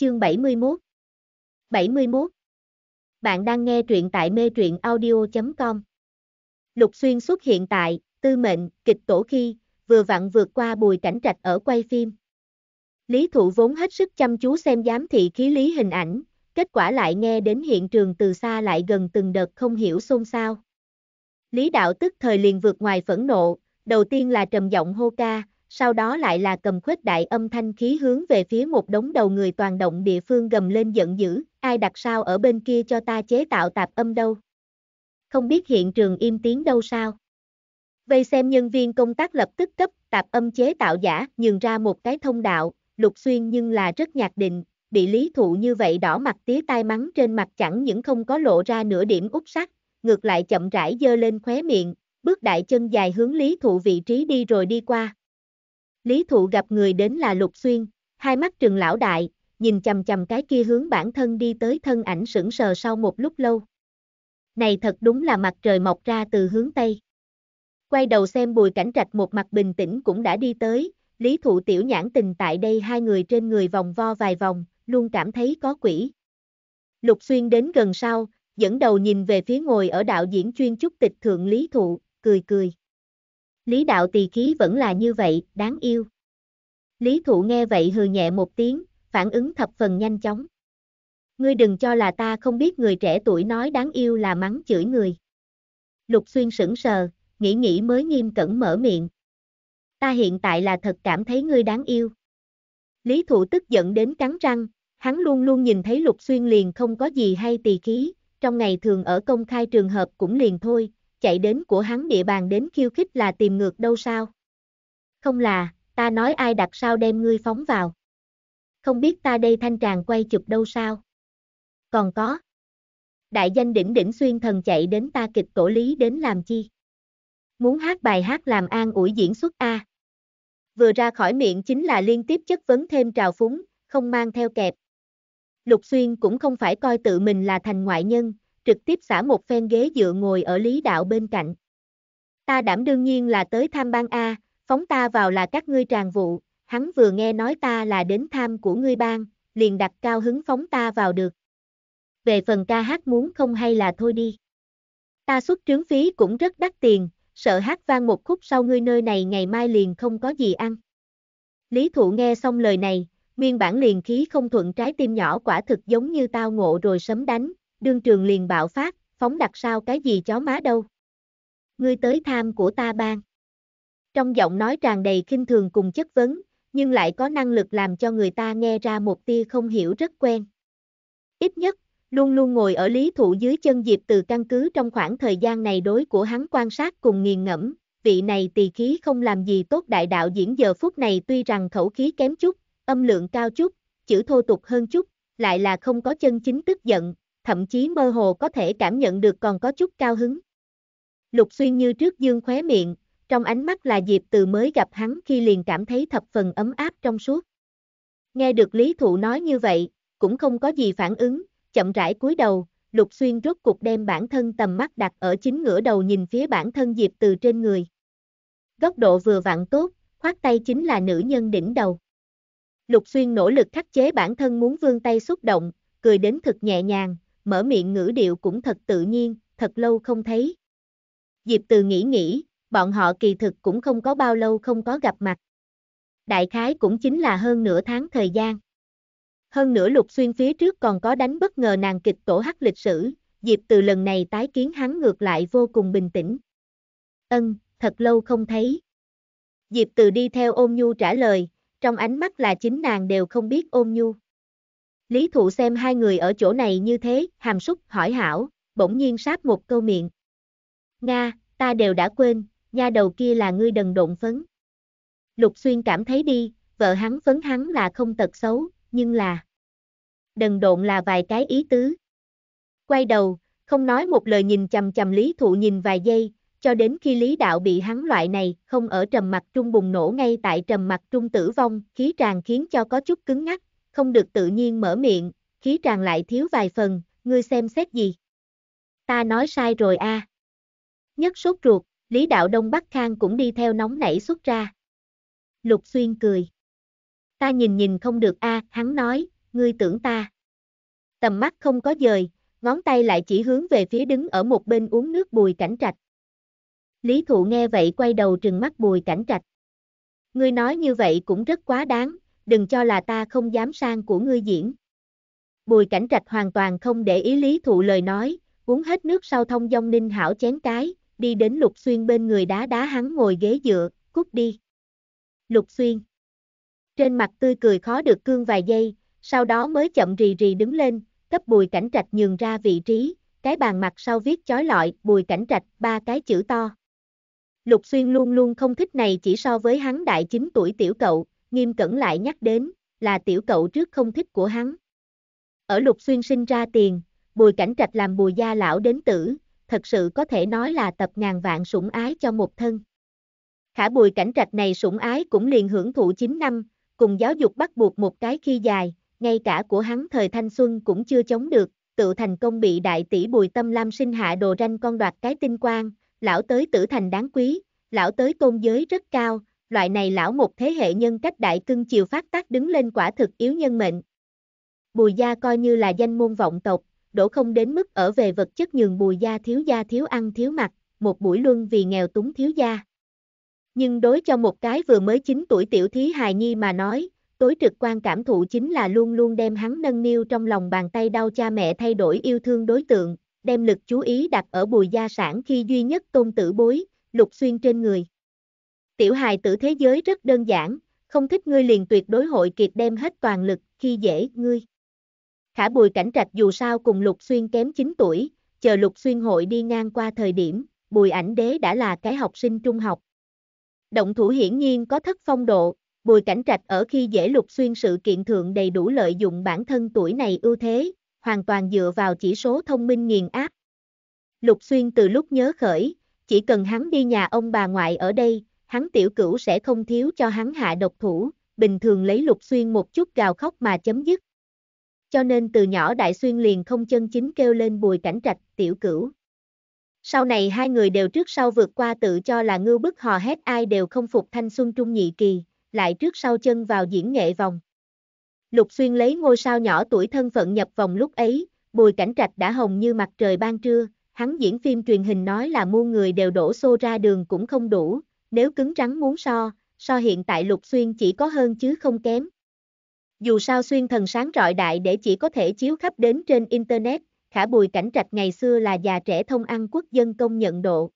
Chương 71 71 Bạn đang nghe truyện tại mê truyện audio.com Lục Xuyên xuất hiện tại, tư mệnh, kịch tổ khi, vừa vặn vượt qua bùi cảnh trạch ở quay phim. Lý thụ vốn hết sức chăm chú xem giám thị khí lý hình ảnh, kết quả lại nghe đến hiện trường từ xa lại gần từng đợt không hiểu xôn xao. Lý đạo tức thời liền vượt ngoài phẫn nộ, đầu tiên là trầm giọng hô ca, sau đó lại là cầm khuếch đại âm thanh khí hướng về phía một đống đầu người toàn động địa phương gầm lên giận dữ, ai đặt sao ở bên kia cho ta chế tạo tạp âm đâu. Không biết hiện trường im tiếng đâu sao. Vây xem nhân viên công tác lập tức cấp tạp âm chế tạo giả nhường ra một cái thông đạo, lục xuyên nhưng là rất nhạt định, bị lý thụ như vậy đỏ mặt tía tai mắng trên mặt chẳng những không có lộ ra nửa điểm út sắc, ngược lại chậm rãi dơ lên khóe miệng, bước đại chân dài hướng lý thụ vị trí đi rồi đi qua. Lý Thụ gặp người đến là Lục Xuyên, hai mắt trừng lão đại, nhìn chầm chầm cái kia hướng bản thân đi tới thân ảnh sững sờ sau một lúc lâu. Này thật đúng là mặt trời mọc ra từ hướng Tây. Quay đầu xem bùi cảnh trạch một mặt bình tĩnh cũng đã đi tới, Lý Thụ tiểu nhãn tình tại đây hai người trên người vòng vo vài vòng, luôn cảm thấy có quỷ. Lục Xuyên đến gần sau, dẫn đầu nhìn về phía ngồi ở đạo diễn chuyên trúc tịch thượng Lý Thụ, cười cười. Lý đạo tỳ khí vẫn là như vậy, đáng yêu. Lý thụ nghe vậy hừ nhẹ một tiếng, phản ứng thập phần nhanh chóng. Ngươi đừng cho là ta không biết người trẻ tuổi nói đáng yêu là mắng chửi người. Lục xuyên sững sờ, nghĩ nghĩ mới nghiêm cẩn mở miệng. Ta hiện tại là thật cảm thấy ngươi đáng yêu. Lý thụ tức giận đến cắn răng, hắn luôn luôn nhìn thấy lục xuyên liền không có gì hay tỳ khí, trong ngày thường ở công khai trường hợp cũng liền thôi, chạy đến của hắn địa bàn đến khiêu khích là tìm ngược đâu sao? Không là, ta nói ai đặt sao đem ngươi phóng vào. Không biết ta đây thanh tràng quay chụp đâu sao? Còn có. Đại danh đỉnh đỉnh xuyên thần chạy đến ta kịch cổ lý đến làm chi? Muốn hát bài hát làm an ủi diễn xuất A. Vừa ra khỏi miệng chính là liên tiếp chất vấn thêm trào phúng, không mang theo kẹp. Lục xuyên cũng không phải coi tự mình là thành ngoại nhân, trực tiếp xả một phen ghế dựa ngồi ở lý đạo bên cạnh. Ta đảm đương nhiên là tới tham bang A, phóng ta vào là các ngươi tràn vụ, hắn vừa nghe nói ta là đến tham của ngươi bang, liền đặt cao hứng phóng ta vào được. Về phần ca hát muốn không hay là thôi đi. Ta xuất trướng phí cũng rất đắt tiền, sợ hát vang một khúc sau ngươi nơi này ngày mai liền không có gì ăn. Lý thụ nghe xong lời này, miên bản liền khí không thuận trái tim nhỏ quả thực giống như tao ngộ rồi sấm đánh, đương trường liền bạo phát, phóng đặt sao cái gì chó má đâu. Ngươi tới tham của ta ban. Trong giọng nói tràn đầy khinh thường cùng chất vấn, nhưng lại có năng lực làm cho người ta nghe ra một tia không hiểu rất quen. Ít nhất, luôn luôn ngồi ở lý thụ dưới chân diệp từ căn cứ trong khoảng thời gian này đối của hắn quan sát cùng nghiền ngẫm, vị này tỳ khí không làm gì tốt đại đạo diễn giờ phút này tuy rằng khẩu khí kém chút, âm lượng cao chút, chữ thô tục hơn chút, lại là không có chân chính tức giận, thậm chí mơ hồ có thể cảm nhận được còn có chút cao hứng. Lục xuyên như trước dương khóe miệng, trong ánh mắt là Diệp từ mới gặp hắn khi liền cảm thấy thập phần ấm áp trong suốt. Nghe được lý thụ nói như vậy, cũng không có gì phản ứng, chậm rãi cúi đầu, lục xuyên rốt cục đem bản thân tầm mắt đặt ở chính ngửa đầu nhìn phía bản thân Diệp từ trên người. Góc độ vừa vặn tốt, khoát tay chính là nữ nhân đỉnh đầu. Lục xuyên nỗ lực khắc chế bản thân muốn vươn tay xúc động, cười đến thực nhẹ nhàng, mở miệng ngữ điệu cũng thật tự nhiên, thật lâu không thấy. Diệp Từ nghĩ nghĩ, bọn họ kỳ thực cũng không có bao lâu không có gặp mặt. Đại khái cũng chính là hơn nửa tháng thời gian. Hơn nửa lục xuyên phía trước còn có đánh bất ngờ nàng kịch tổ hắc lịch sử, Diệp Từ lần này tái kiến hắn ngược lại vô cùng bình tĩnh. Ân, thật lâu không thấy. Diệp Từ đi theo ôm nhu trả lời, trong ánh mắt là chính nàng đều không biết ôm nhu. Lý Thụ xem hai người ở chỗ này như thế, hàm súc hỏi hảo, bỗng nhiên sáp một câu miệng. Nga, ta đều đã quên, nha đầu kia là ngươi đần độn phấn. Lục Xuyên cảm thấy đi, vợ hắn phấn hắn là không tật xấu, nhưng là... Đần độn là vài cái ý tứ. Quay đầu, không nói một lời nhìn chầm chầm Lý Thụ nhìn vài giây, cho đến khi Lý Đạo bị hắn loại này không ở trầm mặt trung bùng nổ ngay tại trầm mặt trung tử vong, khí tràn khiến cho có chút cứng ngắc, không được tự nhiên mở miệng, khí tràn lại thiếu vài phần, ngươi xem xét gì? Ta nói sai rồi a. À. Nhất sốt ruột, Lý Đạo Đông Bắc Khang cũng đi theo nóng nảy xuất ra. Lục Xuyên cười. Ta nhìn nhìn không được a, à, hắn nói, ngươi tưởng ta. Tầm mắt không có dời, ngón tay lại chỉ hướng về phía đứng ở một bên uống nước bùi cảnh trạch. Lý Thụ nghe vậy quay đầu trừng mắt bùi cảnh trạch. Ngươi nói như vậy cũng rất quá đáng, đừng cho là ta không dám sang của ngươi diễn. Bùi cảnh trạch hoàn toàn không để ý lý thụ lời nói, uống hết nước sau thông dong ninh hảo chén cái, đi đến lục xuyên bên người đá đá hắn ngồi ghế dựa, cút đi. Lục xuyên. Trên mặt tươi cười khó được cương vài giây, sau đó mới chậm rì rì đứng lên, cấp bùi cảnh trạch nhường ra vị trí, cái bàn mặt sau viết chói lọi, bùi cảnh trạch, ba cái chữ to. Lục Xuyên luôn luôn không thích này chỉ so với hắn đại 9 tuổi tiểu cậu, nghiêm cẩn lại nhắc đến, là tiểu cậu trước không thích của hắn. Ở lục xuyên sinh ra tiền, bùi cảnh trạch làm bùi gia lão đến tử, thật sự có thể nói là tập ngàn vạn sủng ái cho một thân. Khả bùi cảnh trạch này sủng ái cũng liền hưởng thụ 9 năm, cùng giáo dục bắt buộc một cái khi dài, ngay cả của hắn thời thanh xuân cũng chưa chống được, tự thành công bị đại tỷ bùi tâm lam sinh hạ đồ ranh con đoạt cái tinh quang, lão tới tử thành đáng quý, lão tới tôn giới rất cao, loại này lão một thế hệ nhân cách đại cưng chiều phát tác đứng lên quả thực yếu nhân mệnh. Bùi gia coi như là danh môn vọng tộc, đổ không đến mức ở về vật chất nhường bùi gia thiếu gia thiếu ăn thiếu mặc, một buổi luân vì nghèo túng thiếu gia. Nhưng đối cho một cái vừa mới 9 tuổi tiểu thí hài nhi mà nói, tối trực quan cảm thụ chính là luôn luôn đem hắn nâng niu trong lòng bàn tay đau cha mẹ thay đổi yêu thương đối tượng, đem lực chú ý đặt ở bùi gia sản khi duy nhất tôn tử bối, lục xuyên trên người tiểu hài tử thế giới rất đơn giản, không thích ngươi liền tuyệt đối hội kiệt đem hết toàn lực khi dễ ngươi. Khả bùi cảnh trạch dù sao cùng Lục Xuyên kém 9 tuổi, chờ Lục Xuyên hội đi ngang qua thời điểm, bùi ảnh đế đã là cái học sinh trung học. Động thủ hiển nhiên có thất phong độ, bùi cảnh trạch ở khi dễ Lục Xuyên sự kiện thượng đầy đủ lợi dụng bản thân tuổi này ưu thế, hoàn toàn dựa vào chỉ số thông minh nghiền áp. Lục Xuyên từ lúc nhớ khởi, chỉ cần hắn đi nhà ông bà ngoại ở đây, hắn tiểu cửu sẽ không thiếu cho hắn hạ độc thủ, bình thường lấy lục xuyên một chút gào khóc mà chấm dứt. Cho nên từ nhỏ đại xuyên liền không chân chính kêu lên bùi cảnh trạch, tiểu cửu. Sau này hai người đều trước sau vượt qua tự cho là ngưu bức hò hét ai đều không phục thanh xuân trung nhị kỳ, lại trước sau chân vào diễn nghệ vòng. Lục xuyên lấy ngôi sao nhỏ tuổi thân phận nhập vòng lúc ấy, bùi cảnh trạch đã hồng như mặt trời ban trưa, hắn diễn phim truyền hình nói là mua người đều đổ xô ra đường cũng không đủ, nếu cứng rắn muốn so, so hiện tại Lục Xuyên chỉ có hơn chứ không kém. Dù sao Xuyên thần sáng rọi đại để chỉ có thể chiếu khắp đến trên Internet, khả bùi cảnh trạch ngày xưa là già trẻ thông ăn quốc dân công nhận độ.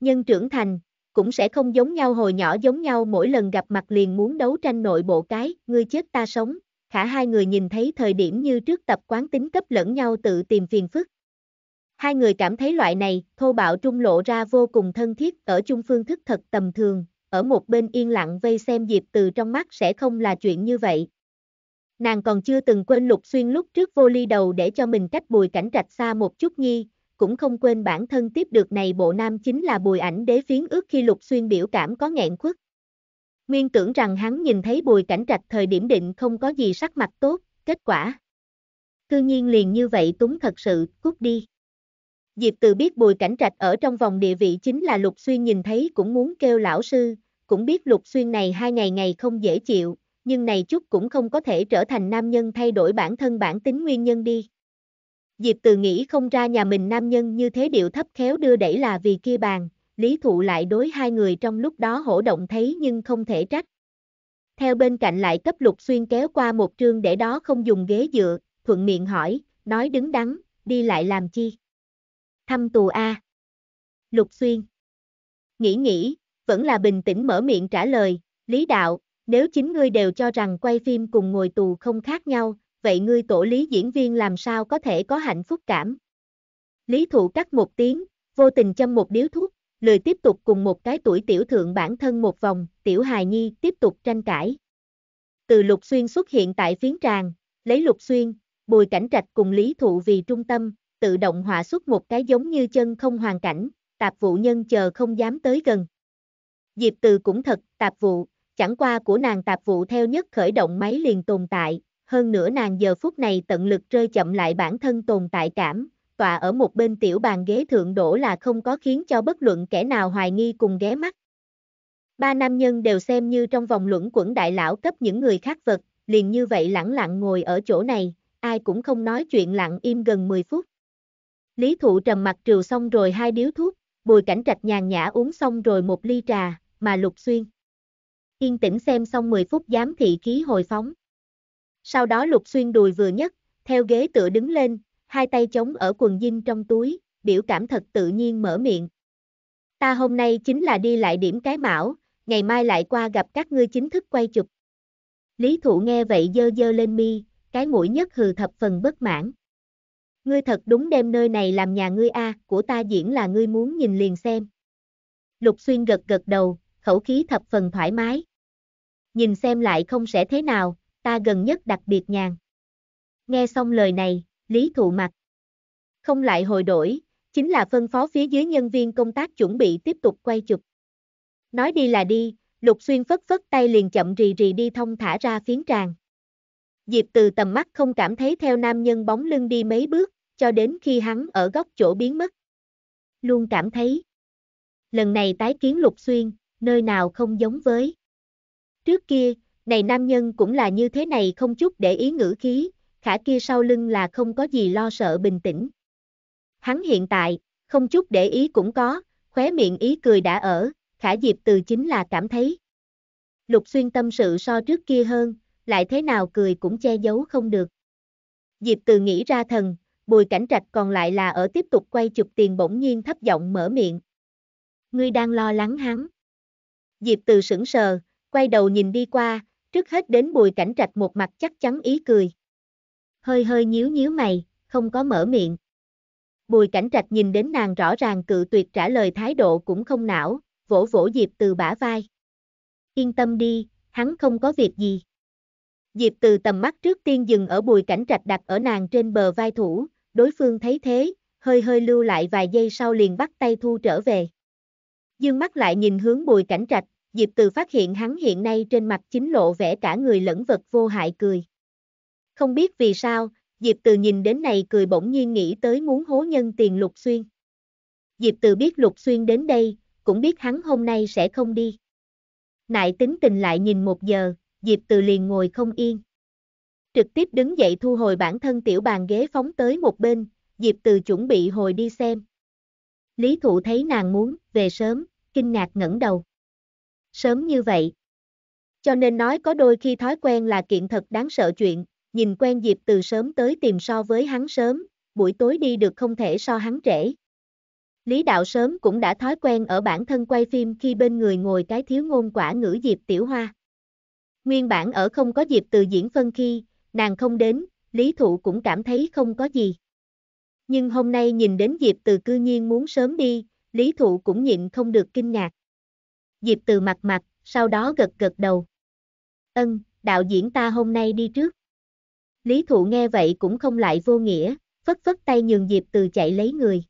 Nhân trưởng thành, cũng sẽ không giống nhau hồi nhỏ giống nhau mỗi lần gặp mặt liền muốn đấu tranh nội bộ cái, ngươi chết ta sống, khả hai người nhìn thấy thời điểm như trước tập quán tính cấp lẫn nhau tự tìm phiền phức. Hai người cảm thấy loại này, thô bạo trung lộ ra vô cùng thân thiết ở chung phương thức thật tầm thường, ở một bên yên lặng vây xem dịp Từ trong mắt sẽ không là chuyện như vậy. Nàng còn chưa từng quên lục xuyên lúc trước vô ly đầu để cho mình cách bùi cảnh trạch xa một chút nhi, cũng không quên bản thân tiếp được này bộ nam chính là bùi ảnh đế phiến ước khi lục xuyên biểu cảm có nghẹn khuất. Nguyên tưởng rằng hắn nhìn thấy bùi cảnh trạch thời điểm định không có gì sắc mặt tốt, kết quả. Cư nhiên liền như vậy túng thật sự, cút đi. Diệp Từ biết Bùi Cảnh Trạch ở trong vòng địa vị chính là Lục Xuyên nhìn thấy cũng muốn kêu lão sư, cũng biết Lục Xuyên này hai ngày ngày không dễ chịu, nhưng này chút cũng không có thể trở thành nam nhân thay đổi bản thân bản tính nguyên nhân đi. Diệp Từ nghĩ không ra nhà mình nam nhân như thế điệu thấp khéo đưa đẩy là vì kia bàn, lý thụ lại đối hai người trong lúc đó hổ động thấy nhưng không thể trách. Theo bên cạnh lại cấp Lục Xuyên kéo qua một trương để đó không dùng ghế dựa, thuận miệng hỏi, nói đứng đắn, đi lại làm chi thăm tù A. Lục Xuyên. Nghĩ nghĩ, vẫn là bình tĩnh mở miệng trả lời, Lý Đạo, nếu chính ngươi đều cho rằng quay phim cùng ngồi tù không khác nhau, vậy ngươi tổ lý diễn viên làm sao có thể có hạnh phúc cảm. Lý thụ cắt một tiếng, vô tình châm một điếu thuốc, lười tiếp tục cùng một cái tuổi tiểu thượng bản thân một vòng, tiểu hài nhi tiếp tục tranh cãi. Từ Lục Xuyên xuất hiện tại phiến tràng, lấy Lục Xuyên, Bùi Cảnh Trạch cùng Lý Thụ vì trung tâm, tự động họa xuất một cái giống như chân không hoàn cảnh, tạp vụ nhân chờ không dám tới gần. Diệp Từ cũng thật, tạp vụ, chẳng qua của nàng tạp vụ theo nhất khởi động máy liền tồn tại, hơn nữa nàng giờ phút này tận lực rơi chậm lại bản thân tồn tại cảm, tọa ở một bên tiểu bàn ghế thượng đổ là không có khiến cho bất luận kẻ nào hoài nghi cùng ghé mắt. Ba nam nhân đều xem như trong vòng luẩn quẩn đại lão cấp những người khác vật, liền như vậy lẳng lặng ngồi ở chỗ này, ai cũng không nói chuyện lặng im gần 10 phút. Lý thụ trầm mặt trừ xong rồi hai điếu thuốc, bùi cảnh trạch nhàn nhã uống xong rồi một ly trà, mà lục xuyên. Yên tĩnh xem xong 10 phút giám thị khí hồi phóng. Sau đó lục xuyên đùi vừa nhất, theo ghế tựa đứng lên, hai tay chống ở quần dinh trong túi, biểu cảm thật tự nhiên mở miệng. Ta hôm nay chính là đi lại điểm cái mão, ngày mai lại qua gặp các ngươi chính thức quay chụp. Lý thụ nghe vậy dơ dơ lên mi, cái mũi nhất hừ thập phần bất mãn. Ngươi thật đúng đem nơi này làm nhà ngươi a, của ta diễn là ngươi muốn nhìn liền xem. Lục xuyên gật gật đầu, khẩu khí thập phần thoải mái. Nhìn xem lại không sẽ thế nào, ta gần nhất đặc biệt nhàn. Nghe xong lời này, Lý Thụ mặt. Không lại hồi đổi, chính là phân phó phía dưới nhân viên công tác chuẩn bị tiếp tục quay chụp. Nói đi là đi, Lục Xuyên phất phất tay liền chậm rì rì đi thông thả ra phiến tràng. Diệp từ tầm mắt không cảm thấy theo nam nhân bóng lưng đi mấy bước, cho đến khi hắn ở góc chỗ biến mất. Luôn cảm thấy, lần này tái kiến Lục Xuyên, nơi nào không giống với. Trước kia, này nam nhân cũng là như thế này không chút để ý ngữ khí, khả kia sau lưng là không có gì lo sợ bình tĩnh. Hắn hiện tại, không chút để ý cũng có, khóe miệng ý cười đã ở, khả diệp từ chính là cảm thấy. Lục xuyên tâm sự so trước kia hơn, lại thế nào cười cũng che giấu không được. Diệp từ nghĩ ra thần, Bùi cảnh trạch còn lại là ở tiếp tục quay chụp tiền bỗng nhiên thấp giọng mở miệng. Ngươi đang lo lắng hắn. Diệp từ sững sờ, quay đầu nhìn đi qua, trước hết đến bùi cảnh trạch một mặt chắc chắn ý cười. Hơi hơi nhíu nhíu mày, không có mở miệng. Bùi cảnh trạch nhìn đến nàng rõ ràng cự tuyệt trả lời thái độ cũng không não, vỗ vỗ Diệp từ bả vai. Yên tâm đi, hắn không có việc gì. Diệp từ tầm mắt trước tiên dừng ở bùi cảnh trạch đặt ở nàng trên bờ vai thủ, đối phương thấy thế, hơi hơi lưu lại vài giây sau liền bắt tay thu trở về. Dương mắt lại nhìn hướng bùi cảnh trạch, Diệp Từ phát hiện hắn hiện nay trên mặt chính lộ vẻ cả người lẫn vật vô hại cười. Không biết vì sao, Diệp Từ nhìn đến này cười bỗng nhiên nghĩ tới muốn hố nhân tiền Lục Xuyên. Diệp Từ biết Lục Xuyên đến đây, cũng biết hắn hôm nay sẽ không đi. Nại tính tình lại nhìn một giờ, Diệp Từ liền ngồi không yên trực tiếp đứng dậy thu hồi bản thân tiểu bàn ghế phóng tới một bên, Diệp Từ chuẩn bị hồi đi xem. Lý Thụ thấy nàng muốn về sớm, kinh ngạc ngẩng đầu. Sớm như vậy. Cho nên nói có đôi khi thói quen là kiện thật đáng sợ chuyện, nhìn quen Diệp Từ sớm tới tìm so với hắn sớm, buổi tối đi được không thể so hắn trễ. Lý Đạo sớm cũng đã thói quen ở bản thân quay phim khi bên người ngồi cái thiếu ngôn quả ngữ Diệp Tiểu Hoa. Nguyên bản ở không có Diệp Từ diễn phân khi, nàng không đến, Lý Thụ cũng cảm thấy không có gì. Nhưng hôm nay nhìn đến Diệp Từ cư nhiên muốn sớm đi, Lý Thụ cũng nhịn không được kinh ngạc. Diệp Từ mặt mặt, sau đó gật gật đầu. Ân, đạo diễn ta hôm nay đi trước. Lý Thụ nghe vậy cũng không lại vô nghĩa, phất phất tay nhường Diệp Từ chạy lấy người.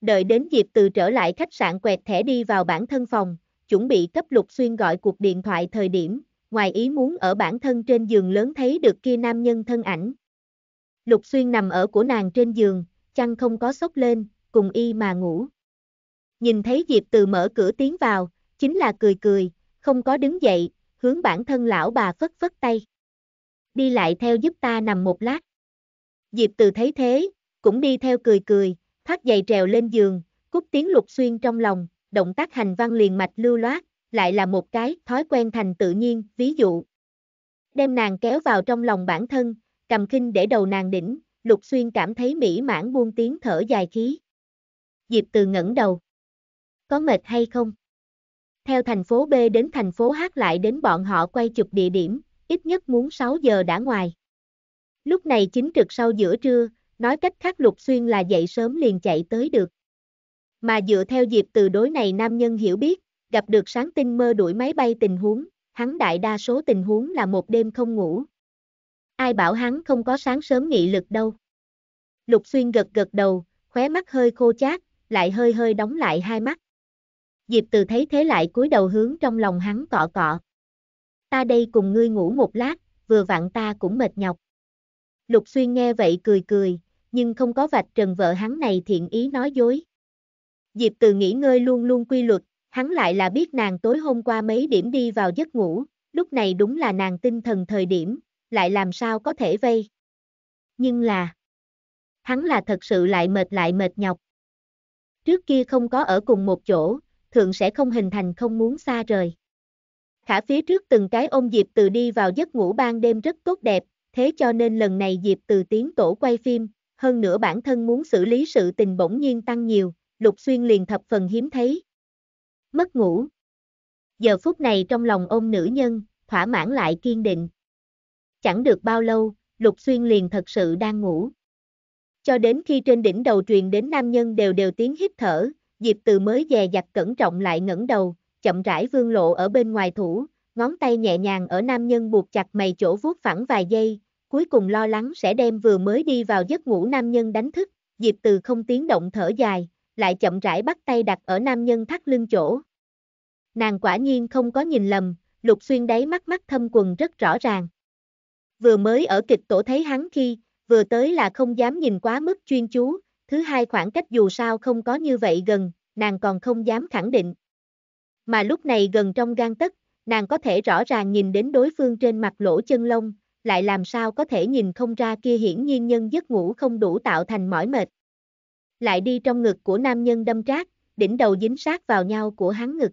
Đợi đến Diệp Từ trở lại khách sạn quẹt thẻ đi vào bản thân phòng, chuẩn bị cấp lục xuyên gọi cuộc điện thoại thời điểm, ngoài ý muốn ở bản thân trên giường lớn thấy được kia nam nhân thân ảnh. Lục xuyên nằm ở của nàng trên giường, chăn không có sốc lên, cùng y mà ngủ. Nhìn thấy Diệp từ mở cửa tiến vào, chính là cười cười, không có đứng dậy, hướng bản thân lão bà phất phất tay. Đi lại theo giúp ta nằm một lát. Diệp từ thấy thế, cũng đi theo cười cười, thoát giày trèo lên giường, cút tiếng lục xuyên trong lòng, động tác hành văn liền mạch lưu loát, lại là một cái thói quen thành tự nhiên, ví dụ. Đem nàng kéo vào trong lòng bản thân, cầm kinh để đầu nàng đỉnh, Lục Xuyên cảm thấy mỹ mãn buông tiếng thở dài khí. Diệp Từ ngẩng đầu. Có mệt hay không? Theo thành phố B đến thành phố H lại đến bọn họ quay chụp địa điểm, ít nhất muốn 6 giờ đã ngoài. Lúc này chính trực sau giữa trưa, nói cách khác Lục Xuyên là dậy sớm liền chạy tới được. Mà dựa theo Diệp Từ đối này nam nhân hiểu biết, gặp được sáng tinh mơ đuổi máy bay tình huống, hắn đại đa số tình huống là một đêm không ngủ. Ai bảo hắn không có sáng sớm nghị lực đâu. Lục xuyên gật gật đầu, khóe mắt hơi khô chát, lại hơi hơi đóng lại hai mắt. Diệp từ thấy thế lại cúi đầu hướng trong lòng hắn cọ cọ. Ta đây cùng ngươi ngủ một lát, vừa vặn ta cũng mệt nhọc. Lục xuyên nghe vậy cười cười, nhưng không có vạch trần vợ hắn này thiện ý nói dối. Diệp từ nghỉ ngơi luôn luôn quy luật, Hắn lại là biết nàng tối hôm qua mấy điểm đi vào giấc ngủ, lúc này đúng là nàng tinh thần thời điểm, lại làm sao có thể vây. Nhưng là, hắn là thật sự lại mệt lại mệt nhọc. Trước kia không có ở cùng một chỗ, thượng sẽ không hình thành không muốn xa rời. Khả phía trước từng cái ôm Diệp Từ đi vào giấc ngủ ban đêm rất tốt đẹp, thế cho nên lần này Diệp Từ tiến tổ quay phim, hơn nữa bản thân muốn xử lý sự tình bỗng nhiên tăng nhiều, Lục Xuyên liền thập phần hiếm thấy, mất ngủ. Giờ phút này trong lòng ôm nữ nhân, thỏa mãn lại kiên định. Chẳng được bao lâu, Lục Xuyên liền thật sự đang ngủ. Cho đến khi trên đỉnh đầu truyền đến nam nhân đều đều tiếng hít thở, Diệp Từ mới dè dặt cẩn trọng lại ngẩng đầu, chậm rãi vương lộ ở bên ngoài thủ, ngón tay nhẹ nhàng ở nam nhân buộc chặt mày chỗ vuốt phẳng vài giây, cuối cùng lo lắng sẽ đem vừa mới đi vào giấc ngủ nam nhân đánh thức, Diệp Từ không tiếng động thở dài lại chậm rãi bắt tay đặt ở nam nhân thắt lưng chỗ. Nàng quả nhiên không có nhìn lầm, lục xuyên đáy mắt mắt thâm quần rất rõ ràng. Vừa mới ở kịch tổ thấy hắn khi, vừa tới là không dám nhìn quá mức chuyên chú, thứ hai khoảng cách dù sao không có như vậy gần, nàng còn không dám khẳng định. Mà lúc này gần trong gan tất, nàng có thể rõ ràng nhìn đến đối phương trên mặt lỗ chân lông, lại làm sao có thể nhìn không ra kia hiển nhiên nhân giấc ngủ không đủ tạo thành mỏi mệt lại đi trong ngực của nam nhân đâm trác, đỉnh đầu dính sát vào nhau của hắn ngực.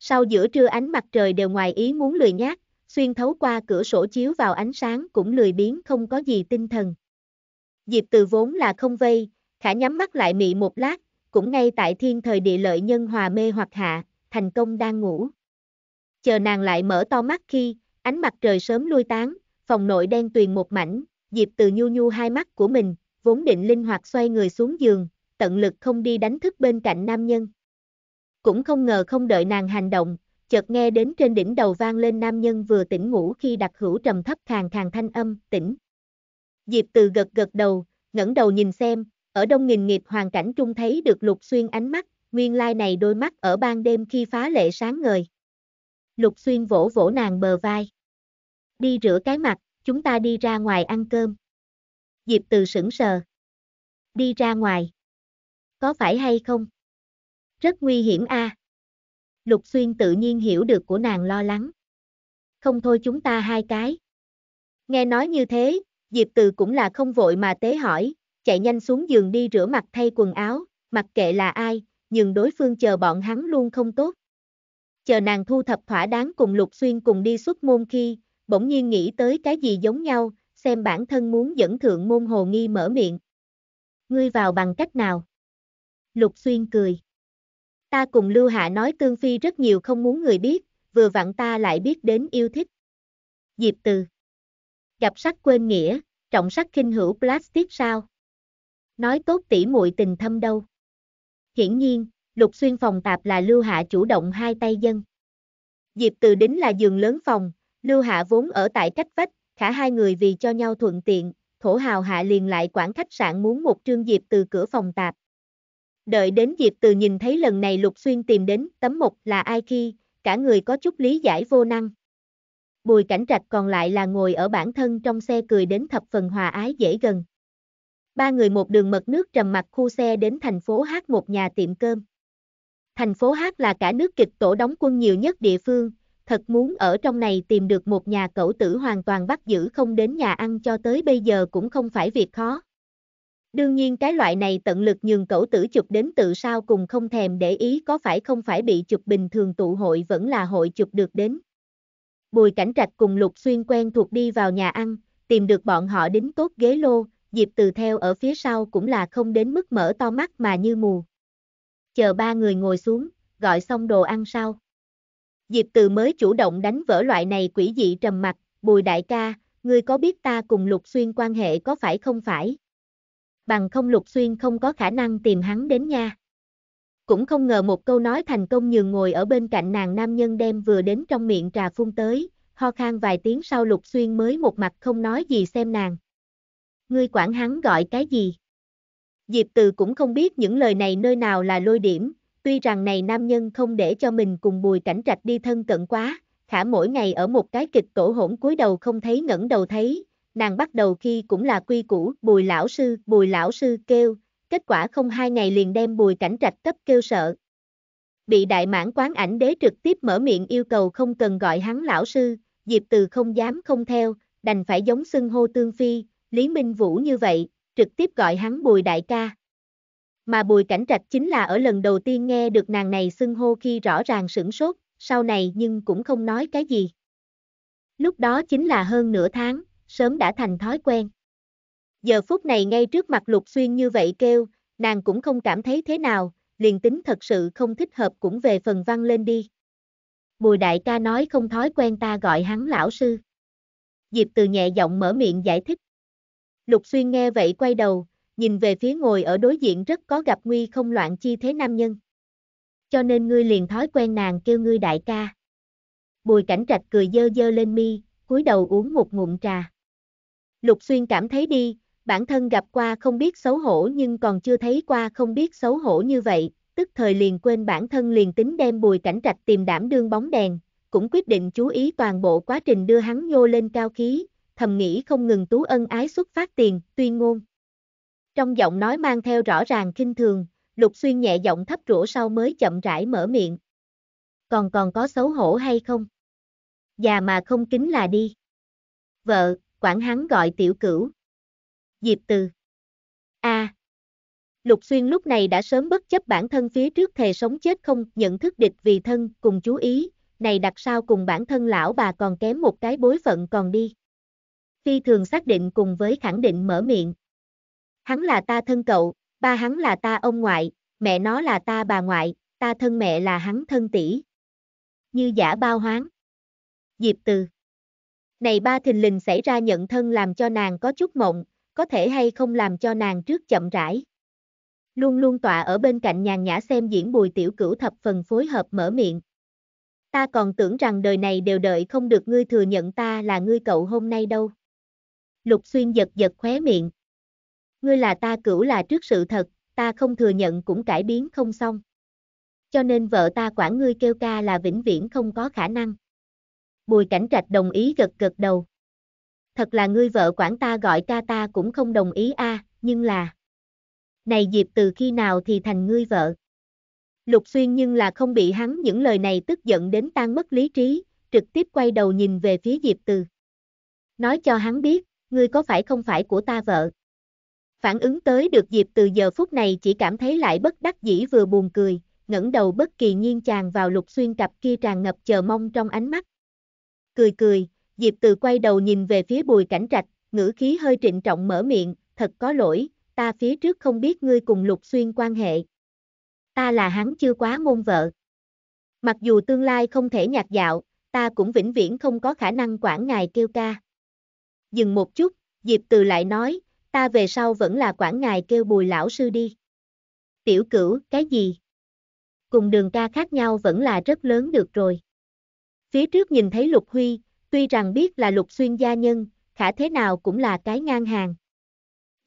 Sau giữa trưa ánh mặt trời đều ngoài ý muốn lười nhát, xuyên thấu qua cửa sổ chiếu vào ánh sáng cũng lười biến không có gì tinh thần. Diệp từ vốn là không vây, khả nhắm mắt lại mị một lát, cũng ngay tại thiên thời địa lợi nhân hòa mê hoặc hạ, thành công đang ngủ. Chờ nàng lại mở to mắt khi, ánh mặt trời sớm lui tán, phòng nội đen tuyền một mảnh, Diệp từ nhu nhu hai mắt của mình, vốn định linh hoạt xoay người xuống giường, tận lực không đi đánh thức bên cạnh nam nhân. Cũng không ngờ không đợi nàng hành động, chợt nghe đến trên đỉnh đầu vang lên nam nhân vừa tỉnh ngủ khi đặt hữu trầm thấp khàn khàn thanh âm, tỉnh. Diệp từ gật gật đầu, ngẩng đầu nhìn xem, ở đông nghìn nghiệp hoàn cảnh trung thấy được lục xuyên ánh mắt, nguyên lai này đôi mắt ở ban đêm khi phá lệ sáng ngời. Lục xuyên vỗ vỗ nàng bờ vai. Đi rửa cái mặt, chúng ta đi ra ngoài ăn cơm. Diệp Từ sững sờ. Đi ra ngoài. Có phải hay không? Rất nguy hiểm a. À? Lục Xuyên tự nhiên hiểu được của nàng lo lắng. Không thôi chúng ta hai cái. Nghe nói như thế, Diệp Từ cũng là không vội mà tế hỏi, chạy nhanh xuống giường đi rửa mặt thay quần áo, mặc kệ là ai, nhưng đối phương chờ bọn hắn luôn không tốt. Chờ nàng thu thập thỏa đáng cùng Lục Xuyên cùng đi xuất môn khi, bỗng nhiên nghĩ tới cái gì giống nhau, xem bản thân muốn dẫn thượng môn hồ nghi mở miệng. Ngươi vào bằng cách nào? Lục xuyên cười. Ta cùng Lưu Hạ nói Tương Phi rất nhiều không muốn người biết, vừa vặn ta lại biết đến yêu thích. Diệp từ. Gặp sắc quên nghĩa, trọng sắc kinh hữu plastic sao? Nói tốt tỉ muội tình thâm đâu. Hiển nhiên, Lục Xuyên phòng tạp là Lưu Hạ chủ động hai tay dân. Diệp Từ đính là giường lớn phòng, Lưu Hạ vốn ở tại cách vách, khả hai người vì cho nhau thuận tiện, thổ hào hạ liền lại quản khách sạn muốn một trương Diệp từ cửa phòng tạp. Đợi đến Diệp từ nhìn thấy lần này Lục Xuyên tìm đến tấm mục là ai khi, cả người có chút lý giải vô năng. Bùi cảnh trạch còn lại là ngồi ở bản thân trong xe cười đến thập phần hòa ái dễ gần. Ba người một đường mật nước trầm mặt khu xe đến thành phố Hát một nhà tiệm cơm. Thành phố Hát là cả nước kịch tổ đóng quân nhiều nhất địa phương, thật muốn ở trong này tìm được một nhà cẩu tử hoàn toàn bắt giữ không đến nhà ăn cho tới bây giờ cũng không phải việc khó. Đương nhiên cái loại này tận lực nhường cẩu tử chụp đến tự sao cùng không thèm để ý có phải không phải bị chụp bình thường tụ hội vẫn là hội chụp được đến. Bùi cảnh trạch cùng Lục Xuyên quen thuộc đi vào nhà ăn, tìm được bọn họ đến tốt ghế lô, Diệp Từ theo ở phía sau cũng là không đến mức mở to mắt mà như mù. Chờ ba người ngồi xuống, gọi xong đồ ăn sau. Diệp Từ mới chủ động đánh vỡ loại này quỷ dị trầm mặc, bùi đại ca, ngươi có biết ta cùng Lục Xuyên quan hệ có phải không phải? Bằng không Lục Xuyên không có khả năng tìm hắn đến nha. Cũng không ngờ một câu nói thành công nhường ngồi ở bên cạnh nàng nam nhân đem vừa đến trong miệng trà phun tới, ho khan vài tiếng sau Lục Xuyên mới một mặt không nói gì xem nàng. Ngươi quản hắn gọi cái gì? Diệp Từ cũng không biết những lời này nơi nào là lôi điểm, Tuy rằng này nam nhân không để cho mình cùng bùi cảnh trạch đi thân cận quá, khả mỗi ngày ở một cái kịch tổ hỗn cúi đầu không thấy ngẩng đầu thấy, nàng bắt đầu khi cũng là quy củ, bùi lão sư, bùi lão sư kêu, kết quả không hai ngày liền đem bùi cảnh trạch cấp kêu sợ. Bị đại mãn quán ảnh đế trực tiếp mở miệng yêu cầu không cần gọi hắn lão sư, Diệp Từ không dám không theo, đành phải giống xưng hô tương phi, Lý Minh Vũ như vậy, trực tiếp gọi hắn bùi đại ca mà Bùi Cảnh Trạch chính là ở lần đầu tiên nghe được nàng này xưng hô khi rõ ràng sửng sốt, sau này nhưng cũng không nói cái gì. Lúc đó chính là hơn nửa tháng, sớm đã thành thói quen. Giờ phút này ngay trước mặt Lục Xuyên như vậy kêu, nàng cũng không cảm thấy thế nào, liền tính thật sự không thích hợp cũng về phần văn lên đi. Bùi đại ca nói không thói quen ta gọi hắn lão sư. Diệp từ nhẹ giọng mở miệng giải thích. Lục Xuyên nghe vậy quay đầu, nhìn về phía ngồi ở đối diện rất có gặp nguy không loạn chi thế nam nhân. Cho nên ngươi liền thói quen nàng kêu ngươi đại ca. Bùi cảnh trạch cười dơ dơ lên mi, cúi đầu uống một ngụm trà. Lục xuyên cảm thấy đi, bản thân gặp qua không biết xấu hổ nhưng còn chưa thấy qua không biết xấu hổ như vậy, tức thời liền quên bản thân liền tính đem bùi cảnh trạch tìm đảm đương bóng đèn, cũng quyết định chú ý toàn bộ quá trình đưa hắn nhô lên cao khí, thầm nghĩ không ngừng tú ân ái xuất phát tiền, tuyên ngôn. Trong giọng nói mang theo rõ ràng kinh thường, Lục Xuyên nhẹ giọng thấp rủa sau mới chậm rãi mở miệng. Còn còn có xấu hổ hay không? Già mà không kính là đi. Vợ, quản hắn gọi tiểu cửu. Diệp từ. a Lục Xuyên lúc này đã sớm bất chấp bản thân phía trước thề sống chết không nhận thức địch vì thân cùng chú ý, này đặt sao cùng bản thân lão bà còn kém một cái bối phận còn đi. Phi thường xác định cùng với khẳng định mở miệng hắn là ta thân cậu, ba hắn là ta ông ngoại, mẹ nó là ta bà ngoại, ta thân mẹ là hắn thân tỷ. Như giả bao hoáng. Diệp từ. Này ba thình lình xảy ra nhận thân làm cho nàng có chút mộng, có thể hay không làm cho nàng trước chậm rãi. Luôn luôn tọa ở bên cạnh nhàn nhã xem diễn bùi tiểu cửu thập phần phối hợp mở miệng. Ta còn tưởng rằng đời này đều đợi không được ngươi thừa nhận ta là ngươi cậu hôm nay đâu. Lục xuyên giật giật khóe miệng ngươi là ta cửu là trước sự thật, ta không thừa nhận cũng cải biến không xong. Cho nên vợ ta quản ngươi kêu ca là vĩnh viễn không có khả năng. Bùi cảnh trạch đồng ý gật gật đầu. Thật là ngươi vợ quản ta gọi ca ta cũng không đồng ý a, nhưng là... Này dịp từ khi nào thì thành ngươi vợ? Lục xuyên nhưng là không bị hắn những lời này tức giận đến tan mất lý trí, trực tiếp quay đầu nhìn về phía Diệp Từ. Nói cho hắn biết, ngươi có phải không phải của ta vợ? Phản ứng tới được Diệp từ giờ phút này chỉ cảm thấy lại bất đắc dĩ vừa buồn cười, ngẩng đầu bất kỳ nhiên chàng vào lục xuyên cặp kia tràn ngập chờ mong trong ánh mắt. Cười cười, Diệp từ quay đầu nhìn về phía bùi cảnh trạch, ngữ khí hơi trịnh trọng mở miệng, thật có lỗi, ta phía trước không biết ngươi cùng lục xuyên quan hệ. Ta là hắn chưa quá môn vợ. Mặc dù tương lai không thể nhạt dạo, ta cũng vĩnh viễn không có khả năng quản ngài kêu ca. Dừng một chút, Diệp từ lại nói, ta về sau vẫn là quản ngài kêu bùi lão sư đi. Tiểu cửu, cái gì? Cùng đường ca khác nhau vẫn là rất lớn được rồi. Phía trước nhìn thấy Lục Huy, tuy rằng biết là Lục Xuyên gia nhân, khả thế nào cũng là cái ngang hàng.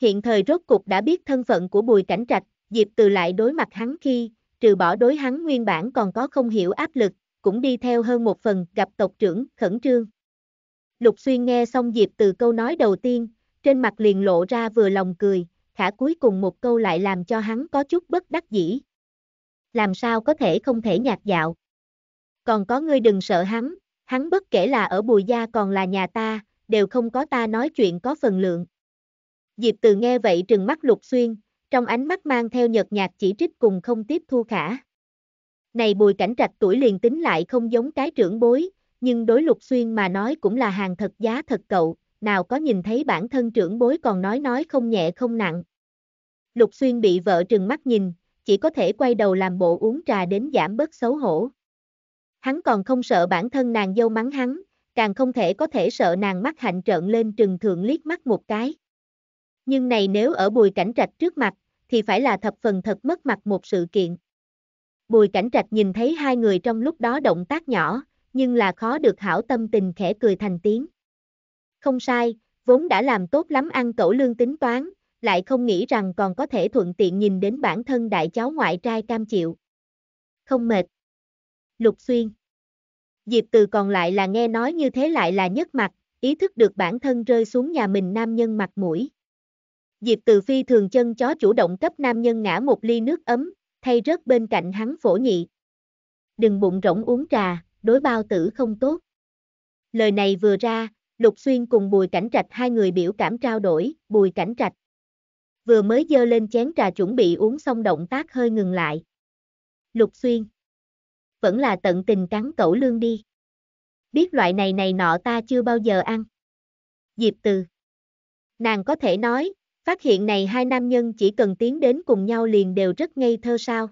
Hiện thời rốt cục đã biết thân phận của bùi cảnh trạch, Diệp Từ lại đối mặt hắn khi, trừ bỏ đối hắn nguyên bản còn có không hiểu áp lực, cũng đi theo hơn một phần gặp tộc trưởng khẩn trương. Lục Xuyên nghe xong Diệp Từ câu nói đầu tiên, trên mặt liền lộ ra vừa lòng cười, khả cuối cùng một câu lại làm cho hắn có chút bất đắc dĩ. Làm sao có thể không thể nhạt dạo. Còn có ngươi đừng sợ hắn, hắn bất kể là ở bùi gia còn là nhà ta, đều không có ta nói chuyện có phần lượng. Diệp từ nghe vậy trừng mắt lục xuyên, trong ánh mắt mang theo nhợt nhạt chỉ trích cùng không tiếp thu khả. Này bùi cảnh trạch tuổi liền tính lại không giống cái trưởng bối, nhưng đối lục xuyên mà nói cũng là hàng thật giá thật cậu, nào có nhìn thấy bản thân trưởng bối còn nói nói không nhẹ không nặng. Lục Xuyên bị vợ trừng mắt nhìn, chỉ có thể quay đầu làm bộ uống trà đến giảm bớt xấu hổ. Hắn còn không sợ bản thân nàng dâu mắng hắn, càng không thể có thể sợ nàng mắt hạnh trợn lên trừng thượng liếc mắt một cái. Nhưng này nếu ở bùi cảnh trạch trước mặt, thì phải là thập phần thật mất mặt một sự kiện. Bùi cảnh trạch nhìn thấy hai người trong lúc đó động tác nhỏ, nhưng là khó được hảo tâm tình khẽ cười thành tiếng. Không sai, vốn đã làm tốt lắm ăn cẩu lương tính toán, lại không nghĩ rằng còn có thể thuận tiện nhìn đến bản thân đại cháu ngoại trai cam chịu. Không mệt. Lục xuyên. Diệp từ còn lại là nghe nói như thế lại là nhất mặt, ý thức được bản thân rơi xuống nhà mình nam nhân mặt mũi. Diệp từ phi thường chân chó chủ động cấp nam nhân ngã một ly nước ấm, thay rớt bên cạnh hắn phổ nhị. Đừng bụng rỗng uống trà, đối bao tử không tốt. Lời này vừa ra, Lục Xuyên cùng Bùi Cảnh Trạch hai người biểu cảm trao đổi, Bùi Cảnh Trạch vừa mới dơ lên chén trà chuẩn bị uống xong động tác hơi ngừng lại. Lục Xuyên vẫn là tận tình cắn cẩu lương đi. Biết loại này này nọ ta chưa bao giờ ăn. Diệp Từ Nàng có thể nói, phát hiện này hai nam nhân chỉ cần tiến đến cùng nhau liền đều rất ngây thơ sao.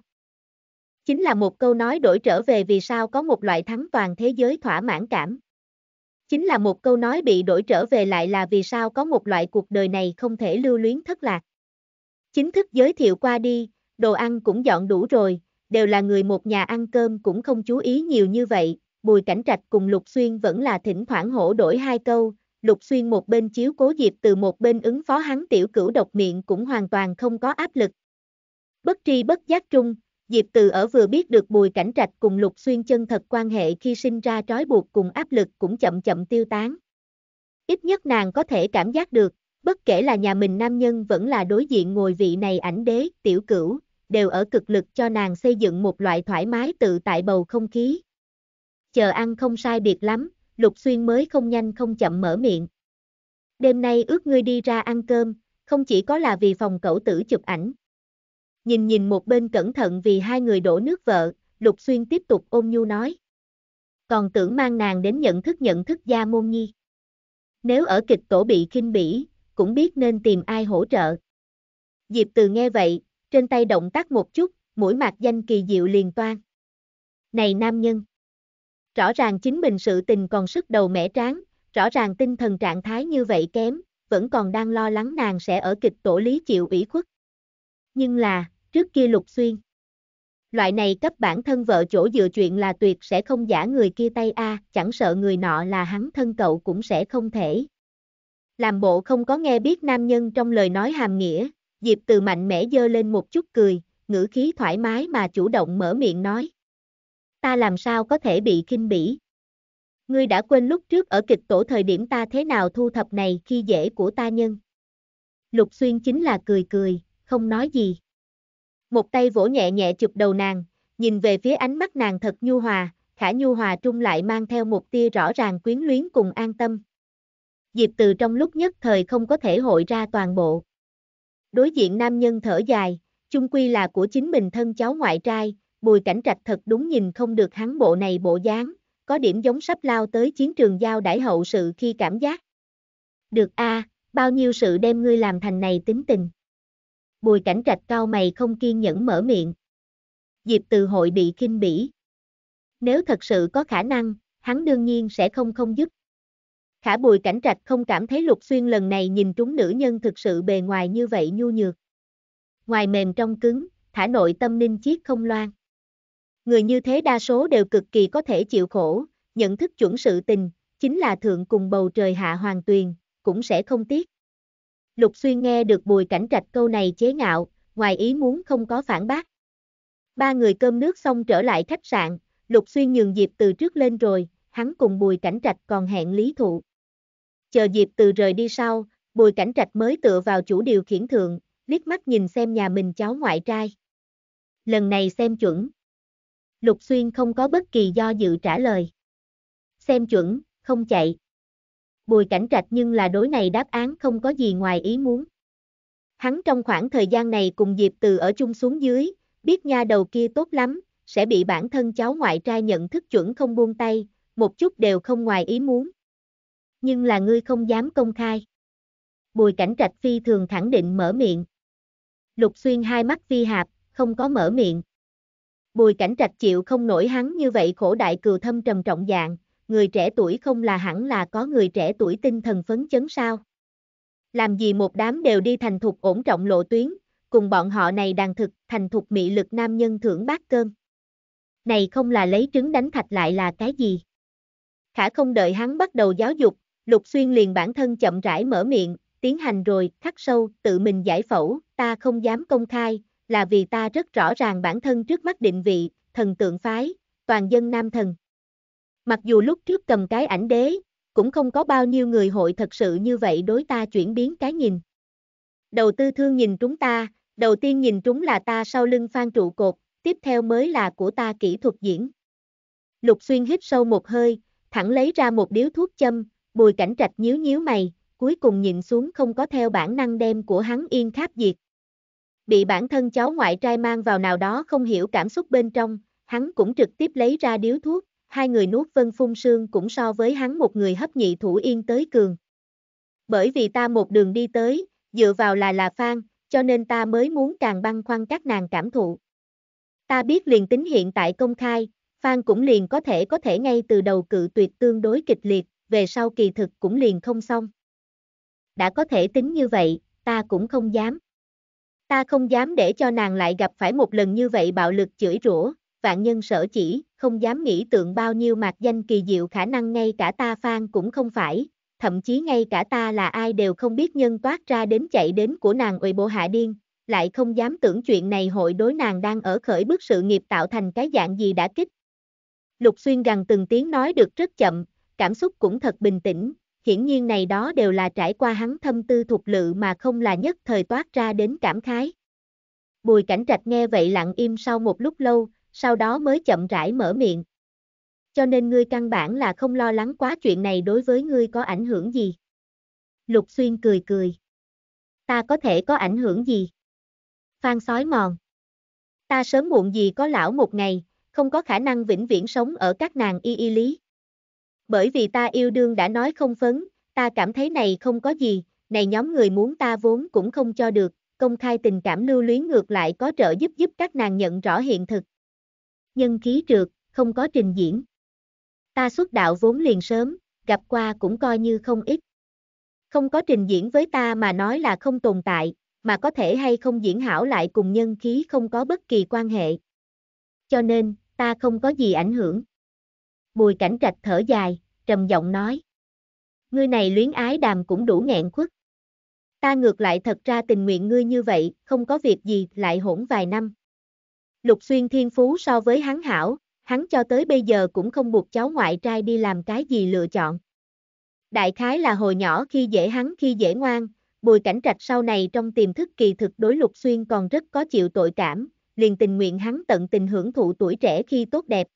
Chính là một câu nói đổi trở về vì sao có một loại thắng toàn thế giới thỏa mãn cảm. Chính là một câu nói bị đổi trở về lại là vì sao có một loại cuộc đời này không thể lưu luyến thất lạc. Chính thức giới thiệu qua đi, đồ ăn cũng dọn đủ rồi, đều là người một nhà ăn cơm cũng không chú ý nhiều như vậy, Bùi Cảnh Trạch cùng Lục Xuyên vẫn là thỉnh thoảng hổ đổi hai câu, Lục Xuyên một bên chiếu cố dịp từ một bên ứng phó hắn tiểu cửu độc miệng cũng hoàn toàn không có áp lực. Bất tri bất giác trung, Diệp Từ ở vừa biết được Bùi Cảnh Trạch cùng Lục Xuyên chân thật quan hệ khi sinh ra trói buộc cùng áp lực cũng chậm chậm tiêu tán. Ít nhất nàng có thể cảm giác được, bất kể là nhà mình nam nhân vẫn là đối diện ngồi vị này ảnh đế, tiểu cửu, đều ở cực lực cho nàng xây dựng một loại thoải mái tự tại bầu không khí. Chờ ăn không sai biệt lắm, Lục Xuyên mới không nhanh không chậm mở miệng. Đêm nay ước ngươi đi ra ăn cơm, không chỉ có là vì phòng cậu tử chụp ảnh, Nhìn nhìn một bên cẩn thận vì hai người đổ nước vợ, Lục Xuyên tiếp tục ôm nhu nói. Còn tưởng mang nàng đến nhận thức nhận thức gia môn nhi. Nếu ở kịch tổ bị khinh bỉ, cũng biết nên tìm ai hỗ trợ. Diệp Từ nghe vậy, trên tay động tác một chút, mũi mặt danh kỳ diệu liền toan. Này nam nhân! Rõ ràng chính mình sự tình còn sức đầu mẻ tráng, rõ ràng tinh thần trạng thái như vậy kém, vẫn còn đang lo lắng nàng sẽ ở kịch tổ lý chịu ủy khuất nhưng là, trước kia Lục Xuyên. Loại này cấp bản thân vợ chỗ dựa chuyện là tuyệt sẽ không giả người kia tay a, chẳng sợ người nọ là hắn thân cậu cũng sẽ không thể. Làm bộ không có nghe biết nam nhân trong lời nói hàm nghĩa, Diệp Từ mạnh mẽ dơ lên một chút cười, ngữ khí thoải mái mà chủ động mở miệng nói. Ta làm sao có thể bị khinh bỉ? Ngươi đã quên lúc trước ở kịch tổ thời điểm ta thế nào thu thập này khi dễ của ta nhân. Lục Xuyên chính là cười cười, không nói gì. Một tay vỗ nhẹ nhẹ chụp đầu nàng, nhìn về phía ánh mắt nàng thật nhu hòa, khả nhu hòa trung lại mang theo một tia rõ ràng quyến luyến cùng an tâm. Diệp từ trong lúc nhất thời không có thể hội ra toàn bộ. Đối diện nam nhân thở dài, chung quy là của chính mình thân cháu ngoại trai, bùi cảnh trạch thật đúng nhìn không được hắn bộ này bộ dáng, có điểm giống sắp lao tới chiến trường giao đãi hậu sự khi cảm giác. Được a, bao nhiêu sự đem ngươi làm thành này tính tình bùi cảnh trạch cao mày không kiên nhẫn mở miệng. Diệp từ hội bị kinh bỉ. Nếu thật sự có khả năng, hắn đương nhiên sẽ không không giúp. Khả bùi cảnh trạch không cảm thấy lục xuyên lần này nhìn trúng nữ nhân thực sự bề ngoài như vậy nhu nhược. Ngoài mềm trong cứng, thả nội tâm ninh chiết không loan. Người như thế đa số đều cực kỳ có thể chịu khổ, nhận thức chuẩn sự tình, chính là thượng cùng bầu trời hạ hoàng tuyền, cũng sẽ không tiếc. Lục Xuyên nghe được Bùi Cảnh Trạch câu này chế ngạo, ngoài ý muốn không có phản bác. Ba người cơm nước xong trở lại khách sạn, Lục Xuyên nhường Diệp Từ trước lên rồi, hắn cùng Bùi Cảnh Trạch còn hẹn Lý Thụ. Chờ Diệp Từ rời đi sau, Bùi Cảnh Trạch mới tựa vào chủ điều khiển thượng, liếc mắt nhìn xem nhà mình cháu ngoại trai. Lần này xem chuẩn. Lục Xuyên không có bất kỳ do dự trả lời. Xem chuẩn, không chạy. Bùi Cảnh Trạch nhưng là đối này đáp án không có gì ngoài ý muốn. Hắn trong khoảng thời gian này cùng Diệp Từ ở chung xuống dưới, biết nha đầu kia tốt lắm, sẽ bị bản thân cháu ngoại trai nhận thức chuẩn không buông tay, một chút đều không ngoài ý muốn. Nhưng là ngươi không dám công khai. Bùi Cảnh Trạch phi thường khẳng định mở miệng. Lục Xuyên hai mắt phi hạp, không có mở miệng. Bùi Cảnh Trạch chịu không nổi hắn như vậy khổ đại cừu thâm trầm trọng dạng, người trẻ tuổi không là hẳn là có người trẻ tuổi tinh thần phấn chấn sao. Làm gì một đám đều đi thành thục ổn trọng lộ tuyến, cùng bọn họ này đàn thực, thành thục mị lực nam nhân thưởng bát cơm. Này không là lấy trứng đánh thạch lại là cái gì? Khả không đợi hắn bắt đầu giáo dục, Lục Xuyên liền bản thân chậm rãi mở miệng, tiến hành rồi, khắc sâu, tự mình giải phẫu, ta không dám công khai, là vì ta rất rõ ràng bản thân trước mắt định vị, thần tượng phái, toàn dân nam thần. Mặc dù lúc trước cầm cái ảnh đế, cũng không có bao nhiêu người hội thật sự như vậy đối ta chuyển biến cái nhìn. Đầu tư thương nhìn chúng ta, đầu tiên nhìn chúng là ta sau lưng phan trụ cột, tiếp theo mới là của ta kỹ thuật diễn. Lục xuyên hít sâu một hơi, thẳng lấy ra một điếu thuốc châm, bùi cảnh trạch nhíu nhíu mày, cuối cùng nhìn xuống không có theo bản năng đem của hắn yên kháp diệt. Bị bản thân cháu ngoại trai mang vào nào đó không hiểu cảm xúc bên trong, hắn cũng trực tiếp lấy ra điếu thuốc, hai người nuốt vân phun sương cũng so với hắn một người hấp nhị thủ yên tới cường. Bởi vì ta một đường đi tới, dựa vào là là phan, cho nên ta mới muốn càng băng khoăn các nàng cảm thụ. Ta biết liền tính hiện tại công khai, Phan cũng liền có thể có thể ngay từ đầu cự tuyệt tương đối kịch liệt, về sau kỳ thực cũng liền không xong. Đã có thể tính như vậy, ta cũng không dám. Ta không dám để cho nàng lại gặp phải một lần như vậy bạo lực chửi rủa, vạn nhân sở chỉ, không dám nghĩ tượng bao nhiêu mạc danh kỳ diệu khả năng ngay cả ta phan cũng không phải, thậm chí ngay cả ta là ai đều không biết nhân toát ra đến chạy đến của nàng ủy bộ hạ điên, lại không dám tưởng chuyện này hội đối nàng đang ở khởi bước sự nghiệp tạo thành cái dạng gì đã kích. Lục xuyên gần từng tiếng nói được rất chậm, cảm xúc cũng thật bình tĩnh, hiển nhiên này đó đều là trải qua hắn thâm tư thuộc lự mà không là nhất thời toát ra đến cảm khái. Bùi cảnh trạch nghe vậy lặng im sau một lúc lâu, sau đó mới chậm rãi mở miệng. Cho nên ngươi căn bản là không lo lắng quá chuyện này đối với ngươi có ảnh hưởng gì. Lục Xuyên cười cười. Ta có thể có ảnh hưởng gì? Phan sói mòn. Ta sớm muộn gì có lão một ngày, không có khả năng vĩnh viễn sống ở các nàng y y lý. Bởi vì ta yêu đương đã nói không phấn, ta cảm thấy này không có gì, này nhóm người muốn ta vốn cũng không cho được, công khai tình cảm lưu luyến ngược lại có trợ giúp giúp các nàng nhận rõ hiện thực, nhân khí trượt, không có trình diễn. Ta xuất đạo vốn liền sớm, gặp qua cũng coi như không ít. Không có trình diễn với ta mà nói là không tồn tại, mà có thể hay không diễn hảo lại cùng nhân khí không có bất kỳ quan hệ. Cho nên, ta không có gì ảnh hưởng. Bùi cảnh trạch thở dài, trầm giọng nói. Ngươi này luyến ái đàm cũng đủ nghẹn khuất. Ta ngược lại thật ra tình nguyện ngươi như vậy, không có việc gì, lại hỗn vài năm. Lục Xuyên thiên phú so với hắn hảo, hắn cho tới bây giờ cũng không buộc cháu ngoại trai đi làm cái gì lựa chọn. Đại khái là hồi nhỏ khi dễ hắn khi dễ ngoan, bùi cảnh trạch sau này trong tiềm thức kỳ thực đối Lục Xuyên còn rất có chịu tội cảm, liền tình nguyện hắn tận tình hưởng thụ tuổi trẻ khi tốt đẹp.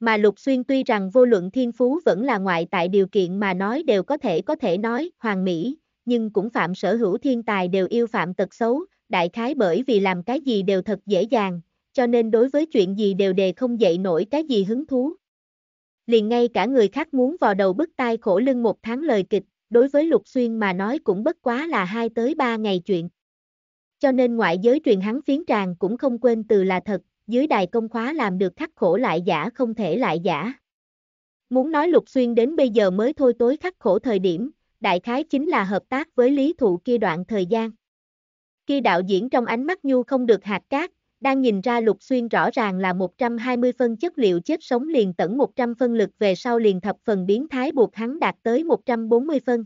Mà Lục Xuyên tuy rằng vô luận thiên phú vẫn là ngoại tại điều kiện mà nói đều có thể có thể nói hoàng mỹ, nhưng cũng phạm sở hữu thiên tài đều yêu phạm tật xấu, đại khái bởi vì làm cái gì đều thật dễ dàng, cho nên đối với chuyện gì đều đề không dậy nổi cái gì hứng thú. Liền ngay cả người khác muốn vào đầu bức tai khổ lưng một tháng lời kịch, đối với Lục Xuyên mà nói cũng bất quá là hai tới ba ngày chuyện. Cho nên ngoại giới truyền hắn phiến tràng cũng không quên từ là thật, dưới đài công khóa làm được khắc khổ lại giả không thể lại giả. Muốn nói Lục Xuyên đến bây giờ mới thôi tối khắc khổ thời điểm, đại khái chính là hợp tác với lý thụ kia đoạn thời gian. Khi đạo diễn trong ánh mắt nhu không được hạt cát, đang nhìn ra Lục Xuyên rõ ràng là 120 phân chất liệu chết sống liền tẩn 100 phân lực về sau liền thập phần biến thái buộc hắn đạt tới 140 phân.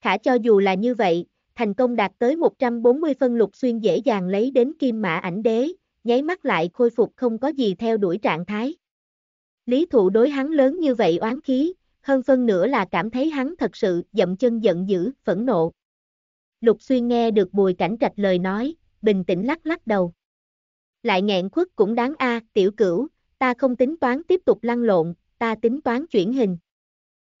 Khả cho dù là như vậy, thành công đạt tới 140 phân Lục Xuyên dễ dàng lấy đến kim mã ảnh đế, nháy mắt lại khôi phục không có gì theo đuổi trạng thái. Lý thụ đối hắn lớn như vậy oán khí, hơn phân nữa là cảm thấy hắn thật sự dậm chân giận dữ, phẫn nộ. Lục Xuyên nghe được Bùi Cảnh Trạch lời nói, bình tĩnh lắc lắc đầu lại nghẹn quất cũng đáng a, tiểu cửu, ta không tính toán tiếp tục lăn lộn, ta tính toán chuyển hình.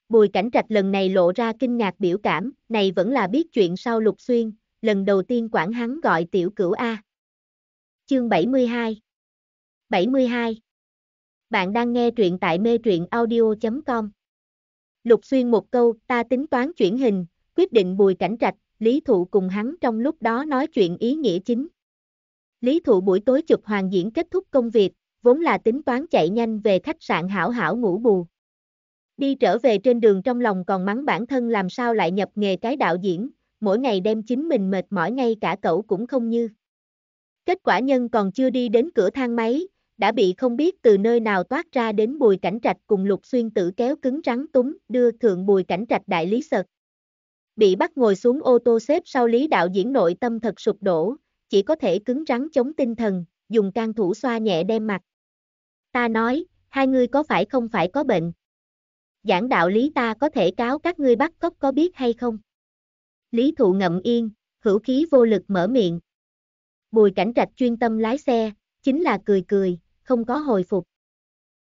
Bùi cảnh trạch lần này lộ ra kinh ngạc biểu cảm, này vẫn là biết chuyện sau lục xuyên, lần đầu tiên quản hắn gọi tiểu cửu A. Chương 72 72 Bạn đang nghe truyện tại mê truyện audio.com Lục xuyên một câu, ta tính toán chuyển hình, quyết định bùi cảnh trạch, lý thụ cùng hắn trong lúc đó nói chuyện ý nghĩa chính. Lý Thụ buổi tối chụp hoàn diễn kết thúc công việc, vốn là tính toán chạy nhanh về khách sạn hảo hảo ngủ bù. Đi trở về trên đường trong lòng còn mắng bản thân làm sao lại nhập nghề cái đạo diễn, mỗi ngày đem chính mình mệt mỏi ngay cả cậu cũng không như. Kết quả nhân còn chưa đi đến cửa thang máy, đã bị không biết từ nơi nào toát ra đến bùi cảnh trạch cùng lục xuyên tử kéo cứng trắng túng đưa thượng bùi cảnh trạch đại lý sật. Bị bắt ngồi xuống ô tô xếp sau lý đạo diễn nội tâm thật sụp đổ, chỉ có thể cứng rắn chống tinh thần, dùng can thủ xoa nhẹ đem mặt. Ta nói, hai ngươi có phải không phải có bệnh? Giảng đạo lý ta có thể cáo các ngươi bắt cóc có biết hay không? Lý thụ ngậm yên, hữu khí vô lực mở miệng. Bùi cảnh trạch chuyên tâm lái xe, chính là cười cười, không có hồi phục.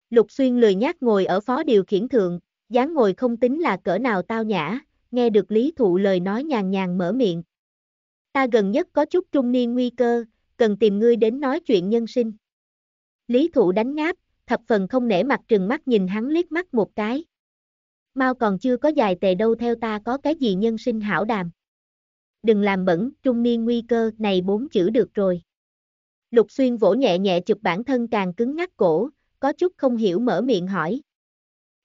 Lục xuyên lười nhác ngồi ở phó điều khiển thượng, dáng ngồi không tính là cỡ nào tao nhã, nghe được lý thụ lời nói nhàn nhàn mở miệng ta gần nhất có chút trung niên nguy cơ, cần tìm ngươi đến nói chuyện nhân sinh. Lý thụ đánh ngáp, thập phần không nể mặt trừng mắt nhìn hắn liếc mắt một cái. Mau còn chưa có dài tề đâu theo ta có cái gì nhân sinh hảo đàm. Đừng làm bẩn, trung niên nguy cơ này bốn chữ được rồi. Lục xuyên vỗ nhẹ nhẹ chụp bản thân càng cứng ngắc cổ, có chút không hiểu mở miệng hỏi.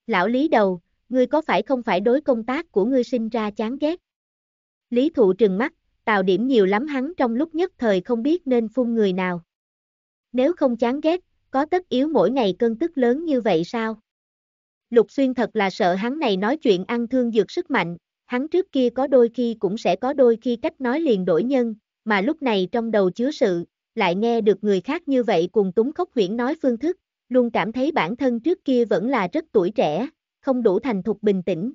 Lão lý đầu, ngươi có phải không phải đối công tác của ngươi sinh ra chán ghét? Lý thụ trừng mắt, tào điểm nhiều lắm hắn trong lúc nhất thời không biết nên phun người nào. Nếu không chán ghét, có tất yếu mỗi ngày cơn tức lớn như vậy sao? Lục xuyên thật là sợ hắn này nói chuyện ăn thương dược sức mạnh, hắn trước kia có đôi khi cũng sẽ có đôi khi cách nói liền đổi nhân, mà lúc này trong đầu chứa sự, lại nghe được người khác như vậy cùng túng khóc huyễn nói phương thức, luôn cảm thấy bản thân trước kia vẫn là rất tuổi trẻ, không đủ thành thục bình tĩnh.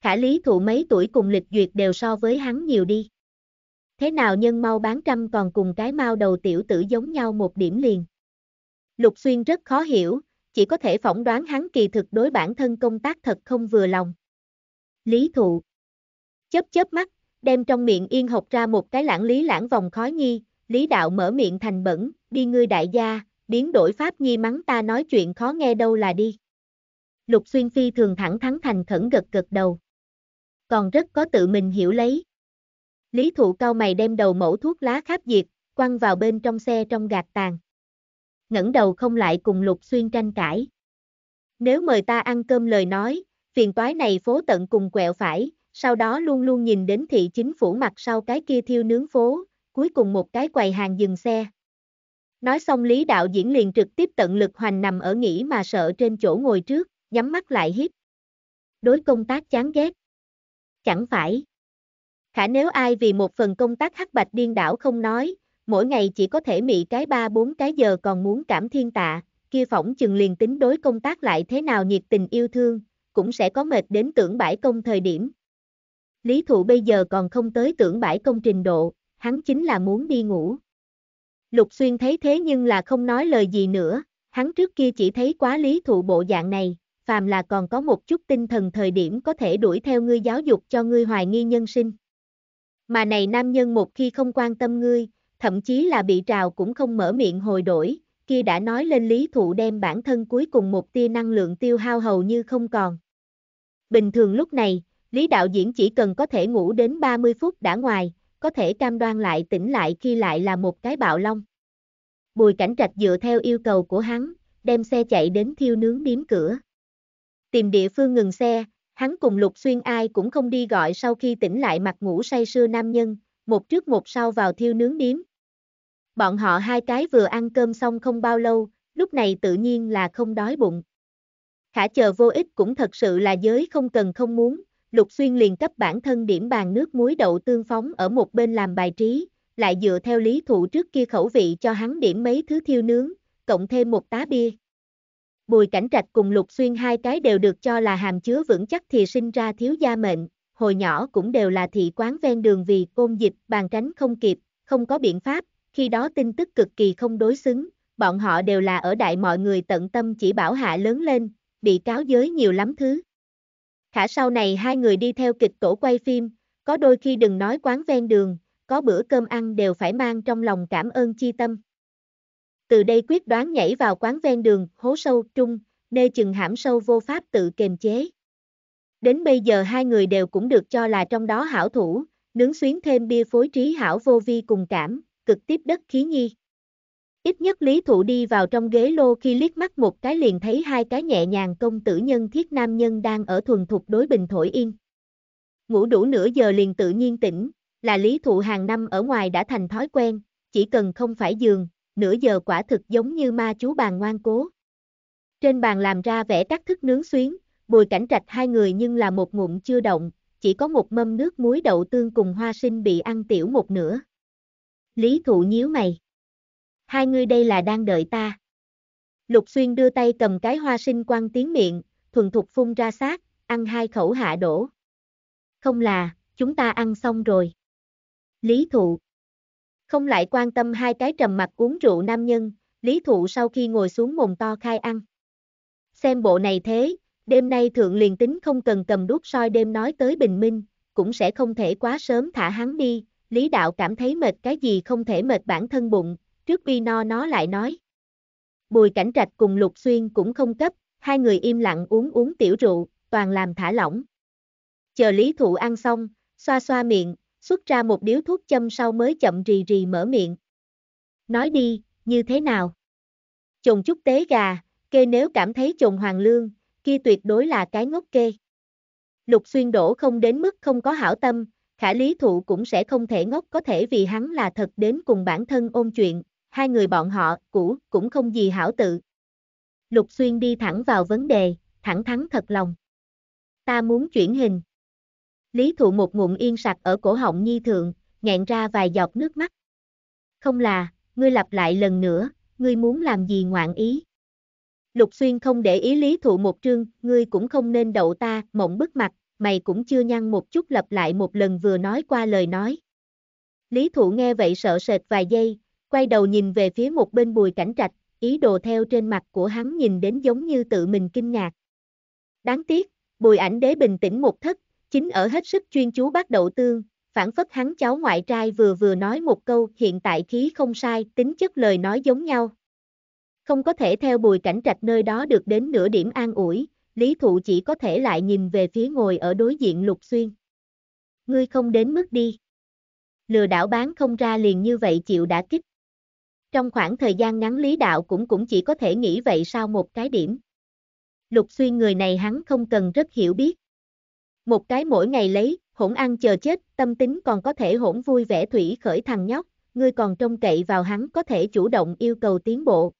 Khả lý thụ mấy tuổi cùng lịch duyệt đều so với hắn nhiều đi thế nào nhân mau bán trăm còn cùng cái mau đầu tiểu tử giống nhau một điểm liền. Lục Xuyên rất khó hiểu, chỉ có thể phỏng đoán hắn kỳ thực đối bản thân công tác thật không vừa lòng. Lý thụ Chớp chớp mắt, đem trong miệng yên học ra một cái lãng lý lãng vòng khói nhi, lý đạo mở miệng thành bẩn, đi ngươi đại gia, biến đổi pháp nhi mắng ta nói chuyện khó nghe đâu là đi. Lục xuyên phi thường thẳng thắn thành khẩn gật gật đầu. Còn rất có tự mình hiểu lấy. Lý thụ cao mày đem đầu mẫu thuốc lá kháp diệt, quăng vào bên trong xe trong gạt tàn. ngẩng đầu không lại cùng lục xuyên tranh cãi. Nếu mời ta ăn cơm lời nói, phiền toái này phố tận cùng quẹo phải, sau đó luôn luôn nhìn đến thị chính phủ mặt sau cái kia thiêu nướng phố, cuối cùng một cái quầy hàng dừng xe. Nói xong Lý đạo diễn liền trực tiếp tận lực hoành nằm ở nghỉ mà sợ trên chỗ ngồi trước, nhắm mắt lại hiếp. Đối công tác chán ghét. Chẳng phải. Khả nếu ai vì một phần công tác hắc bạch điên đảo không nói, mỗi ngày chỉ có thể mị cái ba bốn cái giờ còn muốn cảm thiên tạ, kia phỏng chừng liền tính đối công tác lại thế nào nhiệt tình yêu thương, cũng sẽ có mệt đến tưởng bãi công thời điểm. Lý thụ bây giờ còn không tới tưởng bãi công trình độ, hắn chính là muốn đi ngủ. Lục xuyên thấy thế nhưng là không nói lời gì nữa, hắn trước kia chỉ thấy quá lý thụ bộ dạng này, phàm là còn có một chút tinh thần thời điểm có thể đuổi theo ngươi giáo dục cho ngươi hoài nghi nhân sinh. Mà này nam nhân một khi không quan tâm ngươi, thậm chí là bị trào cũng không mở miệng hồi đổi, kia đã nói lên lý thụ đem bản thân cuối cùng một tia năng lượng tiêu hao hầu như không còn. Bình thường lúc này, lý đạo diễn chỉ cần có thể ngủ đến 30 phút đã ngoài, có thể cam đoan lại tỉnh lại khi lại là một cái bạo long. Bùi cảnh trạch dựa theo yêu cầu của hắn, đem xe chạy đến thiêu nướng điếm cửa. Tìm địa phương ngừng xe, Hắn cùng Lục Xuyên ai cũng không đi gọi sau khi tỉnh lại mặt ngủ say sưa nam nhân, một trước một sau vào thiêu nướng điếm. Bọn họ hai cái vừa ăn cơm xong không bao lâu, lúc này tự nhiên là không đói bụng. Khả chờ vô ích cũng thật sự là giới không cần không muốn, Lục Xuyên liền cấp bản thân điểm bàn nước muối đậu tương phóng ở một bên làm bài trí, lại dựa theo lý thụ trước kia khẩu vị cho hắn điểm mấy thứ thiêu nướng, cộng thêm một tá bia. Bùi Cảnh Trạch cùng Lục Xuyên hai cái đều được cho là hàm chứa vững chắc thì sinh ra thiếu gia mệnh, hồi nhỏ cũng đều là thị quán ven đường vì côn dịch, bàn tránh không kịp, không có biện pháp, khi đó tin tức cực kỳ không đối xứng, bọn họ đều là ở đại mọi người tận tâm chỉ bảo hạ lớn lên, bị cáo giới nhiều lắm thứ. Khả sau này hai người đi theo kịch tổ quay phim, có đôi khi đừng nói quán ven đường, có bữa cơm ăn đều phải mang trong lòng cảm ơn chi tâm từ đây quyết đoán nhảy vào quán ven đường, hố sâu, trung, nơi chừng hãm sâu vô pháp tự kềm chế. Đến bây giờ hai người đều cũng được cho là trong đó hảo thủ, nướng xuyến thêm bia phối trí hảo vô vi cùng cảm, cực tiếp đất khí nhi. Ít nhất Lý Thụ đi vào trong ghế lô khi liếc mắt một cái liền thấy hai cái nhẹ nhàng công tử nhân thiết nam nhân đang ở thuần thục đối bình thổi yên. Ngủ đủ nửa giờ liền tự nhiên tỉnh, là Lý Thụ hàng năm ở ngoài đã thành thói quen, chỉ cần không phải giường, nửa giờ quả thực giống như ma chú bàn ngoan cố. Trên bàn làm ra vẽ các thức nướng xuyến, bùi cảnh trạch hai người nhưng là một ngụm chưa động, chỉ có một mâm nước muối đậu tương cùng hoa sinh bị ăn tiểu một nửa. Lý thụ nhíu mày. Hai người đây là đang đợi ta. Lục xuyên đưa tay cầm cái hoa sinh quăng tiếng miệng, thuần thục phun ra xác, ăn hai khẩu hạ đổ. Không là, chúng ta ăn xong rồi. Lý thụ. Không lại quan tâm hai cái trầm mặt uống rượu nam nhân, lý thụ sau khi ngồi xuống mồm to khai ăn. Xem bộ này thế, đêm nay thượng liền tính không cần cầm đút soi đêm nói tới bình minh, cũng sẽ không thể quá sớm thả hắn đi, lý đạo cảm thấy mệt cái gì không thể mệt bản thân bụng, trước uy no nó lại nói. Bùi cảnh trạch cùng lục xuyên cũng không cấp, hai người im lặng uống uống tiểu rượu, toàn làm thả lỏng. Chờ lý thụ ăn xong, xoa xoa miệng, xuất ra một điếu thuốc châm sau mới chậm rì rì mở miệng. Nói đi, như thế nào? Chồng chút tế gà, kê nếu cảm thấy chồng hoàng lương, kia tuyệt đối là cái ngốc kê. Lục xuyên đổ không đến mức không có hảo tâm, khả lý thụ cũng sẽ không thể ngốc có thể vì hắn là thật đến cùng bản thân ôn chuyện, hai người bọn họ, cũ, cũng không gì hảo tự. Lục xuyên đi thẳng vào vấn đề, thẳng thắn thật lòng. Ta muốn chuyển hình. Lý thụ một ngụm yên sặc ở cổ họng nhi thượng, nghẹn ra vài giọt nước mắt. Không là, ngươi lặp lại lần nữa, ngươi muốn làm gì ngoạn ý. Lục xuyên không để ý lý thụ một trương, ngươi cũng không nên đậu ta, mộng bức mặt, mày cũng chưa nhăn một chút lặp lại một lần vừa nói qua lời nói. Lý thụ nghe vậy sợ sệt vài giây, quay đầu nhìn về phía một bên bùi cảnh trạch, ý đồ theo trên mặt của hắn nhìn đến giống như tự mình kinh ngạc. Đáng tiếc, bùi ảnh đế bình tĩnh một thất, Chính ở hết sức chuyên chú bắt đầu tương, phản phất hắn cháu ngoại trai vừa vừa nói một câu hiện tại khí không sai, tính chất lời nói giống nhau. Không có thể theo bùi cảnh trạch nơi đó được đến nửa điểm an ủi, lý thụ chỉ có thể lại nhìn về phía ngồi ở đối diện lục xuyên. Ngươi không đến mức đi. Lừa đảo bán không ra liền như vậy chịu đã kích. Trong khoảng thời gian ngắn lý đạo cũng cũng chỉ có thể nghĩ vậy sau một cái điểm. Lục xuyên người này hắn không cần rất hiểu biết, một cái mỗi ngày lấy, hỗn ăn chờ chết, tâm tính còn có thể hỗn vui vẻ thủy khởi thằng nhóc, ngươi còn trông cậy vào hắn có thể chủ động yêu cầu tiến bộ.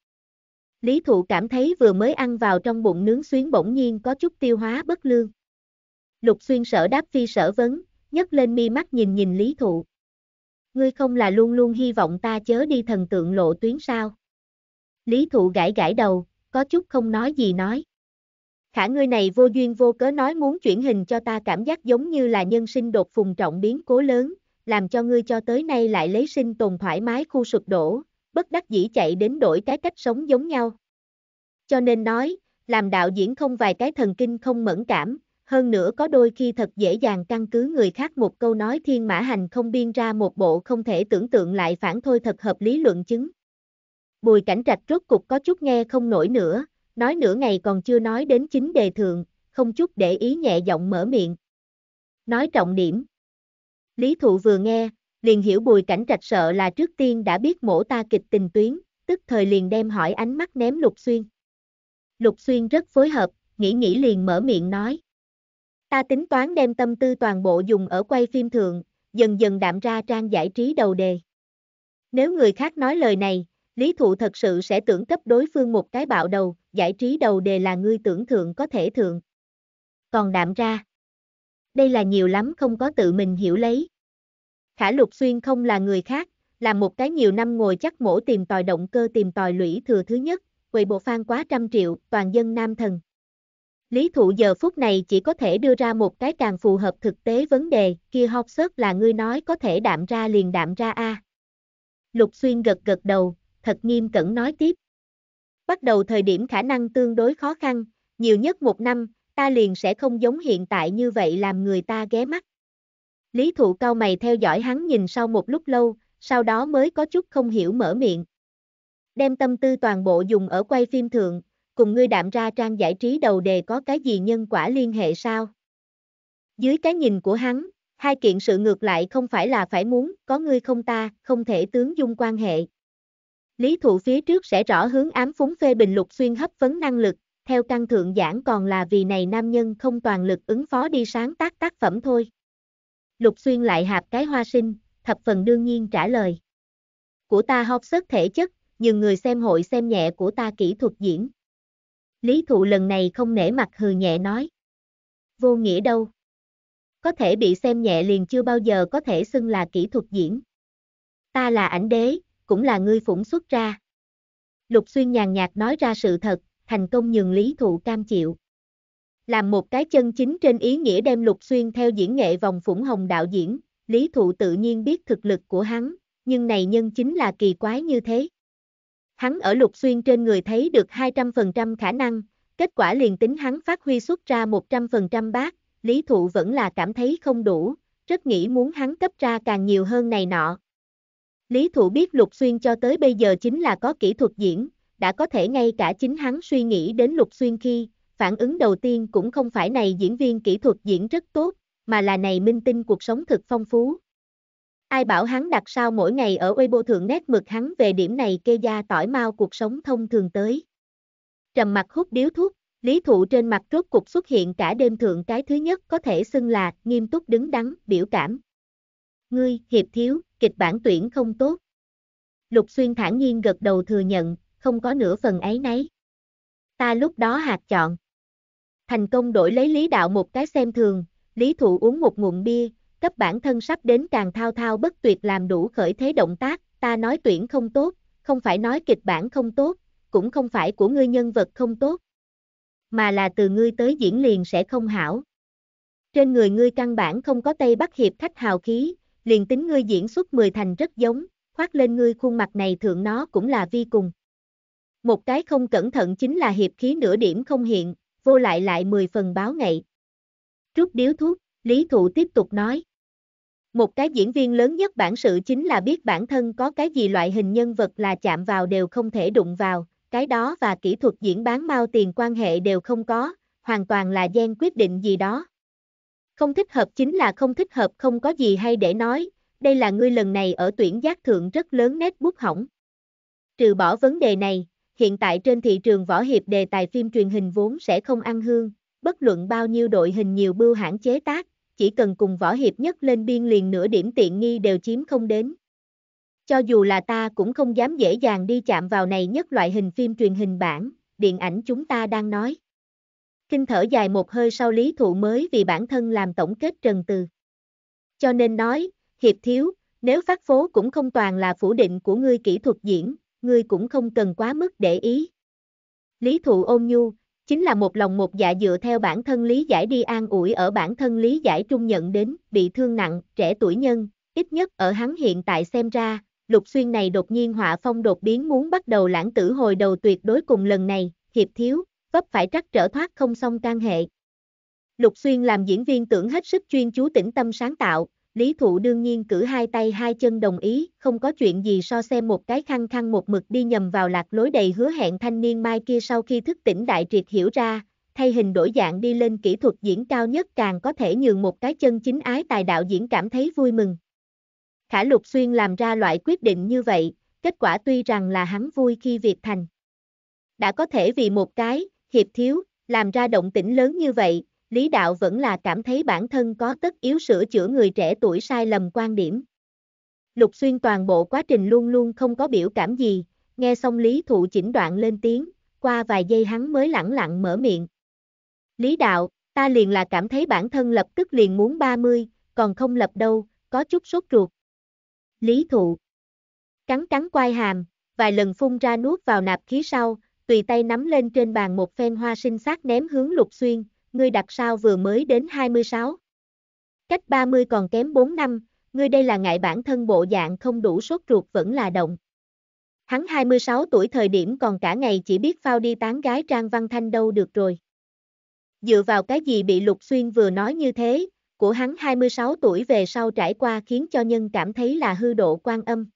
Lý thụ cảm thấy vừa mới ăn vào trong bụng nướng xuyến bỗng nhiên có chút tiêu hóa bất lương. Lục xuyên sở đáp phi sở vấn, nhấc lên mi mắt nhìn nhìn lý thụ. Ngươi không là luôn luôn hy vọng ta chớ đi thần tượng lộ tuyến sao. Lý thụ gãi gãi đầu, có chút không nói gì nói khả ngươi này vô duyên vô cớ nói muốn chuyển hình cho ta cảm giác giống như là nhân sinh đột phùng trọng biến cố lớn, làm cho ngươi cho tới nay lại lấy sinh tồn thoải mái khu sụp đổ, bất đắc dĩ chạy đến đổi cái cách sống giống nhau. Cho nên nói, làm đạo diễn không vài cái thần kinh không mẫn cảm, hơn nữa có đôi khi thật dễ dàng căn cứ người khác một câu nói thiên mã hành không biên ra một bộ không thể tưởng tượng lại phản thôi thật hợp lý luận chứng. Bùi cảnh trạch rốt cục có chút nghe không nổi nữa, nói nửa ngày còn chưa nói đến chính đề thượng, không chút để ý nhẹ giọng mở miệng. Nói trọng điểm. Lý thụ vừa nghe, liền hiểu bùi cảnh trạch sợ là trước tiên đã biết mổ ta kịch tình tuyến, tức thời liền đem hỏi ánh mắt ném lục xuyên. Lục xuyên rất phối hợp, nghĩ nghĩ liền mở miệng nói. Ta tính toán đem tâm tư toàn bộ dùng ở quay phim thượng, dần dần đạm ra trang giải trí đầu đề. Nếu người khác nói lời này, Lý thụ thật sự sẽ tưởng cấp đối phương một cái bạo đầu, giải trí đầu đề là ngươi tưởng thượng có thể thượng. Còn đạm ra. Đây là nhiều lắm không có tự mình hiểu lấy. Khả lục xuyên không là người khác, là một cái nhiều năm ngồi chắc mổ tìm tòi động cơ tìm tòi lũy thừa thứ nhất, quầy bộ phan quá trăm triệu, toàn dân nam thần. Lý thụ giờ phút này chỉ có thể đưa ra một cái càng phù hợp thực tế vấn đề, kia học sớt là ngươi nói có thể đạm ra liền đạm ra a Lục xuyên gật gật đầu, thật nghiêm cẩn nói tiếp. Bắt đầu thời điểm khả năng tương đối khó khăn, nhiều nhất một năm, ta liền sẽ không giống hiện tại như vậy làm người ta ghé mắt. Lý thụ cao mày theo dõi hắn nhìn sau một lúc lâu, sau đó mới có chút không hiểu mở miệng. Đem tâm tư toàn bộ dùng ở quay phim thượng, cùng ngươi đạm ra trang giải trí đầu đề có cái gì nhân quả liên hệ sao? Dưới cái nhìn của hắn, hai kiện sự ngược lại không phải là phải muốn, có ngươi không ta, không thể tướng dung quan hệ. Lý thụ phía trước sẽ rõ hướng ám phúng phê bình lục xuyên hấp phấn năng lực, theo căn thượng giảng còn là vì này nam nhân không toàn lực ứng phó đi sáng tác tác phẩm thôi. Lục xuyên lại hạp cái hoa sinh, thập phần đương nhiên trả lời. Của ta học sức thể chất, nhưng người xem hội xem nhẹ của ta kỹ thuật diễn. Lý thụ lần này không nể mặt hừ nhẹ nói. Vô nghĩa đâu. Có thể bị xem nhẹ liền chưa bao giờ có thể xưng là kỹ thuật diễn. Ta là ảnh đế, cũng là ngươi phủng xuất ra. Lục Xuyên nhàn nhạt nói ra sự thật, thành công nhường Lý Thụ cam chịu. Làm một cái chân chính trên ý nghĩa đem Lục Xuyên theo diễn nghệ vòng phủng hồng đạo diễn, Lý Thụ tự nhiên biết thực lực của hắn, nhưng này nhân chính là kỳ quái như thế. Hắn ở Lục Xuyên trên người thấy được 200% khả năng, kết quả liền tính hắn phát huy xuất ra 100% bác, Lý Thụ vẫn là cảm thấy không đủ, rất nghĩ muốn hắn cấp ra càng nhiều hơn này nọ, Lý Thụ biết Lục Xuyên cho tới bây giờ chính là có kỹ thuật diễn, đã có thể ngay cả chính hắn suy nghĩ đến Lục Xuyên khi, phản ứng đầu tiên cũng không phải này diễn viên kỹ thuật diễn rất tốt, mà là này minh tinh cuộc sống thực phong phú. Ai bảo hắn đặt sao mỗi ngày ở Weibo thượng nét mực hắn về điểm này kê da tỏi mau cuộc sống thông thường tới. Trầm mặt hút điếu thuốc, lý thụ trên mặt rốt cuộc xuất hiện cả đêm thượng cái thứ nhất có thể xưng là nghiêm túc đứng đắn, biểu cảm. Ngươi, hiệp thiếu, kịch bản tuyển không tốt. Lục xuyên thản nhiên gật đầu thừa nhận, không có nửa phần ấy nấy. Ta lúc đó hạt chọn. Thành công đổi lấy lý đạo một cái xem thường, lý thụ uống một ngụm bia, cấp bản thân sắp đến càng thao thao bất tuyệt làm đủ khởi thế động tác, ta nói tuyển không tốt, không phải nói kịch bản không tốt, cũng không phải của ngươi nhân vật không tốt, mà là từ ngươi tới diễn liền sẽ không hảo. Trên người ngươi căn bản không có tay bắt Hiệp khách hào khí, liền tính ngươi diễn xuất 10 thành rất giống, khoác lên ngươi khuôn mặt này thượng nó cũng là vi cùng. Một cái không cẩn thận chính là hiệp khí nửa điểm không hiện, vô lại lại 10 phần báo ngậy. Trút điếu thuốc, Lý Thụ tiếp tục nói. Một cái diễn viên lớn nhất bản sự chính là biết bản thân có cái gì loại hình nhân vật là chạm vào đều không thể đụng vào, cái đó và kỹ thuật diễn bán mau tiền quan hệ đều không có, hoàn toàn là gen quyết định gì đó. Không thích hợp chính là không thích hợp không có gì hay để nói, đây là ngươi lần này ở tuyển giác thượng rất lớn nét bút hỏng. Trừ bỏ vấn đề này, hiện tại trên thị trường võ hiệp đề tài phim truyền hình vốn sẽ không ăn hương, bất luận bao nhiêu đội hình nhiều bưu hãng chế tác, chỉ cần cùng võ hiệp nhất lên biên liền nửa điểm tiện nghi đều chiếm không đến. Cho dù là ta cũng không dám dễ dàng đi chạm vào này nhất loại hình phim truyền hình bản, điện ảnh chúng ta đang nói. Kinh thở dài một hơi sau lý thụ mới vì bản thân làm tổng kết trần từ. Cho nên nói, hiệp thiếu, nếu phát phố cũng không toàn là phủ định của ngươi kỹ thuật diễn, ngươi cũng không cần quá mức để ý. Lý thụ ôm nhu, chính là một lòng một dạ dựa theo bản thân lý giải đi an ủi ở bản thân lý giải trung nhận đến bị thương nặng, trẻ tuổi nhân, ít nhất ở hắn hiện tại xem ra, lục xuyên này đột nhiên họa phong đột biến muốn bắt đầu lãng tử hồi đầu tuyệt đối cùng lần này, hiệp thiếu, vấp phải trắc trở thoát không xong can hệ. Lục Xuyên làm diễn viên tưởng hết sức chuyên chú tĩnh tâm sáng tạo, Lý Thụ đương nhiên cử hai tay hai chân đồng ý, không có chuyện gì so xem một cái khăn khăn một mực đi nhầm vào lạc lối đầy hứa hẹn thanh niên mai kia sau khi thức tỉnh đại triệt hiểu ra, thay hình đổi dạng đi lên kỹ thuật diễn cao nhất càng có thể nhường một cái chân chính ái tài đạo diễn cảm thấy vui mừng. Khả Lục Xuyên làm ra loại quyết định như vậy, kết quả tuy rằng là hắn vui khi việc thành. Đã có thể vì một cái, hiệp thiếu, làm ra động tĩnh lớn như vậy, Lý Đạo vẫn là cảm thấy bản thân có tất yếu sửa chữa người trẻ tuổi sai lầm quan điểm. Lục Xuyên toàn bộ quá trình luôn luôn không có biểu cảm gì, nghe xong Lý Thụ chỉnh đoạn lên tiếng, qua vài giây hắn mới lẳng lặng mở miệng. Lý Đạo, ta liền là cảm thấy bản thân lập tức liền muốn 30, còn không lập đâu, có chút sốt ruột. Lý Thụ cắn cắn quai hàm, vài lần phun ra nuốt vào nạp khí sau, tùy tay nắm lên trên bàn một phen hoa sinh sát ném hướng lục xuyên, ngươi đặt sao vừa mới đến 26. Cách 30 còn kém 4 năm, ngươi đây là ngại bản thân bộ dạng không đủ sốt ruột vẫn là động. Hắn 26 tuổi thời điểm còn cả ngày chỉ biết phao đi tán gái Trang Văn Thanh đâu được rồi. Dựa vào cái gì bị Lục Xuyên vừa nói như thế, của hắn 26 tuổi về sau trải qua khiến cho nhân cảm thấy là hư độ quan âm.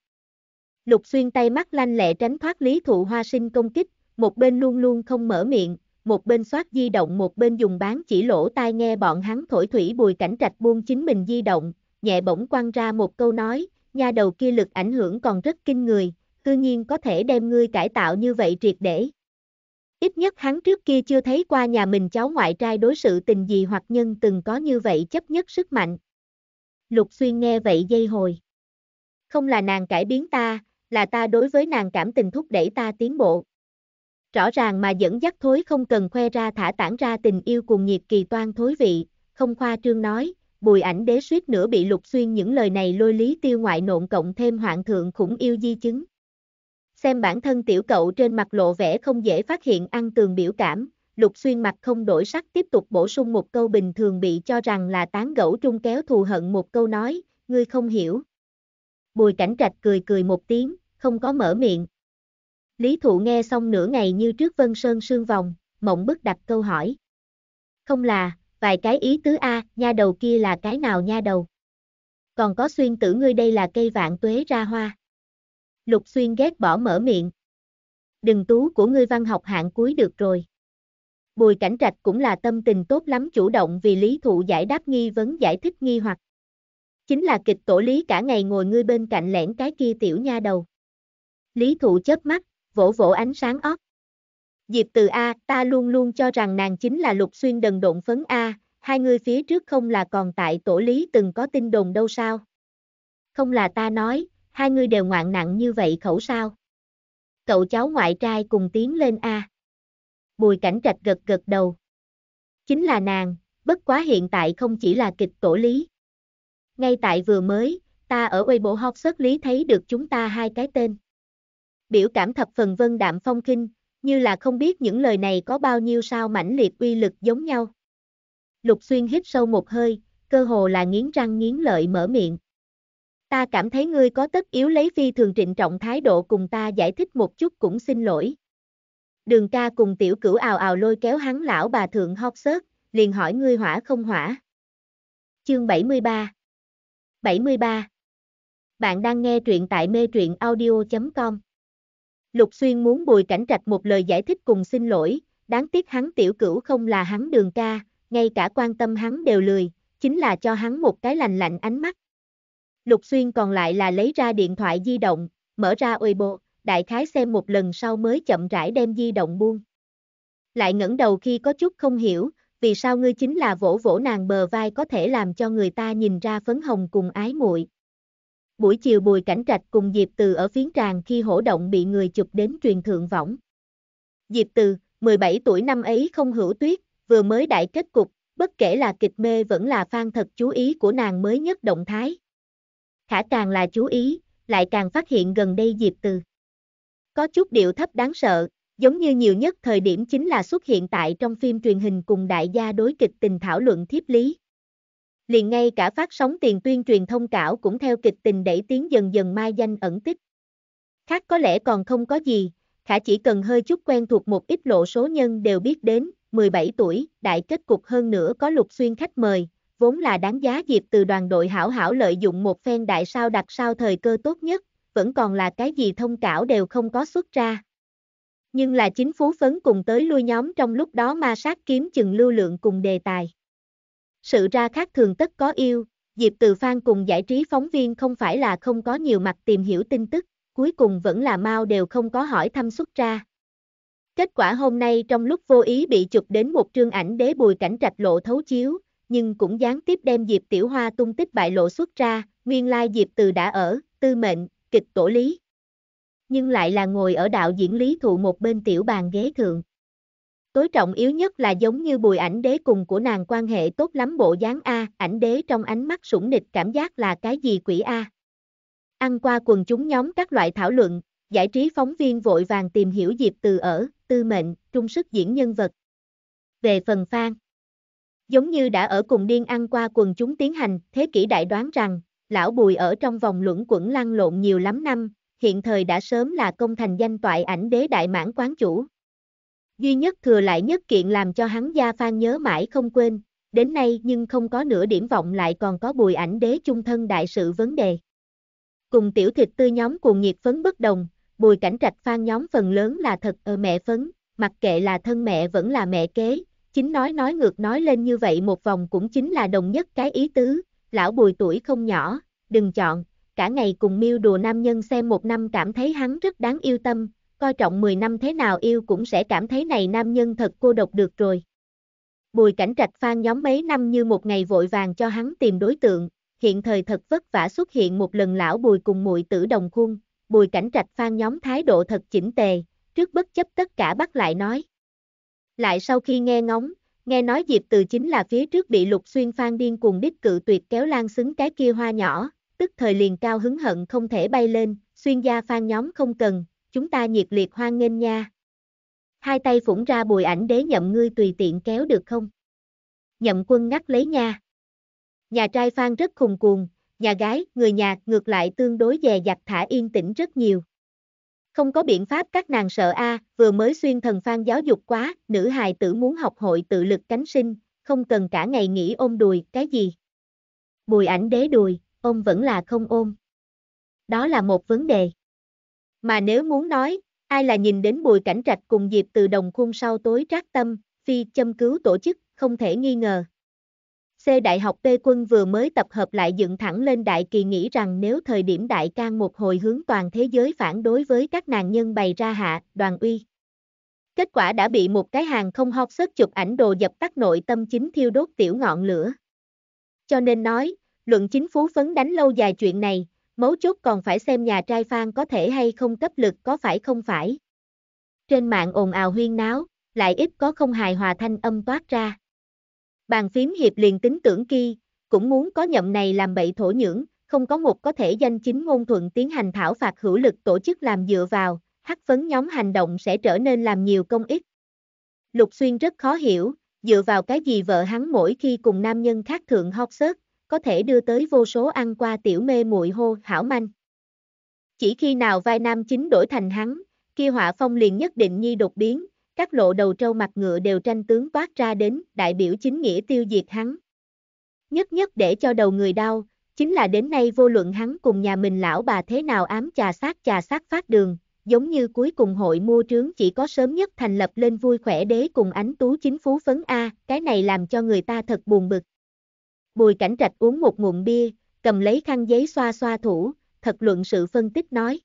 Lục Xuyên tay mắt lanh lẹ tránh thoát Lý Thụ Hoa Sinh công kích, một bên luôn luôn không mở miệng, một bên soát di động một bên dùng bán chỉ lỗ tai nghe bọn hắn thổi thủy bùi cảnh trạch buông chính mình di động, nhẹ bỗng quăng ra một câu nói, nha đầu kia lực ảnh hưởng còn rất kinh người, tự nhiên có thể đem ngươi cải tạo như vậy triệt để. Ít nhất hắn trước kia chưa thấy qua nhà mình cháu ngoại trai đối sự tình gì hoặc nhân từng có như vậy chấp nhất sức mạnh. Lục xuyên nghe vậy dây hồi. Không là nàng cải biến ta, là ta đối với nàng cảm tình thúc đẩy ta tiến bộ rõ ràng mà dẫn dắt thối không cần khoe ra thả tản ra tình yêu cùng nhiệt kỳ toan thối vị, không khoa trương nói, bùi ảnh đế suýt nữa bị lục xuyên những lời này lôi lý tiêu ngoại nộn cộng thêm hoạn thượng khủng yêu di chứng. Xem bản thân tiểu cậu trên mặt lộ vẻ không dễ phát hiện ăn tường biểu cảm, lục xuyên mặt không đổi sắc tiếp tục bổ sung một câu bình thường bị cho rằng là tán gẫu trung kéo thù hận một câu nói, ngươi không hiểu. Bùi cảnh trạch cười cười một tiếng, không có mở miệng. Lý Thụ nghe xong nửa ngày như trước Vân Sơn sương vòng, mộng bức đặt câu hỏi. Không là, vài cái ý tứ A, nha đầu kia là cái nào nha đầu? Còn có xuyên tử ngươi đây là cây vạn tuế ra hoa. Lục xuyên ghét bỏ mở miệng. Đừng tú của ngươi văn học hạng cuối được rồi. Bùi cảnh trạch cũng là tâm tình tốt lắm chủ động vì lý thụ giải đáp nghi vấn giải thích nghi hoặc. Chính là kịch tổ lý cả ngày ngồi ngươi bên cạnh lẻn cái kia tiểu nha đầu. Lý thụ chớp mắt, vỗ vỗ ánh sáng óc. Diệp từ A, ta luôn luôn cho rằng nàng chính là lục xuyên đần độn phấn A, hai người phía trước không là còn tại tổ lý từng có tin đồn đâu sao? Không là ta nói, hai người đều ngoạn nặng như vậy khẩu sao? Cậu cháu ngoại trai cùng tiến lên A. Bùi cảnh trạch gật gật đầu. Chính là nàng, bất quá hiện tại không chỉ là kịch tổ lý. Ngay tại vừa mới, ta ở Weibo Hot xuất Lý thấy được chúng ta hai cái tên biểu cảm thập phần vân đạm phong kinh, như là không biết những lời này có bao nhiêu sao mãnh liệt uy lực giống nhau. Lục xuyên hít sâu một hơi, cơ hồ là nghiến răng nghiến lợi mở miệng. Ta cảm thấy ngươi có tất yếu lấy phi thường trịnh trọng thái độ cùng ta giải thích một chút cũng xin lỗi. Đường ca cùng tiểu cửu ào ào lôi kéo hắn lão bà thượng hót sớt, liền hỏi ngươi hỏa không hỏa. Chương 73 73 Bạn đang nghe truyện tại mê truyện audio.com Lục Xuyên muốn Bùi Cảnh Trạch một lời giải thích cùng xin lỗi, đáng tiếc hắn tiểu cửu không là hắn đường ca, ngay cả quan tâm hắn đều lười, chính là cho hắn một cái lành lạnh ánh mắt. Lục Xuyên còn lại là lấy ra điện thoại di động, mở ra Weibo, đại khái xem một lần sau mới chậm rãi đem di động buông. Lại ngẩng đầu khi có chút không hiểu, vì sao ngươi chính là vỗ vỗ nàng bờ vai có thể làm cho người ta nhìn ra phấn hồng cùng ái muội. Buổi chiều Bùi Cảnh Trạch cùng Diệp Từ ở phiến tràng khi hổ động bị người chụp đến truyền thượng võng. Diệp Từ, 17 tuổi năm ấy không hữu tuyết, vừa mới đại kết cục, bất kể là kịch mê vẫn là phan thật chú ý của nàng mới nhất động thái. Khả càng là chú ý, lại càng phát hiện gần đây Diệp Từ. Có chút điệu thấp đáng sợ, giống như nhiều nhất thời điểm chính là xuất hiện tại trong phim truyền hình cùng đại gia đối kịch tình thảo luận thiếp lý liền ngay cả phát sóng tiền tuyên truyền thông cảo cũng theo kịch tình đẩy tiếng dần dần mai danh ẩn tích. Khác có lẽ còn không có gì, khả chỉ cần hơi chút quen thuộc một ít lộ số nhân đều biết đến, 17 tuổi, đại kết cục hơn nữa có lục xuyên khách mời, vốn là đáng giá dịp từ đoàn đội hảo hảo lợi dụng một phen đại sao đặt sao thời cơ tốt nhất, vẫn còn là cái gì thông cảo đều không có xuất ra. Nhưng là chính phú phấn cùng tới lui nhóm trong lúc đó ma sát kiếm chừng lưu lượng cùng đề tài. Sự ra khác thường tất có yêu, Diệp Từ Phan cùng giải trí phóng viên không phải là không có nhiều mặt tìm hiểu tin tức, cuối cùng vẫn là mau đều không có hỏi thăm xuất ra. Kết quả hôm nay trong lúc vô ý bị chụp đến một trương ảnh đế bùi cảnh trạch lộ thấu chiếu, nhưng cũng gián tiếp đem Diệp Tiểu Hoa tung tích bại lộ xuất ra, nguyên lai Diệp Từ đã ở, tư mệnh, kịch tổ lý. Nhưng lại là ngồi ở đạo diễn lý thụ một bên tiểu bàn ghế thượng. Tối trọng yếu nhất là giống như bùi ảnh đế cùng của nàng quan hệ tốt lắm bộ dáng A, ảnh đế trong ánh mắt sủng nịch cảm giác là cái gì quỷ A. Ăn qua quần chúng nhóm các loại thảo luận, giải trí phóng viên vội vàng tìm hiểu Diệp Từ ở, tư mệnh, trung sức diễn nhân vật. Về phần phan giống như đã ở cùng điên ăn qua quần chúng tiến hành, thế kỷ đại đoán rằng, lão bùi ở trong vòng luẩn quẩn lăn lộn nhiều lắm năm, hiện thời đã sớm là công thành danh toại ảnh đế đại mãn quán chủ duy nhất thừa lại nhất kiện làm cho hắn gia phan nhớ mãi không quên, đến nay nhưng không có nửa điểm vọng lại còn có bùi ảnh đế chung thân đại sự vấn đề. Cùng tiểu thịt tươi nhóm cùng nhiệt phấn bất đồng, bùi cảnh trạch phan nhóm phần lớn là thật ở mẹ phấn, mặc kệ là thân mẹ vẫn là mẹ kế, chính nói nói ngược nói lên như vậy một vòng cũng chính là đồng nhất cái ý tứ, lão bùi tuổi không nhỏ, đừng chọn, cả ngày cùng miêu đùa nam nhân xem một năm cảm thấy hắn rất đáng yêu tâm, coi trọng 10 năm thế nào yêu cũng sẽ cảm thấy này nam nhân thật cô độc được rồi. Bùi cảnh trạch phan nhóm mấy năm như một ngày vội vàng cho hắn tìm đối tượng, hiện thời thật vất vả xuất hiện một lần lão bùi cùng muội tử đồng khuôn, bùi cảnh trạch phan nhóm thái độ thật chỉnh tề, trước bất chấp tất cả bắt lại nói. Lại sau khi nghe ngóng, nghe nói Diệp Từ chính là phía trước bị lục xuyên phan điên cuồng đích cự tuyệt kéo lan xứng cái kia hoa nhỏ, tức thời liền cao hứng hận không thể bay lên, xuyên gia phan nhóm không cần, chúng ta nhiệt liệt hoan nghênh nha. Hai tay phủng ra bùi ảnh đế nhậm ngươi tùy tiện kéo được không? Nhậm quân ngắt lấy nha. Nhà trai phan rất khùng cuồng, nhà gái, người nhà ngược lại tương đối dè dặt thả yên tĩnh rất nhiều. Không có biện pháp các nàng sợ a, vừa mới xuyên thần phan giáo dục quá, nữ hài tử muốn học hội tự lực cánh sinh, không cần cả ngày nghỉ ôm đùi, cái gì? Bùi ảnh đế đùi, ôm vẫn là không ôm. Đó là một vấn đề. Mà nếu muốn nói, ai là nhìn đến bùi cảnh trạch cùng dịp từ đồng khung sau tối trác tâm, phi châm cứu tổ chức, không thể nghi ngờ. C. Đại học Tây Quân vừa mới tập hợp lại dựng thẳng lên đại kỳ nghĩ rằng nếu thời điểm đại can một hồi hướng toàn thế giới phản đối với các nàng nhân bày ra hạ, đoàn uy. Kết quả đã bị một cái hàng không hot sức chụp ảnh đồ dập tắt nội tâm chính thiêu đốt tiểu ngọn lửa. Cho nên nói, luận chính phú phấn đánh lâu dài chuyện này, Mấu chốt còn phải xem nhà trai Phan có thể hay không cấp lực có phải không phải. Trên mạng ồn ào huyên náo, lại ít có không hài hòa thanh âm toát ra. Bàn phím hiệp liền tính tưởng kia, cũng muốn có nhậm này làm bậy thổ nhưỡng, không có một có thể danh chính ngôn thuận tiến hành thảo phạt hữu lực tổ chức làm dựa vào, hắc phấn nhóm hành động sẽ trở nên làm nhiều công ích. Lục Xuyên rất khó hiểu, dựa vào cái gì vợ hắn mỗi khi cùng nam nhân khác thượng hót search, có thể đưa tới vô số ăn qua tiểu mê muội hô hảo manh. Chỉ khi nào vai nam chính đổi thành hắn, kia họa phong liền nhất định nhi đột biến, các lộ đầu trâu mặt ngựa đều tranh tướng toát ra đến, đại biểu chính nghĩa tiêu diệt hắn. Nhất nhất để cho đầu người đau, chính là đến nay vô luận hắn cùng nhà mình lão bà thế nào ám trà sát trà sát phát đường, giống như cuối cùng hội mua trướng chỉ có sớm nhất thành lập lên vui khỏe đế cùng ánh tú chính phú phấn A, cái này làm cho người ta thật buồn bực. Bùi cảnh trạch uống một ngụm bia, cầm lấy khăn giấy xoa xoa thủ, thật luận sự phân tích nói.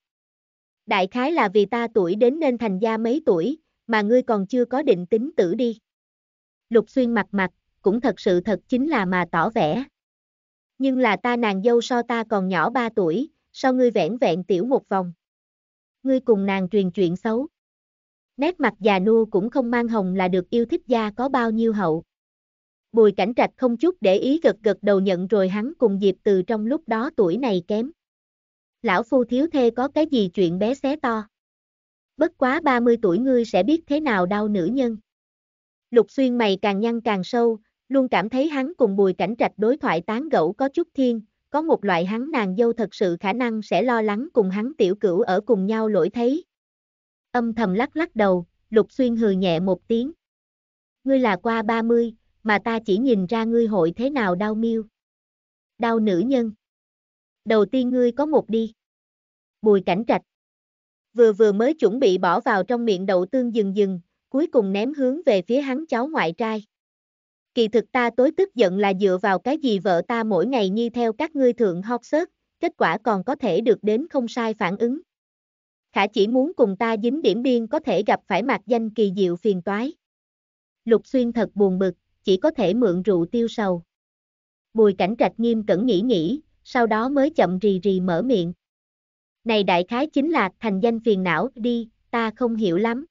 Đại khái là vì ta tuổi đến nên thành gia mấy tuổi, mà ngươi còn chưa có định tính tử đi. Lục xuyên mặt mặt, cũng thật sự thật chính là mà tỏ vẻ. Nhưng là ta nàng dâu so ta còn nhỏ 3 tuổi, so ngươi vẻn vẹn tiểu một vòng. Ngươi cùng nàng truyền chuyện xấu. Nét mặt già nua cũng không mang hồng là được yêu thích gia có bao nhiêu hậu. Bùi cảnh trạch không chút để ý gật gật đầu nhận rồi hắn cùng Diệp từ trong lúc đó tuổi này kém. Lão phu thiếu thê có cái gì chuyện bé xé to. Bất quá 30 tuổi ngươi sẽ biết thế nào đau nữ nhân. Lục xuyên mày càng nhăn càng sâu, luôn cảm thấy hắn cùng bùi cảnh trạch đối thoại tán gẫu có chút thiên, có một loại hắn nàng dâu thật sự khả năng sẽ lo lắng cùng hắn tiểu cửu ở cùng nhau lỗi thấy. Âm thầm lắc lắc đầu, lục xuyên hừ nhẹ một tiếng. Ngươi là qua 30, mà ta chỉ nhìn ra ngươi hội thế nào đau miêu. Đau nữ nhân. Đầu tiên ngươi có một đi. Bùi cảnh trạch. Vừa vừa mới chuẩn bị bỏ vào trong miệng đậu tương dừng dừng, cuối cùng ném hướng về phía hắn cháu ngoại trai. Kỳ thực ta tối tức giận là dựa vào cái gì vợ ta mỗi ngày như theo các ngươi thượng hot search, kết quả còn có thể được đến không sai phản ứng. Khả chỉ muốn cùng ta dính điểm biên có thể gặp phải mặt danh kỳ diệu phiền toái. Lục xuyên thật buồn bực, chỉ có thể mượn rượu tiêu sầu. Bùi cảnh trạch nghiêm cẩn nghĩ nghĩ, sau đó mới chậm rì rì mở miệng. Này đại khái chính là thành danh phiền não đi, ta không hiểu lắm.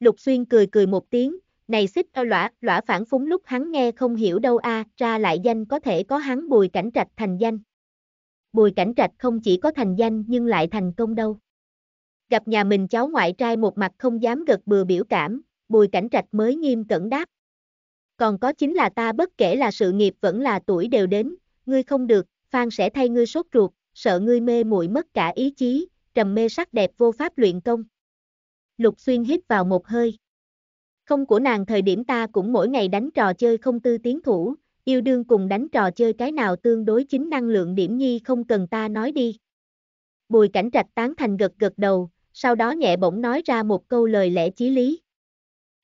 Lục xuyên cười cười một tiếng, này xích ao ờ, lõa, lõa phản phúng lúc hắn nghe không hiểu đâu a à, ra lại danh có thể có hắn bùi cảnh trạch thành danh. Bùi cảnh trạch không chỉ có thành danh nhưng lại thành công đâu. Gặp nhà mình cháu ngoại trai một mặt không dám gật bừa biểu cảm, bùi cảnh trạch mới nghiêm cẩn đáp. Còn có chính là ta bất kể là sự nghiệp vẫn là tuổi đều đến, ngươi không được, Phan sẽ thay ngươi sốt ruột, sợ ngươi mê muội mất cả ý chí, trầm mê sắc đẹp vô pháp luyện công. Lục Xuyên hít vào một hơi. Không của nàng thời điểm ta cũng mỗi ngày đánh trò chơi không tư tiến thủ, yêu đương cùng đánh trò chơi cái nào tương đối chính năng lượng điểm nhi không cần ta nói đi. Bùi cảnh trạch tán thành gật gật đầu, sau đó nhẹ bỗng nói ra một câu lời lẽ chí lý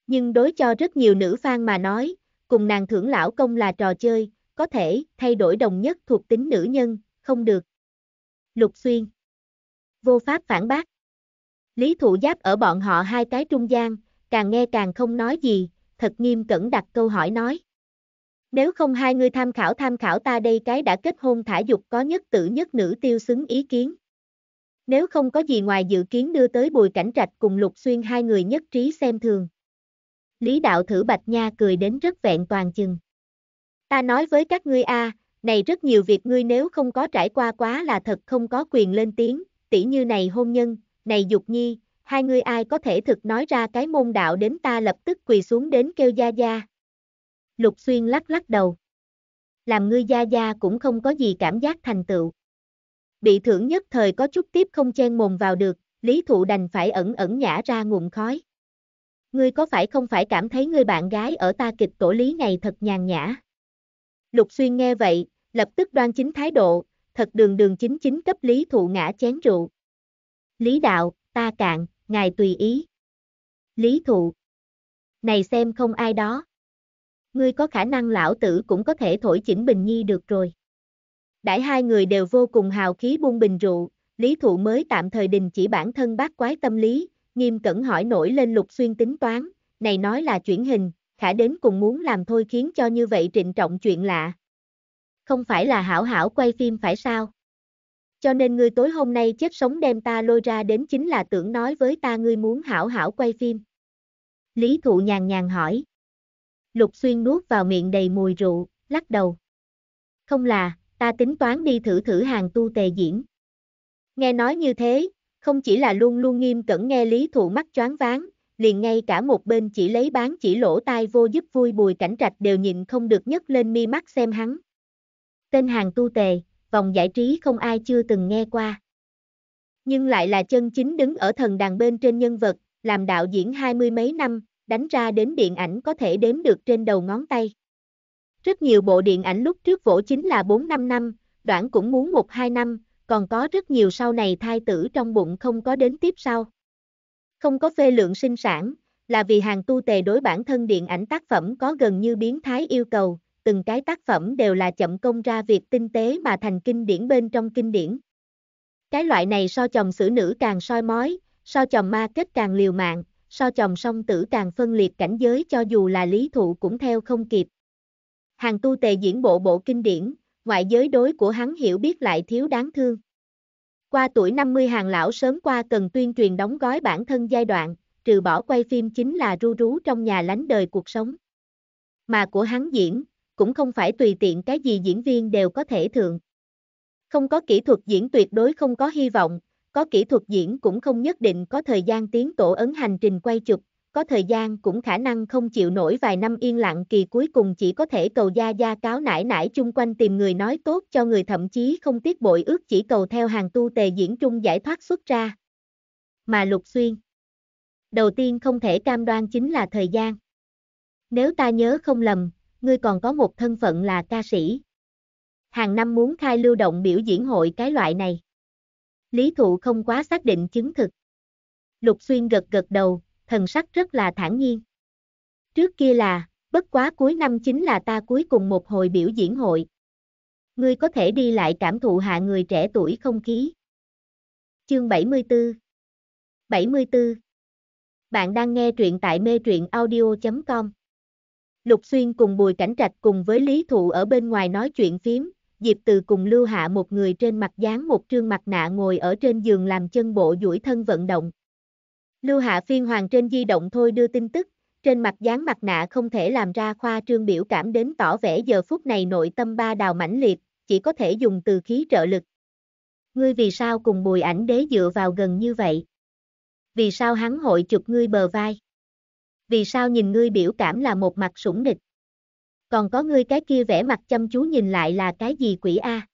nhưng đối cho rất nhiều nữ fan mà nói, cùng nàng thưởng lão công là trò chơi, có thể thay đổi đồng nhất thuộc tính nữ nhân, không được. Lục Xuyên Vô pháp phản bác Lý thụ giáp ở bọn họ hai cái trung gian, càng nghe càng không nói gì, thật nghiêm cẩn đặt câu hỏi nói. Nếu không hai người tham khảo tham khảo ta đây cái đã kết hôn thả dục có nhất tự nhất nữ tiêu xứng ý kiến. Nếu không có gì ngoài dự kiến đưa tới bùi cảnh trạch cùng lục xuyên hai người nhất trí xem thường. Lý đạo thử Bạch Nha cười đến rất vẹn toàn chừng. Ta nói với các ngươi a, à, này rất nhiều việc ngươi nếu không có trải qua quá là thật không có quyền lên tiếng, tỷ như này hôn nhân, này dục nhi, hai ngươi ai có thể thực nói ra cái môn đạo đến ta lập tức quỳ xuống đến kêu gia gia. Lục Xuyên lắc lắc đầu. Làm ngươi gia gia cũng không có gì cảm giác thành tựu. Bị thưởng nhất thời có chút tiếp không chen mồm vào được, lý thụ đành phải ẩn ẩn nhả ra ngụm khói ngươi có phải không phải cảm thấy người bạn gái ở ta kịch tổ lý này thật nhàn nhã? Lục Xuyên nghe vậy, lập tức đoan chính thái độ, thật đường đường chính chính cấp lý thụ ngã chén rượu. Lý đạo, ta cạn, ngài tùy ý. Lý thụ. Này xem không ai đó. Ngươi có khả năng lão tử cũng có thể thổi chỉnh bình nhi được rồi. Đãi hai người đều vô cùng hào khí buông bình rượu, lý thụ mới tạm thời đình chỉ bản thân bác quái tâm lý, nghiêm cẩn hỏi nổi lên lục xuyên tính toán, này nói là chuyển hình, khả đến cùng muốn làm thôi khiến cho như vậy trịnh trọng chuyện lạ. Không phải là hảo hảo quay phim phải sao? Cho nên ngươi tối hôm nay chết sống đem ta lôi ra đến chính là tưởng nói với ta ngươi muốn hảo hảo quay phim. Lý thụ nhàn nhàn hỏi. Lục xuyên nuốt vào miệng đầy mùi rượu, lắc đầu. Không là, ta tính toán đi thử thử hàng tu tề diễn. Nghe nói như thế, không chỉ là luôn luôn nghiêm cẩn nghe lý thụ mắt choáng váng, liền ngay cả một bên chỉ lấy bán chỉ lỗ tai vô giúp vui bùi cảnh trạch đều nhìn không được nhấc lên mi mắt xem hắn. Tên hàng tu tề, vòng giải trí không ai chưa từng nghe qua. Nhưng lại là chân chính đứng ở thần đàn bên trên nhân vật, làm đạo diễn hai mươi mấy năm, đánh ra đến điện ảnh có thể đếm được trên đầu ngón tay. Rất nhiều bộ điện ảnh lúc trước vỗ chính là bốn năm năm, đoạn cũng muốn một hai năm, còn có rất nhiều sau này thai tử trong bụng không có đến tiếp sau. Không có phê lượng sinh sản, là vì hàng tu tề đối bản thân điện ảnh tác phẩm có gần như biến thái yêu cầu, từng cái tác phẩm đều là chậm công ra việc tinh tế mà thành kinh điển bên trong kinh điển. Cái loại này so chồng xử nữ càng soi mói, so chồng ma kết càng liều mạng, so chồng song tử càng phân liệt cảnh giới cho dù là lý thụ cũng theo không kịp. Hàng tu tề diễn bộ bộ kinh điển, ngoại giới đối của hắn hiểu biết lại thiếu đáng thương. Qua tuổi 50 hàng lão sớm qua cần tuyên truyền đóng gói bản thân giai đoạn, trừ bỏ quay phim chính là ru rú trong nhà lánh đời cuộc sống. Mà của hắn diễn, cũng không phải tùy tiện cái gì diễn viên đều có thể thượng. Không có kỹ thuật diễn tuyệt đối không có hy vọng, có kỹ thuật diễn cũng không nhất định có thời gian tiến tổ ấn hành trình quay chụp, có thời gian cũng khả năng không chịu nổi vài năm yên lặng kỳ cuối cùng chỉ có thể cầu gia gia cáo nải nải chung quanh tìm người nói tốt cho người thậm chí không tiếc bội ước chỉ cầu theo hàng tu tề diễn trung giải thoát xuất ra. Mà lục xuyên. Đầu tiên không thể cam đoan chính là thời gian. Nếu ta nhớ không lầm, ngươi còn có một thân phận là ca sĩ. Hàng năm muốn khai lưu động biểu diễn hội cái loại này. Lý thụ không quá xác định chứng thực. Lục xuyên gật gật đầu, thần sắc rất là thản nhiên. Trước kia là, bất quá cuối năm chính là ta cuối cùng một hồi biểu diễn hội. Ngươi có thể đi lại cảm thụ hạ người trẻ tuổi không khí. Chương 74 74 Bạn đang nghe truyện tại mê truyện audio.com Lục Xuyên cùng Bùi Cảnh Trạch cùng với Lý Thụ ở bên ngoài nói chuyện phím, Diệp Từ cùng Lưu Hạ một người trên mặt dán một trương mặt nạ ngồi ở trên giường làm chân bộ duỗi thân vận động. Lưu Hạ Phiên Hoàng trên di động thôi đưa tin tức, trên mặt dán mặt nạ không thể làm ra khoa trương biểu cảm đến tỏ vẻ giờ phút này nội tâm ba đào mãnh liệt, chỉ có thể dùng từ khí trợ lực. Ngươi vì sao cùng bùi ảnh đế dựa vào gần như vậy? Vì sao hắn hội chụp ngươi bờ vai? Vì sao nhìn ngươi biểu cảm là một mặt sủng địch? Còn có ngươi cái kia vẻ mặt chăm chú nhìn lại là cái gì quỷ A?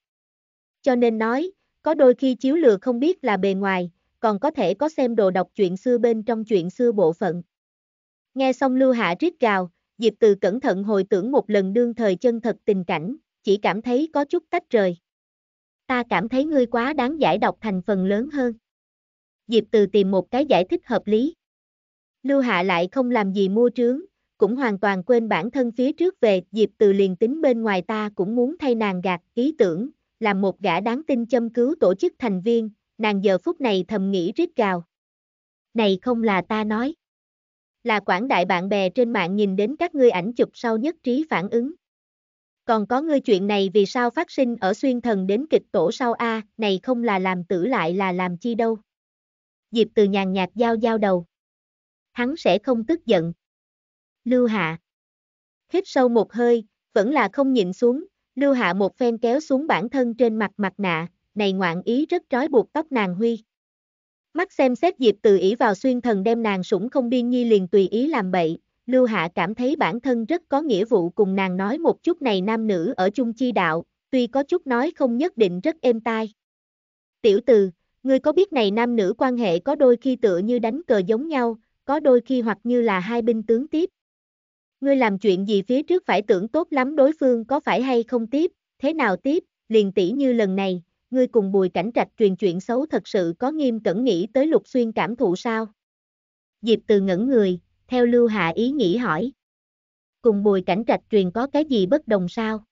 Cho nên nói, có đôi khi chiếu lừa không biết là bề ngoài, còn có thể có xem đồ đọc chuyện xưa bên trong chuyện xưa bộ phận. Nghe xong Lưu Hạ rít gào, Diệp Từ cẩn thận hồi tưởng một lần đương thời chân thật tình cảnh, chỉ cảm thấy có chút tách rời. Ta cảm thấy ngươi quá đáng giải đọc thành phần lớn hơn. Diệp Từ tìm một cái giải thích hợp lý. Lưu Hạ lại không làm gì mua trướng, cũng hoàn toàn quên bản thân phía trước về, Diệp Từ liền tính bên ngoài ta cũng muốn thay nàng gạt ý tưởng, làm một gã đáng tin châm cứu tổ chức thành viên, nàng giờ phút này thầm nghĩ rít gào. Này không là ta nói. Là quảng đại bạn bè trên mạng nhìn đến các ngươi ảnh chụp sau nhất trí phản ứng. Còn có ngươi chuyện này vì sao phát sinh ở xuyên thần đến kịch tổ sau A, này không là làm tử lại là làm chi đâu. Diệp từ nhàn nhạt giao giao đầu. Hắn sẽ không tức giận. Lưu Hạ. Hít sâu một hơi, vẫn là không nhịn xuống, Lưu Hạ một phen kéo xuống bản thân trên mặt mặt nạ, này ngoạn ý rất trói buộc tóc nàng huy. Mắt xem xét Diệp Từ ý vào xuyên thần đem nàng sủng không biên nhi liền tùy ý làm bậy, Lưu Hạ cảm thấy bản thân rất có nghĩa vụ cùng nàng nói một chút này nam nữ ở chung chi đạo, tuy có chút nói không nhất định rất êm tai. Tiểu từ, ngươi có biết này nam nữ quan hệ có đôi khi tựa như đánh cờ giống nhau, có đôi khi hoặc như là hai binh tướng tiếp. Ngươi làm chuyện gì phía trước phải tưởng tốt lắm đối phương có phải hay không tiếp, thế nào tiếp, liền tỷ như lần này, ngươi cùng bùi cảnh trạch truyền chuyện xấu thật sự có nghiêm cẩn nghĩ tới lục xuyên cảm thụ sao? Diệp từ ngẩn người, theo lưu hạ ý nghĩ hỏi. Cùng bùi cảnh trạch truyền có cái gì bất đồng sao?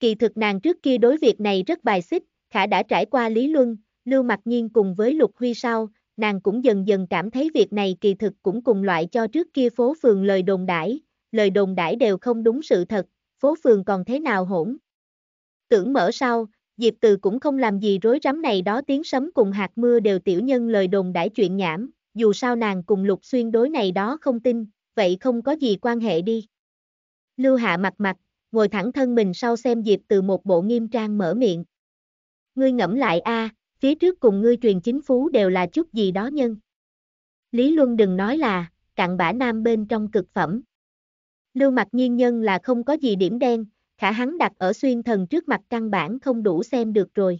Kỳ thực nàng trước kia đối việc này rất bài xích, khả đã trải qua lý luân, lưu mặc nhiên cùng với lục huy sau, nàng cũng dần dần cảm thấy việc này kỳ thực cũng cùng loại cho trước kia phố phường lời đồn đãi, lời đồn đãi đều không đúng sự thật, phố phường còn thế nào hỗn. Tưởng mở sau, Diệp Từ cũng không làm gì rối rắm này đó tiếng sấm cùng hạt mưa đều tiểu nhân lời đồn đãi chuyện nhảm, dù sao nàng cùng lục xuyên đối này đó không tin, vậy không có gì quan hệ đi. Lưu Hạ mặt mặt, ngồi thẳng thân mình sau xem Diệp Từ một bộ nghiêm trang mở miệng. Ngươi ngẫm lại a, phía trước cùng ngươi truyền chính phú đều là chút gì đó nhân. Lý Luân đừng nói là, cặn bã nam bên trong cực phẩm. Lưu mặt nhiên nhân là không có gì điểm đen, khả hắn đặt ở xuyên thần trước mặt căn bản không đủ xem được rồi.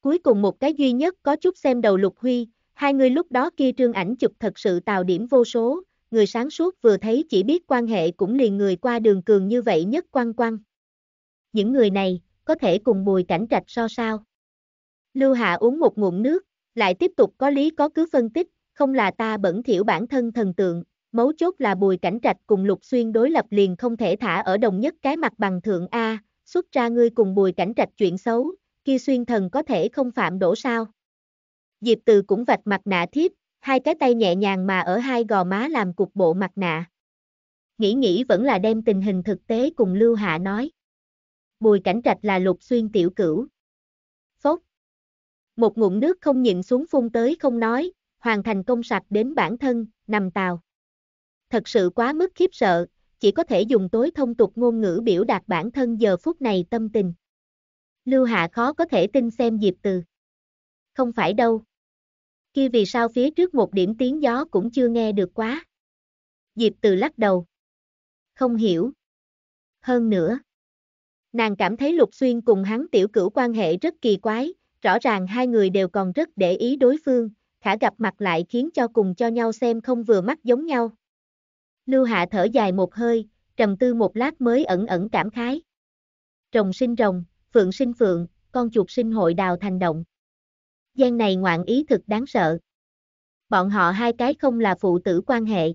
Cuối cùng một cái duy nhất có chút xem đầu lục huy, hai người lúc đó kia trương ảnh chụp thật sự tào điểm vô số, người sáng suốt vừa thấy chỉ biết quan hệ cũng liền người qua đường cường như vậy nhất quan quan. Những người này, có thể cùng bùi cảnh trạch so sao. Lưu Hạ uống một ngụm nước, lại tiếp tục có lý có cứ phân tích, không là ta bẩn thiểu bản thân thần tượng, Mấu chốt là Bùi Cảnh Trạch cùng Lục Xuyên đối lập liền không thể thả ở đồng nhất cái mặt bằng thượng A, xuất ra ngươi cùng Bùi Cảnh Trạch chuyện xấu, kia xuyên thần có thể không phạm đổ sao. Diệp Từ cũng vạch mặt nạ thiếp, hai cái tay nhẹ nhàng mà ở hai gò má làm cục bộ mặt nạ. Nghĩ nghĩ vẫn là đem tình hình thực tế cùng Lưu Hạ nói. Bùi Cảnh Trạch là Lục Xuyên tiểu cửu. Phốt. Một ngụm nước không nhịn xuống phun tới không nói, hoàn thành công sạch đến bản thân, nằm tàu thật sự quá mức khiếp sợ, chỉ có thể dùng tối thông tục ngôn ngữ biểu đạt bản thân giờ phút này tâm tình. Lưu Hạ khó có thể tin xem Diệp Từ. Không phải đâu. Khi vì sao phía trước một điểm tiếng gió cũng chưa nghe được quá. Diệp Từ lắc đầu. Không hiểu. Hơn nữa. Nàng cảm thấy Lục Xuyên cùng hắn tiểu cửu quan hệ rất kỳ quái, rõ ràng hai người đều còn rất để ý đối phương, khả gặp mặt lại khiến cho cùng cho nhau xem không vừa mắt giống nhau. Lưu Hạ thở dài một hơi, trầm tư một lát mới ẩn ẩn cảm khái. Rồng sinh rồng, phượng sinh phượng, con chuột sinh hội đào thành động. Gian này ngoạn ý thực đáng sợ. Bọn họ hai cái không là phụ tử quan hệ.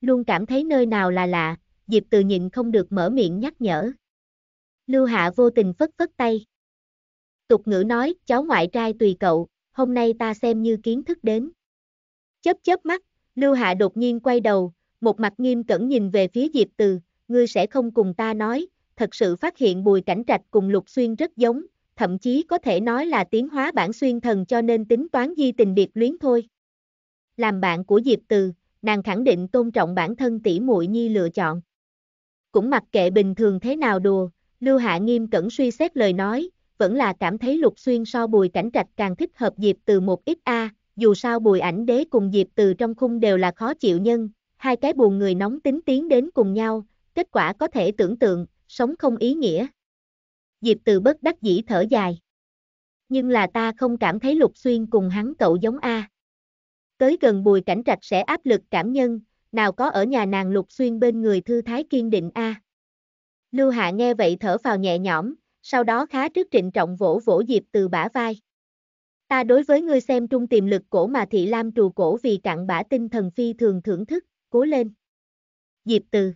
Luôn cảm thấy nơi nào là lạ, Diệp Từ nhìn không được mở miệng nhắc nhở. Lưu Hạ vô tình phất phất tay. Tục ngữ nói, cháu ngoại trai tùy cậu, hôm nay ta xem như kiến thức đến. Chớp chớp mắt, Lưu Hạ đột nhiên quay đầu, một mặt nghiêm cẩn nhìn về phía Diệp Từ, ngươi sẽ không cùng ta nói, thật sự phát hiện bùi cảnh trạch cùng lục xuyên rất giống, thậm chí có thể nói là tiến hóa bản xuyên thần cho nên tính toán di tình biệt luyến thôi. Làm bạn của Diệp Từ, nàng khẳng định tôn trọng bản thân tỷ muội nhi lựa chọn. Cũng mặc kệ bình thường thế nào đùa, Lưu Hạ nghiêm cẩn suy xét lời nói, vẫn là cảm thấy lục xuyên so bùi cảnh trạch càng thích hợp Diệp Từ một ít a, dù sao bùi ảnh đế cùng Diệp Từ trong khung đều là khó chịu nhân, hai cái buồn người nóng tính tiến đến cùng nhau, kết quả có thể tưởng tượng, sống không ý nghĩa. Diệp từ bất đắc dĩ thở dài. Nhưng là ta không cảm thấy lục xuyên cùng hắn cậu giống A. Tới gần bùi cảnh trạch sẽ áp lực cảm nhân, nào có ở nhà nàng lục xuyên bên người thư thái kiên định A. Lưu Hạ nghe vậy thở vào nhẹ nhõm, sau đó khá trước trịnh trọng vỗ vỗ Diệp từ bả vai. Ta đối với ngươi xem trung tiềm lực cổ mà Thị Lam trù cổ vì cặn bã tinh thần phi thường thưởng thức cố lên. Diệp từ.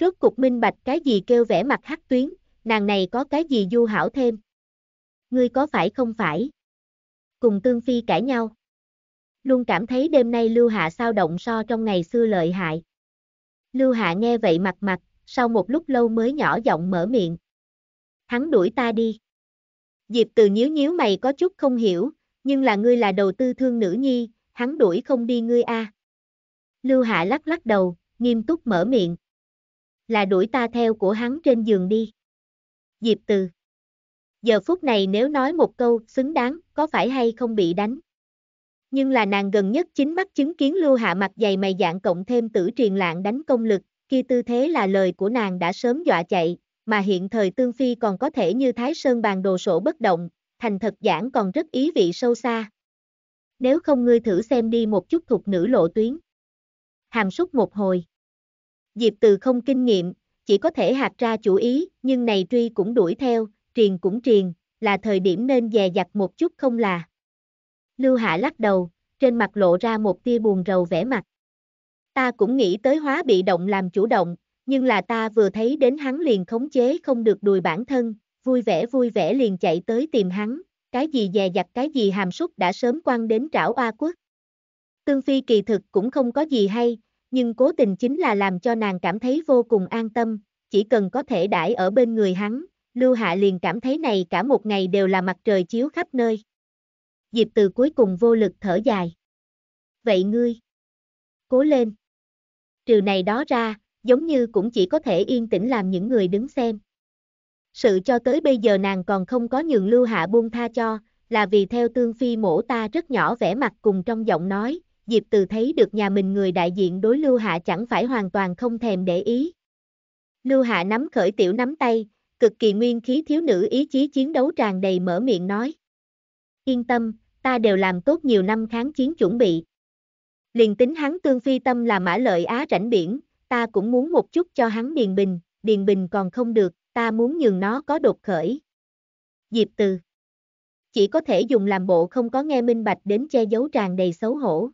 Rốt cục minh bạch cái gì kêu vẻ mặt hắc tuyến, nàng này có cái gì du hảo thêm. Ngươi có phải không phải? Cùng Tương Phi cãi nhau. Luôn cảm thấy đêm nay Lưu Hạ sao động so trong ngày xưa lợi hại. Lưu Hạ nghe vậy mặt mặt, sau một lúc lâu mới nhỏ giọng mở miệng. Hắn đuổi ta đi. Diệp từ nhíu nhíu mày có chút không hiểu, nhưng là ngươi là đầu tư thương nữ nhi, hắn đuổi không đi ngươi a. À. Lưu Hạ lắc lắc đầu, nghiêm túc mở miệng. Là đuổi ta theo của hắn trên giường đi. Diệp từ. Giờ phút này nếu nói một câu xứng đáng, có phải hay không bị đánh? Nhưng là nàng gần nhất chính mắt chứng kiến Lưu Hạ mặt dày mày dạng cộng thêm tử truyền lạng đánh công lực, kia tư thế là lời của nàng đã sớm dọa chạy, mà hiện thời Tương Phi còn có thể như Thái Sơn bàn đồ sổ bất động, thành thật giảng còn rất ý vị sâu xa. Nếu không ngươi thử xem đi một chút thuộc nữ lộ tuyến hàm súc một hồi. Diệp từ không kinh nghiệm, chỉ có thể hạt ra chủ ý, nhưng này truy cũng đuổi theo, triền cũng triền, là thời điểm nên dè dặt một chút không là. Lưu Hạ lắc đầu, trên mặt lộ ra một tia buồn rầu vẻ mặt. Ta cũng nghĩ tới hóa bị động làm chủ động, nhưng là ta vừa thấy đến hắn liền khống chế không được đùi bản thân, vui vẻ vui vẻ liền chạy tới tìm hắn, cái gì dè dặt cái gì hàm súc đã sớm quan đến trảo oa quốc. Tương Phi kỳ thực cũng không có gì hay, nhưng cố tình chính là làm cho nàng cảm thấy vô cùng an tâm, chỉ cần có thể đãi ở bên người hắn, Lưu Hạ liền cảm thấy này cả một ngày đều là mặt trời chiếu khắp nơi. Diệp từ cuối cùng vô lực thở dài. Vậy ngươi, cố lên. Trừ này đó ra, giống như cũng chỉ có thể yên tĩnh làm những người đứng xem. Sự cho tới bây giờ nàng còn không có nhường Lưu Hạ buông tha cho, là vì theo tương phi mổ ta rất nhỏ vẻ mặt cùng trong giọng nói, Diệp Từ thấy được nhà mình người đại diện đối Lưu Hạ chẳng phải hoàn toàn không thèm để ý. Lưu Hạ nắm khởi tiểu nắm tay, cực kỳ nguyên khí thiếu nữ ý chí chiến đấu tràn đầy mở miệng nói. Yên tâm, ta đều làm tốt nhiều năm kháng chiến chuẩn bị. Liền tính hắn tương phi tâm là mã lợi á rảnh biển, ta cũng muốn một chút cho hắn điền bình, điền bình còn không được, ta muốn nhường nó có đột khởi. Diệp từ. Chỉ có thể dùng làm bộ không có nghe minh bạch đến che giấu tràn đầy xấu hổ.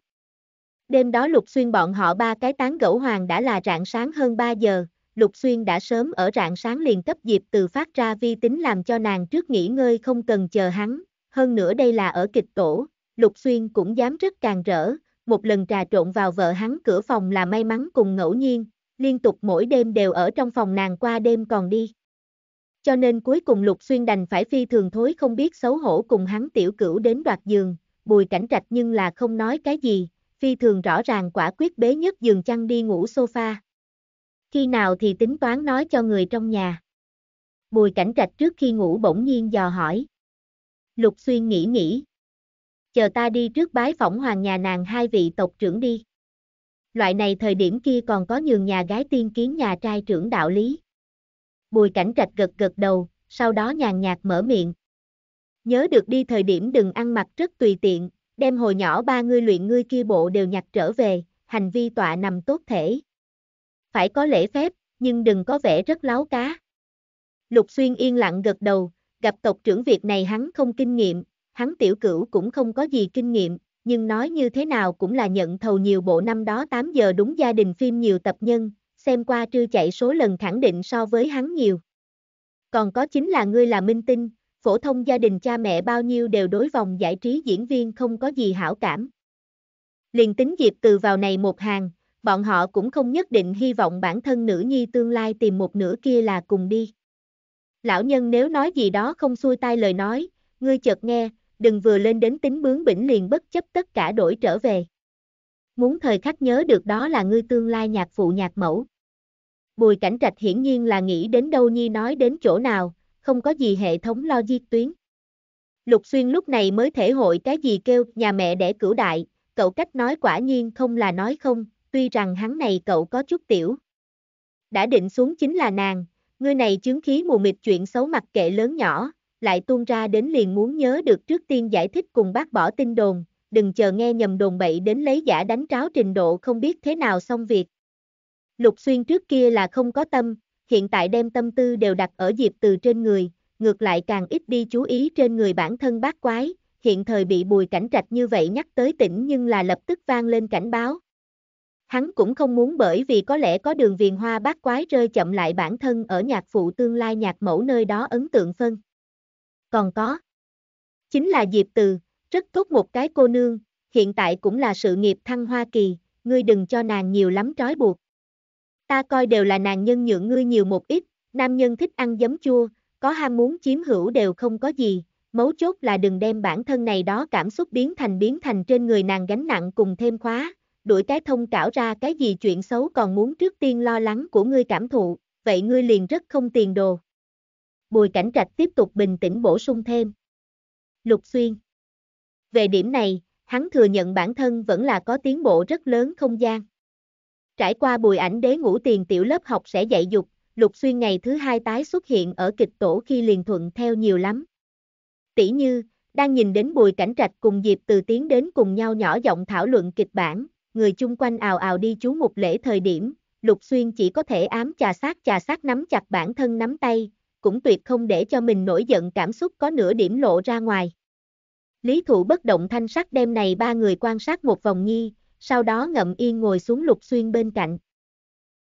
Đêm đó Lục Xuyên bọn họ ba cái tán gẫu hoàng đã là rạng sáng hơn 3 giờ, Lục Xuyên đã sớm ở rạng sáng liền cấp dịp từ phát ra vi tính làm cho nàng trước nghỉ ngơi không cần chờ hắn, hơn nữa đây là ở kịch tổ, Lục Xuyên cũng dám rất càng rỡ, một lần trà trộn vào vợ hắn cửa phòng là may mắn cùng ngẫu nhiên, liên tục mỗi đêm đều ở trong phòng nàng qua đêm còn đi. Cho nên cuối cùng Lục Xuyên đành phải phi thường thối không biết xấu hổ cùng hắn tiểu cửu đến đoạt giường, bùi cảnh trạch nhưng là không nói cái gì, phi thường rõ ràng quả quyết bế nhất giường chăn đi ngủ sofa. Khi nào thì tính toán nói cho người trong nhà. Bùi cảnh trạch trước khi ngủ bỗng nhiên dò hỏi. Lục xuyên nghĩ nghĩ. Chờ ta đi trước bái phỏng hoàng nhà nàng hai vị tộc trưởng đi. Loại này thời điểm kia còn có nhường nhà gái tiên kiến nhà trai trưởng đạo lý. Bùi cảnh trạch gật gật đầu, sau đó nhàn nhạt mở miệng. Nhớ được đi thời điểm đừng ăn mặc rất tùy tiện, đem hồi nhỏ ba ngươi luyện ngươi kia bộ đều nhặt trở về, hành vi tọa nằm tốt thể. Phải có lễ phép, nhưng đừng có vẻ rất láo cá. Lục Xuyên yên lặng gật đầu, gặp tộc trưởng việc này hắn không kinh nghiệm, hắn tiểu cửu cũng không có gì kinh nghiệm, nhưng nói như thế nào cũng là nhận thầu nhiều bộ năm đó 8 giờ đúng gia đình phim nhiều tập nhân, xem qua trư chạy số lần khẳng định so với hắn nhiều. Còn có chính là ngươi là minh tinh, phổ thông gia đình cha mẹ bao nhiêu đều đối vòng giải trí diễn viên không có gì hảo cảm. Liền tính Diệp Từ vào này một hàng, bọn họ cũng không nhất định hy vọng bản thân nữ nhi tương lai tìm một nửa kia là cùng đi. Lão nhân nếu nói gì đó không xuôi tai lời nói, ngươi chợt nghe, đừng vừa lên đến tính bướng bỉnh liền bất chấp tất cả đổi trở về. Muốn thời khắc nhớ được đó là ngươi tương lai nhạc phụ nhạc mẫu. Bùi cảnh trạch hiển nhiên là nghĩ đến đâu nhi nói đến chỗ nào, không có gì hệ thống lo di tuyến. Lục Xuyên lúc này mới thể hội cái gì kêu nhà mẹ đẻ cửu đại, cậu cách nói quả nhiên không là nói không, tuy rằng hắn này cậu có chút tiểu. Đã định xuống chính là nàng, người này chứng khí mù mịt chuyện xấu mặt kệ lớn nhỏ, lại tuôn ra đến liền muốn nhớ được trước tiên giải thích cùng bác bỏ tin đồn, đừng chờ nghe nhầm đồn bậy đến lấy giả đánh tráo trình độ không biết thế nào xong việc. Lục xuyên trước kia là không có tâm, hiện tại đem tâm tư đều đặt ở Diệp Từ trên người, ngược lại càng ít đi chú ý trên người bản thân bác quái, hiện thời bị bùi cảnh trạch như vậy nhắc tới tỉnh nhưng là lập tức vang lên cảnh báo. Hắn cũng không muốn bởi vì có lẽ có đường viền hoa bát quái rơi chậm lại bản thân ở nhạc phụ tương lai nhạc mẫu nơi đó ấn tượng phân. Còn có. Chính là Diệp Từ, rất tốt một cái cô nương, hiện tại cũng là sự nghiệp thăng Hoa Kỳ, ngươi đừng cho nàng nhiều lắm trói buộc ta coi đều là nàng nhân nhượng ngươi nhiều một ít, nam nhân thích ăn giấm chua, có ham muốn chiếm hữu đều không có gì, mấu chốt là đừng đem bản thân này đó cảm xúc biến thành biến thành trên người nàng gánh nặng cùng thêm khóa, đuổi cái thông cảo ra cái gì chuyện xấu còn muốn trước tiên lo lắng của ngươi cảm thụ, vậy ngươi liền rất không tiền đồ. Bùi cảnh trạch tiếp tục bình tĩnh bổ sung thêm. Lục xuyên. Về điểm này, hắn thừa nhận bản thân vẫn là có tiến bộ rất lớn không gian. Trải qua bùi ảnh đế ngủ tiền tiểu lớp học sẽ dạy dục, Lục Xuyên ngày thứ hai tái xuất hiện ở kịch tổ khi liền thuận theo nhiều lắm. Tỷ như, đang nhìn đến bùi cảnh trạch cùng dịp từ tiến đến cùng nhau nhỏ giọng thảo luận kịch bản, người chung quanh ào ào đi chú một lễ thời điểm, Lục Xuyên chỉ có thể ám trà sát trà sát nắm chặt bản thân nắm tay, cũng tuyệt không để cho mình nổi giận cảm xúc có nửa điểm lộ ra ngoài. Lý thụ bất động thanh sắc đem này ba người quan sát một vòng nhi, sau đó ngậm yên ngồi xuống lục xuyên bên cạnh.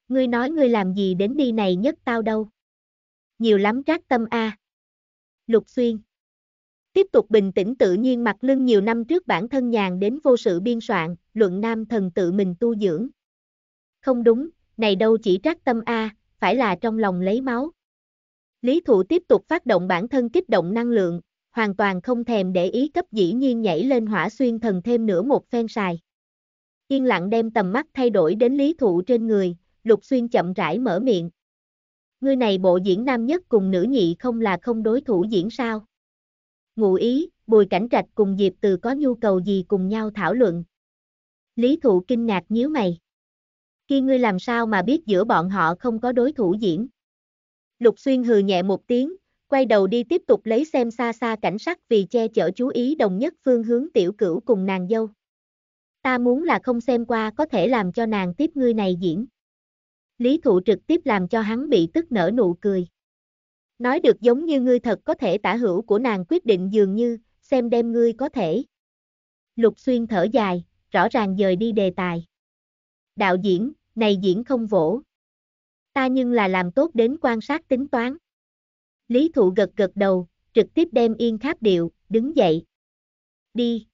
Ngươi nói ngươi làm gì đến đi này nhất tao đâu. Nhiều lắm trác tâm a. À. Lục xuyên. Tiếp tục bình tĩnh tự nhiên mặt lưng nhiều năm trước bản thân nhàn đến vô sự biên soạn, luận nam thần tự mình tu dưỡng. Không đúng, này đâu chỉ trác tâm a, à, phải là trong lòng lấy máu. Lý thụ tiếp tục phát động bản thân kích động năng lượng, hoàn toàn không thèm để ý cấp dĩ nhiên nhảy lên hỏa xuyên thần thêm nữa một phen xài. Yên lặng đem tầm mắt thay đổi đến lý thụ trên người, lục xuyên chậm rãi mở miệng. Ngươi này bộ diễn nam nhất cùng nữ nhị không là không đối thủ diễn sao? Ngụ ý, bùi cảnh trạch cùng Diệp Từ có nhu cầu gì cùng nhau thảo luận. Lý thụ kinh ngạc nhíu mày. Khi ngươi làm sao mà biết giữa bọn họ không có đối thủ diễn? Lục xuyên hừ nhẹ một tiếng, quay đầu đi tiếp tục lấy xem xa xa cảnh sắc vì che chở chú ý đồng nhất phương hướng tiểu cửu cùng nàng dâu ta muốn là không xem qua có thể làm cho nàng tiếp ngươi này diễn. Lý thụ trực tiếp làm cho hắn bị tức nở nụ cười. Nói được giống như ngươi thật có thể tả hữu của nàng quyết định dường như, xem đem ngươi có thể. Lục xuyên thở dài, rõ ràng dời đi đề tài. Đạo diễn, này diễn không vỗ. Ta nhưng là làm tốt đến quan sát tính toán. Lý thụ gật gật đầu, trực tiếp đem yên kháp điệu, đứng dậy. Đi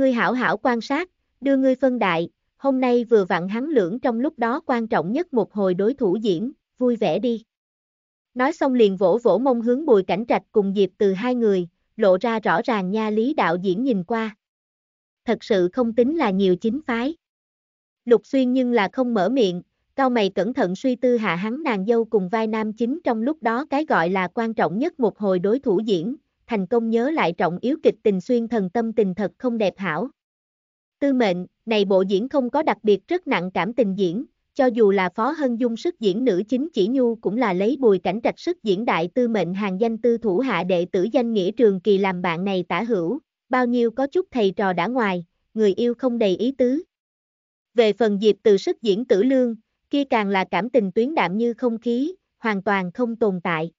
ngươi hảo hảo quan sát, đưa ngươi phân đại, hôm nay vừa vặn hắn lưỡng trong lúc đó quan trọng nhất một hồi đối thủ diễn, vui vẻ đi. Nói xong liền vỗ vỗ mông hướng bùi cảnh trạch cùng Diệp từ hai người, lộ ra rõ ràng nha lý đạo diễn nhìn qua. Thật sự không tính là nhiều chính phái. Lục xuyên nhưng là không mở miệng, cao mày cẩn thận suy tư hạ hắn nàng dâu cùng vai nam chính trong lúc đó cái gọi là quan trọng nhất một hồi đối thủ diễn, thành công nhớ lại trọng yếu kịch tình xuyên thần tâm tình thật không đẹp hảo. Tư mệnh, này bộ diễn không có đặc biệt rất nặng cảm tình diễn, cho dù là Phó Hân Dung sức diễn nữ chính chỉ nhu cũng là lấy bùi cảnh trạch sức diễn đại tư mệnh hàng danh tư thủ hạ đệ tử danh nghĩa trường kỳ làm bạn này tả hữu, bao nhiêu có chút thầy trò đã ngoài, người yêu không đầy ý tứ. Về phần dịp từ sức diễn tử lương, kia càng là cảm tình tuyến đạm như không khí, hoàn toàn không tồn tại.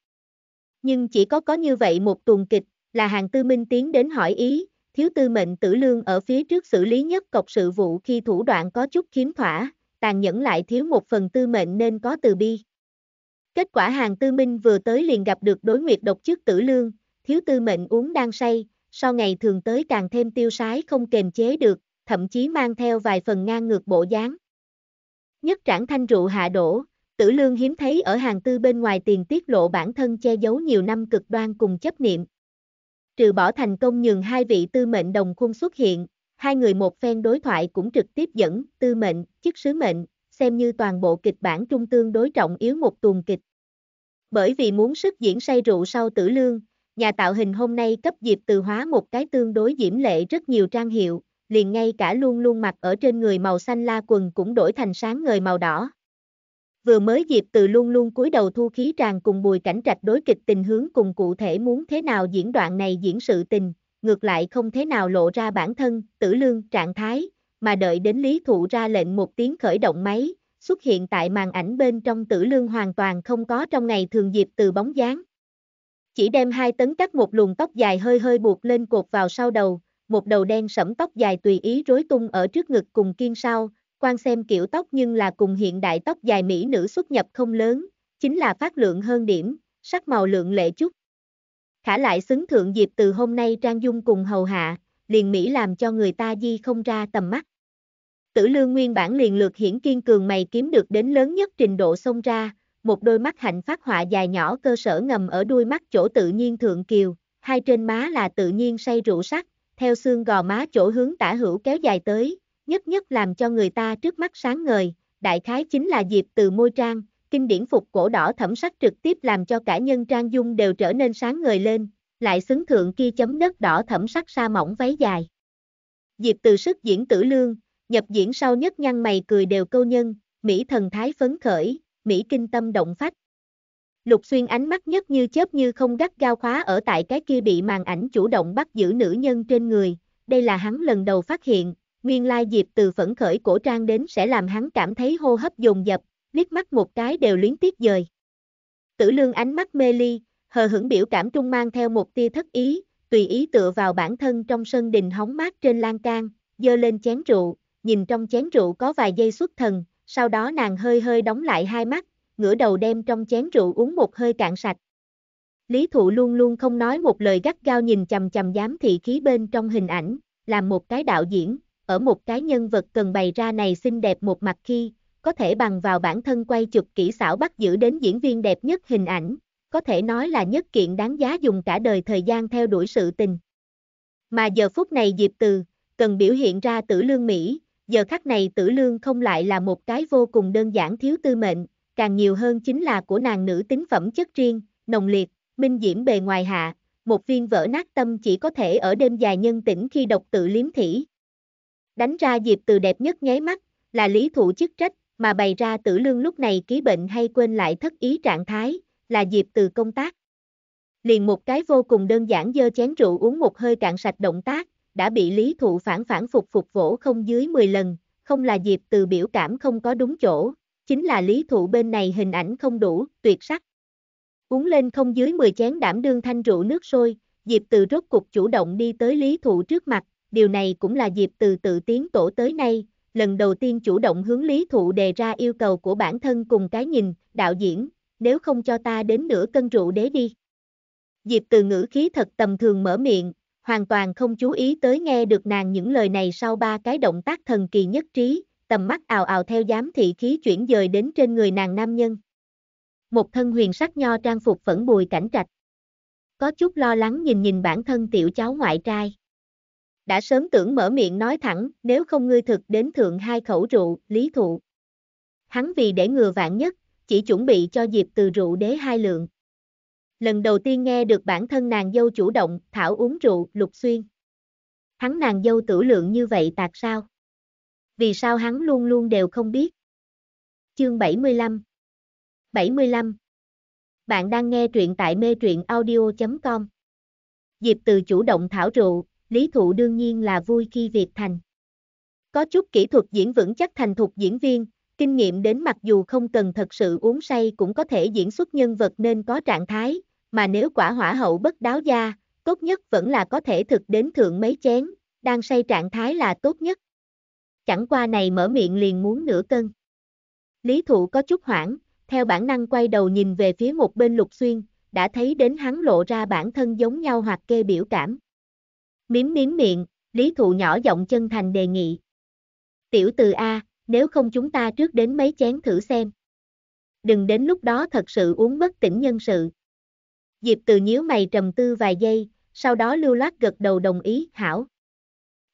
Nhưng chỉ có có như vậy một tuần kịch, là hàng tư minh tiến đến hỏi ý, thiếu tư mệnh tử lương ở phía trước xử lý nhất cọc sự vụ khi thủ đoạn có chút khiếm thỏa, tàn nhẫn lại thiếu một phần tư mệnh nên có từ bi. Kết quả hàng tư minh vừa tới liền gặp được đối nguyệt độc chức tử lương, thiếu tư mệnh uống đang say, sau ngày thường tới càng thêm tiêu sái không kềm chế được, thậm chí mang theo vài phần ngang ngược bộ dáng. Nhất trảng thanh rượu hạ đổ, Tử Lương hiếm thấy ở hàng tư bên ngoài tiền tiết lộ bản thân che giấu nhiều năm cực đoan cùng chấp niệm. Trừ bỏ thành công nhường hai vị tư mệnh đồng khung xuất hiện, hai người một phen đối thoại cũng trực tiếp dẫn tư mệnh, chức sứ mệnh, xem như toàn bộ kịch bản trung tương đối trọng yếu một tuần kịch. Bởi vì muốn sức diễn say rượu sau tử lương, nhà tạo hình hôm nay cấp dịp từ hóa một cái tương đối diễm lệ rất nhiều trang hiệu, liền ngay cả luôn luôn mặc ở trên người màu xanh la quần cũng đổi thành sáng ngời màu đỏ, vừa mới Diệp Từ luôn luôn cúi đầu thu khí tràn cùng Bùi Cảnh Trạch đối kịch tình hướng cùng cụ thể muốn thế nào diễn đoạn này diễn sự tình, ngược lại không thế nào lộ ra bản thân, tử lương, trạng thái, mà đợi đến lý thụ ra lệnh một tiếng khởi động máy, xuất hiện tại màn ảnh bên trong tử lương hoàn toàn không có trong ngày thường Diệp Từ bóng dáng. Chỉ đem hai tấn cắt một luồng tóc dài hơi hơi buộc lên cột vào sau đầu, một đầu đen sẫm tóc dài tùy ý rối tung ở trước ngực cùng kiên sau, quan xem kiểu tóc nhưng là cùng hiện đại tóc dài mỹ nữ xuất nhập không lớn, chính là phát lượng hơn điểm, sắc màu lượng lệ chút. Khả lại xứng thượng dịp từ hôm nay Trang Dung cùng hầu hạ, liền Mỹ làm cho người ta di không ra tầm mắt. Tử lương nguyên bản liền lược hiển kiên cường mày kiếm được đến lớn nhất trình độ xông ra, một đôi mắt hạnh phát họa dài nhỏ cơ sở ngầm ở đuôi mắt chỗ tự nhiên thượng kiều, hai trên má là tự nhiên say rượu sắc, theo xương gò má chỗ hướng tả hữu kéo dài tới, nhất nhất làm cho người ta trước mắt sáng ngời, đại khái chính là Diệp từ môi trang, kinh điển phục cổ đỏ thẩm sắc trực tiếp làm cho cả nhân trang dung đều trở nên sáng ngời lên, lại xứng thượng kia chấm đất đỏ thẩm sắc sa mỏng váy dài. Diệp từ sức diễn tử lương, nhập diễn sau nhất nhăn mày cười đều câu nhân, Mỹ thần thái phấn khởi, Mỹ kinh tâm động phách. Lục xuyên ánh mắt nhất như chớp như không gắt gao khóa ở tại cái kia bị màn ảnh chủ động bắt giữ nữ nhân trên người, đây là hắn lần đầu phát hiện, nguyên lai Diệp từ phẫn khởi cổ trang đến sẽ làm hắn cảm thấy hô hấp dồn dập, liếc mắt một cái đều luyến tiếc dời. Tử lương ánh mắt mê ly, hờ hững biểu cảm trung mang theo một tia thất ý, tùy ý tựa vào bản thân trong sân đình hóng mát trên lan can, dơ lên chén rượu, nhìn trong chén rượu có vài giây xuất thần, sau đó nàng hơi hơi đóng lại hai mắt, ngửa đầu đem trong chén rượu uống một hơi cạn sạch. Lý thụ luôn luôn không nói một lời gắt gao nhìn chầm chầm giám thị khí bên trong hình ảnh, làm một cái đạo diễn, ở một cái nhân vật cần bày ra này xinh đẹp một mặt khi, có thể bằng vào bản thân quay chụp kỹ xảo bắt giữ đến diễn viên đẹp nhất hình ảnh, có thể nói là nhất kiện đáng giá dùng cả đời thời gian theo đuổi sự tình. Mà giờ phút này Diệp Từ, cần biểu hiện ra tử lương Mỹ, giờ khắc này tử lương không lại là một cái vô cùng đơn giản thiếu tư mệnh, càng nhiều hơn chính là của nàng nữ tính phẩm chất riêng, nồng liệt, minh diễm bề ngoài hạ, một viên vỡ nát tâm chỉ có thể ở đêm dài nhân tĩnh khi độc tự liếm thỉ. Đánh ra dịp từ đẹp nhất nháy mắt, là lý thụ chức trách, mà bày ra tử lương lúc này ký bệnh hay quên lại thất ý trạng thái, là dịp từ công tác. Liền một cái vô cùng đơn giản dơ chén rượu uống một hơi cạn sạch động tác, đã bị lý thụ phản phản phục phục vỗ không dưới 10 lần, không là dịp từ biểu cảm không có đúng chỗ, chính là lý thụ bên này hình ảnh không đủ, tuyệt sắc. Uống lên không dưới 10 chén đảm đương thanh rượu nước sôi, Diệp Từ rốt cục chủ động đi tới Lý Thụ trước mặt, điều này cũng là dịp từ tự tiến tổ tới nay, lần đầu tiên chủ động hướng lý thụ đề ra yêu cầu của bản thân cùng cái nhìn, đạo diễn, nếu không cho ta đến nửa cân rượu đế đi. dịp từ ngữ khí thật tầm thường mở miệng, hoàn toàn không chú ý tới nghe được nàng những lời này sau ba cái động tác thần kỳ nhất trí, tầm mắt ào ào theo giám thị khí chuyển dời đến trên người nàng nam nhân. Một thân huyền sắc nho trang phục phẫn bùi cảnh trạch. Có chút lo lắng nhìn nhìn bản thân tiểu cháu ngoại trai đã sớm tưởng mở miệng nói thẳng, nếu không ngươi thực đến thượng hai khẩu rượu, lý thụ. Hắn vì để ngừa vạn nhất, chỉ chuẩn bị cho dịp từ rượu đế hai lượng. Lần đầu tiên nghe được bản thân nàng dâu chủ động, thảo uống rượu, lục xuyên. Hắn nàng dâu tử lượng như vậy tạc sao? Vì sao hắn luôn luôn đều không biết? Chương 75 75 Bạn đang nghe truyện tại mê truyện audio.com Diệp từ chủ động thảo rượu, Lý Thụ đương nhiên là vui khi việc thành. Có chút kỹ thuật diễn vững chắc thành thục diễn viên, kinh nghiệm đến mặc dù không cần thật sự uống say cũng có thể diễn xuất nhân vật nên có trạng thái, mà nếu quả hỏa hậu bất đáo gia, tốt nhất vẫn là có thể thực đến thượng mấy chén, đang say trạng thái là tốt nhất. Chẳng qua này mở miệng liền muốn nửa cân. Lý thụ có chút hoảng, theo bản năng quay đầu nhìn về phía một bên lục xuyên, đã thấy đến hắn lộ ra bản thân giống nhau hoặc kê biểu cảm. Miếm miếm miệng, Lý Thụ nhỏ giọng chân thành đề nghị. Tiểu từ A, nếu không chúng ta trước đến mấy chén thử xem. Đừng đến lúc đó thật sự uống bất tỉnh nhân sự. Diệp từ nhíu mày trầm tư vài giây, sau đó lưu loát gật đầu đồng ý, hảo.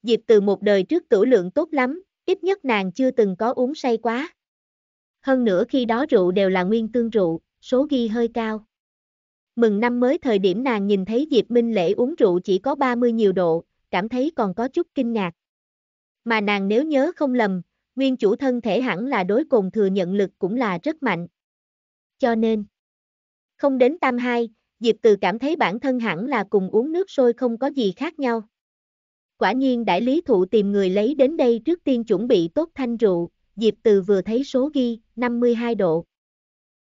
Diệp từ một đời trước tuổi lượng tốt lắm, ít nhất nàng chưa từng có uống say quá. Hơn nữa khi đó rượu đều là nguyên tương rượu, số ghi hơi cao. Mừng năm mới thời điểm nàng nhìn thấy Diệp Minh Lễ uống rượu chỉ có 30 nhiều độ, cảm thấy còn có chút kinh ngạc. Mà nàng nếu nhớ không lầm, nguyên chủ thân thể hẳn là đối cùng thừa nhận lực cũng là rất mạnh. Cho nên, không đến tam hai, Diệp Từ cảm thấy bản thân hẳn là cùng uống nước sôi không có gì khác nhau. Quả nhiên đại lý thụ tìm người lấy đến đây trước tiên chuẩn bị tốt thanh rượu, Diệp Từ vừa thấy số ghi, 52 độ.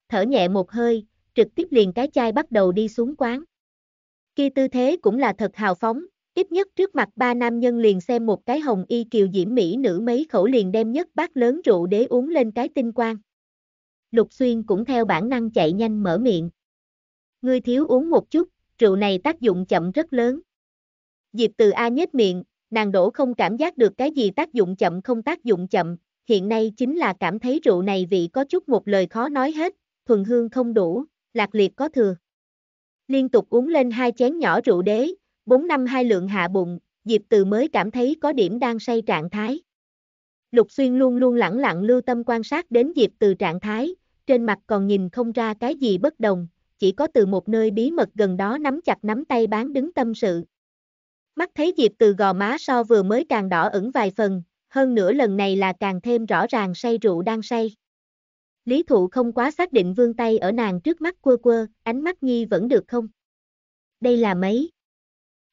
Thở nhẹ một hơi, trực tiếp liền cái chai bắt đầu đi xuống quán. Kia tư thế cũng là thật hào phóng, ít nhất trước mặt ba nam nhân liền xem một cái hồng y kiều diễm mỹ nữ mấy khẩu liền đem nhất bát lớn rượu đế uống lên cái tinh quang. Lục Xuyên cũng theo bản năng chạy nhanh mở miệng. Ngươi thiếu uống một chút, rượu này tác dụng chậm rất lớn. Diệp Từ A nhếch miệng, nàng đổ không cảm giác được cái gì tác dụng chậm không tác dụng chậm, hiện nay chính là cảm thấy rượu này vị có chút một lời khó nói hết, thuần hương không đủ, lạc liệt có thừa. Liên tục uống lên hai chén nhỏ rượu đế, bốn năm hai lượng hạ bụng, Diệp Từ mới cảm thấy có điểm đang say trạng thái. Lục Xuyên luôn luôn lẳng lặng lưu tâm quan sát đến Diệp Từ trạng thái, trên mặt còn nhìn không ra cái gì bất đồng, chỉ có từ một nơi bí mật gần đó nắm chặt nắm tay bán đứng tâm sự. Mắt thấy Diệp Từ gò má so vừa mới càng đỏ ửng vài phần, hơn nữa lần này là càng thêm rõ ràng say rượu đang say. Lý thụ không quá xác định vương tay ở nàng trước mắt quơ quơ, ánh mắt nhi vẫn được không? Đây là mấy?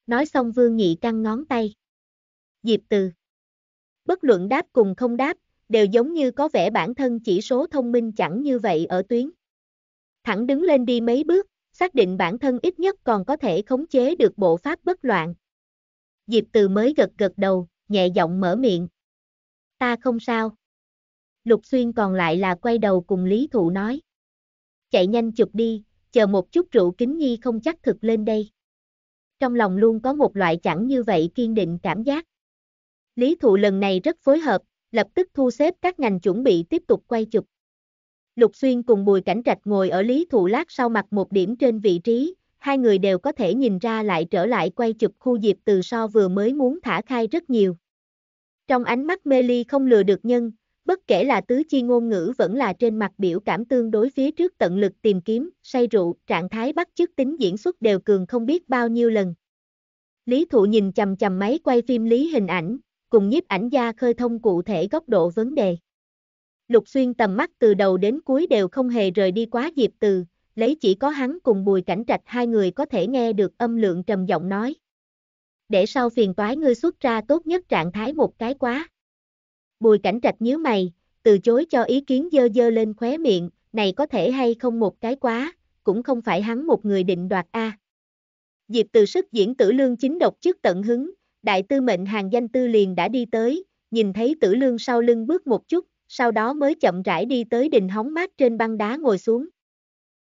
Nói xong vương nhị căng ngón tay. Diệp từ. Bất luận đáp cùng không đáp, đều giống như có vẻ bản thân chỉ số thông minh chẳng như vậy ở tuyến. Thẳng đứng lên đi mấy bước, xác định bản thân ít nhất còn có thể khống chế được bộ pháp bất loạn. Diệp từ mới gật gật đầu, nhẹ giọng mở miệng. Ta không sao. Lục Xuyên còn lại là quay đầu cùng Lý Thụ nói. Chạy nhanh chụp đi, chờ một chút rượu kính nhi không chắc thực lên đây. Trong lòng luôn có một loại chẳng như vậy kiên định cảm giác. Lý Thụ lần này rất phối hợp, lập tức thu xếp các ngành chuẩn bị tiếp tục quay chụp. Lục Xuyên cùng Bùi Cảnh Trạch ngồi ở Lý Thụ lát sau mặt một điểm trên vị trí, hai người đều có thể nhìn ra lại trở lại quay chụp khu diệp từ so vừa mới muốn thả khai rất nhiều. Trong ánh mắt mê ly không lừa được nhân, bất kể là tứ chi ngôn ngữ vẫn là trên mặt biểu cảm tương đối phía trước tận lực tìm kiếm, say rượu, trạng thái bắt chước tính diễn xuất đều cường không biết bao nhiêu lần. Lý thụ nhìn chầm chầm máy quay phim lý hình ảnh, cùng nhiếp ảnh gia khơi thông cụ thể góc độ vấn đề. Lục xuyên tầm mắt từ đầu đến cuối đều không hề rời đi quá dịp từ, lấy chỉ có hắn cùng bùi cảnh trạch hai người có thể nghe được âm lượng trầm giọng nói. Để sau phiền toái ngươi xuất ra tốt nhất trạng thái một cái quá. Bùi cảnh trạch nhíu mày, từ chối cho ý kiến dơ dơ lên khóe miệng, này có thể hay không một cái quá, cũng không phải hắn một người định đoạt a. À. Diệp từ sức diễn tử lương chính độc trước tận hứng, đại tư mệnh hàng danh tư liền đã đi tới, nhìn thấy tử lương sau lưng bước một chút, sau đó mới chậm rãi đi tới đình hóng mát trên băng đá ngồi xuống.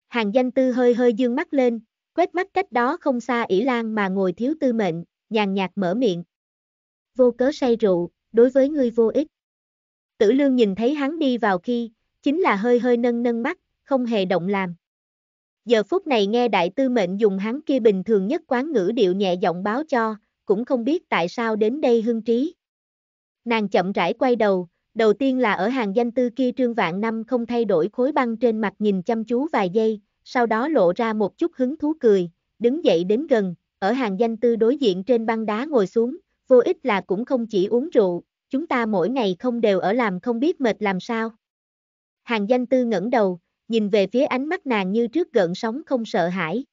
Hàng danh tư hơi hơi dương mắt lên, quét mắt cách đó không xa ỷ lan mà ngồi thiếu tư mệnh, nhàn nhạt mở miệng. Vô cớ say rượu, đối với ngươi vô ích. Tử lương nhìn thấy hắn đi vào khi, chính là hơi hơi nâng nâng mắt, không hề động làm. Giờ phút này nghe đại tư mệnh dùng hắn kia bình thường nhất quán ngữ điệu nhẹ giọng báo cho, cũng không biết tại sao đến đây hưng trí. Nàng chậm rãi quay đầu, đầu tiên là ở hàng danh tư kia trương vạn năm không thay đổi khối băng trên mặt nhìn chăm chú vài giây, sau đó lộ ra một chút hứng thú cười, đứng dậy đến gần, ở hàng danh tư đối diện trên băng đá ngồi xuống, vô ích là cũng không chỉ uống rượu, chúng ta mỗi ngày không đều ở làm không biết mệt làm sao. Hàng danh tư ngẩng đầu, nhìn về phía ánh mắt nàng như trước gợn sóng không sợ hãi.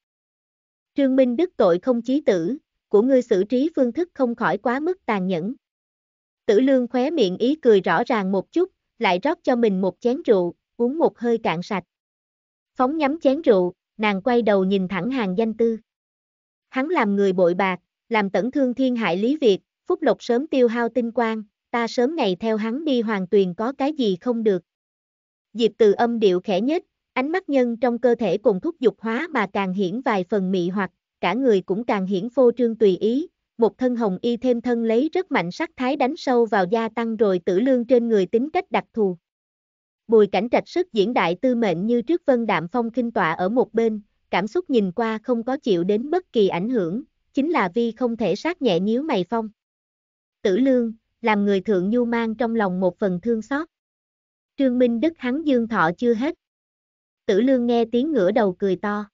Trương Minh Đức tội không chí tử, của ngươi xử trí phương thức không khỏi quá mức tàn nhẫn. Tử lương khóe miệng ý cười rõ ràng một chút, lại rót cho mình một chén rượu, uống một hơi cạn sạch. Phóng nhắm chén rượu, nàng quay đầu nhìn thẳng hàng danh tư. Hắn làm người bội bạc, làm tẩn thương thiên hại lý Việt, phúc lộc sớm tiêu hao tinh quang, ta sớm ngày theo hắn đi hoàng tuyền có cái gì không được. Diệp từ âm điệu khẽ nhất, ánh mắt nhân trong cơ thể cùng thúc dục hóa mà càng hiển vài phần mị hoặc, cả người cũng càng hiển phô trương tùy ý, một thân hồng y thêm thân lấy rất mạnh sắc thái đánh sâu vào gia tăng rồi tử lương trên người tính cách đặc thù. Bùi cảnh trạch sức diễn đại tư mệnh như trước vân đạm phong kinh tọa ở một bên, cảm xúc nhìn qua không có chịu đến bất kỳ ảnh hưởng, chính là vi không thể sát nhẹ nhíu mày phong. Tử lương, làm người thượng nhu mang trong lòng một phần thương xót. Trương Minh Đức hắn dương thọ chưa hết. Tử Lương nghe tiếng ngửa đầu cười to.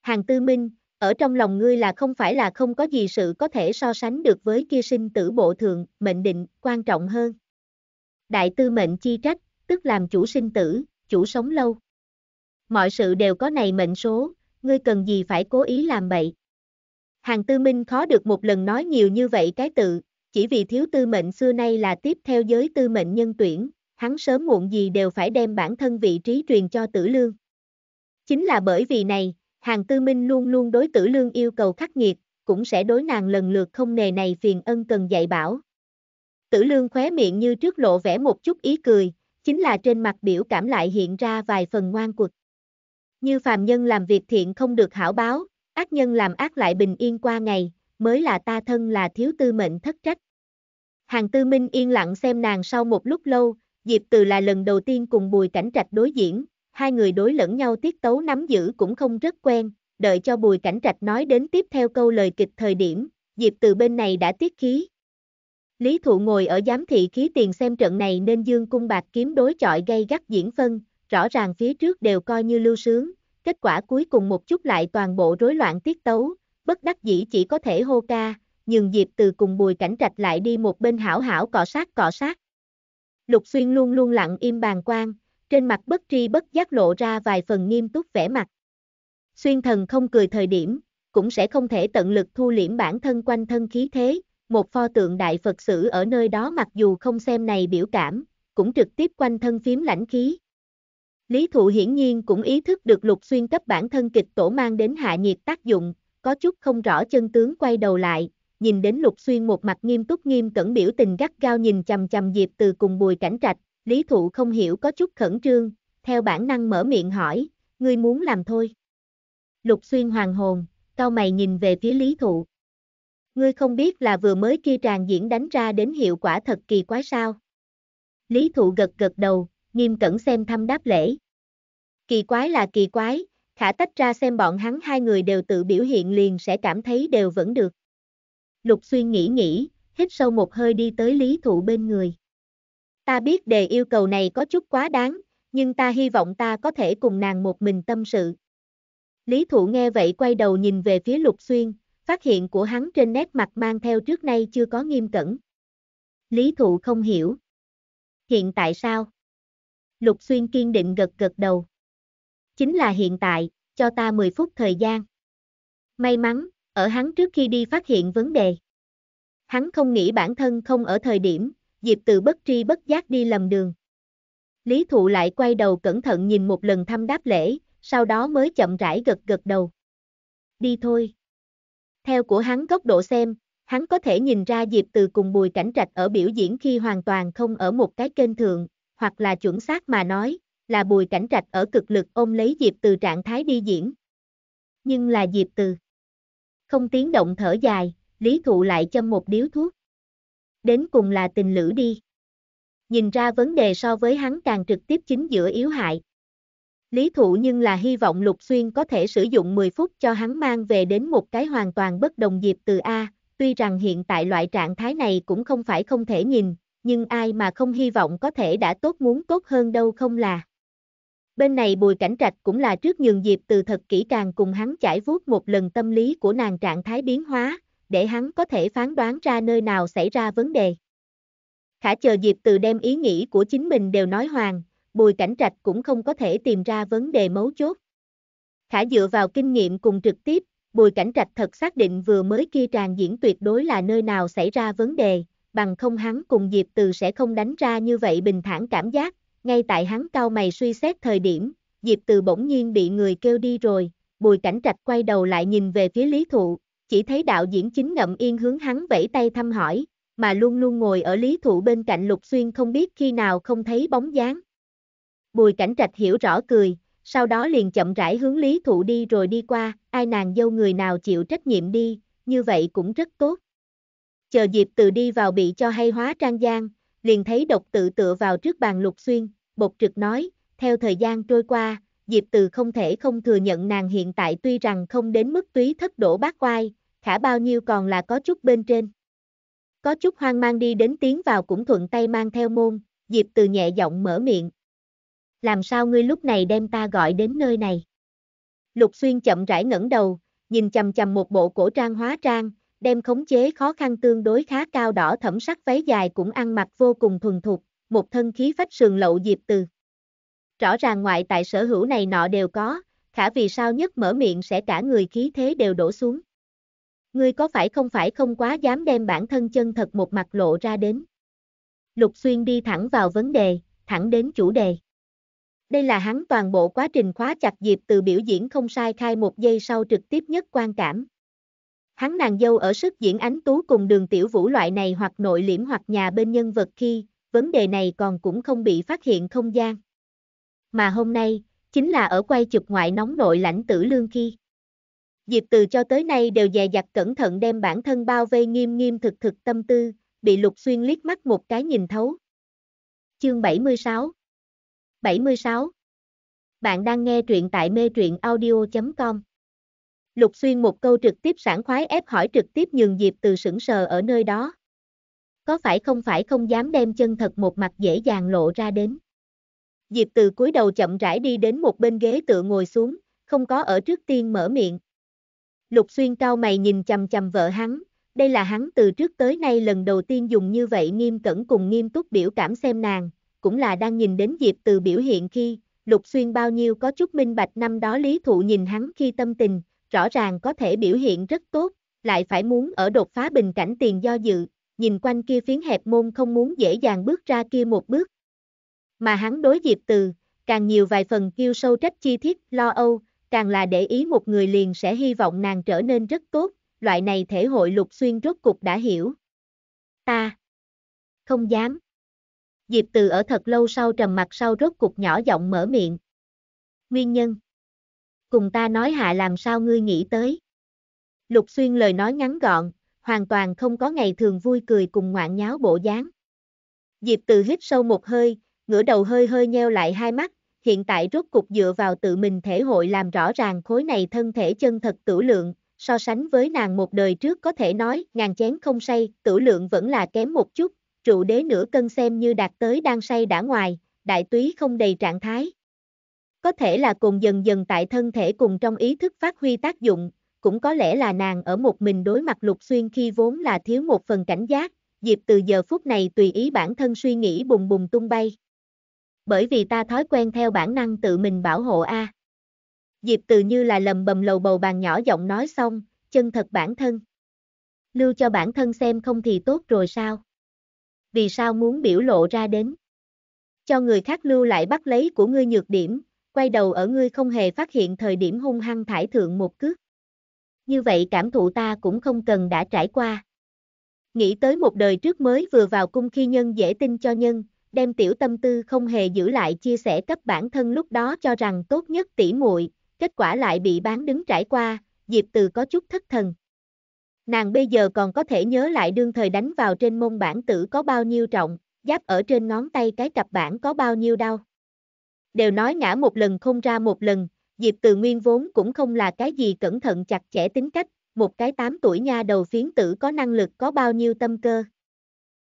Hàng Tư Minh, ở trong lòng ngươi là không phải là không có gì sự có thể so sánh được với kia sinh tử bộ thượng, mệnh định, quan trọng hơn. Đại tư mệnh chi trách, tức làm chủ sinh tử, chủ sống lâu. Mọi sự đều có này mệnh số, ngươi cần gì phải cố ý làm bậy. Hàng Tư Minh khó được một lần nói nhiều như vậy cái tự, chỉ vì thiếu tư mệnh xưa nay là tiếp theo giới tư mệnh nhân tuyển, hắn sớm muộn gì đều phải đem bản thân vị trí truyền cho tử lương. Chính là bởi vì này, hàng tư minh luôn luôn đối tử lương yêu cầu khắc nghiệt, cũng sẽ đối nàng lần lượt không nề này phiền ân cần dạy bảo. Tử lương khóe miệng như trước lộ vẻ một chút ý cười, chính là trên mặt biểu cảm lại hiện ra vài phần ngoan cuộc. Như phàm nhân làm việc thiện không được hảo báo, ác nhân làm ác lại bình yên qua ngày, mới là ta thân là thiếu tư mệnh thất trách. Hàng Tư Minh yên lặng xem nàng sau một lúc lâu, Diệp Từ là lần đầu tiên cùng Bùi Cảnh Trạch đối diễn, hai người đối lẫn nhau tiết tấu nắm giữ cũng không rất quen, đợi cho Bùi Cảnh Trạch nói đến tiếp theo câu lời kịch thời điểm, Diệp Từ bên này đã tiết khí. Lý Thụ ngồi ở giám thị khí tiền xem trận này nên dương cung bạc kiếm đối chọi gây gắt diễn phân, rõ ràng phía trước đều coi như lưu sướng, kết quả cuối cùng một chút lại toàn bộ rối loạn tiết tấu, bất đắc dĩ chỉ có thể hô ca, nhường Diệp Từ cùng Bùi Cảnh Trạch lại đi một bên hảo hảo cọ sát cọ sát. Lục Xuyên luôn luôn lặng im bàn quan, trên mặt bất tri bất giác lộ ra vài phần nghiêm túc vẻ mặt. Xuyên thần không cười thời điểm, cũng sẽ không thể tận lực thu liễm bản thân quanh thân khí thế, một pho tượng đại Phật sử ở nơi đó mặc dù không xem này biểu cảm, cũng trực tiếp quanh thân phím lãnh khí. Lý thụ hiển nhiên cũng ý thức được lục xuyên cấp bản thân kịch tổ mang đến hạ nhiệt tác dụng, có chút không rõ chân tướng quay đầu lại, nhìn đến Lục Xuyên một mặt nghiêm túc nghiêm cẩn biểu tình gắt gao nhìn chầm chầm Diệp Từ cùng Bùi Cảnh Trạch, Lý Thụ không hiểu có chút khẩn trương, theo bản năng mở miệng hỏi, ngươi muốn làm thôi. Lục Xuyên hoàng hồn, cao mày nhìn về phía Lý Thụ. Ngươi không biết là vừa mới kia tràn diễn đánh ra đến hiệu quả thật kỳ quá sao. Lý Thụ gật gật đầu, nghiêm cẩn xem thăm đáp lễ. Kỳ quái là kỳ quái, khả tách ra xem bọn hắn hai người đều tự biểu hiện liền sẽ cảm thấy đều vẫn được. Lục Xuyên nghĩ nghĩ, hít sâu một hơi đi tới Lý Thụ bên người. Ta biết đề yêu cầu này có chút quá đáng, nhưng ta hy vọng ta có thể cùng nàng một mình tâm sự. Lý Thụ nghe vậy quay đầu nhìn về phía Lục Xuyên, phát hiện của hắn trên nét mặt mang theo trước nay chưa có nghiêm cẩn. Lý Thụ không hiểu. Hiện tại sao? Lục Xuyên kiên định gật gật đầu. Chính là hiện tại, cho ta 10 phút thời gian. May mắn, ở hắn trước khi đi phát hiện vấn đề. Hắn không nghĩ bản thân không ở thời điểm, Diệp Từ bất tri bất giác đi lầm đường. Lý Thụ lại quay đầu cẩn thận nhìn một lần thăm đáp lễ, sau đó mới chậm rãi gật gật đầu. Đi thôi. Theo của hắn góc độ xem, hắn có thể nhìn ra Diệp Từ cùng Bùi Cảnh Trạch ở biểu diễn khi hoàn toàn không ở một cái kênh thượng, hoặc là chuẩn xác mà nói, là Bùi Cảnh Trạch ở cực lực ôm lấy Diệp Từ trạng thái đi diễn. Nhưng là Diệp Từ không tiếng động thở dài, lý thụ lại châm một điếu thuốc. Đến cùng là tình lữ đi. Nhìn ra vấn đề so với hắn càng trực tiếp chính giữa yếu hại. Lý thụ nhưng là hy vọng Lục Xuyên có thể sử dụng 10 phút cho hắn mang về đến một cái hoàn toàn bất đồng dịp từ A, tuy rằng hiện tại loại trạng thái này cũng không phải không thể nhìn, nhưng ai mà không hy vọng có thể đã tốt muốn tốt hơn đâu không là. Bên này bùi cảnh trạch cũng là trước nhường dịp từ thật kỹ càng cùng hắn chải vuốt một lần tâm lý của nàng trạng thái biến hóa, để hắn có thể phán đoán ra nơi nào xảy ra vấn đề. Khả chờ dịp từ đem ý nghĩ của chính mình đều nói hoàng, bùi cảnh trạch cũng không có thể tìm ra vấn đề mấu chốt. Khả dựa vào kinh nghiệm cùng trực tiếp, bùi cảnh trạch thật xác định vừa mới kia tràn diễn tuyệt đối là nơi nào xảy ra vấn đề, bằng không hắn cùng dịp từ sẽ không đánh ra như vậy bình thản cảm giác, ngay tại hắn cao mày suy xét thời điểm, Diệp Từ bỗng nhiên bị người kêu đi rồi, Bùi Cảnh Trạch quay đầu lại nhìn về phía Lý Thụ, chỉ thấy đạo diễn chính ngậm yên hướng hắn vẫy tay thăm hỏi, mà luôn luôn ngồi ở Lý Thụ bên cạnh Lục Xuyên không biết khi nào không thấy bóng dáng. Bùi Cảnh Trạch hiểu rõ cười, sau đó liền chậm rãi hướng Lý Thụ đi rồi đi qua, ai nàng dâu người nào chịu trách nhiệm đi, như vậy cũng rất tốt. Chờ diệp từ đi vào bị cho hay hóa trang giang liền thấy độc tự tựa vào trước bàn lục xuyên, bột trực nói, theo thời gian trôi qua, Diệp Từ không thể không thừa nhận nàng hiện tại tuy rằng không đến mức túy thất đổ bát oai, khả bao nhiêu còn là có chút bên trên. Có chút hoang mang đi đến tiếng vào cũng thuận tay mang theo môn, Diệp Từ nhẹ giọng mở miệng. Làm sao ngươi lúc này đem ta gọi đến nơi này? Lục Xuyên chậm rãi ngẩng đầu, nhìn chầm chầm một bộ cổ trang hóa trang, đem khống chế khó khăn tương đối khá cao đỏ thẩm sắc váy dài cũng ăn mặc vô cùng thuần thục, một thân khí phách sườn lậu diệp từ. Rõ ràng ngoại tại sở hữu này nọ đều có, khả vì sao nhất mở miệng sẽ cả người khí thế đều đổ xuống. Ngươi có phải không phải không quá dám đem bản thân chân thật một mặt lộ ra đến. Lục Xuyên đi thẳng vào vấn đề, thẳng đến chủ đề. Đây là hắn toàn bộ quá trình khóa chặt dịp từ biểu diễn không sai khai một giây sau trực tiếp nhất quan cảm. Hắn nàng dâu ở sức diễn ánh tú cùng đường tiểu vũ loại này hoặc nội liễm hoặc nhà bên nhân vật khi, vấn đề này còn cũng không bị phát hiện không gian. Mà hôm nay, chính là ở quay chụp ngoại nóng nội lãnh tử lương khi. Diệp từ cho tới nay đều dè dặt cẩn thận đem bản thân bao vây nghiêm nghiêm thực thực tâm tư, bị lục xuyên liếc mắt một cái nhìn thấu. Chương 76 76 Bạn đang nghe truyện tại mê truyện audio.com Lục Xuyên một câu trực tiếp sảng khoái ép hỏi trực tiếp nhường Diệp Từ sững sờ ở nơi đó. Có phải không phải không dám đem chân thật một mặt dễ dàng lộ ra đến. Diệp Từ cúi đầu chậm rãi đi đến một bên ghế tựa ngồi xuống, không có ở trước tiên mở miệng. Lục Xuyên cao mày nhìn chầm chầm vợ hắn, đây là hắn từ trước tới nay lần đầu tiên dùng như vậy nghiêm cẩn cùng nghiêm túc biểu cảm xem nàng, cũng là đang nhìn đến Diệp Từ biểu hiện khi, Lục Xuyên bao nhiêu có chút minh bạch năm đó lý thụ nhìn hắn khi tâm tình, rõ ràng có thể biểu hiện rất tốt, lại phải muốn ở đột phá bình cảnh tiền do dự, nhìn quanh kia phiến hẹp môn không muốn dễ dàng bước ra kia một bước. Mà hắn đối Diệp Từ, càng nhiều vài phần kêu sâu trách chi thiết lo âu, càng là để ý một người liền sẽ hy vọng nàng trở nên rất tốt, loại này thể hội lục xuyên rốt cục đã hiểu. Ta không dám. Diệp Từ ở thật lâu sau trầm mặt sau rốt cục nhỏ giọng mở miệng. Nguyên nhân cùng ta nói hạ làm sao ngươi nghĩ tới. Lục xuyên lời nói ngắn gọn, hoàn toàn không có ngày thường vui cười cùng ngoạn nháo bộ dáng. Diệp từ hít sâu một hơi, ngửa đầu hơi hơi nheo lại hai mắt, hiện tại rốt cục dựa vào tự mình thể hội làm rõ ràng khối này thân thể chân thật tử lượng, so sánh với nàng một đời trước có thể nói ngàn chén không say, tử lượng vẫn là kém một chút, trụ đế nửa cân xem như đạt tới đang say đã ngoài, đại túy không đầy trạng thái, có thể là cùng dần dần tại thân thể cùng trong ý thức phát huy tác dụng, cũng có lẽ là nàng ở một mình đối mặt lục xuyên khi vốn là thiếu một phần cảnh giác, Diệp từ giờ phút này tùy ý bản thân suy nghĩ bùng bùng tung bay. Bởi vì ta thói quen theo bản năng tự mình bảo hộ A. À. Diệp từ như là lầm bầm lầu bầu bàn nhỏ giọng nói xong, chân thật bản thân. Lưu cho bản thân xem không thì tốt rồi sao? Vì sao muốn biểu lộ ra đến? Cho người khác lưu lại bắt lấy của ngươi nhược điểm, quay đầu ở ngươi không hề phát hiện thời điểm hung hăng thải thượng một cước. Như vậy cảm thụ ta cũng không cần đã trải qua. Nghĩ tới một đời trước mới vừa vào cung khi nhân dễ tin cho nhân, đem tiểu tâm tư không hề giữ lại chia sẻ cấp bản thân lúc đó cho rằng tốt nhất tỉ muội, kết quả lại bị bán đứng trải qua, Diệp Từ có chút thất thần. Nàng bây giờ còn có thể nhớ lại đương thời đánh vào trên mông bản tử có bao nhiêu trọng, giáp ở trên ngón tay cái cặp bản có bao nhiêu đau đều nói ngã một lần không ra một lần, Diệp Từ Nguyên vốn cũng không là cái gì cẩn thận chặt chẽ tính cách, một cái 8 tuổi nha đầu phiến tử có năng lực có bao nhiêu tâm cơ.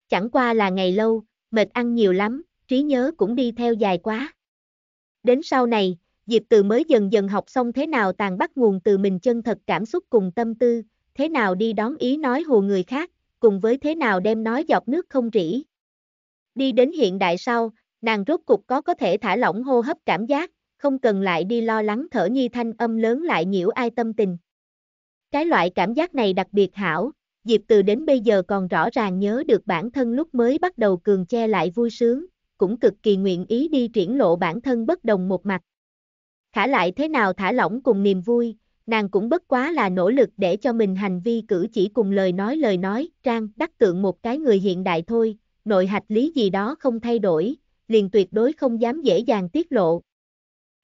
Chẳng qua là ngày lâu, mệt ăn nhiều lắm, trí nhớ cũng đi theo dài quá. Đến sau này, Diệp Từ mới dần dần học xong thế nào tàn bắt nguồn từ mình chân thật cảm xúc cùng tâm tư, thế nào đi đón ý nói hồ người khác, cùng với thế nào đem nói dọc nước không rỉ. Đi đến hiện đại sau, Nàng rốt cục có có thể thả lỏng hô hấp cảm giác, không cần lại đi lo lắng thở nhi thanh âm lớn lại nhiễu ai tâm tình. Cái loại cảm giác này đặc biệt hảo, Diệp Từ đến bây giờ còn rõ ràng nhớ được bản thân lúc mới bắt đầu cường che lại vui sướng, cũng cực kỳ nguyện ý đi triển lộ bản thân bất đồng một mặt. Thả lại thế nào thả lỏng cùng niềm vui, nàng cũng bất quá là nỗ lực để cho mình hành vi cử chỉ cùng lời nói lời nói, trang đắc tượng một cái người hiện đại thôi, nội hạch lý gì đó không thay đổi, liền tuyệt đối không dám dễ dàng tiết lộ.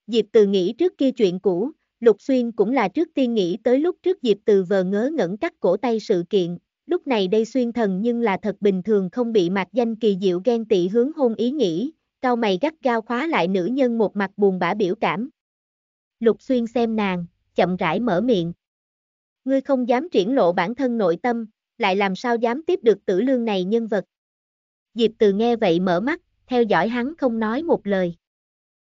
Diệp Từ nghĩ trước kia chuyện cũ, Lục Xuyên cũng là trước tiên nghĩ tới lúc trước Diệp Từ vờ ngớ ngẩn cắt cổ tay sự kiện, lúc này đây xuyên thần nhưng là thật bình thường không bị mạc danh kỳ diệu ghen tị hướng hôn ý nghĩ, cao mày gắt gao khóa lại nữ nhân một mặt buồn bã biểu cảm. Lục xuyên xem nàng, chậm rãi mở miệng. Ngươi không dám triển lộ bản thân nội tâm, lại làm sao dám tiếp được tử lương này nhân vật. Diệp từ nghe vậy mở mắt, theo dõi hắn không nói một lời.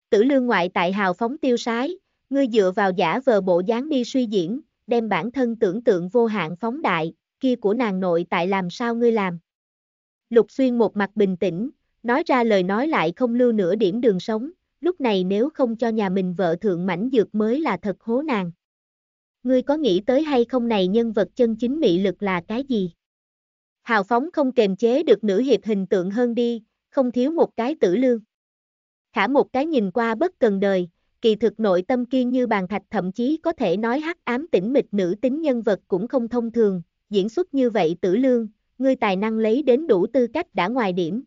Tử lương ngoại tại hào phóng tiêu sái, ngươi dựa vào giả vờ bộ dáng đi suy diễn, đem bản thân tưởng tượng vô hạn phóng đại, kia của nàng nội tại làm sao ngươi làm. Lục xuyên một mặt bình tĩnh, nói ra lời nói lại không lưu nửa điểm đường sống, lúc này nếu không cho nhà mình vợ thượng mảnh dược mới là thật hố nàng. Ngươi có nghĩ tới hay không này nhân vật chân chính mị lực là cái gì? Hào phóng không kềm chế được nữ hiệp hình tượng hơn đi, không thiếu một cái tử lương. Khả một cái nhìn qua bất cần đời, kỳ thực nội tâm kiên như bàn thạch thậm chí có thể nói hắc ám tĩnh mịch nữ tính nhân vật cũng không thông thường, diễn xuất như vậy tử lương, ngươi tài năng lấy đến đủ tư cách đã ngoài điểm.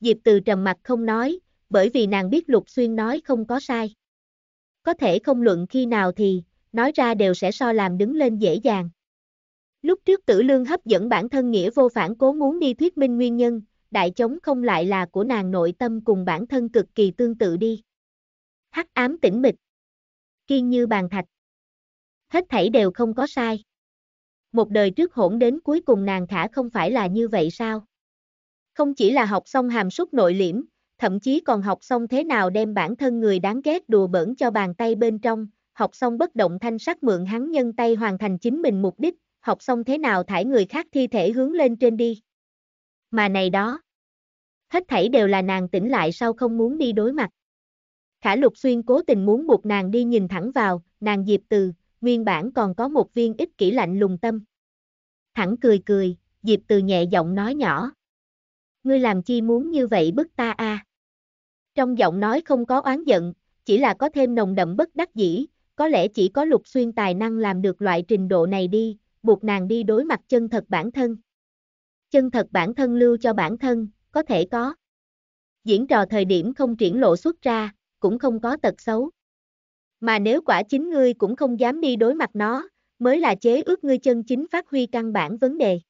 Diệp từ trầm mặt không nói, bởi vì nàng biết Lục Xuyên nói không có sai. Có thể không luận khi nào thì, nói ra đều sẽ so làm đứng lên dễ dàng. Lúc trước tử lương hấp dẫn bản thân nghĩa vô phản cố muốn đi thuyết minh nguyên nhân, đại chống không lại là của nàng nội tâm cùng bản thân cực kỳ tương tự đi. Hắc ám tĩnh mịch. Kiên như bàn thạch. Hết thảy đều không có sai. Một đời trước hỗn đến cuối cùng nàng khả không phải là như vậy sao? Không chỉ là học xong hàm súc nội liễm, thậm chí còn học xong thế nào đem bản thân người đáng ghét đùa bỡn cho bàn tay bên trong, học xong bất động thanh sắc mượn hắn nhân tay hoàn thành chính mình mục đích, học xong thế nào thải người khác thi thể hướng lên trên đi. Mà này đó. Hết thảy đều là nàng tỉnh lại sau không muốn đi đối mặt. Khả lục xuyên cố tình muốn buộc nàng đi nhìn thẳng vào, nàng Diệp Từ, nguyên bản còn có một viên ích kỷ lạnh lùng tâm. Thẳng cười cười, Diệp Từ nhẹ giọng nói nhỏ. Ngươi làm chi muốn như vậy bức ta a? À? Trong giọng nói không có oán giận, chỉ là có thêm nồng đậm bất đắc dĩ, có lẽ chỉ có lục xuyên tài năng làm được loại trình độ này đi, buộc nàng đi đối mặt chân thật bản thân chân thật bản thân lưu cho bản thân, có thể có. Diễn trò thời điểm không triển lộ xuất ra, cũng không có tật xấu. Mà nếu quả chính ngươi cũng không dám đi đối mặt nó, mới là chế ước ngươi chân chính phát huy căn bản vấn đề.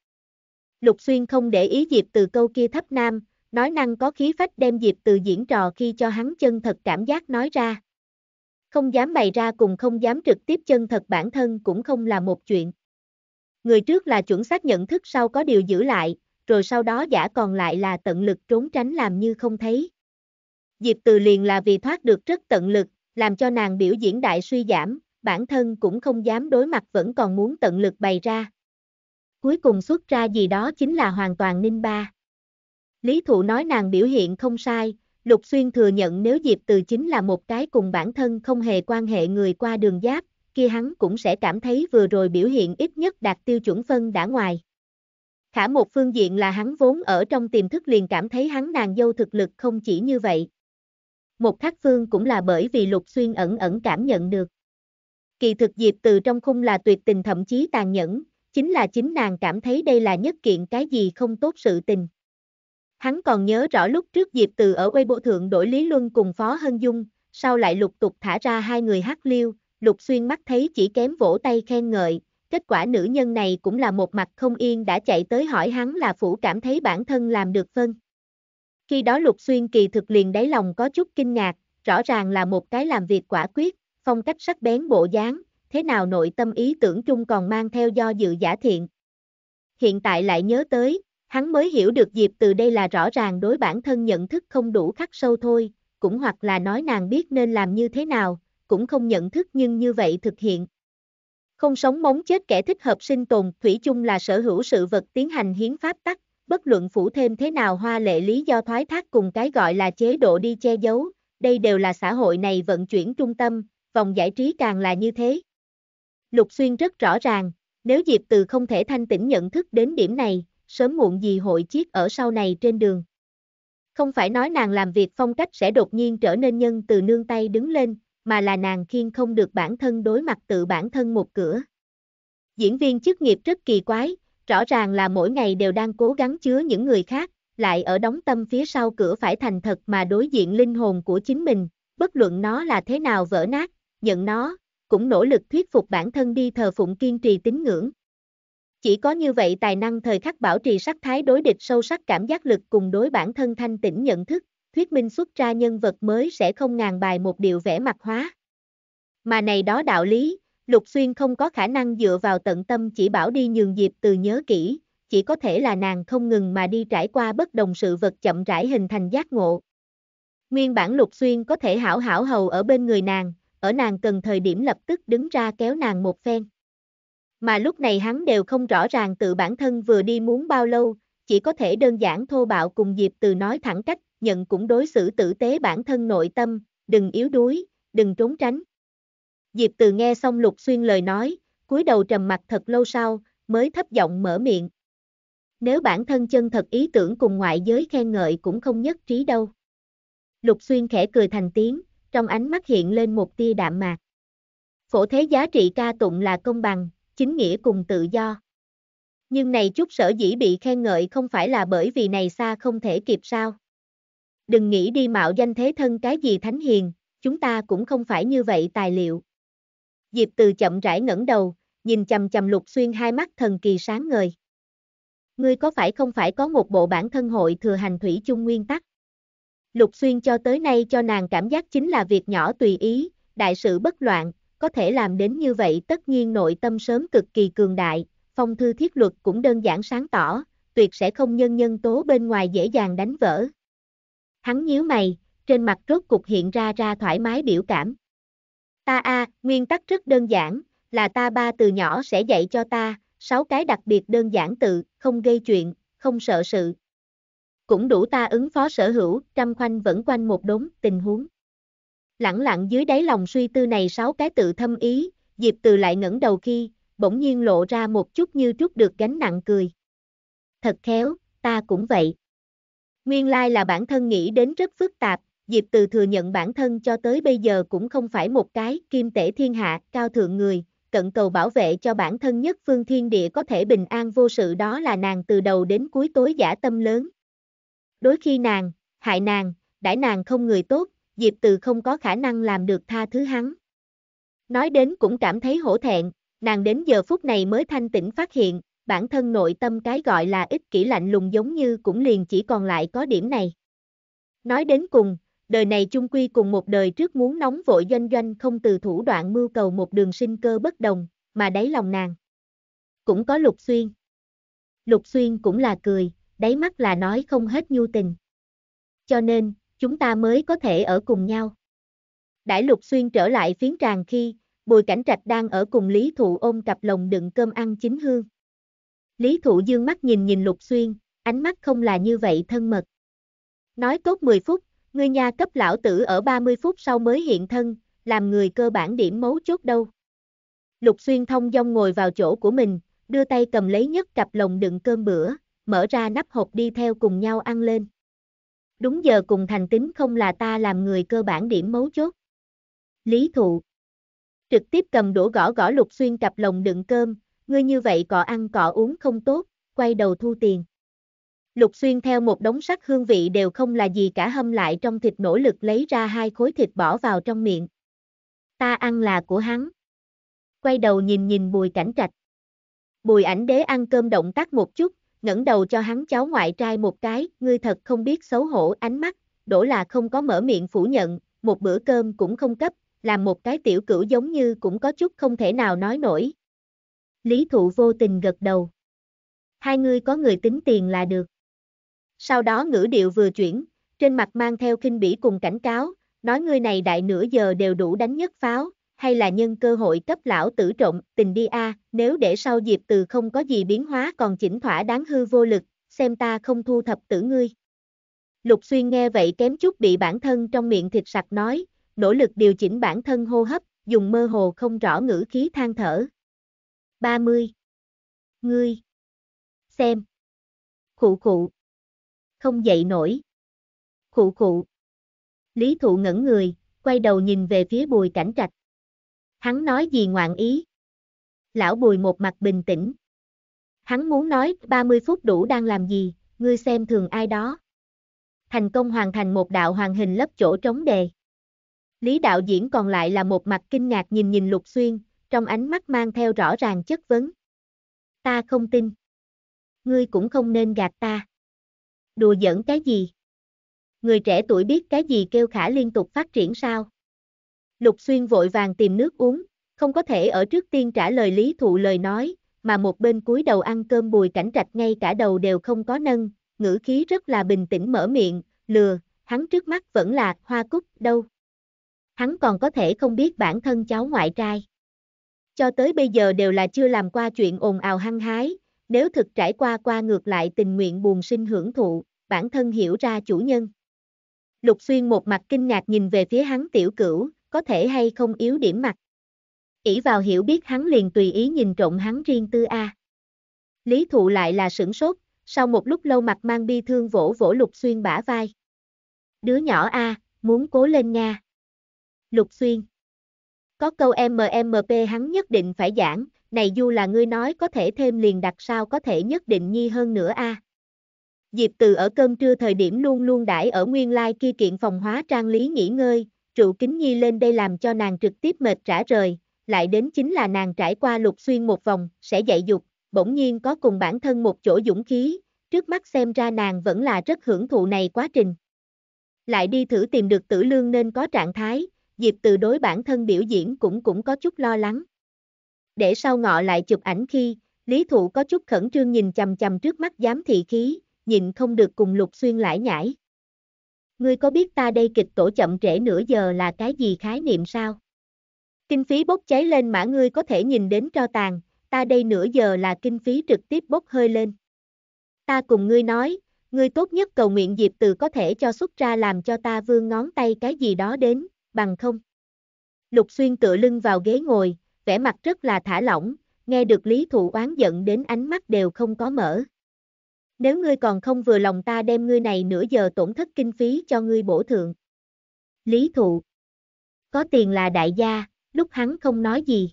Lục Xuyên không để ý Diệp từ câu kia thấp nam, nói năng có khí phách đem Diệp từ diễn trò khi cho hắn chân thật cảm giác nói ra. Không dám bày ra cùng không dám trực tiếp chân thật bản thân cũng không là một chuyện. Người trước là chuẩn xác nhận thức sau có điều giữ lại, rồi sau đó giả còn lại là tận lực trốn tránh làm như không thấy. Diệp Từ liền là vì thoát được rất tận lực, làm cho nàng biểu diễn đại suy giảm, bản thân cũng không dám đối mặt vẫn còn muốn tận lực bày ra. Cuối cùng xuất ra gì đó chính là hoàn toàn ninh ba. Lý Thụ nói nàng biểu hiện không sai, Lục Xuyên thừa nhận nếu Diệp Từ chính là một cái cùng bản thân không hề quan hệ người qua đường giáp, kia hắn cũng sẽ cảm thấy vừa rồi biểu hiện ít nhất đạt tiêu chuẩn phân đã ngoài. Khả một phương diện là hắn vốn ở trong tiềm thức liền cảm thấy hắn nàng dâu thực lực không chỉ như vậy. Một khác phương cũng là bởi vì lục xuyên ẩn ẩn cảm nhận được. Kỳ thực diệp từ trong khung là tuyệt tình thậm chí tàn nhẫn, chính là chính nàng cảm thấy đây là nhất kiện cái gì không tốt sự tình. Hắn còn nhớ rõ lúc trước Diệp Từ ở Weibo thượng đổi Lý Luân cùng Phó Hân Dung, sau lại lục tục thả ra hai người hát liêu, Lục Xuyên mắt thấy chỉ kém vỗ tay khen ngợi, kết quả nữ nhân này cũng là một mặt không yên đã chạy tới hỏi hắn là phủ cảm thấy bản thân làm được phân. Vâng. Khi đó Lục Xuyên kỳ thực liền đáy lòng có chút kinh ngạc, rõ ràng là một cái làm việc quả quyết, phong cách sắc bén bộ dáng, thế nào nội tâm ý tưởng chung còn mang theo do dự giả thiện. Hiện tại lại nhớ tới, hắn mới hiểu được dịp từ đây là rõ ràng đối bản thân nhận thức không đủ khắc sâu thôi, cũng hoặc là nói nàng biết nên làm như thế nào, cũng không nhận thức nhưng như vậy thực hiện. Không sống móng chết kẻ thích hợp sinh tồn, thủy chung là sở hữu sự vật tiến hành hiến pháp tắc, bất luận phủ thêm thế nào hoa lệ lý do thoái thác cùng cái gọi là chế độ đi che giấu, đây đều là xã hội này vận chuyển trung tâm, vòng giải trí càng là như thế. Lục Xuyên rất rõ ràng, nếu Diệp Từ không thể thanh tĩnh nhận thức đến điểm này, sớm muộn gì hội chiếc ở sau này trên đường. Không phải nói nàng làm việc phong cách sẽ đột nhiên trở nên nhân từ nương tay đứng lên, mà là nàng khiên không được bản thân đối mặt tự bản thân một cửa. Diễn viên chức nghiệp rất kỳ quái, rõ ràng là mỗi ngày đều đang cố gắng chứa những người khác, lại ở đóng tâm phía sau cửa phải thành thật mà đối diện linh hồn của chính mình, bất luận nó là thế nào vỡ nát, nhận nó, cũng nỗ lực thuyết phục bản thân đi thờ phụng kiên trì tín ngưỡng. Chỉ có như vậy tài năng thời khắc bảo trì sắc thái đối địch sâu sắc cảm giác lực cùng đối bản thân thanh tĩnh nhận thức thuyết minh xuất ra nhân vật mới sẽ không ngàn bài một điệu vẽ mặt hóa. Mà này đó đạo lý, Lục Xuyên không có khả năng dựa vào tận tâm chỉ bảo đi nhường dịp từ nhớ kỹ, chỉ có thể là nàng không ngừng mà đi trải qua bất đồng sự vật chậm rãi hình thành giác ngộ. Nguyên bản Lục Xuyên có thể hảo hảo hầu ở bên người nàng, ở nàng cần thời điểm lập tức đứng ra kéo nàng một phen. Mà lúc này hắn đều không rõ ràng tự bản thân vừa đi muốn bao lâu, chỉ có thể đơn giản thô bạo cùng Diệp Từ nói thẳng cách nhận cũng đối xử tử tế bản thân nội tâm, đừng yếu đuối, đừng trốn tránh. Diệp Từ nghe xong Lục Xuyên lời nói, cúi đầu trầm mặt thật lâu sau, mới thấp giọng mở miệng. Nếu bản thân chân thật ý tưởng cùng ngoại giới khen ngợi cũng không nhất trí đâu. Lục Xuyên khẽ cười thành tiếng, trong ánh mắt hiện lên một tia đạm mạc. Phổ thế giá trị ca tụng là công bằng, chính nghĩa cùng tự do. Nhưng này chút sở dĩ bị khen ngợi không phải là bởi vì này xa không thể kịp sao đừng nghĩ đi mạo danh thế thân cái gì thánh hiền, chúng ta cũng không phải như vậy tài liệu. Diệp Từ chậm rãi ngẩng đầu, nhìn chầm chầm Lục Xuyên hai mắt thần kỳ sáng ngời. Ngươi có phải không phải có một bộ bản thân hội thừa hành thủy chung nguyên tắc? Lục Xuyên cho tới nay cho nàng cảm giác chính là việc nhỏ tùy ý, đại sự bất loạn, có thể làm đến như vậy tất nhiên nội tâm sớm cực kỳ cường đại, phong thư thiết luật cũng đơn giản sáng tỏ, tuyệt sẽ không nhân nhân tố bên ngoài dễ dàng đánh vỡ. Hắn nhíu mày, trên mặt rốt cục hiện ra ra thoải mái biểu cảm. Ta a, nguyên tắc rất đơn giản, là ta ba từ nhỏ sẽ dạy cho ta, sáu cái đặc biệt đơn giản tự, không gây chuyện, không sợ sự. Cũng đủ ta ứng phó sở hữu, trăm khoanh vẫn quanh một đống tình huống. Lặng lặng dưới đáy lòng suy tư này sáu cái tự thâm ý, Diệp Từ lại ngẩng đầu khi, bỗng nhiên lộ ra một chút như trút được gánh nặng cười. Thật khéo, ta cũng vậy. Nguyên lai là bản thân nghĩ đến rất phức tạp, Diệp Từ thừa nhận bản thân cho tới bây giờ cũng không phải một cái kim tể thiên hạ, cao thượng người, cận cầu bảo vệ cho bản thân nhất phương thiên địa có thể bình an vô sự đó là nàng từ đầu đến cuối tối giả tâm lớn. Đối khi nàng, hại nàng, đãi nàng không người tốt, Diệp Từ không có khả năng làm được tha thứ hắn. Nói đến cũng cảm thấy hổ thẹn, nàng đến giờ phút này mới thanh tĩnh phát hiện, bản thân nội tâm cái gọi là ích kỷ lạnh lùng giống như cũng liền chỉ còn lại có điểm này. Nói đến cùng, đời này chung quy cùng một đời trước muốn nóng vội doanh doanh không từ thủ đoạn mưu cầu một đường sinh cơ bất đồng, mà đáy lòng nàng. Cũng có lục xuyên. Lục xuyên cũng là cười, đáy mắt là nói không hết nhu tình. Cho nên, chúng ta mới có thể ở cùng nhau. Đãi lục xuyên trở lại phiến tràng khi, bùi cảnh trạch đang ở cùng lý thụ ôm cặp lồng đựng cơm ăn chính hương. Lý Thụ Dương mắt nhìn nhìn Lục Xuyên, ánh mắt không là như vậy thân mật. Nói tốt 10 phút, người nhà cấp lão tử ở 30 phút sau mới hiện thân, làm người cơ bản điểm mấu chốt đâu. Lục Xuyên thông dong ngồi vào chỗ của mình, đưa tay cầm lấy nhất cặp lồng đựng cơm bữa, mở ra nắp hộp đi theo cùng nhau ăn lên. Đúng giờ cùng thành tính không là ta làm người cơ bản điểm mấu chốt. Lý Thụ Trực tiếp cầm đũa gõ gõ Lục Xuyên cặp lồng đựng cơm, ngươi như vậy cọ ăn cọ uống không tốt, quay đầu thu tiền. Lục xuyên theo một đống sắc hương vị đều không là gì cả hâm lại trong thịt nỗ lực lấy ra hai khối thịt bỏ vào trong miệng. Ta ăn là của hắn. Quay đầu nhìn nhìn bùi cảnh trạch. Bùi ảnh đế ăn cơm động tác một chút, ngẩng đầu cho hắn cháu ngoại trai một cái, ngươi thật không biết xấu hổ ánh mắt, đổ là không có mở miệng phủ nhận, một bữa cơm cũng không cấp, làm một cái tiểu cửu giống như cũng có chút không thể nào nói nổi, Lý thụ vô tình gật đầu. Hai người có người tính tiền là được. Sau đó ngữ điệu vừa chuyển, trên mặt mang theo kinh bỉ cùng cảnh cáo, nói ngươi này đại nửa giờ đều đủ đánh nhất pháo, hay là nhân cơ hội cấp lão tử trộm, tình đi a, nếu để sau dịp từ không có gì biến hóa còn chỉnh thỏa đáng hư vô lực, xem ta không thu thập tử ngươi. Lục xuyên nghe vậy kém chút bị bản thân trong miệng thịt sạch nói, nỗ lực điều chỉnh bản thân hô hấp, dùng mơ hồ không rõ ngữ khí than thở, 30. Ngươi. Xem. Khụ khụ. Không dậy nổi. Khụ khụ. Lý thụ ngẩn người, quay đầu nhìn về phía bùi cảnh trạch. Hắn nói gì ngoạn ý? Lão bùi một mặt bình tĩnh. Hắn muốn nói 30 phút đủ đang làm gì, ngươi xem thường ai đó. Thành công hoàn thành một đạo hoàn hình lấp chỗ trống đề. Lý đạo diễn còn lại là một mặt kinh ngạc nhìn nhìn Lục Xuyên, trong ánh mắt mang theo rõ ràng chất vấn. Ta không tin. Ngươi cũng không nên gạt ta. Đùa giỡn cái gì? Người trẻ tuổi biết cái gì kêu khả liên tục phát triển sao? Lục Xuyên vội vàng tìm nước uống, không có thể ở trước tiên trả lời lý thụ lời nói, mà một bên cúi đầu ăn cơm bùi cảnh trạch ngay cả đầu đều không có nâng, ngữ khí rất là bình tĩnh mở miệng, lừa, hắn trước mắt vẫn là hoa cúc đâu. Hắn còn có thể không biết bản thân cháu ngoại trai cho tới bây giờ đều là chưa làm qua chuyện ồn ào hăng hái, nếu thực trải qua qua ngược lại tình nguyện buồn sinh hưởng thụ, bản thân hiểu ra chủ nhân. Lục xuyên một mặt kinh ngạc nhìn về phía hắn tiểu cửu, có thể hay không yếu điểm mặt. ỷ vào hiểu biết hắn liền tùy ý nhìn trộm hắn riêng tư A. Lý thụ lại là sửng sốt, sau một lúc lâu mặt mang bi thương vỗ vỗ lục xuyên bả vai. Đứa nhỏ A, muốn cố lên nha. Lục xuyên. Có câu MMP hắn nhất định phải giảng, này dù là ngươi nói có thể thêm liền đặt sao có thể nhất định nhi hơn nữa a. À. Diệp Từ ở cơm trưa thời điểm luôn luôn đãi ở nguyên lai kia kiện phòng hóa trang lý nghỉ ngơi, trụ kính nhi lên đây làm cho nàng trực tiếp mệt trả rời, lại đến chính là nàng trải qua lục xuyên một vòng, sẽ dạy dục, bỗng nhiên có cùng bản thân một chỗ dũng khí, trước mắt xem ra nàng vẫn là rất hưởng thụ này quá trình. Lại đi thử tìm được tử lương nên có trạng thái, Diệp Từ đối bản thân biểu diễn cũng cũng có chút lo lắng. Để sau ngọ lại chụp ảnh khi, Lý Thụ có chút khẩn trương nhìn chầm chầm trước mắt giám thị khí, nhìn không được cùng Lục Xuyên lải nhải. Ngươi có biết ta đây kịch tổ chậm trễ nửa giờ là cái gì khái niệm sao? Kinh phí bốc cháy lên mà ngươi có thể nhìn đến cho tàn, ta đây nửa giờ là kinh phí trực tiếp bốc hơi lên. Ta cùng ngươi nói, ngươi tốt nhất cầu nguyện dịp từ có thể cho xuất ra làm cho ta vương ngón tay cái gì đó đến, bằng không. Lục Xuyên tựa lưng vào ghế ngồi, vẻ mặt rất là thả lỏng, nghe được Lý Thụ oán giận đến ánh mắt đều không có mở. Nếu ngươi còn không vừa lòng ta đem ngươi này nửa giờ tổn thất kinh phí cho ngươi bổ thượng. Lý Thụ Có tiền là đại gia, lúc hắn không nói gì.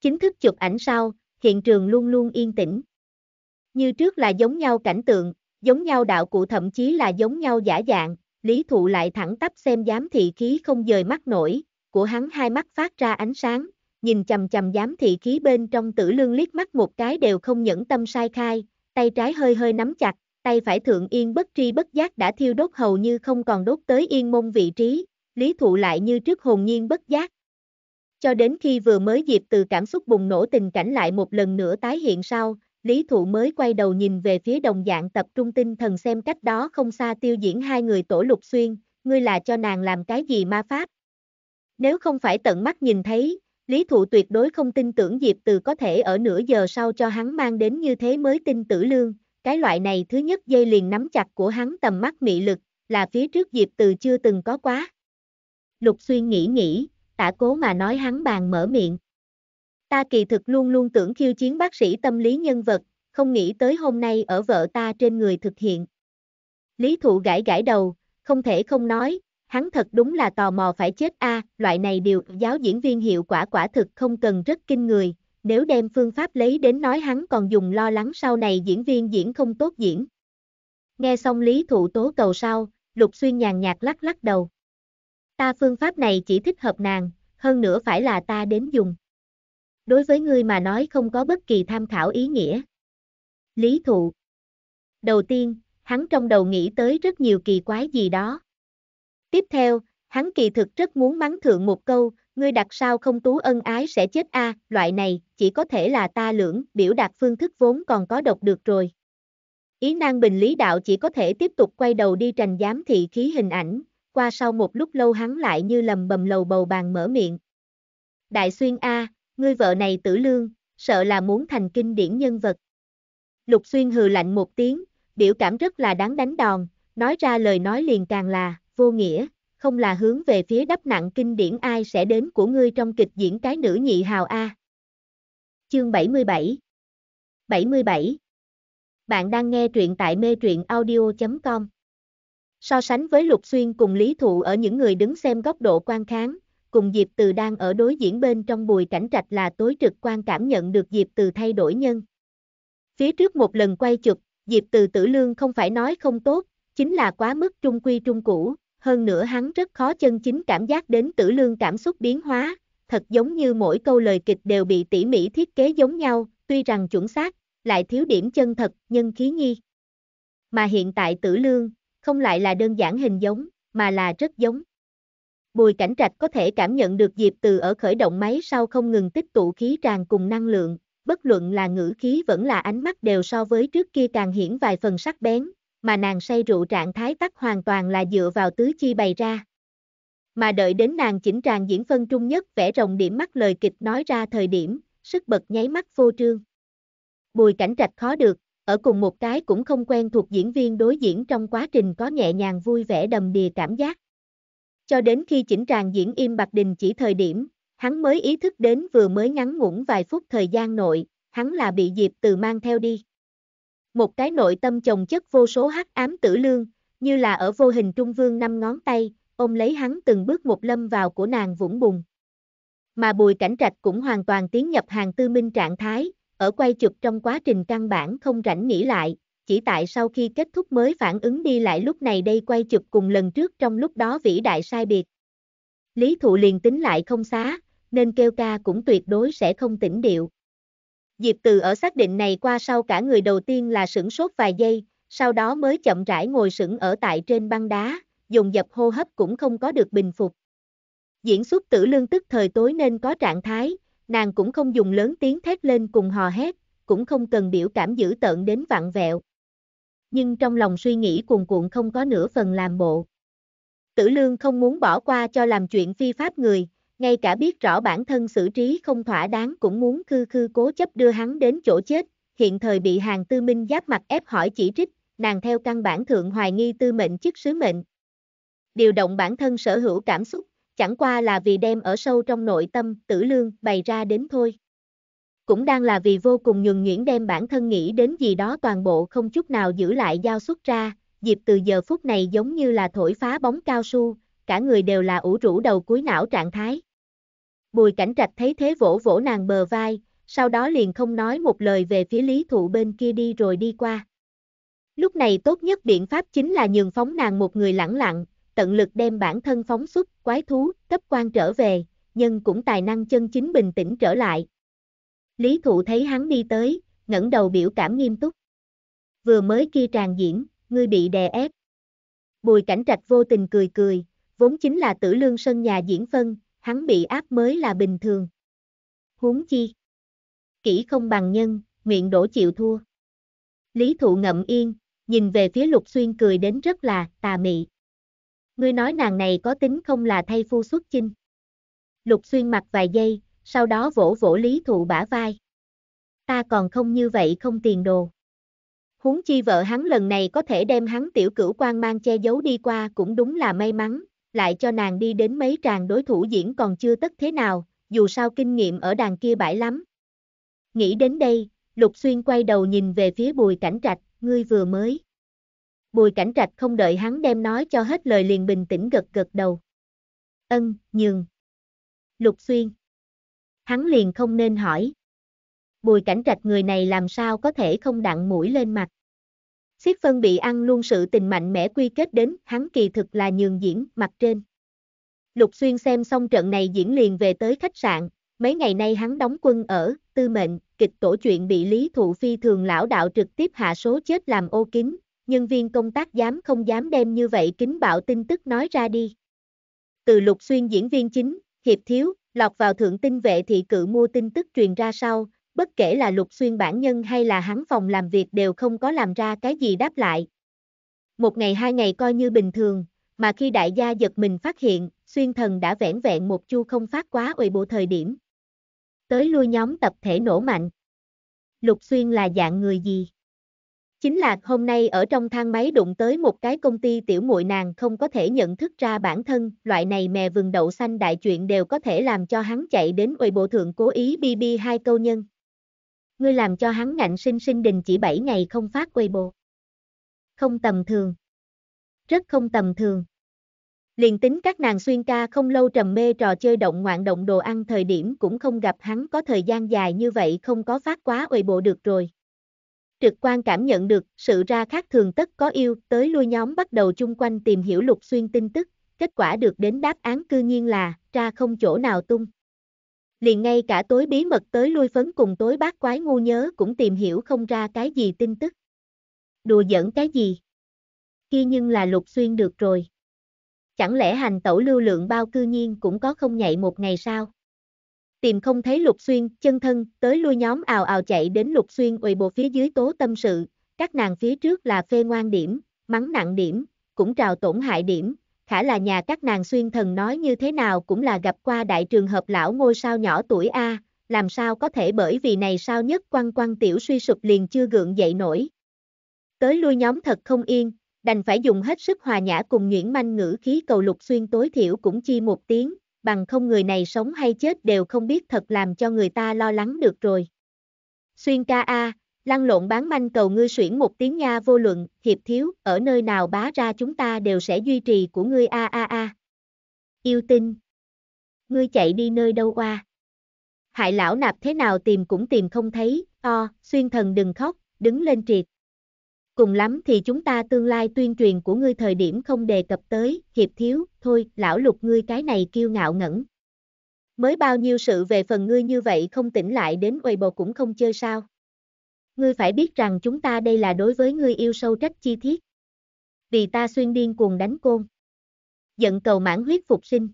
Chính thức chụp ảnh sau, hiện trường luôn luôn yên tĩnh. Như trước là giống nhau cảnh tượng, giống nhau đạo cụ thậm chí là giống nhau giả dạng, Lý Thụ lại thẳng tắp xem giám thị khí không rời mắt nổi, của hắn hai mắt phát ra ánh sáng, nhìn chầm chầm giám thị khí bên trong tử lương liếc mắt một cái đều không nhẫn tâm sai khai, tay trái hơi hơi nắm chặt, tay phải thượng yên bất tri bất giác đã thiêu đốt hầu như không còn đốt tới yên môn vị trí, lý thụ lại như trước hồn nhiên bất giác. Cho đến khi vừa mới dịp từ cảm xúc bùng nổ tình cảnh lại một lần nữa tái hiện sau, Lý Thụ mới quay đầu nhìn về phía đồng dạng tập trung tinh thần xem cách đó không xa tiêu diễn hai người tổ lục xuyên, ngươi là cho nàng làm cái gì ma pháp. Nếu không phải tận mắt nhìn thấy, Lý Thụ tuyệt đối không tin tưởng Diệp Từ có thể ở nửa giờ sau cho hắn mang đến như thế mới tin tử lương, cái loại này thứ nhất dây liền nắm chặt của hắn tầm mắt mị lực, là phía trước Diệp Từ chưa từng có quá. Lục Xuyên nghĩ nghĩ, tả cố mà nói hắn bàn mở miệng. Ta kỳ thực luôn luôn tưởng khiêu chiến bác sĩ tâm lý nhân vật, không nghĩ tới hôm nay ở vợ ta trên người thực hiện. Lý thụ gãi gãi đầu, không thể không nói, hắn thật đúng là tò mò phải chết a à, loại này điều giáo diễn viên hiệu quả quả thực không cần rất kinh người, nếu đem phương pháp lấy đến nói hắn còn dùng lo lắng sau này diễn viên diễn không tốt diễn. Nghe xong lý thụ tố cầu sau, lục xuyên nhàn nhạt lắc lắc đầu. Ta phương pháp này chỉ thích hợp nàng, hơn nữa phải là ta đến dùng đối với ngươi mà nói không có bất kỳ tham khảo ý nghĩa. Lý thụ Đầu tiên, hắn trong đầu nghĩ tới rất nhiều kỳ quái gì đó. Tiếp theo, hắn kỳ thực rất muốn mắng thượng một câu, ngươi đặt sao không tú ân ái sẽ chết a à, loại này, chỉ có thể là ta lưỡng, biểu đạt phương thức vốn còn có độc được rồi. Ý nan bình lý đạo chỉ có thể tiếp tục quay đầu đi trành giám thị khí hình ảnh, qua sau một lúc lâu hắn lại như lầm bầm lầu bầu bàn mở miệng. Đại xuyên A, ngươi vợ này tử lương, sợ là muốn thành kinh điển nhân vật. Lục Xuyên hừ lạnh một tiếng, biểu cảm rất là đáng đánh đòn, nói ra lời nói liền càng là, vô nghĩa, không là hướng về phía đắp nặng kinh điển ai sẽ đến của ngươi trong kịch diễn cái nữ nhị hào A. Chương 77 77 Bạn đang nghe truyện tại mê truyện audio.com So sánh với Lục Xuyên cùng Lý Thụ ở những người đứng xem góc độ quan kháng, cùng Diệp Từ đang ở đối diễn bên trong bùi cảnh trạch là tối trực quan cảm nhận được Diệp Từ thay đổi nhân. Phía trước một lần quay chụp, Diệp Từ tử lương không phải nói không tốt, chính là quá mức trung quy trung cũ, hơn nữa hắn rất khó chân chính cảm giác đến tử lương cảm xúc biến hóa, thật giống như mỗi câu lời kịch đều bị tỉ mỉ thiết kế giống nhau, tuy rằng chuẩn xác, lại thiếu điểm chân thật, nhân khí nhi. Mà hiện tại tử lương, không lại là đơn giản hình giống, mà là rất giống. Bùi Cảnh Trạch có thể cảm nhận được Diệp Từ ở khởi động máy sau không ngừng tích tụ khí tràn cùng năng lượng, bất luận là ngữ khí vẫn là ánh mắt đều so với trước kia càng hiển vài phần sắc bén, mà nàng say rượu trạng thái tắc hoàn toàn là dựa vào tứ chi bày ra. Mà đợi đến nàng chỉnh tràn diễn phân trung nhất vẽ rồng điểm mắt lời kịch nói ra thời điểm, sức bật nháy mắt vô trương. Bùi cảnh trạch khó được, ở cùng một cái cũng không quen thuộc diễn viên đối diễn trong quá trình có nhẹ nhàng vui vẻ đầm đìa cảm giác cho đến khi chỉnh tràng diễn im bạc đình chỉ thời điểm, hắn mới ý thức đến vừa mới ngắn ngủn vài phút thời gian nội, hắn là bị Diệp Từ mang theo đi. Một cái nội tâm chồng chất vô số hắc ám tử lương, như là ở vô hình trung vương năm ngón tay, ôm lấy hắn từng bước một lâm vào của nàng vũng bùn. Mà bùi cảnh trạch cũng hoàn toàn tiến nhập hàng tư minh trạng thái, ở quay chụp trong quá trình căn bản không rảnh nghĩ lại, chỉ tại sau khi kết thúc mới phản ứng đi lại lúc này đây quay chụp cùng lần trước trong lúc đó vĩ đại sai biệt. Lý thụ liền tính lại không xá, nên kêu ca cũng tuyệt đối sẽ không tỉnh điệu. Diệp từ ở xác định này qua sau cả người đầu tiên là sửng sốt vài giây, sau đó mới chậm rãi ngồi sững ở tại trên băng đá, dùng dập hô hấp cũng không có được bình phục. Diễn xuất tử lương tức thời tối nên có trạng thái, nàng cũng không dùng lớn tiếng thét lên cùng hò hét, cũng không cần biểu cảm dữ tợn đến vặn vẹo nhưng trong lòng suy nghĩ cuồn cuộn không có nửa phần làm bộ. Tử lương không muốn bỏ qua cho làm chuyện phi pháp người, ngay cả biết rõ bản thân xử trí không thỏa đáng cũng muốn khư khư cố chấp đưa hắn đến chỗ chết, hiện thời bị hàng tư minh giáp mặt ép hỏi chỉ trích, nàng theo căn bản thượng hoài nghi tư mệnh chức sứ mệnh. Điều động bản thân sở hữu cảm xúc, chẳng qua là vì đem ở sâu trong nội tâm tử lương bày ra đến thôi cũng đang là vì vô cùng nhường nhuyễn đem bản thân nghĩ đến gì đó toàn bộ không chút nào giữ lại giao xuất ra, dịp từ giờ phút này giống như là thổi phá bóng cao su, cả người đều là ủ rũ đầu cuối não trạng thái. Bùi cảnh trạch thấy thế vỗ vỗ nàng bờ vai, sau đó liền không nói một lời về phía lý thụ bên kia đi rồi đi qua. Lúc này tốt nhất biện pháp chính là nhường phóng nàng một người lẳng lặng, tận lực đem bản thân phóng xuất, quái thú, cấp quan trở về, nhân cũng tài năng chân chính bình tĩnh trở lại, Lý Thụ thấy hắn đi tới, ngẩng đầu biểu cảm nghiêm túc. Vừa mới kia tràn diễn, ngươi bị đè ép. Bùi cảnh trạch vô tình cười cười, vốn chính là tử lương sân nhà diễn phân, hắn bị áp mới là bình thường. Huống chi? Kỹ không bằng nhân, nguyện đổ chịu thua. Lý thụ ngậm yên, nhìn về phía lục xuyên cười đến rất là tà mị. Ngươi nói nàng này có tính không là thay phu xuất chinh. Lục xuyên mặt vài giây, sau đó vỗ vỗ lý thụ bả vai. Ta còn không như vậy không tiền đồ. Huống chi vợ hắn lần này có thể đem hắn tiểu cửu quan mang che giấu đi qua cũng đúng là may mắn, lại cho nàng đi đến mấy tràng đối thủ diễn còn chưa tất thế nào, dù sao kinh nghiệm ở đàn kia bãi lắm. Nghĩ đến đây, Lục Xuyên quay đầu nhìn về phía bùi cảnh trạch, ngươi vừa mới. Bùi cảnh trạch không đợi hắn đem nói cho hết lời liền bình tĩnh gật gật đầu. Ân, nhường. Lục Xuyên hắn liền không nên hỏi. Bùi cảnh trạch người này làm sao có thể không đặng mũi lên mặt. Siết phân bị ăn luôn sự tình mạnh mẽ quy kết đến, hắn kỳ thực là nhường diễn, mặt trên. Lục Xuyên xem xong trận này diễn liền về tới khách sạn, mấy ngày nay hắn đóng quân ở, tư mệnh, kịch tổ chuyện bị lý thụ phi thường lão đạo trực tiếp hạ số chết làm ô kính, nhân viên công tác dám không dám đem như vậy kính bạo tin tức nói ra đi. Từ Lục Xuyên diễn viên chính, Hiệp thiếu, lọt vào thượng tinh vệ thị cự mua tin tức truyền ra sau, bất kể là lục xuyên bản nhân hay là hắn phòng làm việc đều không có làm ra cái gì đáp lại. Một ngày hai ngày coi như bình thường, mà khi đại gia giật mình phát hiện, xuyên thần đã vẻn vẹn một chu không phát quá ủy bộ thời điểm. Tới lui nhóm tập thể nổ mạnh. Lục xuyên là dạng người gì? Chính là hôm nay ở trong thang máy đụng tới một cái công ty tiểu muội nàng không có thể nhận thức ra bản thân, loại này mè vừng đậu xanh đại chuyện đều có thể làm cho hắn chạy đến quầy bộ thượng cố ý BB hai câu nhân. Ngươi làm cho hắn ngạnh sinh sinh đình chỉ 7 ngày không phát quầy bộ. Không tầm thường. Rất không tầm thường. Liền tính các nàng xuyên ca không lâu trầm mê trò chơi động ngoạn động đồ ăn thời điểm cũng không gặp hắn có thời gian dài như vậy không có phát quá quầy bộ được rồi trực quan cảm nhận được sự ra khác thường tất có yêu, tới lui nhóm bắt đầu chung quanh tìm hiểu lục xuyên tin tức, kết quả được đến đáp án cư nhiên là, ra không chỗ nào tung. Liền ngay cả tối bí mật tới lui phấn cùng tối bác quái ngu nhớ cũng tìm hiểu không ra cái gì tin tức. Đùa giỡn cái gì? Kia nhưng là lục xuyên được rồi. Chẳng lẽ hành tẩu lưu lượng bao cư nhiên cũng có không nhạy một ngày sao? tìm không thấy Lục Xuyên, chân thân, tới lui nhóm ào ào chạy đến Lục Xuyên ủy bộ phía dưới tố tâm sự, các nàng phía trước là phê ngoan điểm, mắng nặng điểm, cũng trào tổn hại điểm, khả là nhà các nàng xuyên thần nói như thế nào cũng là gặp qua đại trường hợp lão ngôi sao nhỏ tuổi A, làm sao có thể bởi vì này sao nhất quan quan tiểu suy sụp liền chưa gượng dậy nổi. Tới lui nhóm thật không yên, đành phải dùng hết sức hòa nhã cùng nhuyễn manh ngữ khí cầu lục xuyên tối thiểu cũng chi một tiếng, bằng không người này sống hay chết đều không biết thật làm cho người ta lo lắng được rồi. Xuyên ca A, lăn lộn bán manh cầu ngươi xuyển một tiếng nga vô luận, hiệp thiếu, ở nơi nào bá ra chúng ta đều sẽ duy trì của ngươi A A A. Yêu tinh. Ngươi chạy đi nơi đâu qua. Hại lão nạp thế nào tìm cũng tìm không thấy, o, xuyên thần đừng khóc, đứng lên triệt cùng lắm thì chúng ta tương lai tuyên truyền của ngươi thời điểm không đề cập tới, hiệp thiếu, thôi, lão lục ngươi cái này kiêu ngạo ngẩn. Mới bao nhiêu sự về phần ngươi như vậy không tỉnh lại đến quầy bồ cũng không chơi sao. Ngươi phải biết rằng chúng ta đây là đối với ngươi yêu sâu trách chi thiết. Vì ta xuyên điên cuồng đánh côn. Giận cầu mãn huyết phục sinh.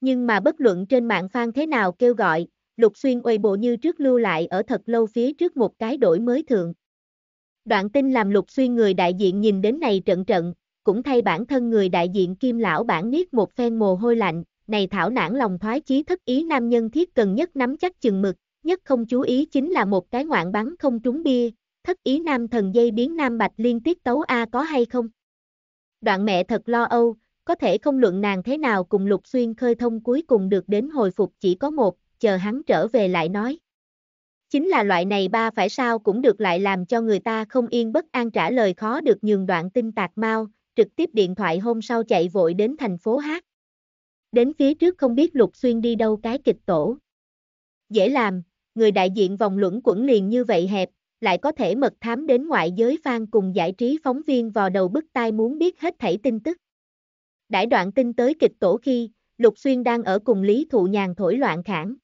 Nhưng mà bất luận trên mạng phan thế nào kêu gọi, lục xuyên quầy bộ như trước lưu lại ở thật lâu phía trước một cái đổi mới thượng, Đoạn tin làm lục xuyên người đại diện nhìn đến này trận trận, cũng thay bản thân người đại diện kim lão bản niết một phen mồ hôi lạnh, này thảo nản lòng thoái chí thất ý nam nhân thiết cần nhất nắm chắc chừng mực, nhất không chú ý chính là một cái ngoạn bắn không trúng bia, thất ý nam thần dây biến nam bạch liên tiết tấu A có hay không. Đoạn mẹ thật lo âu, có thể không luận nàng thế nào cùng lục xuyên khơi thông cuối cùng được đến hồi phục chỉ có một, chờ hắn trở về lại nói. Chính là loại này ba phải sao cũng được lại làm cho người ta không yên bất an trả lời khó được nhường đoạn tin tạc mau, trực tiếp điện thoại hôm sau chạy vội đến thành phố Hát. Đến phía trước không biết Lục Xuyên đi đâu cái kịch tổ. Dễ làm, người đại diện vòng luẩn quẩn liền như vậy hẹp, lại có thể mật thám đến ngoại giới fan cùng giải trí phóng viên vào đầu bức tai muốn biết hết thảy tin tức. Đãi đoạn tin tới kịch tổ khi, Lục Xuyên đang ở cùng Lý Thụ Nhàn thổi loạn khảng.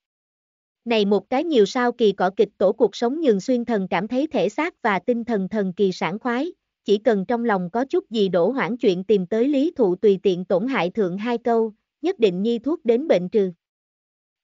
Này một cái nhiều sao kỳ cọ kịch tổ cuộc sống nhường xuyên thần cảm thấy thể xác và tinh thần thần kỳ sảng khoái, chỉ cần trong lòng có chút gì đổ hoãn chuyện tìm tới lý thụ tùy tiện tổn hại thượng hai câu, nhất định nhi thuốc đến bệnh trừ.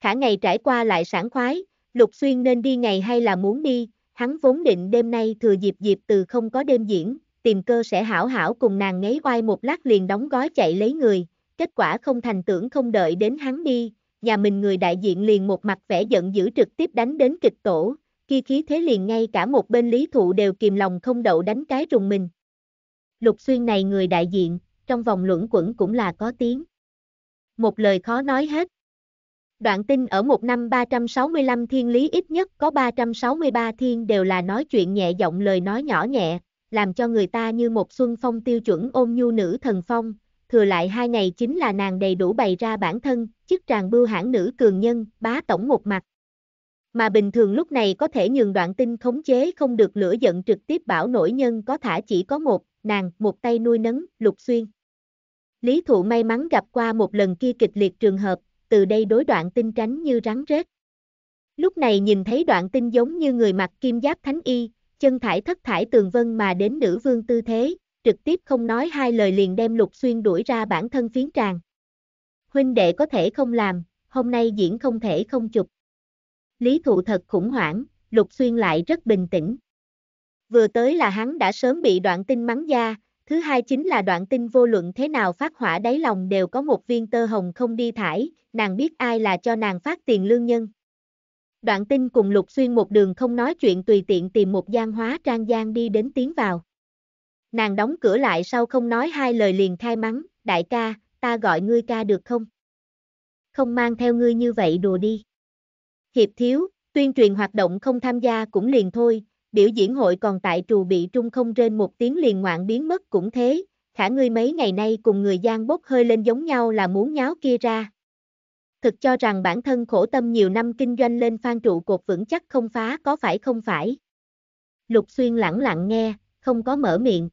Khả ngày trải qua lại sảng khoái, Lục Xuyên nên đi ngày hay là muốn đi, hắn vốn định đêm nay thừa dịp dịp từ không có đêm diễn, tìm cơ sẽ hảo hảo cùng nàng ngấy oai một lát liền đóng gói chạy lấy người, kết quả không thành tưởng không đợi đến hắn đi, nhà mình người đại diện liền một mặt vẻ giận dữ trực tiếp đánh đến kịch tổ, khi khí thế liền ngay cả một bên lý thụ đều kìm lòng không đậu đánh cái rùng mình. Lục xuyên này người đại diện, trong vòng luẩn quẩn cũng là có tiếng. Một lời khó nói hết. Đoạn tin ở một năm 365 thiên lý ít nhất có 363 thiên đều là nói chuyện nhẹ giọng lời nói nhỏ nhẹ, làm cho người ta như một xuân phong tiêu chuẩn ôm nhu nữ thần phong, thừa lại hai ngày chính là nàng đầy đủ bày ra bản thân, chức tràng bưu hãng nữ cường nhân, bá tổng một mặt. Mà bình thường lúc này có thể nhường đoạn tinh khống chế không được lửa giận trực tiếp bảo nổi nhân có thả chỉ có một, nàng, một tay nuôi nấng, lục xuyên. Lý thụ may mắn gặp qua một lần kia kịch liệt trường hợp, từ đây đối đoạn tinh tránh như rắn rết. Lúc này nhìn thấy đoạn tinh giống như người mặc kim giáp thánh y, chân thải thất thải tường vân mà đến nữ vương tư thế, trực tiếp không nói hai lời liền đem lục xuyên đuổi ra bản thân phiến tràng. Huynh đệ có thể không làm, hôm nay diễn không thể không chụp. Lý thụ thật khủng hoảng, lục xuyên lại rất bình tĩnh. Vừa tới là hắn đã sớm bị đoạn tinh mắng ra, thứ hai chính là đoạn tinh vô luận thế nào phát hỏa đáy lòng đều có một viên tơ hồng không đi thải, nàng biết ai là cho nàng phát tiền lương nhân. Đoạn tinh cùng lục xuyên một đường không nói chuyện tùy tiện tìm một gian hóa trang gian đi đến tiến vào. Nàng đóng cửa lại sau không nói hai lời liền khai mắng, đại ca, ta gọi ngươi ca được không? Không mang theo ngươi như vậy đùa đi. Hiệp thiếu, tuyên truyền hoạt động không tham gia cũng liền thôi, biểu diễn hội còn tại trù bị trung không trên một tiếng liền ngoạn biến mất cũng thế, khả ngươi mấy ngày nay cùng người gian bốc hơi lên giống nhau là muốn nháo kia ra. Thực cho rằng bản thân khổ tâm nhiều năm kinh doanh lên phan trụ cột vững chắc không phá có phải không phải. Lục xuyên lẳng lặng nghe, không có mở miệng.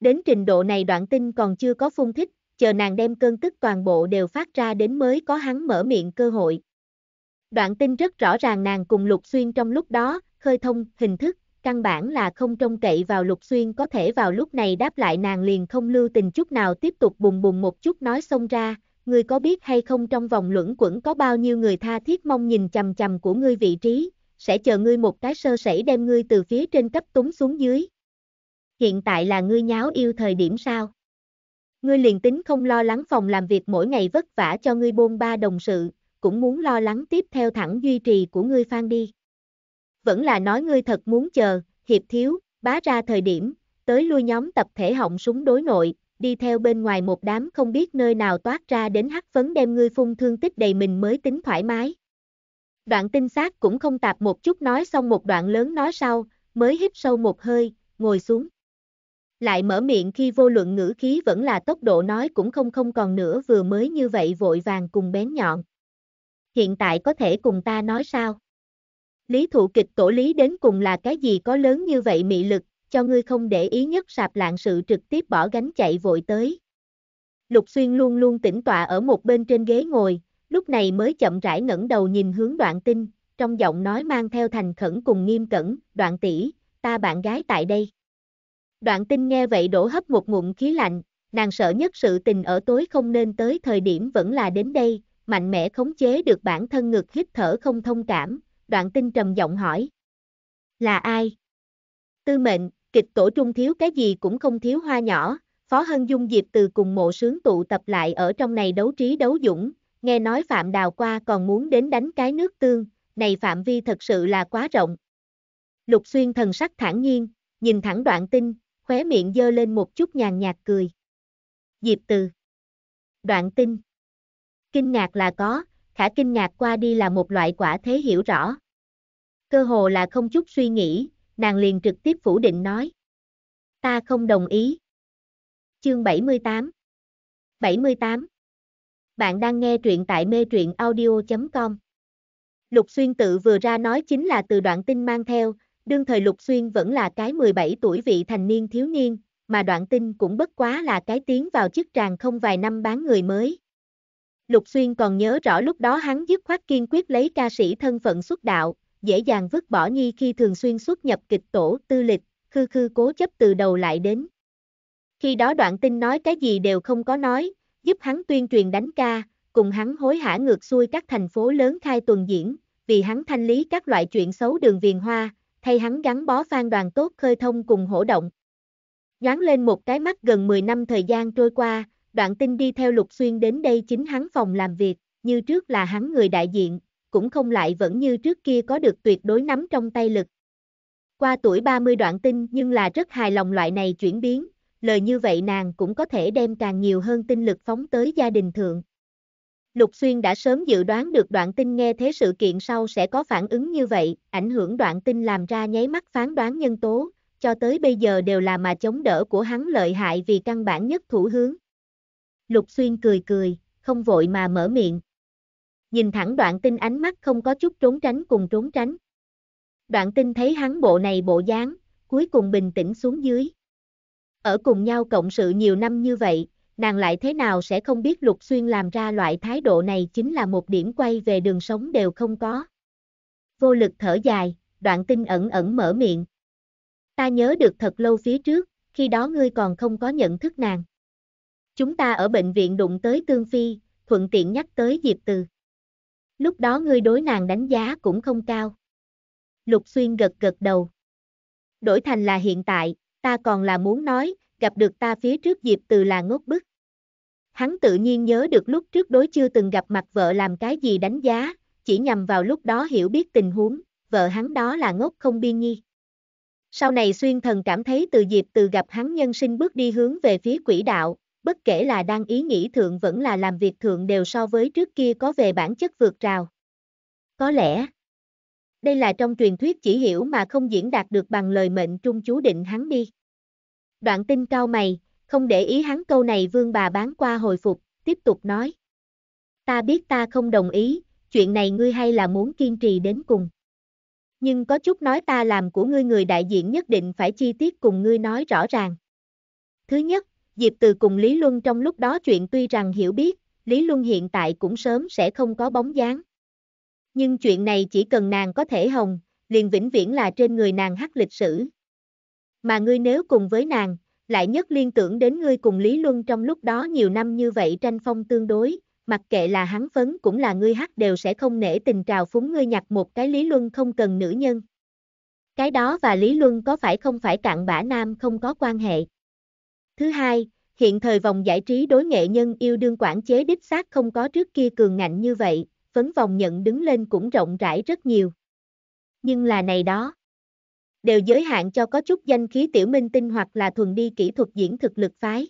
Đến trình độ này đoạn tinh còn chưa có phun thích, chờ nàng đem cơn tức toàn bộ đều phát ra đến mới có hắn mở miệng cơ hội. Đoạn tinh rất rõ ràng nàng cùng Lục Xuyên trong lúc đó, khơi thông, hình thức, căn bản là không trông cậy vào Lục Xuyên có thể vào lúc này đáp lại nàng liền không lưu tình chút nào tiếp tục bùng bùng một chút nói xông ra, ngươi có biết hay không trong vòng luẩn quẩn có bao nhiêu người tha thiết mong nhìn chầm chầm của ngươi vị trí, sẽ chờ ngươi một cái sơ sẩy đem ngươi từ phía trên cấp túng xuống dưới hiện tại là ngươi nháo yêu thời điểm sao? Ngươi liền tính không lo lắng phòng làm việc mỗi ngày vất vả cho ngươi bôn ba đồng sự, cũng muốn lo lắng tiếp theo thẳng duy trì của ngươi phan đi. Vẫn là nói ngươi thật muốn chờ, hiệp thiếu, bá ra thời điểm, tới lui nhóm tập thể họng súng đối nội, đi theo bên ngoài một đám không biết nơi nào toát ra đến hắc phấn đem ngươi phun thương tích đầy mình mới tính thoải mái. Đoạn tinh xác cũng không tạp một chút nói xong một đoạn lớn nói sau, mới hít sâu một hơi, ngồi xuống lại mở miệng khi vô luận ngữ khí vẫn là tốc độ nói cũng không không còn nữa vừa mới như vậy vội vàng cùng bén nhọn. Hiện tại có thể cùng ta nói sao? Lý thụ kịch tổ lý đến cùng là cái gì có lớn như vậy mị lực, cho ngươi không để ý nhất sạp lạng sự trực tiếp bỏ gánh chạy vội tới. Lục xuyên luôn luôn tĩnh tọa ở một bên trên ghế ngồi, lúc này mới chậm rãi ngẩng đầu nhìn hướng đoạn tinh, trong giọng nói mang theo thành khẩn cùng nghiêm cẩn, đoạn tỷ, ta bạn gái tại đây. Đoạn tinh nghe vậy đổ hấp một ngụm khí lạnh, nàng sợ nhất sự tình ở tối không nên tới thời điểm vẫn là đến đây, mạnh mẽ khống chế được bản thân ngực hít thở không thông cảm, đoạn tinh trầm giọng hỏi. Là ai? Tư mệnh, kịch tổ trung thiếu cái gì cũng không thiếu hoa nhỏ, Phó Hân Dung Diệp từ cùng mộ sướng tụ tập lại ở trong này đấu trí đấu dũng, nghe nói Phạm Đào qua còn muốn đến đánh cái nước tương, này phạm vi thật sự là quá rộng. Lục xuyên thần sắc thản nhiên, nhìn thẳng đoạn tinh, khóe miệng dơ lên một chút nhàn nhạt cười. Diệp từ. Đoạn tin. Kinh ngạc là có, khả kinh ngạc qua đi là một loại quả thế hiểu rõ. Cơ hồ là không chút suy nghĩ, nàng liền trực tiếp phủ định nói. Ta không đồng ý. Chương 78 78 Bạn đang nghe truyện tại mê truyện audio.com Lục xuyên tự vừa ra nói chính là từ đoạn tin mang theo, Đương thời Lục Xuyên vẫn là cái 17 tuổi vị thành niên thiếu niên, mà đoạn tinh cũng bất quá là cái tiến vào chức tràng không vài năm bán người mới. Lục Xuyên còn nhớ rõ lúc đó hắn dứt khoát kiên quyết lấy ca sĩ thân phận xuất đạo, dễ dàng vứt bỏ nhi khi thường xuyên xuất nhập kịch tổ tư lịch, khư khư cố chấp từ đầu lại đến. Khi đó đoạn tinh nói cái gì đều không có nói, giúp hắn tuyên truyền đánh ca, cùng hắn hối hả ngược xuôi các thành phố lớn khai tuần diễn, vì hắn thanh lý các loại chuyện xấu đường viền hoa, hay hắn gắn bó phan đoàn tốt khơi thông cùng hổ động. Nhoáng lên một cái mắt gần 10 năm thời gian trôi qua, đoạn tinh đi theo Lục Xuyên đến đây chính hắn phòng làm việc, như trước là hắn người đại diện, cũng không lại vẫn như trước kia có được tuyệt đối nắm trong tay lực. Qua tuổi 30 đoạn tinh nhưng là rất hài lòng loại này chuyển biến, lời như vậy nàng cũng có thể đem càng nhiều hơn tinh lực phóng tới gia đình thượng, Lục Xuyên đã sớm dự đoán được đoạn tin nghe thế sự kiện sau sẽ có phản ứng như vậy, ảnh hưởng đoạn tin làm ra nháy mắt phán đoán nhân tố, cho tới bây giờ đều là mà chống đỡ của hắn lợi hại vì căn bản nhất thủ hướng. Lục Xuyên cười cười, không vội mà mở miệng. Nhìn thẳng đoạn tin ánh mắt không có chút trốn tránh cùng trốn tránh. Đoạn tin thấy hắn bộ này bộ dáng, cuối cùng bình tĩnh xuống dưới. Ở cùng nhau cộng sự nhiều năm như vậy, nàng lại thế nào sẽ không biết Lục Xuyên làm ra loại thái độ này chính là một điểm quay về đường sống đều không có. Vô lực thở dài, đoạn tinh ẩn ẩn mở miệng. Ta nhớ được thật lâu phía trước, khi đó ngươi còn không có nhận thức nàng. Chúng ta ở bệnh viện đụng tới Tương Phi, thuận tiện nhắc tới Diệp Từ. Lúc đó ngươi đối nàng đánh giá cũng không cao. Lục Xuyên gật gật đầu. Đổi thành là hiện tại, ta còn là muốn nói, gặp được ta phía trước Diệp Từ là ngốc bức. Hắn tự nhiên nhớ được lúc trước đối chưa từng gặp mặt vợ làm cái gì đánh giá, chỉ nhằm vào lúc đó hiểu biết tình huống, vợ hắn đó là ngốc không biên nhi. Sau này xuyên thần cảm thấy từ dịp từ gặp hắn nhân sinh bước đi hướng về phía quỷ đạo, bất kể là đang ý nghĩ thượng vẫn là làm việc thượng đều so với trước kia có về bản chất vượt rào. Có lẽ, đây là trong truyền thuyết chỉ hiểu mà không diễn đạt được bằng lời mệnh trung chú định hắn đi. Đoạn tin cao mày, không để ý hắn câu này vương bà bán qua hồi phục, tiếp tục nói. Ta biết ta không đồng ý, chuyện này ngươi hay là muốn kiên trì đến cùng. Nhưng có chút nói ta làm của ngươi người đại diện nhất định phải chi tiết cùng ngươi nói rõ ràng. Thứ nhất, Diệp Từ cùng Lý Luân trong lúc đó chuyện tuy rằng hiểu biết, Lý Luân hiện tại cũng sớm sẽ không có bóng dáng. Nhưng chuyện này chỉ cần nàng có thể hồng, liền vĩnh viễn là trên người nàng hắc lịch sử. Mà ngươi nếu cùng với nàng, lại nhất liên tưởng đến ngươi cùng Lý Luân trong lúc đó nhiều năm như vậy tranh phong tương đối, mặc kệ là hắn phấn cũng là ngươi hát đều sẽ không nể tình trào phúng ngươi nhặt một cái Lý Luân không cần nữ nhân. Cái đó và Lý Luân có phải không phải cạn bã nam không có quan hệ. Thứ hai, hiện thời vòng giải trí đối nghệ nhân yêu đương quản chế đích xác không có trước kia cường ngạnh như vậy, phấn vòng nhận đứng lên cũng rộng rãi rất nhiều. Nhưng là này đó đều giới hạn cho có chút danh khí tiểu minh tinh hoặc là thuần đi kỹ thuật diễn thực lực phái.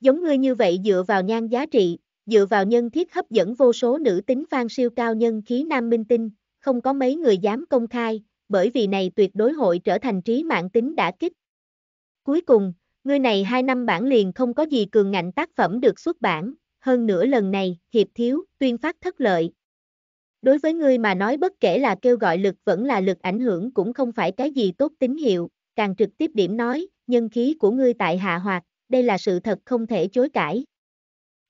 Giống ngươi như vậy dựa vào nhan giá trị, dựa vào nhân thiết hấp dẫn vô số nữ tính phan siêu cao nhân khí nam minh tinh, không có mấy người dám công khai, bởi vì này tuyệt đối hội trở thành trí mạng tính đã kích. Cuối cùng, ngươi này hai năm bản liền không có gì cường ngạnh tác phẩm được xuất bản, hơn nữa lần này, hiệp thiếu, tuyên phát thất lợi, Đối với ngươi mà nói bất kể là kêu gọi lực vẫn là lực ảnh hưởng cũng không phải cái gì tốt tín hiệu, càng trực tiếp điểm nói, nhân khí của ngươi tại hạ hoạt, đây là sự thật không thể chối cãi.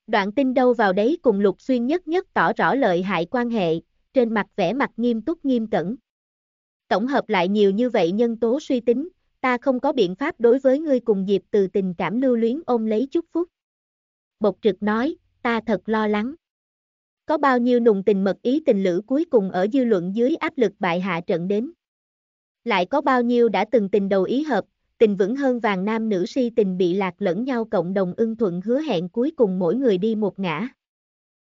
Đoạn tin đâu vào đấy cùng Lục Xuyên nhất nhất tỏ rõ lợi hại quan hệ, trên mặt vẻ mặt nghiêm túc nghiêm cẩn. Tổng hợp lại nhiều như vậy nhân tố suy tính, ta không có biện pháp đối với ngươi cùng dịp từ tình cảm lưu luyến ôm lấy chút phúc. Bộc trực nói, ta thật lo lắng. Có bao nhiêu nùng tình mật ý tình lữ cuối cùng ở dư luận dưới áp lực bại hạ trận đến. Lại có bao nhiêu đã từng tình đầu ý hợp, tình vững hơn vàng nam nữ si tình bị lạc lẫn nhau cộng đồng ưng thuận hứa hẹn cuối cùng mỗi người đi một ngã.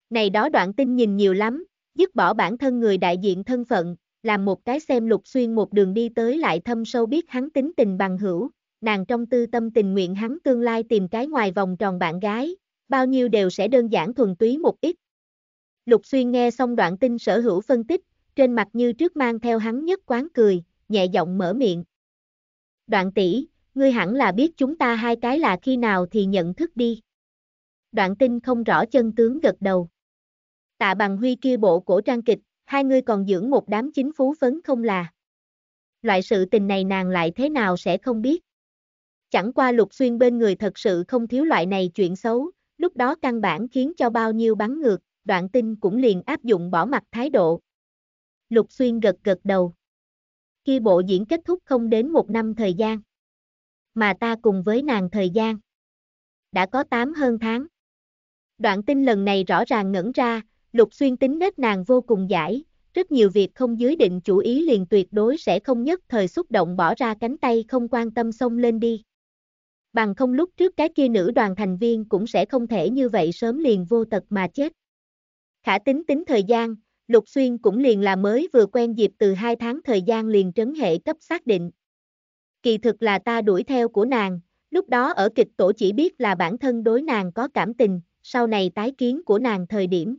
Này đó đoạn tin nhìn nhiều lắm, dứt bỏ bản thân người đại diện thân phận, làm một cái xem lục xuyên một đường đi tới lại thâm sâu biết hắn tính tình bằng hữu, nàng trong tư tâm tình nguyện hắn tương lai tìm cái ngoài vòng tròn bạn gái, bao nhiêu đều sẽ đơn giản thuần túy một ít, Lục Xuyên nghe xong đoạn tin sở hữu phân tích, trên mặt như trước mang theo hắn nhất quán cười, nhẹ giọng mở miệng. Đoạn tỷ, ngươi hẳn là biết chúng ta hai cái là khi nào thì nhận thức đi. Đoạn tin không rõ chân tướng gật đầu. Tạ bằng huy kia bộ cổ trang kịch, hai ngươi còn dưỡng một đám chính phú phấn không là. Loại sự tình này nàng lại thế nào sẽ không biết. Chẳng qua lục xuyên bên người thật sự không thiếu loại này chuyện xấu, lúc đó căn bản khiến cho bao nhiêu bắn ngược đoạn tinh cũng liền áp dụng bỏ mặt thái độ. Lục Xuyên gật gật đầu. Khi bộ diễn kết thúc không đến một năm thời gian, mà ta cùng với nàng thời gian, đã có tám hơn tháng. Đoạn tinh lần này rõ ràng ngẩn ra, Lục Xuyên tính nết nàng vô cùng giải, rất nhiều việc không dưới định chủ ý liền tuyệt đối sẽ không nhất thời xúc động bỏ ra cánh tay không quan tâm xông lên đi. Bằng không lúc trước cái kia nữ đoàn thành viên cũng sẽ không thể như vậy sớm liền vô tật mà chết. Khả tính tính thời gian, Lục Xuyên cũng liền là mới vừa quen dịp từ hai tháng thời gian liền trấn hệ cấp xác định. Kỳ thực là ta đuổi theo của nàng, lúc đó ở kịch tổ chỉ biết là bản thân đối nàng có cảm tình, sau này tái kiến của nàng thời điểm.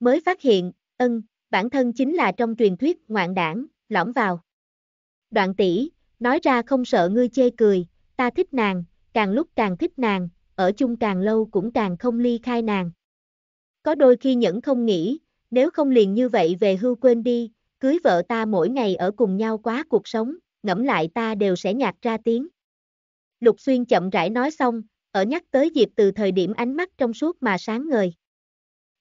Mới phát hiện, ân, bản thân chính là trong truyền thuyết ngoạn đảng, lõm vào. Đoạn tỷ nói ra không sợ ngươi chê cười, ta thích nàng, càng lúc càng thích nàng, ở chung càng lâu cũng càng không ly khai nàng có đôi khi nhẫn không nghĩ, nếu không liền như vậy về hưu quên đi, cưới vợ ta mỗi ngày ở cùng nhau quá cuộc sống, ngẫm lại ta đều sẽ nhạt ra tiếng. Lục Xuyên chậm rãi nói xong, ở nhắc tới Diệp từ thời điểm ánh mắt trong suốt mà sáng ngời.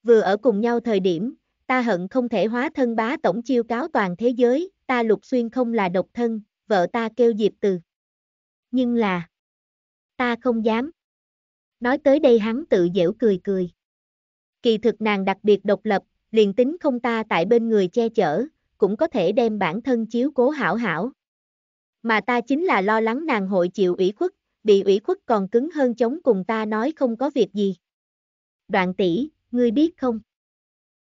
Vừa ở cùng nhau thời điểm, ta hận không thể hóa thân bá tổng chiêu cáo toàn thế giới, ta Lục Xuyên không là độc thân, vợ ta kêu Diệp từ. Nhưng là, ta không dám. Nói tới đây hắn tự dễu cười cười. Kỳ thực nàng đặc biệt độc lập, liền tính không ta tại bên người che chở, cũng có thể đem bản thân chiếu cố hảo hảo. Mà ta chính là lo lắng nàng hội chịu ủy khuất, bị ủy khuất còn cứng hơn chống cùng ta nói không có việc gì. Đoạn tỷ, ngươi biết không?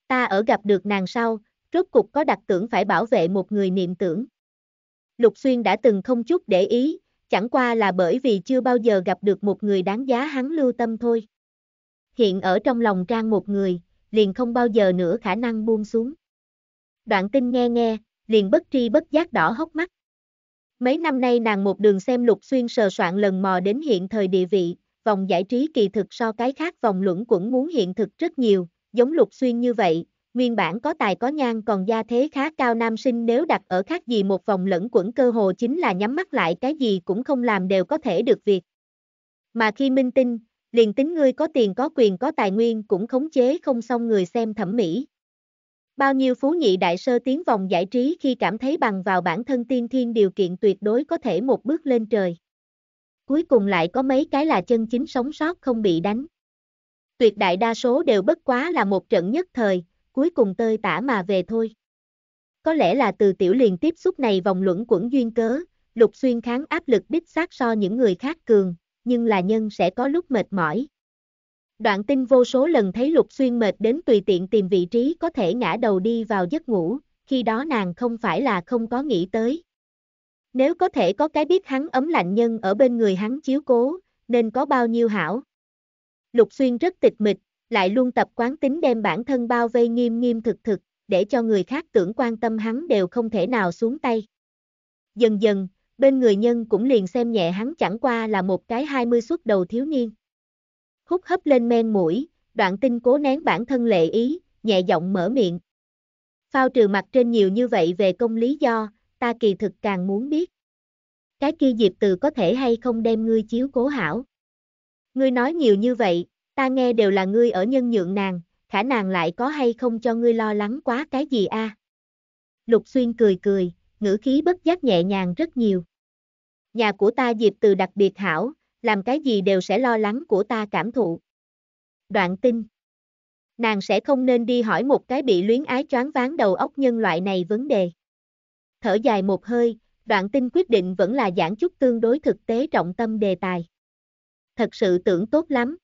Ta ở gặp được nàng sau, rốt cục có đặc tưởng phải bảo vệ một người niệm tưởng. Lục Xuyên đã từng không chút để ý, chẳng qua là bởi vì chưa bao giờ gặp được một người đáng giá hắn lưu tâm thôi hiện ở trong lòng Trang một người, liền không bao giờ nữa khả năng buông xuống. Đoạn tinh nghe nghe, liền bất tri bất giác đỏ hốc mắt. Mấy năm nay nàng một đường xem lục xuyên sờ soạn lần mò đến hiện thời địa vị, vòng giải trí kỳ thực so cái khác vòng luẩn cũng muốn hiện thực rất nhiều, giống lục xuyên như vậy, nguyên bản có tài có nhan còn gia thế khá cao nam sinh nếu đặt ở khác gì một vòng lẫn quẩn cơ hồ chính là nhắm mắt lại cái gì cũng không làm đều có thể được việc. Mà khi minh tinh, liền tính ngươi có tiền có quyền có tài nguyên cũng khống chế không xong người xem thẩm mỹ. Bao nhiêu phú nhị đại sơ tiến vòng giải trí khi cảm thấy bằng vào bản thân tiên thiên điều kiện tuyệt đối có thể một bước lên trời. Cuối cùng lại có mấy cái là chân chính sống sót không bị đánh. Tuyệt đại đa số đều bất quá là một trận nhất thời, cuối cùng tơi tả mà về thôi. Có lẽ là từ tiểu liền tiếp xúc này vòng luẩn quẩn duyên cớ, Lục Xuyên kháng áp lực đích xác so những người khác cường, nhưng là nhân sẽ có lúc mệt mỏi. Đoạn tinh vô số lần thấy Lục Xuyên mệt đến tùy tiện tìm vị trí có thể ngã đầu đi vào giấc ngủ, khi đó nàng không phải là không có nghĩ tới. Nếu có thể có cái biết hắn ấm lạnh nhân ở bên người hắn chiếu cố, nên có bao nhiêu hảo. Lục Xuyên rất tịch mịch, lại luôn tập quán tính đem bản thân bao vây nghiêm nghiêm thực thực, để cho người khác tưởng quan tâm hắn đều không thể nào xuống tay. Dần dần, bên người nhân cũng liền xem nhẹ hắn chẳng qua là một cái 20 suốt đầu thiếu niên. Hút hấp lên men mũi, đoạn tinh cố nén bản thân lệ ý, nhẹ giọng mở miệng. Phao trừ mặt trên nhiều như vậy về công lý do, ta kỳ thực càng muốn biết. Cái kia diệp từ có thể hay không đem ngươi chiếu cố hảo. Ngươi nói nhiều như vậy, ta nghe đều là ngươi ở nhân nhượng nàng, khả nàng lại có hay không cho ngươi lo lắng quá cái gì a? Lục xuyên cười cười, ngữ khí bất giác nhẹ nhàng rất nhiều. Nhà của ta Diệp Từ đặc biệt hảo, làm cái gì đều sẽ lo lắng của ta cảm thụ. Đoạn tin Nàng sẽ không nên đi hỏi một cái bị luyến ái choáng ván đầu óc nhân loại này vấn đề. Thở dài một hơi, đoạn tin quyết định vẫn là giảng chút tương đối thực tế trọng tâm đề tài. Thật sự tưởng tốt lắm.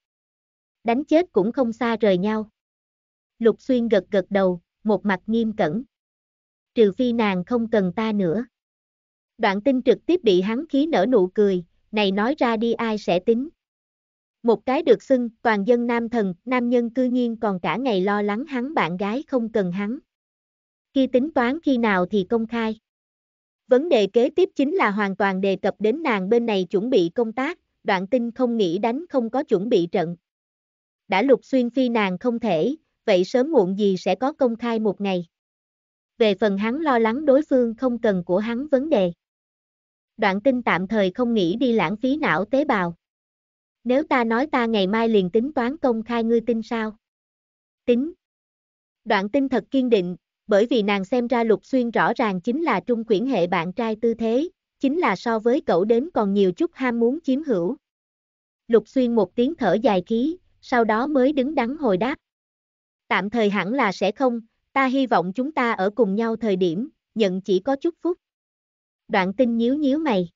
Đánh chết cũng không xa rời nhau. Lục xuyên gật gật đầu, một mặt nghiêm cẩn. Trừ phi nàng không cần ta nữa. Đoạn tinh trực tiếp bị hắn khí nở nụ cười, này nói ra đi ai sẽ tính. Một cái được xưng, toàn dân nam thần, nam nhân cư nhiên còn cả ngày lo lắng hắn bạn gái không cần hắn. Khi tính toán khi nào thì công khai. Vấn đề kế tiếp chính là hoàn toàn đề cập đến nàng bên này chuẩn bị công tác, đoạn tinh không nghĩ đánh không có chuẩn bị trận. Đã lục xuyên phi nàng không thể, vậy sớm muộn gì sẽ có công khai một ngày. Về phần hắn lo lắng đối phương không cần của hắn vấn đề đoạn tinh tạm thời không nghĩ đi lãng phí não tế bào. Nếu ta nói ta ngày mai liền tính toán công khai ngươi tin sao? Tính. Đoạn tinh thật kiên định, bởi vì nàng xem ra lục xuyên rõ ràng chính là trung quyển hệ bạn trai tư thế, chính là so với cậu đến còn nhiều chút ham muốn chiếm hữu. Lục xuyên một tiếng thở dài khí, sau đó mới đứng đắn hồi đáp. Tạm thời hẳn là sẽ không, ta hy vọng chúng ta ở cùng nhau thời điểm, nhận chỉ có chút phút. Đoạn tin nhíu nhíu mày.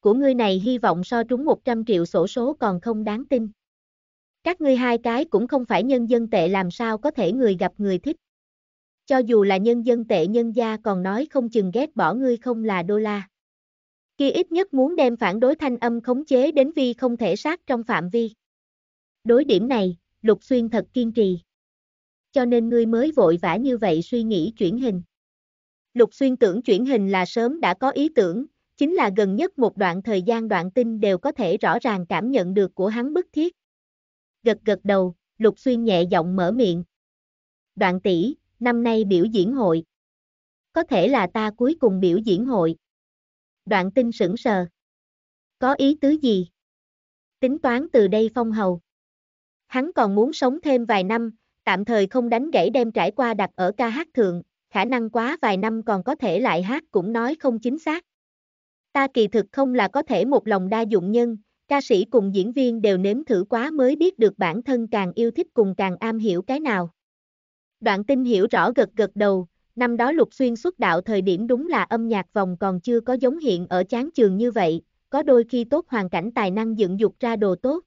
Của ngươi này hy vọng so trúng 100 triệu sổ số còn không đáng tin. Các ngươi hai cái cũng không phải nhân dân tệ làm sao có thể người gặp người thích. Cho dù là nhân dân tệ nhân gia còn nói không chừng ghét bỏ ngươi không là đô la. Khi ít nhất muốn đem phản đối thanh âm khống chế đến vi không thể sát trong phạm vi. Đối điểm này, Lục Xuyên thật kiên trì. Cho nên ngươi mới vội vã như vậy suy nghĩ chuyển hình. Lục xuyên tưởng chuyển hình là sớm đã có ý tưởng, chính là gần nhất một đoạn thời gian đoạn tin đều có thể rõ ràng cảm nhận được của hắn bức thiết. Gật gật đầu, lục xuyên nhẹ giọng mở miệng. Đoạn tỷ, năm nay biểu diễn hội. Có thể là ta cuối cùng biểu diễn hội. Đoạn tin sững sờ. Có ý tứ gì? Tính toán từ đây phong hầu. Hắn còn muốn sống thêm vài năm, tạm thời không đánh gãy đem trải qua đặt ở ca hát thượng, khả năng quá vài năm còn có thể lại hát cũng nói không chính xác. Ta kỳ thực không là có thể một lòng đa dụng nhân, ca sĩ cùng diễn viên đều nếm thử quá mới biết được bản thân càng yêu thích cùng càng am hiểu cái nào. Đoạn tin hiểu rõ gật gật đầu, năm đó Lục Xuyên xuất đạo thời điểm đúng là âm nhạc vòng còn chưa có giống hiện ở chán trường như vậy, có đôi khi tốt hoàn cảnh tài năng dựng dục ra đồ tốt.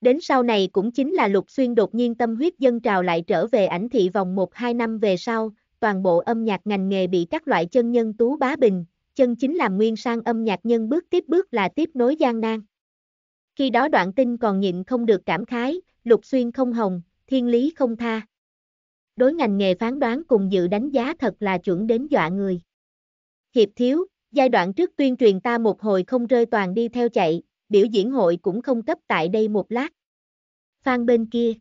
Đến sau này cũng chính là Lục Xuyên đột nhiên tâm huyết dân trào lại trở về ảnh thị vòng 1-2 năm về sau, toàn bộ âm nhạc ngành nghề bị các loại chân nhân tú bá bình, chân chính làm nguyên sang âm nhạc nhân bước tiếp bước là tiếp nối gian nan. Khi đó đoạn tin còn nhịn không được cảm khái, lục xuyên không hồng, thiên lý không tha. Đối ngành nghề phán đoán cùng dự đánh giá thật là chuẩn đến dọa người. Hiệp thiếu, giai đoạn trước tuyên truyền ta một hồi không rơi toàn đi theo chạy, biểu diễn hội cũng không cấp tại đây một lát. Phan bên kia.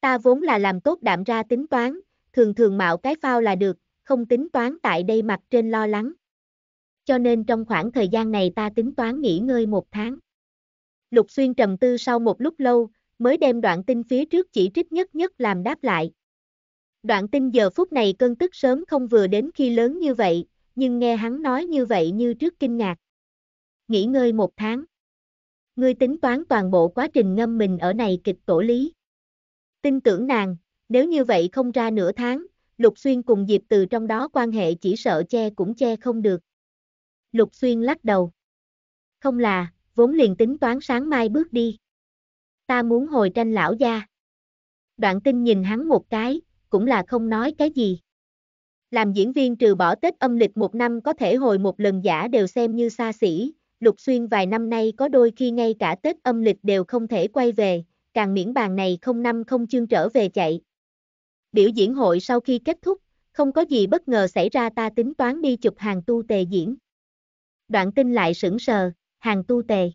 Ta vốn là làm tốt đạm ra tính toán, thường thường mạo cái phao là được, không tính toán tại đây mặt trên lo lắng. Cho nên trong khoảng thời gian này ta tính toán nghỉ ngơi một tháng. Lục Xuyên trầm tư sau một lúc lâu, mới đem đoạn tin phía trước chỉ trích nhất nhất làm đáp lại. Đoạn tin giờ phút này cơn tức sớm không vừa đến khi lớn như vậy, nhưng nghe hắn nói như vậy như trước kinh ngạc. Nghỉ ngơi một tháng. Ngươi tính toán toàn bộ quá trình ngâm mình ở này kịch tổ lý. Tin tưởng nàng, nếu như vậy không ra nửa tháng, Lục Xuyên cùng Diệp Từ trong đó quan hệ chỉ sợ che cũng che không được. Lục Xuyên lắc đầu. Không là, vốn liền tính toán sáng mai bước đi. Ta muốn hồi tranh lão gia. Đoạn tinh nhìn hắn một cái, cũng là không nói cái gì. Làm diễn viên trừ bỏ Tết âm lịch một năm có thể hồi một lần giả đều xem như xa xỉ, Lục Xuyên vài năm nay có đôi khi ngay cả Tết âm lịch đều không thể quay về, càng miễn bàn này không năm không chương trở về chạy. Biểu diễn hội sau khi kết thúc, không có gì bất ngờ xảy ra ta tính toán đi chụp hàng tu tề diễn. Đoạn tin lại sững sờ, hàng tu tề.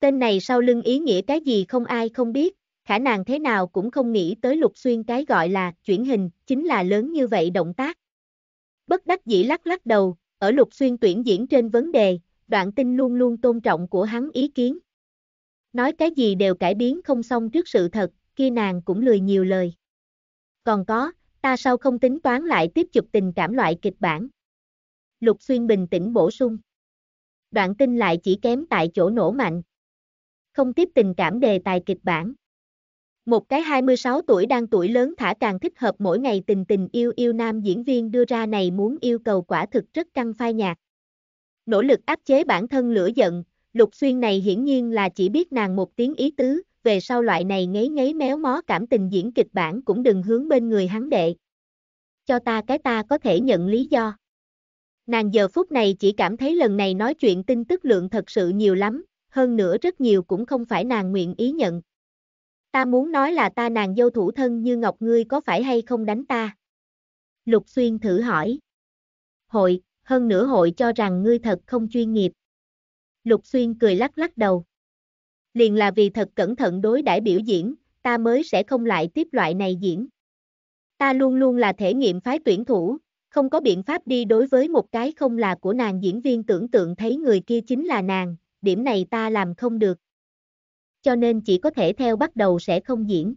Tên này sau lưng ý nghĩa cái gì không ai không biết, khả năng thế nào cũng không nghĩ tới lục xuyên cái gọi là chuyển hình, chính là lớn như vậy động tác. Bất đắc dĩ lắc lắc đầu, ở lục xuyên tuyển diễn trên vấn đề, đoạn tin luôn luôn tôn trọng của hắn ý kiến. Nói cái gì đều cải biến không xong trước sự thật, kia nàng cũng lười nhiều lời. Còn có, ta sao không tính toán lại tiếp chụp tình cảm loại kịch bản? Lục Xuyên bình tĩnh bổ sung. Đoạn tin lại chỉ kém tại chỗ nổ mạnh. Không tiếp tình cảm đề tài kịch bản. Một cái 26 tuổi đang tuổi lớn thả càng thích hợp mỗi ngày tình tình yêu yêu nam diễn viên đưa ra này muốn yêu cầu quả thực rất căng phai nhạt. Nỗ lực áp chế bản thân lửa giận, Lục Xuyên này hiển nhiên là chỉ biết nàng một tiếng ý tứ, về sau loại này ngấy ngấy méo mó cảm tình diễn kịch bản cũng đừng hướng bên người hắn đệ. Cho ta cái ta có thể nhận lý do. Nàng giờ phút này chỉ cảm thấy lần này nói chuyện tin tức lượng thật sự nhiều lắm, hơn nữa rất nhiều cũng không phải nàng nguyện ý nhận. Ta muốn nói là ta nàng dâu thủ thân như ngọc ngươi có phải hay không đánh ta? Lục Xuyên thử hỏi. Hội, hơn nữa hội cho rằng ngươi thật không chuyên nghiệp. Lục Xuyên cười lắc lắc đầu liền là vì thật cẩn thận đối đãi biểu diễn, ta mới sẽ không lại tiếp loại này diễn. Ta luôn luôn là thể nghiệm phái tuyển thủ, không có biện pháp đi đối với một cái không là của nàng diễn viên tưởng tượng thấy người kia chính là nàng, điểm này ta làm không được. Cho nên chỉ có thể theo bắt đầu sẽ không diễn.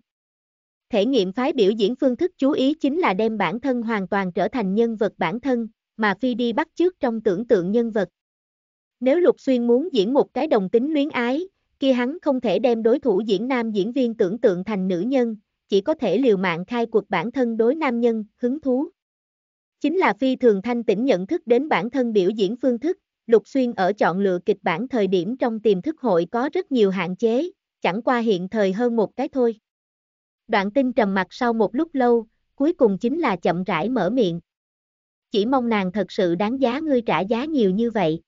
Thể nghiệm phái biểu diễn phương thức chú ý chính là đem bản thân hoàn toàn trở thành nhân vật bản thân, mà phi đi bắt chước trong tưởng tượng nhân vật. Nếu Lục Xuyên muốn diễn một cái đồng tính luyến ái, kia hắn không thể đem đối thủ diễn nam diễn viên tưởng tượng thành nữ nhân, chỉ có thể liều mạng khai cuộc bản thân đối nam nhân, hứng thú. Chính là phi thường thanh tỉnh nhận thức đến bản thân biểu diễn phương thức, Lục Xuyên ở chọn lựa kịch bản thời điểm trong tiềm thức hội có rất nhiều hạn chế, chẳng qua hiện thời hơn một cái thôi. Đoạn tinh trầm mặt sau một lúc lâu, cuối cùng chính là chậm rãi mở miệng. Chỉ mong nàng thật sự đáng giá ngươi trả giá nhiều như vậy.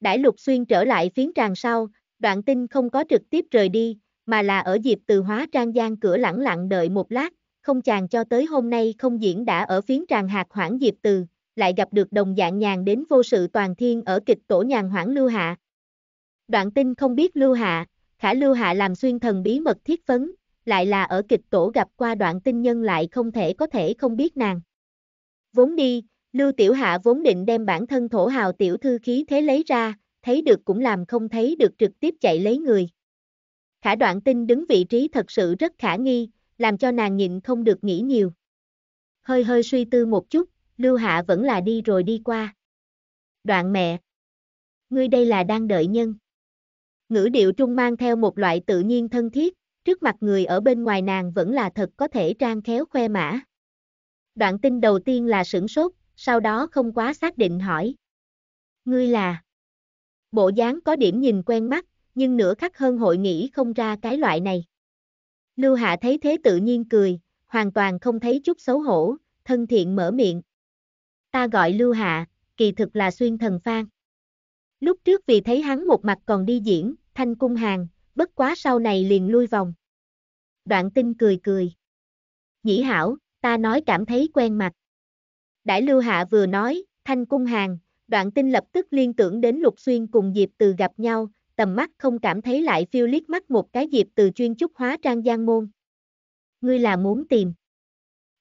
Đãi Lục Xuyên trở lại phiến tràng sau, Đoạn tinh không có trực tiếp rời đi, mà là ở dịp từ hóa trang gian cửa lẳng lặng đợi một lát, không chàng cho tới hôm nay không diễn đã ở phiến tràng hạt hoảng dịp từ, lại gặp được đồng dạng nhàn đến vô sự toàn thiên ở kịch tổ nhàn hoảng lưu hạ. Đoạn tinh không biết lưu hạ, khả lưu hạ làm xuyên thần bí mật thiết phấn, lại là ở kịch tổ gặp qua đoạn tinh nhân lại không thể có thể không biết nàng. Vốn đi, lưu tiểu hạ vốn định đem bản thân thổ hào tiểu thư khí thế lấy ra, thấy được cũng làm không thấy được trực tiếp chạy lấy người. Khả đoạn tinh đứng vị trí thật sự rất khả nghi, làm cho nàng nhịn không được nghĩ nhiều. Hơi hơi suy tư một chút, Lưu Hạ vẫn là đi rồi đi qua. Đoạn mẹ. Ngươi đây là đang đợi nhân. Ngữ điệu trung mang theo một loại tự nhiên thân thiết, trước mặt người ở bên ngoài nàng vẫn là thật có thể trang khéo khoe mã. Đoạn tin đầu tiên là sửng sốt, sau đó không quá xác định hỏi. Ngươi là... Bộ dáng có điểm nhìn quen mắt, nhưng nửa khắc hơn hội nghĩ không ra cái loại này. Lưu Hạ thấy thế tự nhiên cười, hoàn toàn không thấy chút xấu hổ, thân thiện mở miệng. Ta gọi Lưu Hạ, kỳ thực là xuyên thần phan. Lúc trước vì thấy hắn một mặt còn đi diễn, thanh cung hàng, bất quá sau này liền lui vòng. Đoạn tinh cười cười. Nhĩ hảo, ta nói cảm thấy quen mặt. Đại Lưu Hạ vừa nói, thanh cung hàng, đoạn tinh lập tức liên tưởng đến Lục Xuyên cùng Diệp Từ gặp nhau, tầm mắt không cảm thấy lại phiêu liếc mắt một cái Diệp Từ chuyên trúc hóa trang giang môn. Ngươi là muốn tìm.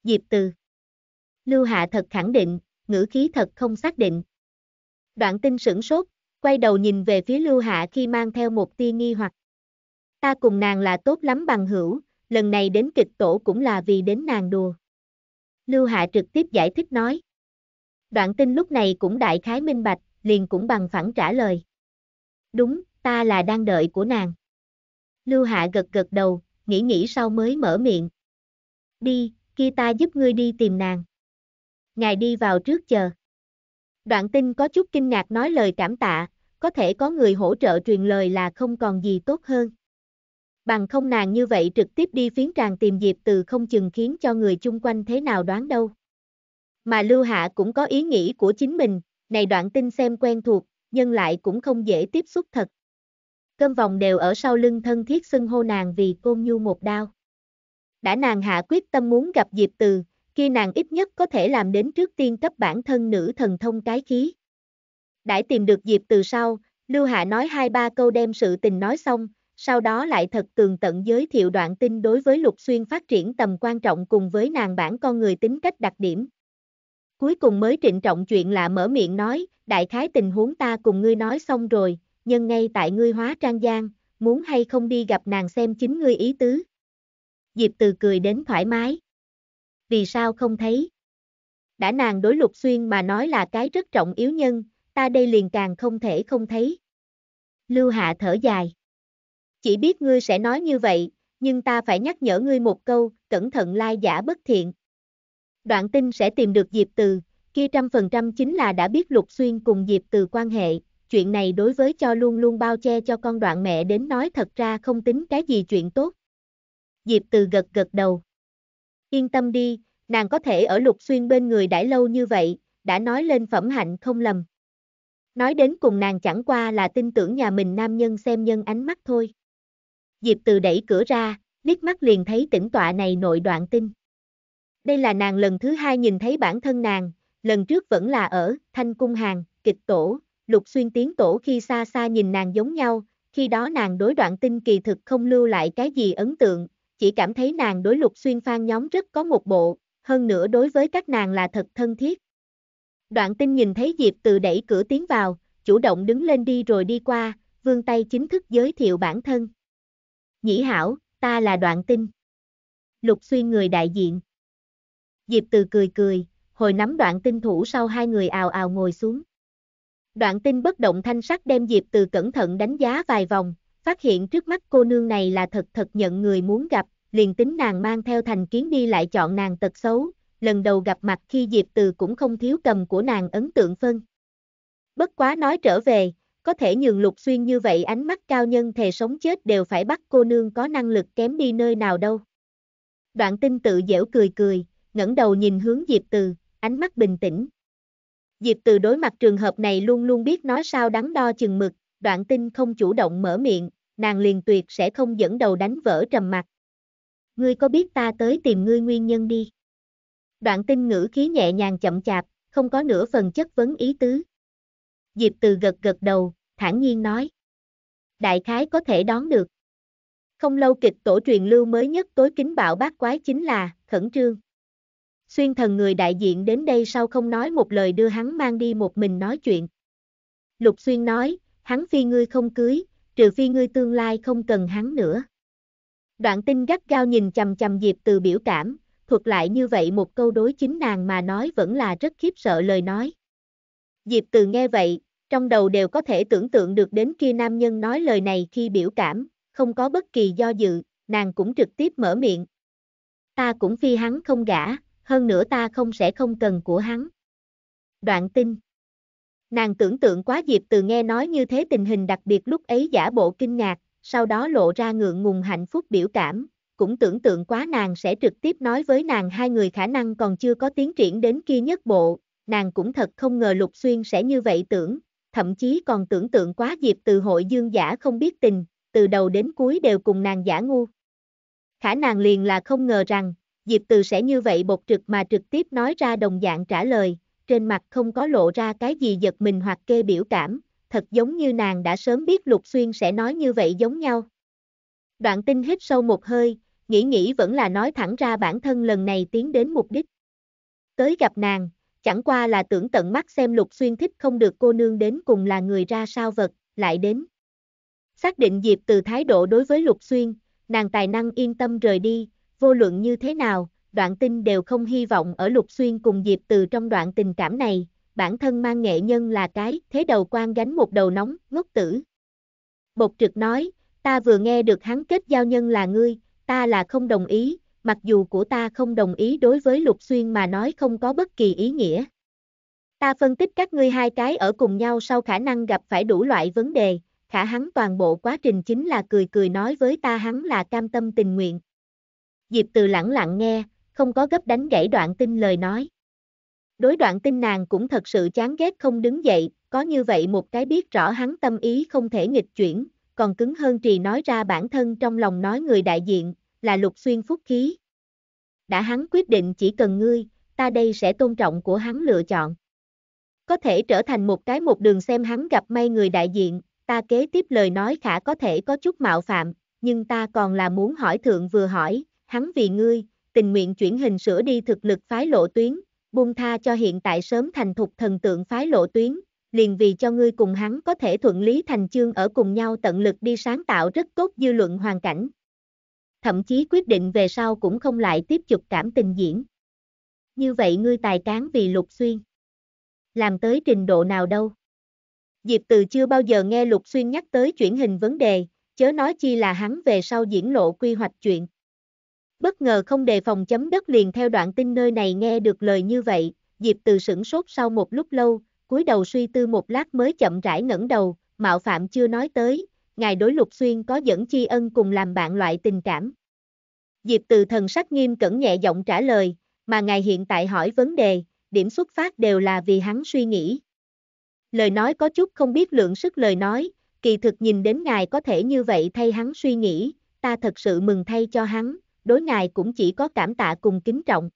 Diệp Từ. Lưu Hạ thật khẳng định, ngữ khí thật không xác định. Đoạn tinh sửng sốt, quay đầu nhìn về phía Lưu Hạ khi mang theo một tia nghi hoặc. Ta cùng nàng là tốt lắm bằng hữu, lần này đến kịch tổ cũng là vì đến nàng đùa. Lưu Hạ trực tiếp giải thích nói. Đoạn tin lúc này cũng đại khái minh bạch, liền cũng bằng phẳng trả lời. Đúng, ta là đang đợi của nàng. Lưu Hạ gật gật đầu, nghĩ nghĩ sau mới mở miệng. Đi, kia ta giúp ngươi đi tìm nàng. Ngài đi vào trước chờ. Đoạn tin có chút kinh ngạc nói lời cảm tạ, có thể có người hỗ trợ truyền lời là không còn gì tốt hơn. Bằng không nàng như vậy trực tiếp đi phiến tràng tìm dịp từ không chừng khiến cho người chung quanh thế nào đoán đâu. Mà Lưu Hạ cũng có ý nghĩ của chính mình, này đoạn tin xem quen thuộc, nhưng lại cũng không dễ tiếp xúc thật. Cơm vòng đều ở sau lưng thân thiết xưng hô nàng vì côn nhu một đao. Đã nàng hạ quyết tâm muốn gặp Diệp Từ, khi nàng ít nhất có thể làm đến trước tiên cấp bản thân nữ thần thông cái khí. Đã tìm được Diệp Từ sau, Lưu Hạ nói hai ba câu đem sự tình nói xong, sau đó lại thật tường tận giới thiệu đoạn tin đối với Lục Xuyên phát triển tầm quan trọng cùng với nàng bản con người tính cách đặc điểm. Cuối cùng mới trịnh trọng chuyện lạ mở miệng nói, đại khái tình huống ta cùng ngươi nói xong rồi, nhưng ngay tại ngươi hóa trang giang, muốn hay không đi gặp nàng xem chính ngươi ý tứ. Diệp từ cười đến thoải mái. Vì sao không thấy? Đã nàng đối lục xuyên mà nói là cái rất trọng yếu nhân, ta đây liền càng không thể không thấy. Lưu Hạ thở dài. Chỉ biết ngươi sẽ nói như vậy, nhưng ta phải nhắc nhở ngươi một câu, cẩn thận lai giả bất thiện đoạn tin sẽ tìm được Diệp Từ, kia trăm phần trăm chính là đã biết Lục Xuyên cùng Diệp Từ quan hệ, chuyện này đối với cho luôn luôn bao che cho con đoạn mẹ đến nói thật ra không tính cái gì chuyện tốt. Diệp Từ gật gật đầu. Yên tâm đi, nàng có thể ở Lục Xuyên bên người đãi lâu như vậy, đã nói lên phẩm hạnh không lầm. Nói đến cùng nàng chẳng qua là tin tưởng nhà mình nam nhân xem nhân ánh mắt thôi. Diệp Từ đẩy cửa ra, liếc mắt liền thấy tỉnh tọa này nội đoạn tin. Đây là nàng lần thứ hai nhìn thấy bản thân nàng, lần trước vẫn là ở Thanh Cung Hàng, kịch tổ, lục xuyên tiến tổ khi xa xa nhìn nàng giống nhau, khi đó nàng đối đoạn tinh kỳ thực không lưu lại cái gì ấn tượng, chỉ cảm thấy nàng đối lục xuyên phan nhóm rất có một bộ, hơn nữa đối với các nàng là thật thân thiết. Đoạn tinh nhìn thấy Diệp từ đẩy cửa tiến vào, chủ động đứng lên đi rồi đi qua, vương tay chính thức giới thiệu bản thân. Nhĩ hảo, ta là đoạn tinh. Lục xuyên người đại diện. Diệp Từ cười cười, hồi nắm đoạn tinh thủ sau hai người ào ào ngồi xuống. Đoạn tinh bất động thanh sắc đem Diệp Từ cẩn thận đánh giá vài vòng, phát hiện trước mắt cô nương này là thật thật nhận người muốn gặp, liền tính nàng mang theo thành kiến đi lại chọn nàng tật xấu, lần đầu gặp mặt khi Diệp Từ cũng không thiếu cầm của nàng ấn tượng phân. Bất quá nói trở về, có thể nhường lục xuyên như vậy ánh mắt cao nhân thề sống chết đều phải bắt cô nương có năng lực kém đi nơi nào đâu. Đoạn tinh tự dễu cười cười, ngẩng đầu nhìn hướng Diệp Từ, ánh mắt bình tĩnh. Diệp Từ đối mặt trường hợp này luôn luôn biết nói sao đắn đo chừng mực, đoạn tinh không chủ động mở miệng, nàng liền tuyệt sẽ không dẫn đầu đánh vỡ trầm mặt. Ngươi có biết ta tới tìm ngươi nguyên nhân đi? Đoạn tinh ngữ khí nhẹ nhàng chậm chạp, không có nửa phần chất vấn ý tứ. Diệp Từ gật gật đầu, thản nhiên nói. Đại khái có thể đón được. Không lâu kịch tổ truyền lưu mới nhất tối kính bạo bát quái chính là Khẩn Trương xuyên thần người đại diện đến đây sau không nói một lời đưa hắn mang đi một mình nói chuyện. Lục xuyên nói, hắn phi ngươi không cưới, trừ phi ngươi tương lai không cần hắn nữa. Đoạn tinh gắt gao nhìn chầm chầm Diệp từ biểu cảm, thuật lại như vậy một câu đối chính nàng mà nói vẫn là rất khiếp sợ lời nói. Diệp từ nghe vậy, trong đầu đều có thể tưởng tượng được đến kia nam nhân nói lời này khi biểu cảm, không có bất kỳ do dự, nàng cũng trực tiếp mở miệng. Ta cũng phi hắn không gả, hơn nữa ta không sẽ không cần của hắn. Đoạn tin Nàng tưởng tượng quá Diệp Từ nghe nói như thế tình hình đặc biệt lúc ấy giả bộ kinh ngạc, sau đó lộ ra ngượng ngùng hạnh phúc biểu cảm, cũng tưởng tượng quá nàng sẽ trực tiếp nói với nàng hai người khả năng còn chưa có tiến triển đến kia nhất bộ, nàng cũng thật không ngờ Lục Xuyên sẽ như vậy tưởng, thậm chí còn tưởng tượng quá Diệp Từ hội dương giả không biết tình, từ đầu đến cuối đều cùng nàng giả ngu. Khả nàng liền là không ngờ rằng, Diệp Từ sẽ như vậy bột trực mà trực tiếp nói ra đồng dạng trả lời, trên mặt không có lộ ra cái gì giật mình hoặc kê biểu cảm, thật giống như nàng đã sớm biết Lục Xuyên sẽ nói như vậy giống nhau. Đoạn tinh hít sâu một hơi, nghĩ nghĩ vẫn là nói thẳng ra bản thân lần này tiến đến mục đích. Tới gặp nàng, chẳng qua là tưởng tận mắt xem Lục Xuyên thích không được cô nương đến cùng là người ra sao vật, lại đến. Xác định Diệp từ thái độ đối với Lục Xuyên, nàng tài năng yên tâm rời đi, vô luận như thế nào, đoạn tinh đều không hy vọng ở Lục Xuyên cùng Diệp Từ trong đoạn tình cảm này, bản thân mang nghệ nhân là cái, thế đầu quan gánh một đầu nóng, ngốc tử. Bột trực nói, ta vừa nghe được hắn kết giao nhân là ngươi, ta là không đồng ý, mặc dù của ta không đồng ý đối với Lục Xuyên mà nói không có bất kỳ ý nghĩa. Ta phân tích các ngươi hai cái ở cùng nhau sau khả năng gặp phải đủ loại vấn đề, khả hắn toàn bộ quá trình chính là cười cười nói với ta hắn là cam tâm tình nguyện, Diệp Từ lặng lặng nghe, không có gấp đánh gãy đoạn tin lời nói. Đối đoạn tin nàng cũng thật sự chán ghét không đứng dậy, có như vậy một cái biết rõ hắn tâm ý không thể nghịch chuyển, còn cứng hơn trì nói ra bản thân trong lòng nói người đại diện, là lục xuyên phúc khí. Đã hắn quyết định chỉ cần ngươi, ta đây sẽ tôn trọng của hắn lựa chọn. Có thể trở thành một cái một đường xem hắn gặp may người đại diện, ta kế tiếp lời nói khả có thể có chút mạo phạm, nhưng ta còn là muốn hỏi thượng vừa hỏi, hắn vì ngươi, tình nguyện chuyển hình sửa đi thực lực phái lộ tuyến, buông tha cho hiện tại sớm thành thục thần tượng phái lộ tuyến, liền vì cho ngươi cùng hắn có thể thuận lý thành chương ở cùng nhau tận lực đi sáng tạo rất tốt dư luận hoàn cảnh. Thậm chí quyết định về sau cũng không lại tiếp tục cảm tình diễn. Như vậy ngươi tài cán vì lục xuyên. Làm tới trình độ nào đâu. Diệp Từ chưa bao giờ nghe Lục Xuyên nhắc tới chuyển hình vấn đề, chớ nói chi là hắn về sau diễn lộ quy hoạch chuyện bất ngờ không đề phòng chấm đất liền theo đoạn tin nơi này nghe được lời như vậy, Diệp Từ sửng sốt sau một lúc lâu, cúi đầu suy tư một lát mới chậm rãi ngẩng đầu, mạo phạm chưa nói tới, ngài đối lục xuyên có dẫn chi ân cùng làm bạn loại tình cảm. Diệp Từ thần sắc nghiêm cẩn nhẹ giọng trả lời, mà ngài hiện tại hỏi vấn đề, điểm xuất phát đều là vì hắn suy nghĩ. Lời nói có chút không biết lượng sức lời nói, kỳ thực nhìn đến ngài có thể như vậy thay hắn suy nghĩ, ta thật sự mừng thay cho hắn, đối ngài cũng chỉ có cảm tạ cùng kính trọng.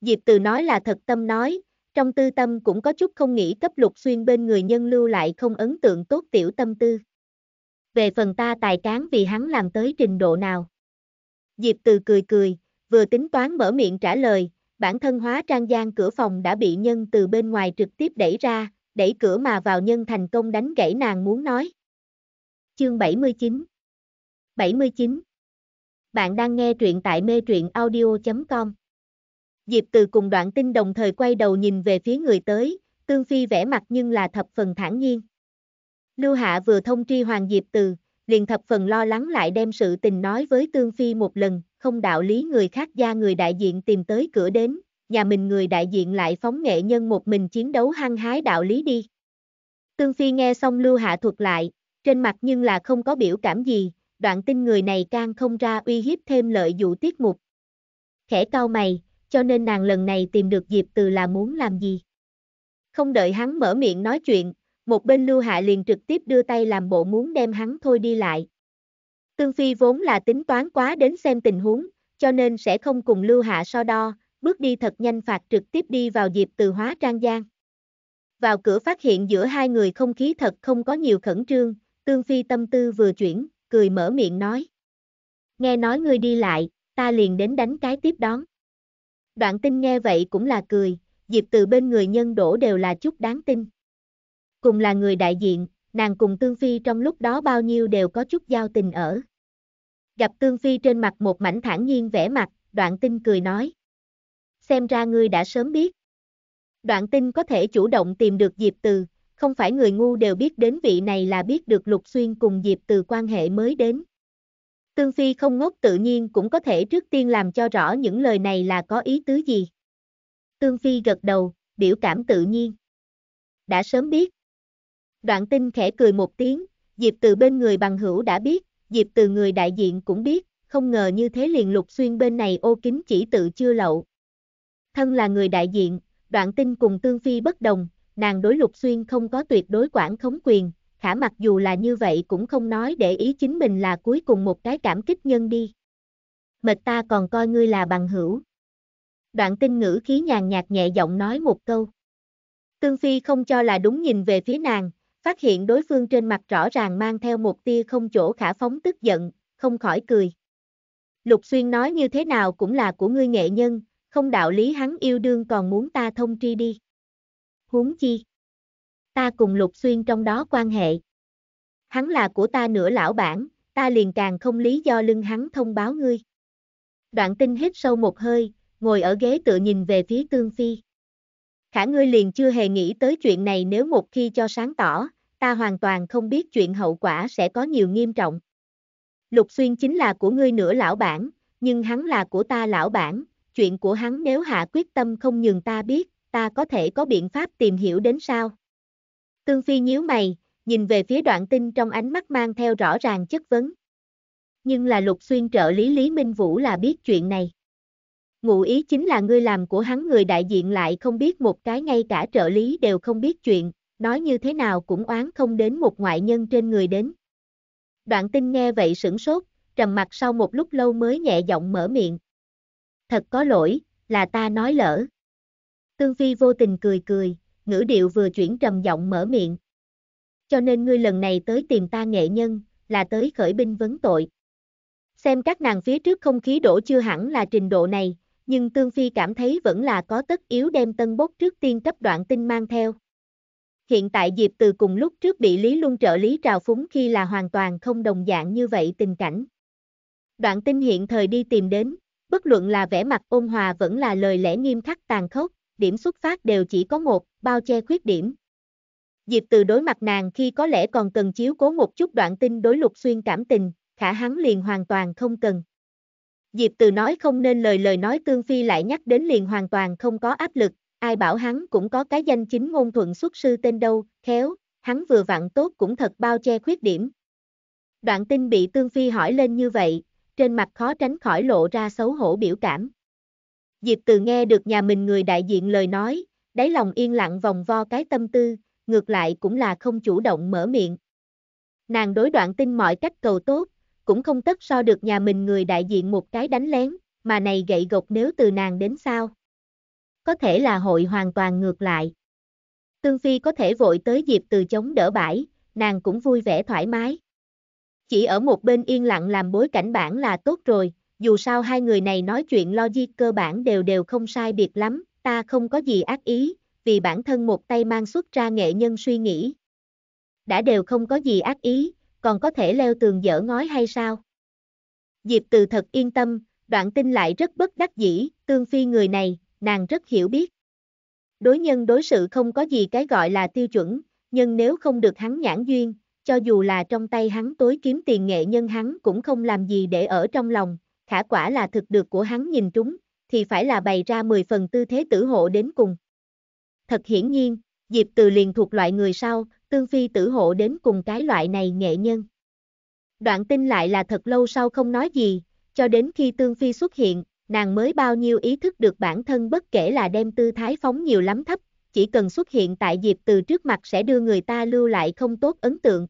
Diệp Từ nói là thật tâm nói, trong tư tâm cũng có chút không nghĩ cấp lục xuyên bên người nhân lưu lại không ấn tượng tốt tiểu tâm tư. Về phần ta tài cán vì hắn làm tới trình độ nào. Diệp Từ cười cười, vừa tính toán mở miệng trả lời, bản thân hóa trang gian cửa phòng đã bị nhân từ bên ngoài trực tiếp đẩy ra, đẩy cửa mà vào nhân thành công đánh gãy nàng muốn nói. Chương 79 79 bạn đang nghe truyện tại mê truyện audio.com. Diệp Từ cùng đoạn tin đồng thời quay đầu nhìn về phía người tới, Tương Phi vẽ mặt nhưng là thập phần thản nhiên. Lưu Hạ vừa thông tri Hoàng Diệp Từ, liền thập phần lo lắng lại đem sự tình nói với Tương Phi một lần, không đạo lý người khác gia người đại diện tìm tới cửa đến, nhà mình người đại diện lại phóng nghệ nhân một mình chiến đấu hăng hái đạo lý đi. Tương Phi nghe xong Lưu Hạ thuật lại, trên mặt nhưng là không có biểu cảm gì, đoạn tin người này can không ra uy hiếp thêm lợi dụ tiết mục. Khẽ cau mày, cho nên nàng lần này tìm được Diệp Từ là muốn làm gì. Không đợi hắn mở miệng nói chuyện, một bên Lưu Hạ liền trực tiếp đưa tay làm bộ muốn đem hắn thôi đi lại. Tương Phi vốn là tính toán quá đến xem tình huống, cho nên sẽ không cùng Lưu Hạ so đo, bước đi thật nhanh phạt trực tiếp đi vào Diệp Từ hóa trang giang. Vào cửa phát hiện giữa hai người không khí thật không có nhiều khẩn trương, Tương Phi tâm tư vừa chuyển, cười mở miệng nói. Nghe nói ngươi đi lại, ta liền đến đánh cái tiếp đón. Đoạn tinh nghe vậy cũng là cười, Diệp từ bên người nhân đổ đều là chút đáng tin. Cùng là người đại diện, nàng cùng Tương Phi trong lúc đó bao nhiêu đều có chút giao tình ở. Gặp Tương Phi trên mặt một mảnh thản nhiên vẻ mặt, đoạn tinh cười nói. Xem ra ngươi đã sớm biết. Đoạn tinh có thể chủ động tìm được Diệp từ, không phải người ngu đều biết đến vị này là biết được Lục Xuyên cùng Diệp từ quan hệ mới đến. Tương Phi không ngốc tự nhiên cũng có thể trước tiên làm cho rõ những lời này là có ý tứ gì. Tương Phi gật đầu, biểu cảm tự nhiên. Đã sớm biết. Đoạn tinh khẽ cười một tiếng, Diệp từ bên người bằng hữu đã biết, Diệp từ người đại diện cũng biết, không ngờ như thế liền lục xuyên bên này ô kính chỉ tự chưa lậu. Thân là người đại diện, đoạn tinh cùng Tương Phi bất đồng, nàng đối Lục Xuyên không có tuyệt đối quản khống quyền, khả mặc dù là như vậy cũng không nói để ý chính mình là cuối cùng một cái cảm kích nhân đi. Mệt ta còn coi ngươi là bằng hữu. Đoạn tinh ngữ khí nhàn nhạt nhẹ giọng nói một câu. Tương Phi không cho là đúng nhìn về phía nàng, phát hiện đối phương trên mặt rõ ràng mang theo một tia không chỗ khả phóng tức giận, không khỏi cười. Lục Xuyên nói như thế nào cũng là của ngươi nghệ nhân, không đạo lý hắn yêu đương còn muốn ta thông tri đi huống chi. Ta cùng Lục Xuyên trong đó quan hệ. Hắn là của ta nửa lão bản, ta liền càng không lý do lưng hắn thông báo ngươi. Đoạn tinh hít sâu một hơi, ngồi ở ghế tự nhìn về phía Tương Phi. Khả ngươi liền chưa hề nghĩ tới chuyện này nếu một khi cho sáng tỏ, ta hoàn toàn không biết chuyện hậu quả sẽ có nhiều nghiêm trọng. Lục Xuyên chính là của ngươi nửa lão bản, nhưng hắn là của ta lão bản, chuyện của hắn nếu hạ quyết tâm không nhường ta biết, ta có thể có biện pháp tìm hiểu đến sao? Tương Phi nhíu mày, nhìn về phía đoạn tin trong ánh mắt mang theo rõ ràng chất vấn. Nhưng là lục xuyên trợ lý Lý Minh Vũ là biết chuyện này. Ngụ ý chính là ngươi làm của hắn người đại diện lại không biết một cái ngay cả trợ lý đều không biết chuyện, nói như thế nào cũng oán không đến một ngoại nhân trên người đến. Đoạn tin nghe vậy sửng sốt, trầm mặt sau một lúc lâu mới nhẹ giọng mở miệng. Thật có lỗi, là ta nói lỡ. Tương Phi vô tình cười cười, ngữ điệu vừa chuyển trầm giọng mở miệng. Cho nên ngươi lần này tới tìm ta nghệ nhân, là tới khởi binh vấn tội. Xem các nàng phía trước không khí đổ chưa hẳn là trình độ này, nhưng Tương Phi cảm thấy vẫn là có tất yếu đem tân bốt trước tiên cấp đoạn tinh mang theo. Hiện tại Diệp từ cùng lúc trước bị Lý Luân trợ lý trào phúng khi là hoàn toàn không đồng dạng như vậy tình cảnh. Đoạn tinh hiện thời đi tìm đến, bất luận là vẻ mặt ôn hòa vẫn là lời lẽ nghiêm khắc tàn khốc, điểm xuất phát đều chỉ có một, bao che khuyết điểm. Diệp từ đối mặt nàng khi có lẽ còn cần chiếu cố một chút đoạn tin đối lục xuyên cảm tình, khả hắn liền hoàn toàn không cần. Diệp từ nói không nên lời lời nói tương phi lại nhắc đến liền hoàn toàn không có áp lực, ai bảo hắn cũng có cái danh chính ngôn thuận xuất sư tên đâu, khéo, hắn vừa vặn tốt cũng thật bao che khuyết điểm. Đoạn tin bị tương phi hỏi lên như vậy, trên mặt khó tránh khỏi lộ ra xấu hổ biểu cảm. Diệp Từ nghe được nhà mình người đại diện lời nói, đáy lòng yên lặng vòng vo cái tâm tư, ngược lại cũng là không chủ động mở miệng. Nàng đối đoạn tin mọi cách cầu tốt, cũng không tất so được nhà mình người đại diện một cái đánh lén, mà này gậy gộc nếu từ nàng đến sao. Có thể là hội hoàn toàn ngược lại. Tương Phi có thể vội tới Diệp Từ chống đỡ bãi, nàng cũng vui vẻ thoải mái. Chỉ ở một bên yên lặng làm bối cảnh bản là tốt rồi, dù sao hai người này nói chuyện logic cơ bản đều đều không sai biệt lắm, ta không có gì ác ý, vì bản thân một tay mang xuất ra nghệ nhân suy nghĩ. Đã đều không có gì ác ý, còn có thể leo tường dở ngói hay sao? Diệp từ thật yên tâm, đoạn tin lại rất bất đắc dĩ, tương phi người này, nàng rất hiểu biết. Đối nhân đối sự không có gì cái gọi là tiêu chuẩn, nhưng nếu không được hắn nhãn duyên, cho dù là trong tay hắn tối kiếm tiền nghệ nhân hắn cũng không làm gì để ở trong lòng, khả quả là thực được của hắn nhìn trúng, thì phải là bày ra 10 phần tư thế tử hộ đến cùng. Thật hiển nhiên, Diệp Từ liền thuộc loại người sau, tương phi tử hộ đến cùng cái loại này nghệ nhân. Đoạn tin lại là thật lâu sau không nói gì, cho đến khi tương phi xuất hiện, nàng mới bao nhiêu ý thức được bản thân bất kể là đem tư thái phóng nhiều lắm thấp, chỉ cần xuất hiện tại Diệp Từ trước mặt sẽ đưa người ta lưu lại không tốt ấn tượng,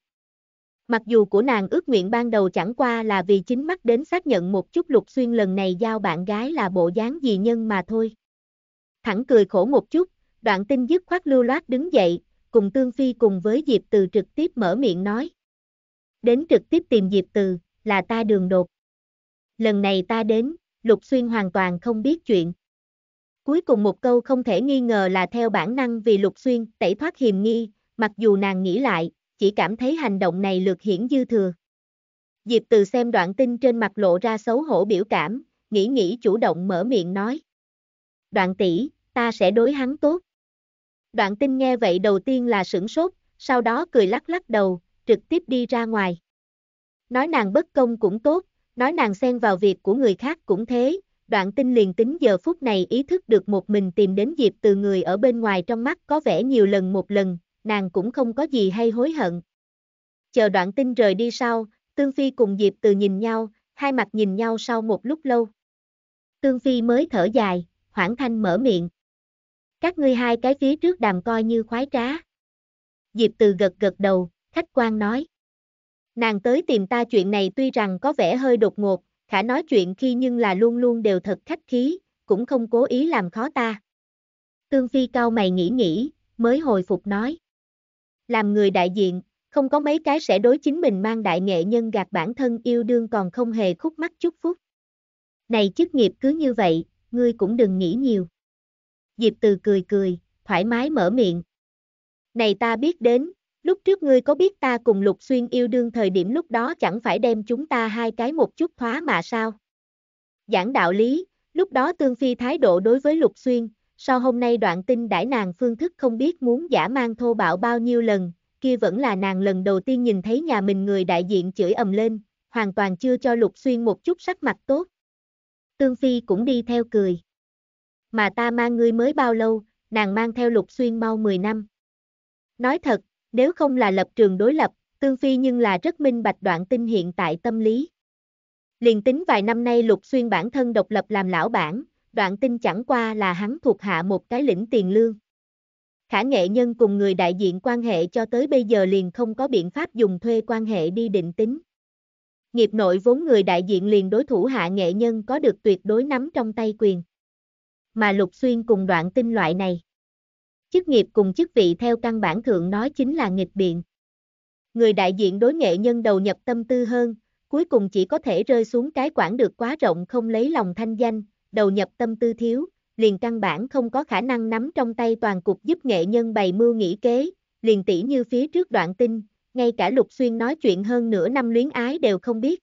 Mặc dù của nàng ước nguyện ban đầu chẳng qua là vì chính mắt đến xác nhận một chút lục xuyên lần này giao bạn gái là bộ dáng gì nhân mà thôi. Thẳng cười khổ một chút, đoạn tinh dứt khoát lưu loát đứng dậy, cùng Tương Phi cùng với Diệp Từ trực tiếp mở miệng nói. Đến trực tiếp tìm Diệp Từ, là ta đường đột. Lần này ta đến, Lục Xuyên hoàn toàn không biết chuyện. Cuối cùng một câu không thể nghi ngờ là theo bản năng vì Lục Xuyên tẩy thoát hiềm nghi, mặc dù nàng nghĩ lại, chỉ cảm thấy hành động này lược hiển dư thừa. Diệp Từ xem đoạn tin trên mặt lộ ra xấu hổ biểu cảm, nghĩ nghĩ chủ động mở miệng nói. Đoạn tỷ, ta sẽ đối hắn tốt. Đoạn tin nghe vậy đầu tiên là sửng sốt, sau đó cười lắc lắc đầu, trực tiếp đi ra ngoài. Nói nàng bất công cũng tốt, nói nàng xen vào việc của người khác cũng thế, đoạn tin liền tính giờ phút này ý thức được một mình tìm đến dịp từ người ở bên ngoài trong mắt có vẻ nhiều lần một lần, nàng cũng không có gì hay hối hận. Chờ đoạn tin rời đi sau, Tương Phi cùng Diệp Từ nhìn nhau, hai mặt nhìn nhau sau một lúc lâu. Tương Phi mới thở dài, hoảng thanh mở miệng. Các ngươi hai cái phía trước đàm coi như khoái trá. Diệp Từ gật gật đầu, khách quan nói. Nàng tới tìm ta chuyện này tuy rằng có vẻ hơi đột ngột, khả nói chuyện khi nhưng là luôn luôn đều thật khách khí, cũng không cố ý làm khó ta. Tương Phi cao mày nghĩ nghĩ, mới hồi phục nói làm người đại diện, không có mấy cái sẽ đối chính mình mang đại nghệ nhân gạt bản thân yêu đương còn không hề khúc mắc chút phút. Này chức nghiệp cứ như vậy, ngươi cũng đừng nghĩ nhiều. Diệp từ cười cười, thoải mái mở miệng. Này ta biết đến, lúc trước ngươi có biết ta cùng Lục Xuyên yêu đương thời điểm lúc đó chẳng phải đem chúng ta hai cái một chút thoá mà sao? Giảng đạo lý, lúc đó Tương Phi thái độ đối với Lục Xuyên, sao hôm nay đoạn tin đãi nàng phương thức không biết muốn giả mang thô bạo bao nhiêu lần, kia vẫn là nàng lần đầu tiên nhìn thấy nhà mình người đại diện chửi ầm lên, hoàn toàn chưa cho lục xuyên một chút sắc mặt tốt. Tương Phi cũng đi theo cười. Mà ta mang ngươi mới bao lâu, nàng mang theo lục xuyên mau 10 năm. Nói thật, nếu không là lập trường đối lập, Tương Phi nhưng là rất minh bạch đoạn tin hiện tại tâm lý. Liền tính vài năm nay lục xuyên bản thân độc lập làm lão bản, đoạn tin chẳng qua là hắn thuộc hạ một cái lĩnh tiền lương. Khả nghệ nhân cùng người đại diện quan hệ cho tới bây giờ liền không có biện pháp dùng thuê quan hệ đi định tính. Nghiệp nội vốn người đại diện liền đối thủ hạ nghệ nhân có được tuyệt đối nắm trong tay quyền. Mà lục xuyên cùng đoạn tin loại này. Chức nghiệp cùng chức vị theo căn bản thượng nói chính là nghịch biện. Người đại diện đối nghệ nhân đầu nhập tâm tư hơn, cuối cùng chỉ có thể rơi xuống cái quản được quá rộng không lấy lòng thanh danh, đầu nhập tâm tư thiếu, liền căn bản không có khả năng nắm trong tay toàn cục giúp nghệ nhân bày mưu nghĩ kế, liền tỉ như phía trước đoạn tin, ngay cả Lục Xuyên nói chuyện hơn nửa năm luyến ái đều không biết.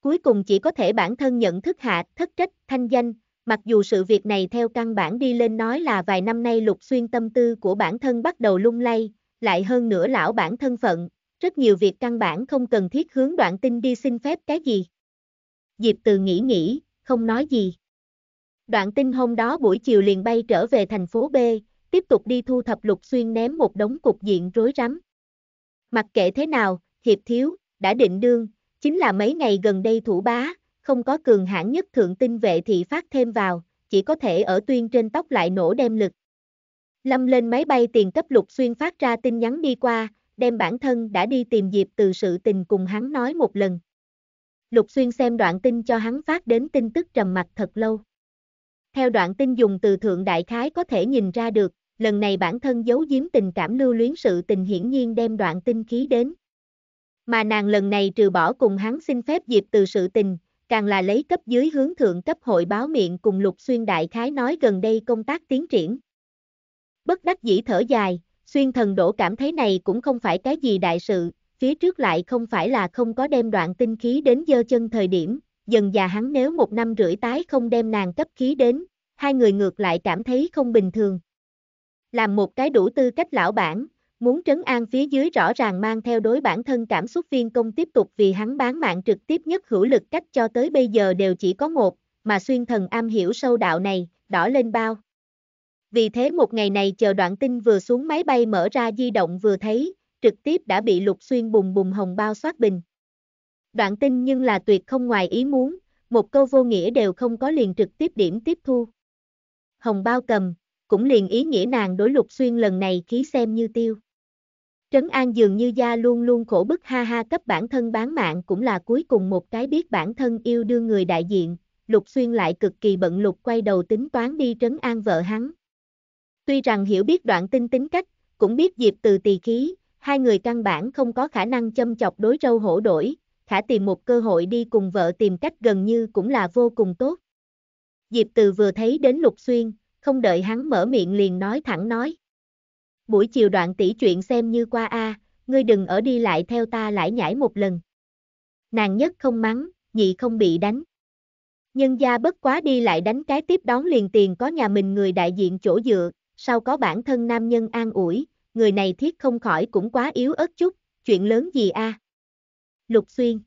Cuối cùng chỉ có thể bản thân nhận thức hạ, thất trách, thanh danh, mặc dù sự việc này theo căn bản đi lên nói là vài năm nay Lục Xuyên tâm tư của bản thân bắt đầu lung lay, lại hơn nữa lão bản thân phận, rất nhiều việc căn bản không cần thiết hướng đoạn tin đi xin phép cái gì. Diệp Từ nghĩ nghĩ, không nói gì. Đoạn tinh hôm đó buổi chiều liền bay trở về thành phố B, tiếp tục đi thu thập lục xuyên ném một đống cục diện rối rắm. Mặc kệ thế nào, hiệp thiếu, đã định đương, chính là mấy ngày gần đây thủ bá, không có cường hãn nhất thượng tinh vệ thì phát thêm vào, chỉ có thể ở tuyên trên tóc lại nổ đem lực. Lâm lên máy bay tiền cấp lục xuyên phát ra tin nhắn đi qua, đem bản thân đã đi tìm dịp từ sự tình cùng hắn nói một lần. Lục xuyên xem đoạn tin cho hắn phát đến tin tức trầm mặt thật lâu. Theo đoạn tin dùng từ thượng đại khái có thể nhìn ra được, lần này bản thân giấu giếm tình cảm lưu luyến sự tình hiển nhiên đem đoạn tin khí đến. Mà nàng lần này trừ bỏ cùng hắn xin phép dịp từ sự tình, càng là lấy cấp dưới hướng thượng cấp hội báo miệng cùng lục xuyên đại khái nói gần đây công tác tiến triển. Bất đắc dĩ thở dài, xuyên thần đổ cảm thấy này cũng không phải cái gì đại sự, phía trước lại không phải là không có đem đoạn tinh khí đến dơ chân thời điểm, dần già hắn nếu một năm rưỡi tái không đem nàng cấp khí đến, hai người ngược lại cảm thấy không bình thường. Làm một cái đủ tư cách lão bản, muốn trấn an phía dưới rõ ràng mang theo đối bản thân cảm xúc viên công tiếp tục vì hắn bán mạng trực tiếp nhất hữu lực cách cho tới bây giờ đều chỉ có một, mà xuyên thần am hiểu sâu đạo này, đỏ lên bao. Vì thế một ngày này chờ đoạn tin vừa xuống máy bay mở ra di động vừa thấy, trực tiếp đã bị lục xuyên bùng bùng hồng bao soát bình. Đoạn tin nhưng là tuyệt không ngoài ý muốn, một câu vô nghĩa đều không có liền trực tiếp điểm tiếp thu. Hồng bao cầm, cũng liền ý nghĩa nàng đối lục xuyên lần này khí xem như tiêu. Trấn An dường như gia luôn luôn khổ bức ha ha cấp bản thân bán mạng cũng là cuối cùng một cái biết bản thân yêu đương người đại diện, Lục Xuyên lại cực kỳ bận Lục quay đầu tính toán đi Trấn An vợ hắn. Tuy rằng hiểu biết đoạn tin tính cách, cũng biết dịp từ tỳ khí, hai người căn bản không có khả năng châm chọc đối râu hổ đổi, khả tìm một cơ hội đi cùng vợ tìm cách gần như cũng là vô cùng tốt. Diệp Từ vừa thấy đến Lục Xuyên, không đợi hắn mở miệng liền nói thẳng nói. Buổi chiều đoạn tỷ chuyện xem như qua a, à, ngươi đừng ở đi lại theo ta lại nhảy một lần. Nàng nhất không mắng, nhị không bị đánh. Nhân gia bất quá đi lại đánh cái tiếp đón liền tiền có nhà mình người đại diện chỗ dựa, sau có bản thân nam nhân an ủi, người này thiết không khỏi cũng quá yếu ớt chút, chuyện lớn gì a? Lục Xuyên.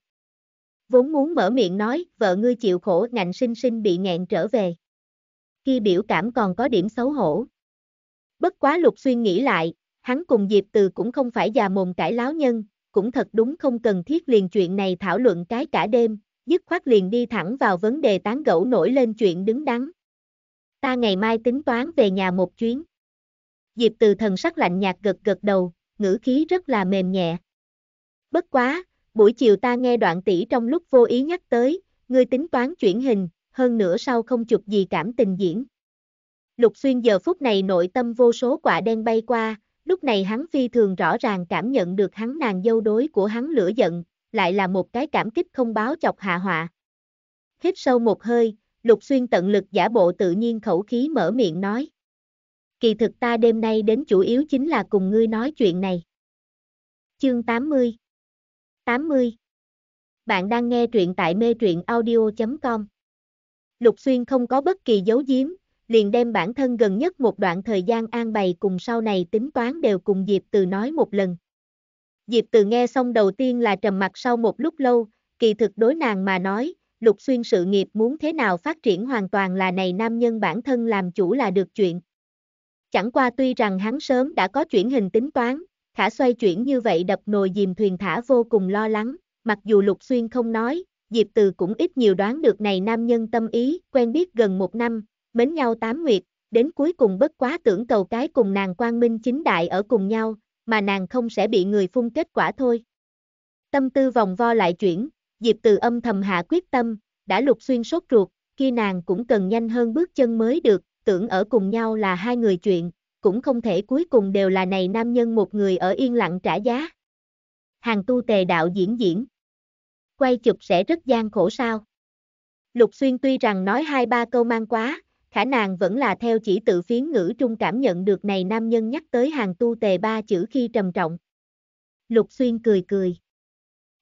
Vốn muốn mở miệng nói, vợ ngươi chịu khổ ngạnh sinh sinh bị nghẹn trở về. Khi biểu cảm còn có điểm xấu hổ. Bất quá Lục Xuyên nghĩ lại, hắn cùng Diệp Từ cũng không phải già mồm cải láo nhân, cũng thật đúng không cần thiết liền chuyện này thảo luận cái cả đêm, dứt khoát liền đi thẳng vào vấn đề tán gẫu nổi lên chuyện đứng đắn. Ta ngày mai tính toán về nhà một chuyến. Diệp Từ thần sắc lạnh nhạt gật gật đầu, ngữ khí rất là mềm nhẹ. Bất quá, buổi chiều ta nghe đoạn tỷ trong lúc vô ý nhắc tới, ngươi tính toán chuyển hình, hơn nữa sau không chụp gì cảm tình diễn. Lục Xuyên giờ phút này nội tâm vô số quả đen bay qua, lúc này hắn phi thường rõ ràng cảm nhận được hắn nàng dâu đối của hắn lửa giận, lại là một cái cảm kích không báo chọc hạ họa. Hít sâu một hơi, Lục Xuyên tận lực giả bộ tự nhiên khẩu khí mở miệng nói. Kỳ thực ta đêm nay đến chủ yếu chính là cùng ngươi nói chuyện này. Chương 80 80. Bạn đang nghe truyện tại mê truyện audio.com. Lục Xuyên không có bất kỳ dấu giếm, liền đem bản thân gần nhất một đoạn thời gian an bày cùng sau này tính toán đều cùng Diệp Từ nói một lần. Diệp Từ nghe xong đầu tiên là trầm mặt sau một lúc lâu, kỳ thực đối nàng mà nói, Lục Xuyên sự nghiệp muốn thế nào phát triển hoàn toàn là này nam nhân bản thân làm chủ là được chuyện. Chẳng qua tuy rằng hắn sớm đã có chuyển hình tính toán, Khả xoay chuyển như vậy đập nồi dìm thuyền thả vô cùng lo lắng, mặc dù Lục Xuyên không nói, Diệp Từ cũng ít nhiều đoán được này nam nhân tâm ý, quen biết gần một năm, mến nhau tám nguyệt, đến cuối cùng bất quá tưởng cầu cái cùng nàng quang minh chính đại ở cùng nhau, mà nàng không sẽ bị người phun kết quả thôi. Tâm tư vòng vo lại chuyển, Diệp Từ âm thầm hạ quyết tâm, đã Lục Xuyên sốt ruột, khi nàng cũng cần nhanh hơn bước chân mới được, tưởng ở cùng nhau là hai người chuyện, cũng không thể cuối cùng đều là này nam nhân một người ở yên lặng trả giá. Hàng tu tề đạo diễn diễn. Quay chụp sẽ rất gian khổ sao. Lục Xuyên tuy rằng nói hai ba câu mang quá, khả nàng vẫn là theo chỉ tự phiến ngữ trung cảm nhận được này nam nhân nhắc tới hàng tu tề ba chữ khi trầm trọng. Lục Xuyên cười cười.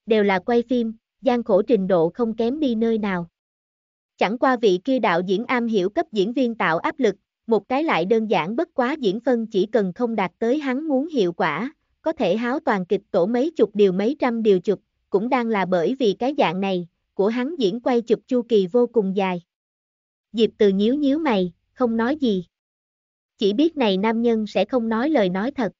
Đều là quay phim, gian khổ trình độ không kém đi nơi nào. Chẳng qua vị kia đạo diễn am hiểu cấp diễn viên tạo áp lực, một cái lại đơn giản bất quá diễn phân chỉ cần không đạt tới hắn muốn hiệu quả, có thể háo toàn kịch tổ mấy chục điều mấy trăm điều chụp, cũng đang là bởi vì cái dạng này, của hắn diễn quay chụp chu kỳ vô cùng dài. Diệp từ nhíu nhíu mày, không nói gì. Chỉ biết này nam nhân sẽ không nói lời nói thật.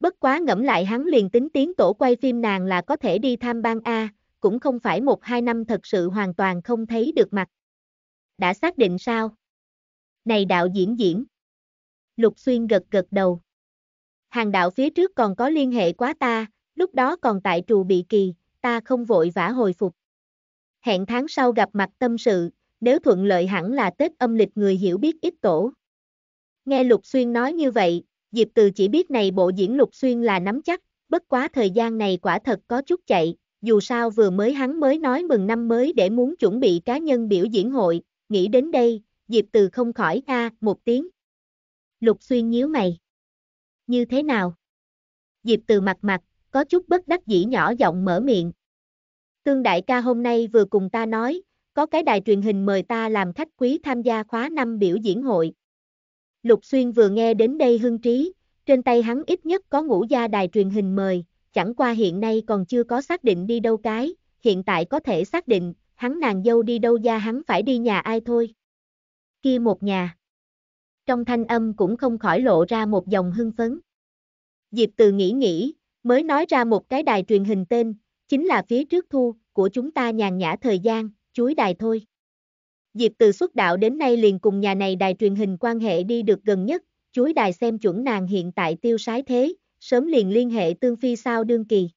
Bất quá ngẫm lại hắn liền tính tiến tổ quay phim nàng là có thể đi tham ban A, cũng không phải một hai năm thật sự hoàn toàn không thấy được mặt. Đã xác định sao? Này đạo diễn diễn. Lục Xuyên gật gật đầu. Hàng đạo phía trước còn có liên hệ quá ta, lúc đó còn tại trù bị kỳ, ta không vội vã hồi phục. Hẹn tháng sau gặp mặt tâm sự, nếu thuận lợi hẳn là Tết âm lịch người hiểu biết ít tổ. Nghe Lục Xuyên nói như vậy, Diệp Từ chỉ biết này bộ diễn Lục Xuyên là nắm chắc, bất quá thời gian này quả thật có chút chạy, dù sao vừa mới hắn mới nói mừng năm mới để muốn chuẩn bị cá nhân biểu diễn hội, nghĩ đến đây, Diệp Từ không khỏi a một tiếng. Lục Xuyên nhíu mày. Như thế nào? Diệp Từ mặt mặt, có chút bất đắc dĩ nhỏ giọng mở miệng. Tương đại ca hôm nay vừa cùng ta nói, có cái đài truyền hình mời ta làm khách quý tham gia khóa năm biểu diễn hội. Lục Xuyên vừa nghe đến đây hưng trí, trên tay hắn ít nhất có ngũ gia đài truyền hình mời, chẳng qua hiện nay còn chưa có xác định đi đâu cái, hiện tại có thể xác định, hắn nàng dâu đi đâu ra hắn phải đi nhà ai thôi kia một nhà. Trong thanh âm cũng không khỏi lộ ra một dòng hưng phấn. Diệp Từ nghĩ nghĩ, mới nói ra một cái đài truyền hình tên, chính là phía trước thu, của chúng ta nhàn nhã thời gian, chuối đài thôi. Diệp Từ xuất đạo đến nay liền cùng nhà này đài truyền hình quan hệ đi được gần nhất, chuối đài xem chuẩn nàng hiện tại tiêu sái thế, sớm liền liên hệ tương phi sao đương kỳ.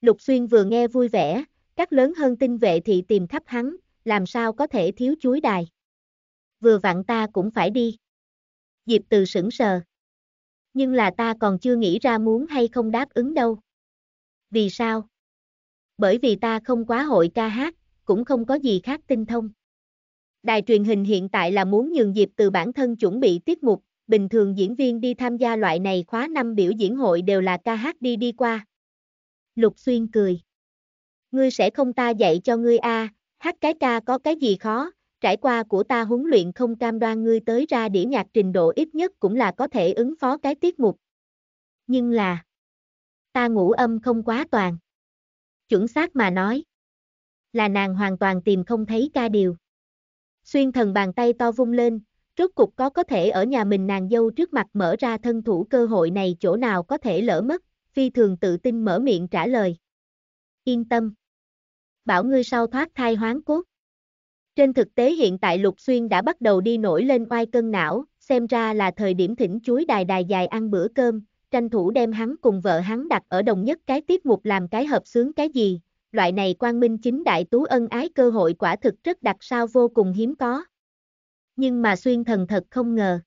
Lục Xuyên vừa nghe vui vẻ, các lớn hơn tinh vệ thị tìm khắp hắn, làm sao có thể thiếu chuối đài vừa vặn ta cũng phải đi. Diệp Từ sững sờ. Nhưng là ta còn chưa nghĩ ra muốn hay không đáp ứng đâu. Vì sao? Bởi vì ta không quá hội ca hát, cũng không có gì khác tinh thông. Đài truyền hình hiện tại là muốn nhường Diệp Từ bản thân chuẩn bị tiết mục, bình thường diễn viên đi tham gia loại này khóa năm biểu diễn hội đều là ca hát đi đi qua. Lục Xuyên cười. Ngươi sẽ không ta dạy cho ngươi a, à, hát cái ca có cái gì khó, trải qua của ta huấn luyện không cam đoan ngươi tới ra đĩa nhạc trình độ ít nhất cũng là có thể ứng phó cái tiết mục. Nhưng là, ta ngủ âm không quá toàn. Chuẩn xác mà nói, là nàng hoàn toàn tìm không thấy ca điều. Xuyên thần bàn tay to vung lên, rốt cục có có thể ở nhà mình nàng dâu trước mặt mở ra thân thủ cơ hội này chỗ nào có thể lỡ mất, phi thường tự tin mở miệng trả lời. Yên tâm. Bảo ngươi sau thoát thai hoán cốt. Trên thực tế hiện tại Lục Xuyên đã bắt đầu đi nổi lên oai cân não, xem ra là thời điểm thỉnh chuối đài đài dài ăn bữa cơm, tranh thủ đem hắn cùng vợ hắn đặt ở đồng nhất cái tiết mục làm cái hợp sướng cái gì, loại này quan minh chính đại tú ân ái cơ hội quả thực rất đặc sao vô cùng hiếm có. Nhưng mà xuyên thần thật không ngờ.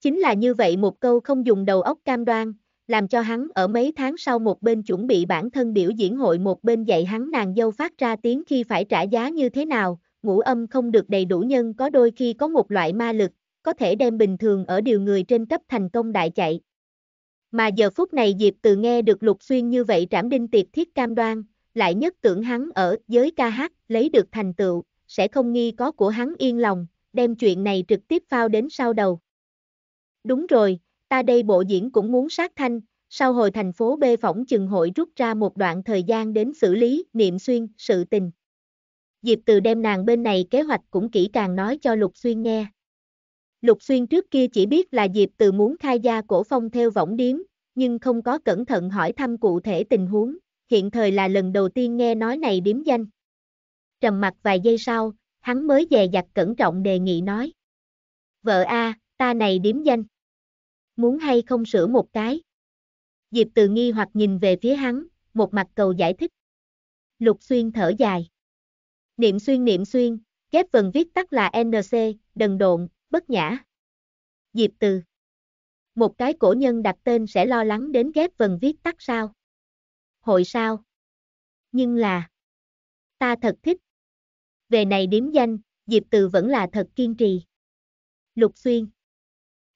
Chính là như vậy một câu không dùng đầu óc cam đoan, làm cho hắn ở mấy tháng sau một bên chuẩn bị bản thân biểu diễn hội một bên dạy hắn nàng dâu phát ra tiếng khi phải trả giá như thế nào, ngũ âm không được đầy đủ nhân có đôi khi có một loại ma lực, có thể đem bình thường ở điều người trên cấp thành công đại chạy. Mà giờ phút này Diệp Từ nghe được Lục Xuyên như vậy trảm đinh tiệc thiết cam đoan, lại nhất tưởng hắn ở giới ca hát lấy được thành tựu, sẽ không nghi có của hắn yên lòng, đem chuyện này trực tiếp phao đến sau đầu. Đúng rồi, ta đây bộ diễn cũng muốn sát thanh, sau hồi thành phố B phỏng chừng hội rút ra một đoạn thời gian đến xử lý niệm xuyên sự tình. Diệp Từ đem nàng bên này kế hoạch cũng kỹ càng nói cho Lục Xuyên nghe. Lục Xuyên trước kia chỉ biết là Diệp Từ muốn khai gia cổ phong theo võng điếm, nhưng không có cẩn thận hỏi thăm cụ thể tình huống, hiện thời là lần đầu tiên nghe nói này điếm danh. Trầm mặt vài giây sau, hắn mới dè dặt cẩn trọng đề nghị nói. Vợ A, ta này điếm danh. Muốn hay không sửa một cái? Diệp Từ nghi hoặc nhìn về phía hắn, một mặt cầu giải thích. Lục Xuyên thở dài. Niệm xuyên niệm xuyên, ghép vần viết tắt là NC, đần độn, bất nhã. Diệp từ. Một cái cổ nhân đặt tên sẽ lo lắng đến ghép vần viết tắt sao? Hội sao? Nhưng là... Ta thật thích. Về này điếm danh, Diệp từ vẫn là thật kiên trì. Lục xuyên.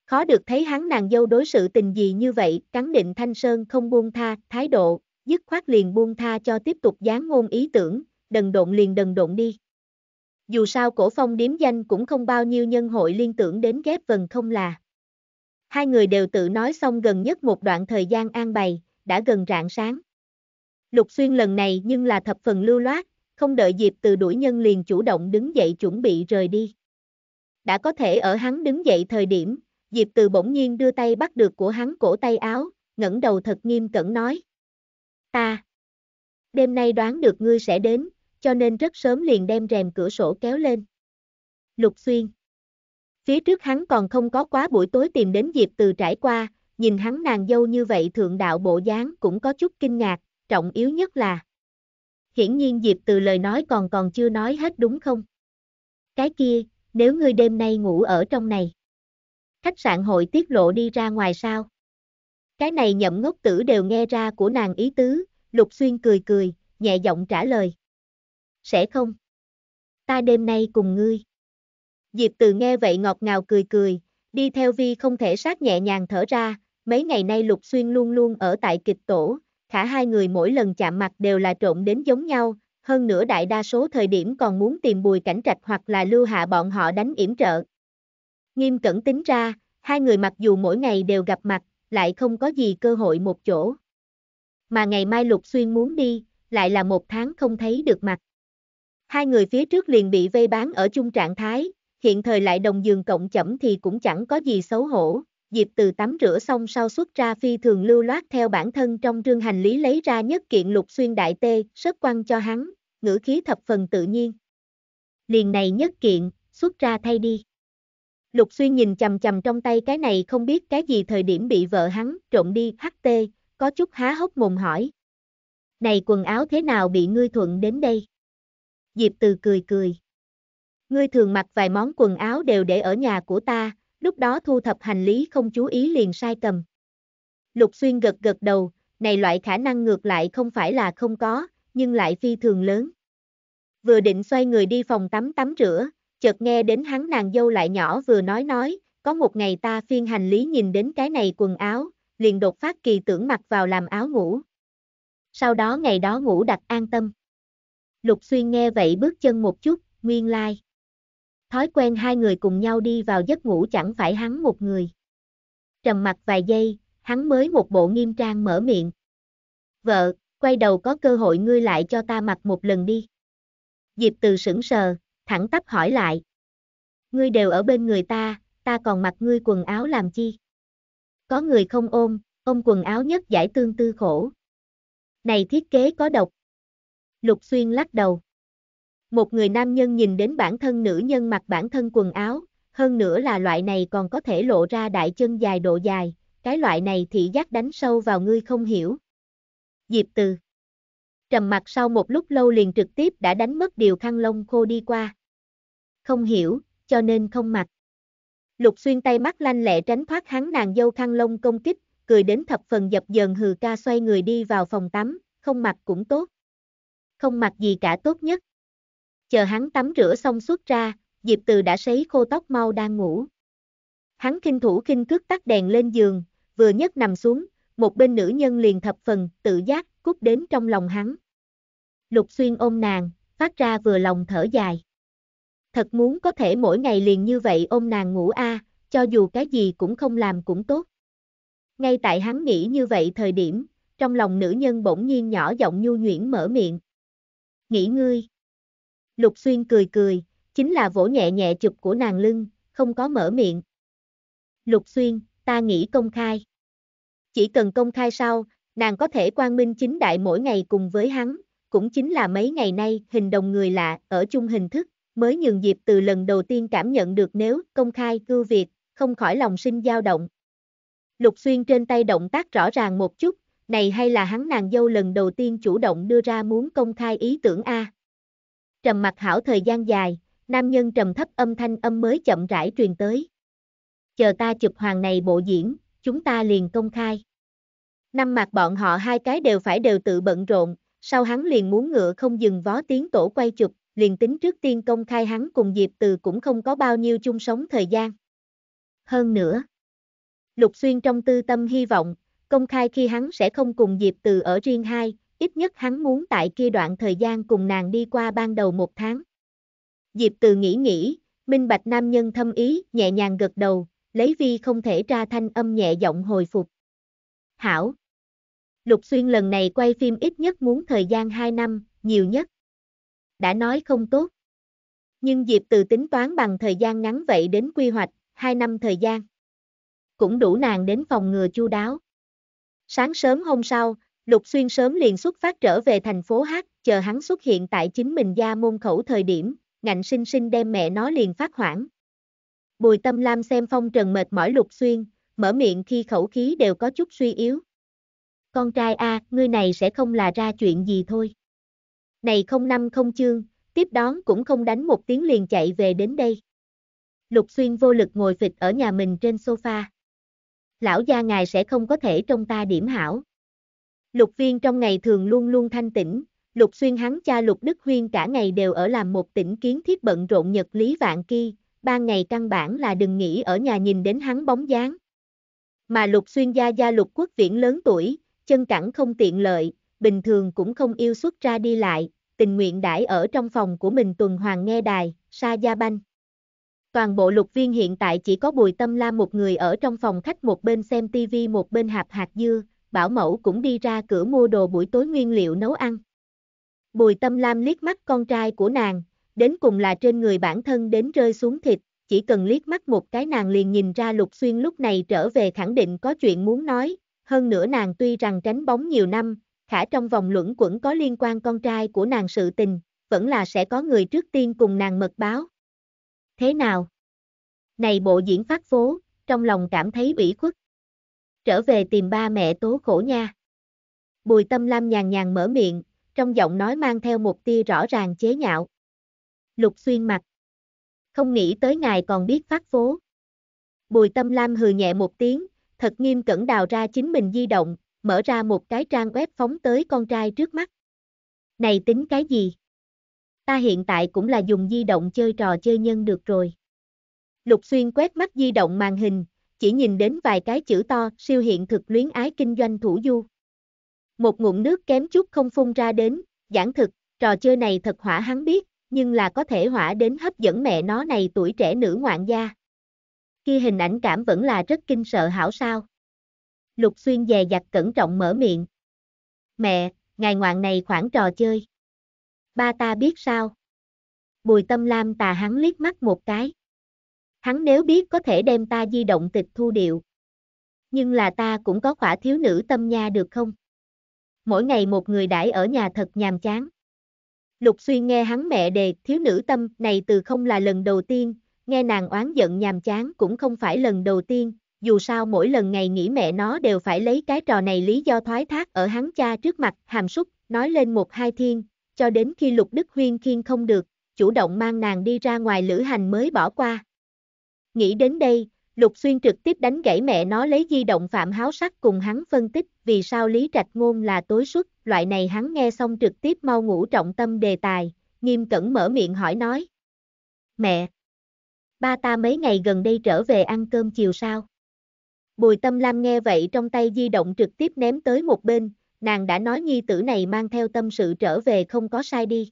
Khó được thấy hắn nàng dâu đối xử tình gì như vậy, cắn định Thanh Sơn không buông tha, thái độ, dứt khoát liền buông tha cho tiếp tục dán ngôn ý tưởng, đần độn liền đần độn đi. Dù sao cổ phong điếm danh cũng không bao nhiêu nhân hội liên tưởng đến ghép vần không là. Hai người đều tự nói xong gần nhất một đoạn thời gian an bày, đã gần rạng sáng. Lục xuyên lần này nhưng là thập phần lưu loát, không đợi dịp từ đuổi nhân liền chủ động đứng dậy chuẩn bị rời đi. Đã có thể ở hắn đứng dậy thời điểm, Diệp Từ bỗng nhiên đưa tay bắt được của hắn cổ tay áo, ngẩng đầu thật nghiêm cẩn nói. Ta, đêm nay đoán được ngươi sẽ đến, cho nên rất sớm liền đem rèm cửa sổ kéo lên. Lục Xuyên Phía trước hắn còn không có quá buổi tối tìm đến Diệp Từ trải qua, nhìn hắn nàng dâu như vậy thượng đạo bộ dáng cũng có chút kinh ngạc, trọng yếu nhất là Hiển nhiên Diệp Từ lời nói còn còn chưa nói hết đúng không? Cái kia, nếu ngươi đêm nay ngủ ở trong này, khách sạn hội tiết lộ đi ra ngoài sao? Cái này nhậm ngốc tử đều nghe ra của nàng ý tứ, Lục Xuyên cười cười, nhẹ giọng trả lời sẽ không? Ta đêm nay cùng ngươi. Diệp Từ nghe vậy ngọt ngào cười cười, đi theo Vi không thể sát nhẹ nhàng thở ra, mấy ngày nay Lục Xuyên luôn luôn ở tại kịch tổ, khả hai người mỗi lần chạm mặt đều là trộn đến giống nhau, hơn nữa đại đa số thời điểm còn muốn tìm bùi cảnh trạch hoặc là lưu hạ bọn họ đánh yểm trợ. Nghiêm cẩn tính ra, hai người mặc dù mỗi ngày đều gặp mặt, lại không có gì cơ hội một chỗ. Mà ngày mai Lục Xuyên muốn đi, lại là một tháng không thấy được mặt. Hai người phía trước liền bị vây bán ở chung trạng thái, hiện thời lại đồng giường cộng chẩm thì cũng chẳng có gì xấu hổ. Diệp từ tắm rửa xong sau xuất ra phi thường lưu loát theo bản thân trong trương hành lý lấy ra nhất kiện lục xuyên đại tê, rất quăng cho hắn, ngữ khí thập phần tự nhiên. Liền này nhất kiện, xuất ra thay đi. Lục xuyên nhìn chầm chầm trong tay cái này không biết cái gì thời điểm bị vợ hắn trộm đi hắc tê có chút há hốc mồm hỏi. Này quần áo thế nào bị ngươi thuận đến đây? Diệp Từ cười cười. Ngươi thường mặc vài món quần áo đều để ở nhà của ta, lúc đó thu thập hành lý không chú ý liền sai cầm. Lục Xuyên gật gật đầu, này loại khả năng ngược lại không phải là không có, nhưng lại phi thường lớn. Vừa định xoay người đi phòng tắm tắm rửa, chợt nghe đến hắn nàng dâu lại nhỏ vừa nói nói, có một ngày ta phiên hành lý nhìn đến cái này quần áo, liền đột phát kỳ tưởng mặc vào làm áo ngủ. Sau đó ngày đó ngủ đặt an tâm. Lục Xuyên nghe vậy bước chân một chút, nguyên lai. Thói quen hai người cùng nhau đi vào giấc ngủ chẳng phải hắn một người. Trầm mặt vài giây, hắn mới một bộ nghiêm trang mở miệng. Vợ, quay đầu có cơ hội ngươi lại cho ta mặc một lần đi. Diệp từ sững sờ, thẳng tắp hỏi lại. Ngươi đều ở bên người ta, ta còn mặc ngươi quần áo làm chi? Có người không ôm, ôm quần áo nhất giải tương tư khổ. Này thiết kế có độc, Lục Xuyên lắc đầu. Một người nam nhân nhìn đến bản thân nữ nhân mặc bản thân quần áo, hơn nữa là loại này còn có thể lộ ra đại chân dài độ dài, cái loại này thị giác đánh sâu vào ngươi không hiểu. Diệp từ. Trầm mặt sau một lúc lâu liền trực tiếp đã đánh mất điều khăn lông khô đi qua. Không hiểu, cho nên không mặc. Lục xuyên tay mắt lanh lẹ tránh thoát hắn nàng dâu khăn lông công kích, cười đến thập phần dập dờn hừ ca xoay người đi vào phòng tắm, không mặc cũng tốt không mặc gì cả tốt nhất. Chờ hắn tắm rửa xong xuất ra, Diệp Từ đã sấy khô tóc mau đang ngủ. Hắn kinh thủ kinh cước tắt đèn lên giường, vừa nhất nằm xuống, một bên nữ nhân liền thập phần tự giác cút đến trong lòng hắn. Lục Xuyên ôm nàng, phát ra vừa lòng thở dài. Thật muốn có thể mỗi ngày liền như vậy ôm nàng ngủ a, cho dù cái gì cũng không làm cũng tốt. Ngay tại hắn nghĩ như vậy thời điểm, trong lòng nữ nhân bỗng nhiên nhỏ giọng nhu nhuyễn mở miệng. Nghĩ ngươi. Lục xuyên cười cười, chính là vỗ nhẹ nhẹ chụp của nàng lưng, không có mở miệng. Lục xuyên, ta nghĩ công khai. Chỉ cần công khai sau, nàng có thể quang minh chính đại mỗi ngày cùng với hắn, cũng chính là mấy ngày nay hình đồng người lạ ở chung hình thức, mới nhường dịp từ lần đầu tiên cảm nhận được nếu công khai cư việc, không khỏi lòng sinh dao động. Lục xuyên trên tay động tác rõ ràng một chút, này hay là hắn nàng dâu lần đầu tiên chủ động đưa ra muốn công khai ý tưởng A. Trầm mặt hảo thời gian dài, nam nhân trầm thấp âm thanh âm mới chậm rãi truyền tới. Chờ ta chụp hoàng này bộ diễn, chúng ta liền công khai. Năm mặt bọn họ hai cái đều phải đều tự bận rộn, sau hắn liền muốn ngựa không dừng vó tiếng tổ quay chụp, liền tính trước tiên công khai hắn cùng Diệp Từ cũng không có bao nhiêu chung sống thời gian. Hơn nữa, Lục Xuyên trong tư tâm hy vọng, công khai khi hắn sẽ không cùng Diệp Từ ở riêng hai, ít nhất hắn muốn tại kia đoạn thời gian cùng nàng đi qua ban đầu một tháng. Diệp Từ nghĩ nghĩ, minh bạch nam nhân thâm ý, nhẹ nhàng gật đầu, lấy vi không thể ra thanh âm nhẹ giọng hồi phục. Hảo! Lục Xuyên lần này quay phim ít nhất muốn thời gian 2 năm, nhiều nhất. Đã nói không tốt. Nhưng Diệp Từ tính toán bằng thời gian ngắn vậy đến quy hoạch, 2 năm thời gian. Cũng đủ nàng đến phòng ngừa chu đáo. Sáng sớm hôm sau, Lục Xuyên sớm liền xuất phát trở về thành phố H, chờ hắn xuất hiện tại chính mình gia môn khẩu thời điểm, ngạnh sinh sinh đem mẹ nó liền phát hoảng. Bùi Tâm Lam xem phong trần mệt mỏi Lục Xuyên, mở miệng khi khẩu khí đều có chút suy yếu. Con trai a, à, ngươi này sẽ không là ra chuyện gì thôi. Này không năm không chương, tiếp đón cũng không đánh một tiếng liền chạy về đến đây. Lục Xuyên vô lực ngồi phịch ở nhà mình trên sofa lão gia ngài sẽ không có thể trong ta điểm hảo. Lục viên trong ngày thường luôn luôn thanh tĩnh, lục xuyên hắn cha lục đức huyên cả ngày đều ở làm một tỉnh kiến thiết bận rộn nhật lý vạn kia, ba ngày căn bản là đừng nghĩ ở nhà nhìn đến hắn bóng dáng. Mà lục xuyên gia gia lục quốc viễn lớn tuổi, chân cẳng không tiện lợi, bình thường cũng không yêu xuất ra đi lại, tình nguyện đãi ở trong phòng của mình tuần hoàng nghe đài, sa gia banh. Toàn bộ lục viên hiện tại chỉ có Bùi Tâm La một người ở trong phòng khách một bên xem TV một bên hạp hạt dưa, bảo mẫu cũng đi ra cửa mua đồ buổi tối nguyên liệu nấu ăn. Bùi Tâm Lam liếc mắt con trai của nàng, đến cùng là trên người bản thân đến rơi xuống thịt, chỉ cần liếc mắt một cái nàng liền nhìn ra Lục Xuyên lúc này trở về khẳng định có chuyện muốn nói, hơn nữa nàng tuy rằng tránh bóng nhiều năm, khả trong vòng luẩn quẩn có liên quan con trai của nàng sự tình, vẫn là sẽ có người trước tiên cùng nàng mật báo thế nào? Này bộ diễn phát phố, trong lòng cảm thấy ủy khuất. Trở về tìm ba mẹ tố khổ nha. Bùi tâm lam nhàn nhàn mở miệng, trong giọng nói mang theo một tia rõ ràng chế nhạo. Lục xuyên mặt. Không nghĩ tới ngài còn biết phát phố. Bùi tâm lam hừ nhẹ một tiếng, thật nghiêm cẩn đào ra chính mình di động, mở ra một cái trang web phóng tới con trai trước mắt. Này tính cái gì? ta hiện tại cũng là dùng di động chơi trò chơi nhân được rồi. Lục xuyên quét mắt di động màn hình, chỉ nhìn đến vài cái chữ to siêu hiện thực luyến ái kinh doanh thủ du. Một ngụm nước kém chút không phun ra đến, giảng thực, trò chơi này thật hỏa hắn biết, nhưng là có thể hỏa đến hấp dẫn mẹ nó này tuổi trẻ nữ ngoạn gia. Khi hình ảnh cảm vẫn là rất kinh sợ hảo sao. Lục xuyên dè dặt cẩn trọng mở miệng. Mẹ, ngày ngoạn này khoảng trò chơi ba ta biết sao. Bùi tâm lam tà hắn liếc mắt một cái. Hắn nếu biết có thể đem ta di động tịch thu điệu. Nhưng là ta cũng có khỏa thiếu nữ tâm nha được không? Mỗi ngày một người đãi ở nhà thật nhàm chán. Lục xuyên nghe hắn mẹ đề thiếu nữ tâm này từ không là lần đầu tiên, nghe nàng oán giận nhàm chán cũng không phải lần đầu tiên, dù sao mỗi lần ngày nghỉ mẹ nó đều phải lấy cái trò này lý do thoái thác ở hắn cha trước mặt, hàm súc, nói lên một hai thiên, cho đến khi Lục Đức Huyên khiên không được, chủ động mang nàng đi ra ngoài lữ hành mới bỏ qua. Nghĩ đến đây, Lục Xuyên trực tiếp đánh gãy mẹ nó lấy di động Phạm Háo Sắc cùng hắn phân tích vì sao Lý Trạch Ngôn là tối suất, loại này hắn nghe xong trực tiếp mau ngủ trọng tâm đề tài, nghiêm cẩn mở miệng hỏi nói. Mẹ! Ba ta mấy ngày gần đây trở về ăn cơm chiều sao? Bùi Tâm Lam nghe vậy trong tay di động trực tiếp ném tới một bên, nàng đã nói nhi tử này mang theo tâm sự trở về không có sai đi.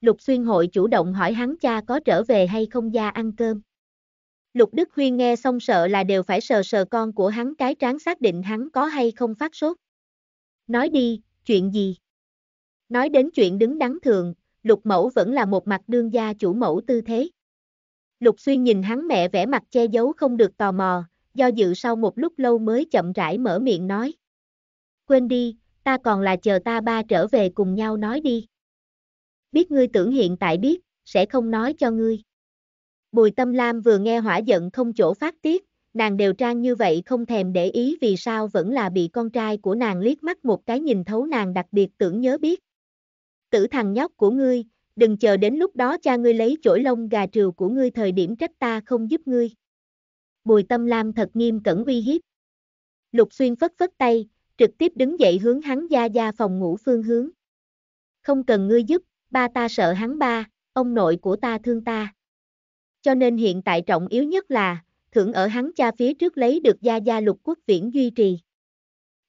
Lục xuyên hội chủ động hỏi hắn cha có trở về hay không ra ăn cơm. Lục Đức Huyên nghe xong sợ là đều phải sờ sờ con của hắn cái trán xác định hắn có hay không phát sốt. Nói đi, chuyện gì? Nói đến chuyện đứng đắn thường, lục mẫu vẫn là một mặt đương gia chủ mẫu tư thế. Lục xuyên nhìn hắn mẹ vẻ mặt che giấu không được tò mò, do dự sau một lúc lâu mới chậm rãi mở miệng nói quên đi, ta còn là chờ ta ba trở về cùng nhau nói đi. Biết ngươi tưởng hiện tại biết, sẽ không nói cho ngươi. Bùi Tâm Lam vừa nghe hỏa giận không chỗ phát tiết, nàng đều trang như vậy không thèm để ý vì sao vẫn là bị con trai của nàng liếc mắt một cái nhìn thấu nàng đặc biệt tưởng nhớ biết. Tử thằng nhóc của ngươi, đừng chờ đến lúc đó cha ngươi lấy chổi lông gà trừ của ngươi thời điểm trách ta không giúp ngươi. Bùi Tâm Lam thật nghiêm cẩn uy hiếp. Lục Xuyên phất phất tay, trực tiếp đứng dậy hướng hắn gia gia phòng ngủ phương hướng. Không cần ngươi giúp, ba ta sợ hắn ba, ông nội của ta thương ta. Cho nên hiện tại trọng yếu nhất là, thưởng ở hắn cha phía trước lấy được gia gia lục quốc viễn duy trì.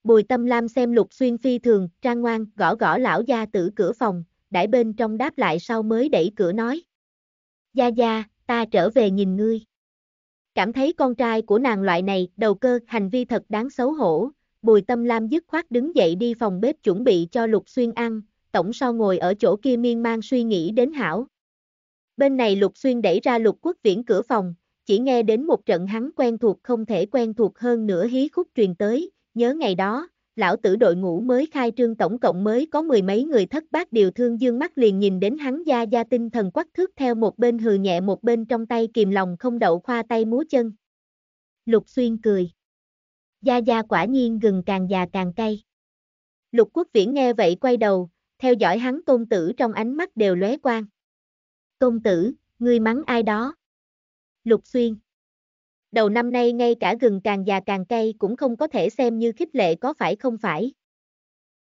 Bùi tâm lam xem lục xuyên phi thường, trang ngoan, gõ gõ lão gia tử cửa phòng, đãi bên trong đáp lại sau mới đẩy cửa nói. Gia gia, ta trở về nhìn ngươi. Cảm thấy con trai của nàng loại này, đầu cơ, hành vi thật đáng xấu hổ, Bùi Tâm Lam dứt khoát đứng dậy đi phòng bếp chuẩn bị cho Lục Xuyên ăn, tổng so ngồi ở chỗ kia miên man suy nghĩ đến hảo. Bên này Lục Xuyên đẩy ra Lục Quốc Viễn cửa phòng, chỉ nghe đến một trận hắn quen thuộc không thể quen thuộc hơn nữa hí khúc truyền tới, nhớ ngày đó, lão tử đội ngũ mới khai trương tổng cộng mới có mười mấy người thất bát điều thương dương mắt liền nhìn đến hắn gia gia tinh thần quắc thước theo một bên hừ nhẹ một bên trong tay kìm lòng không đậu khoa tay múa chân. Lục Xuyên cười gia gia quả nhiên gừng càng già càng cay. Lục quốc viễn nghe vậy quay đầu, theo dõi hắn tôn tử trong ánh mắt đều lóe quang. Tôn tử, ngươi mắng ai đó? Lục xuyên. Đầu năm nay ngay cả gừng càng già càng cay cũng không có thể xem như khích lệ có phải không phải.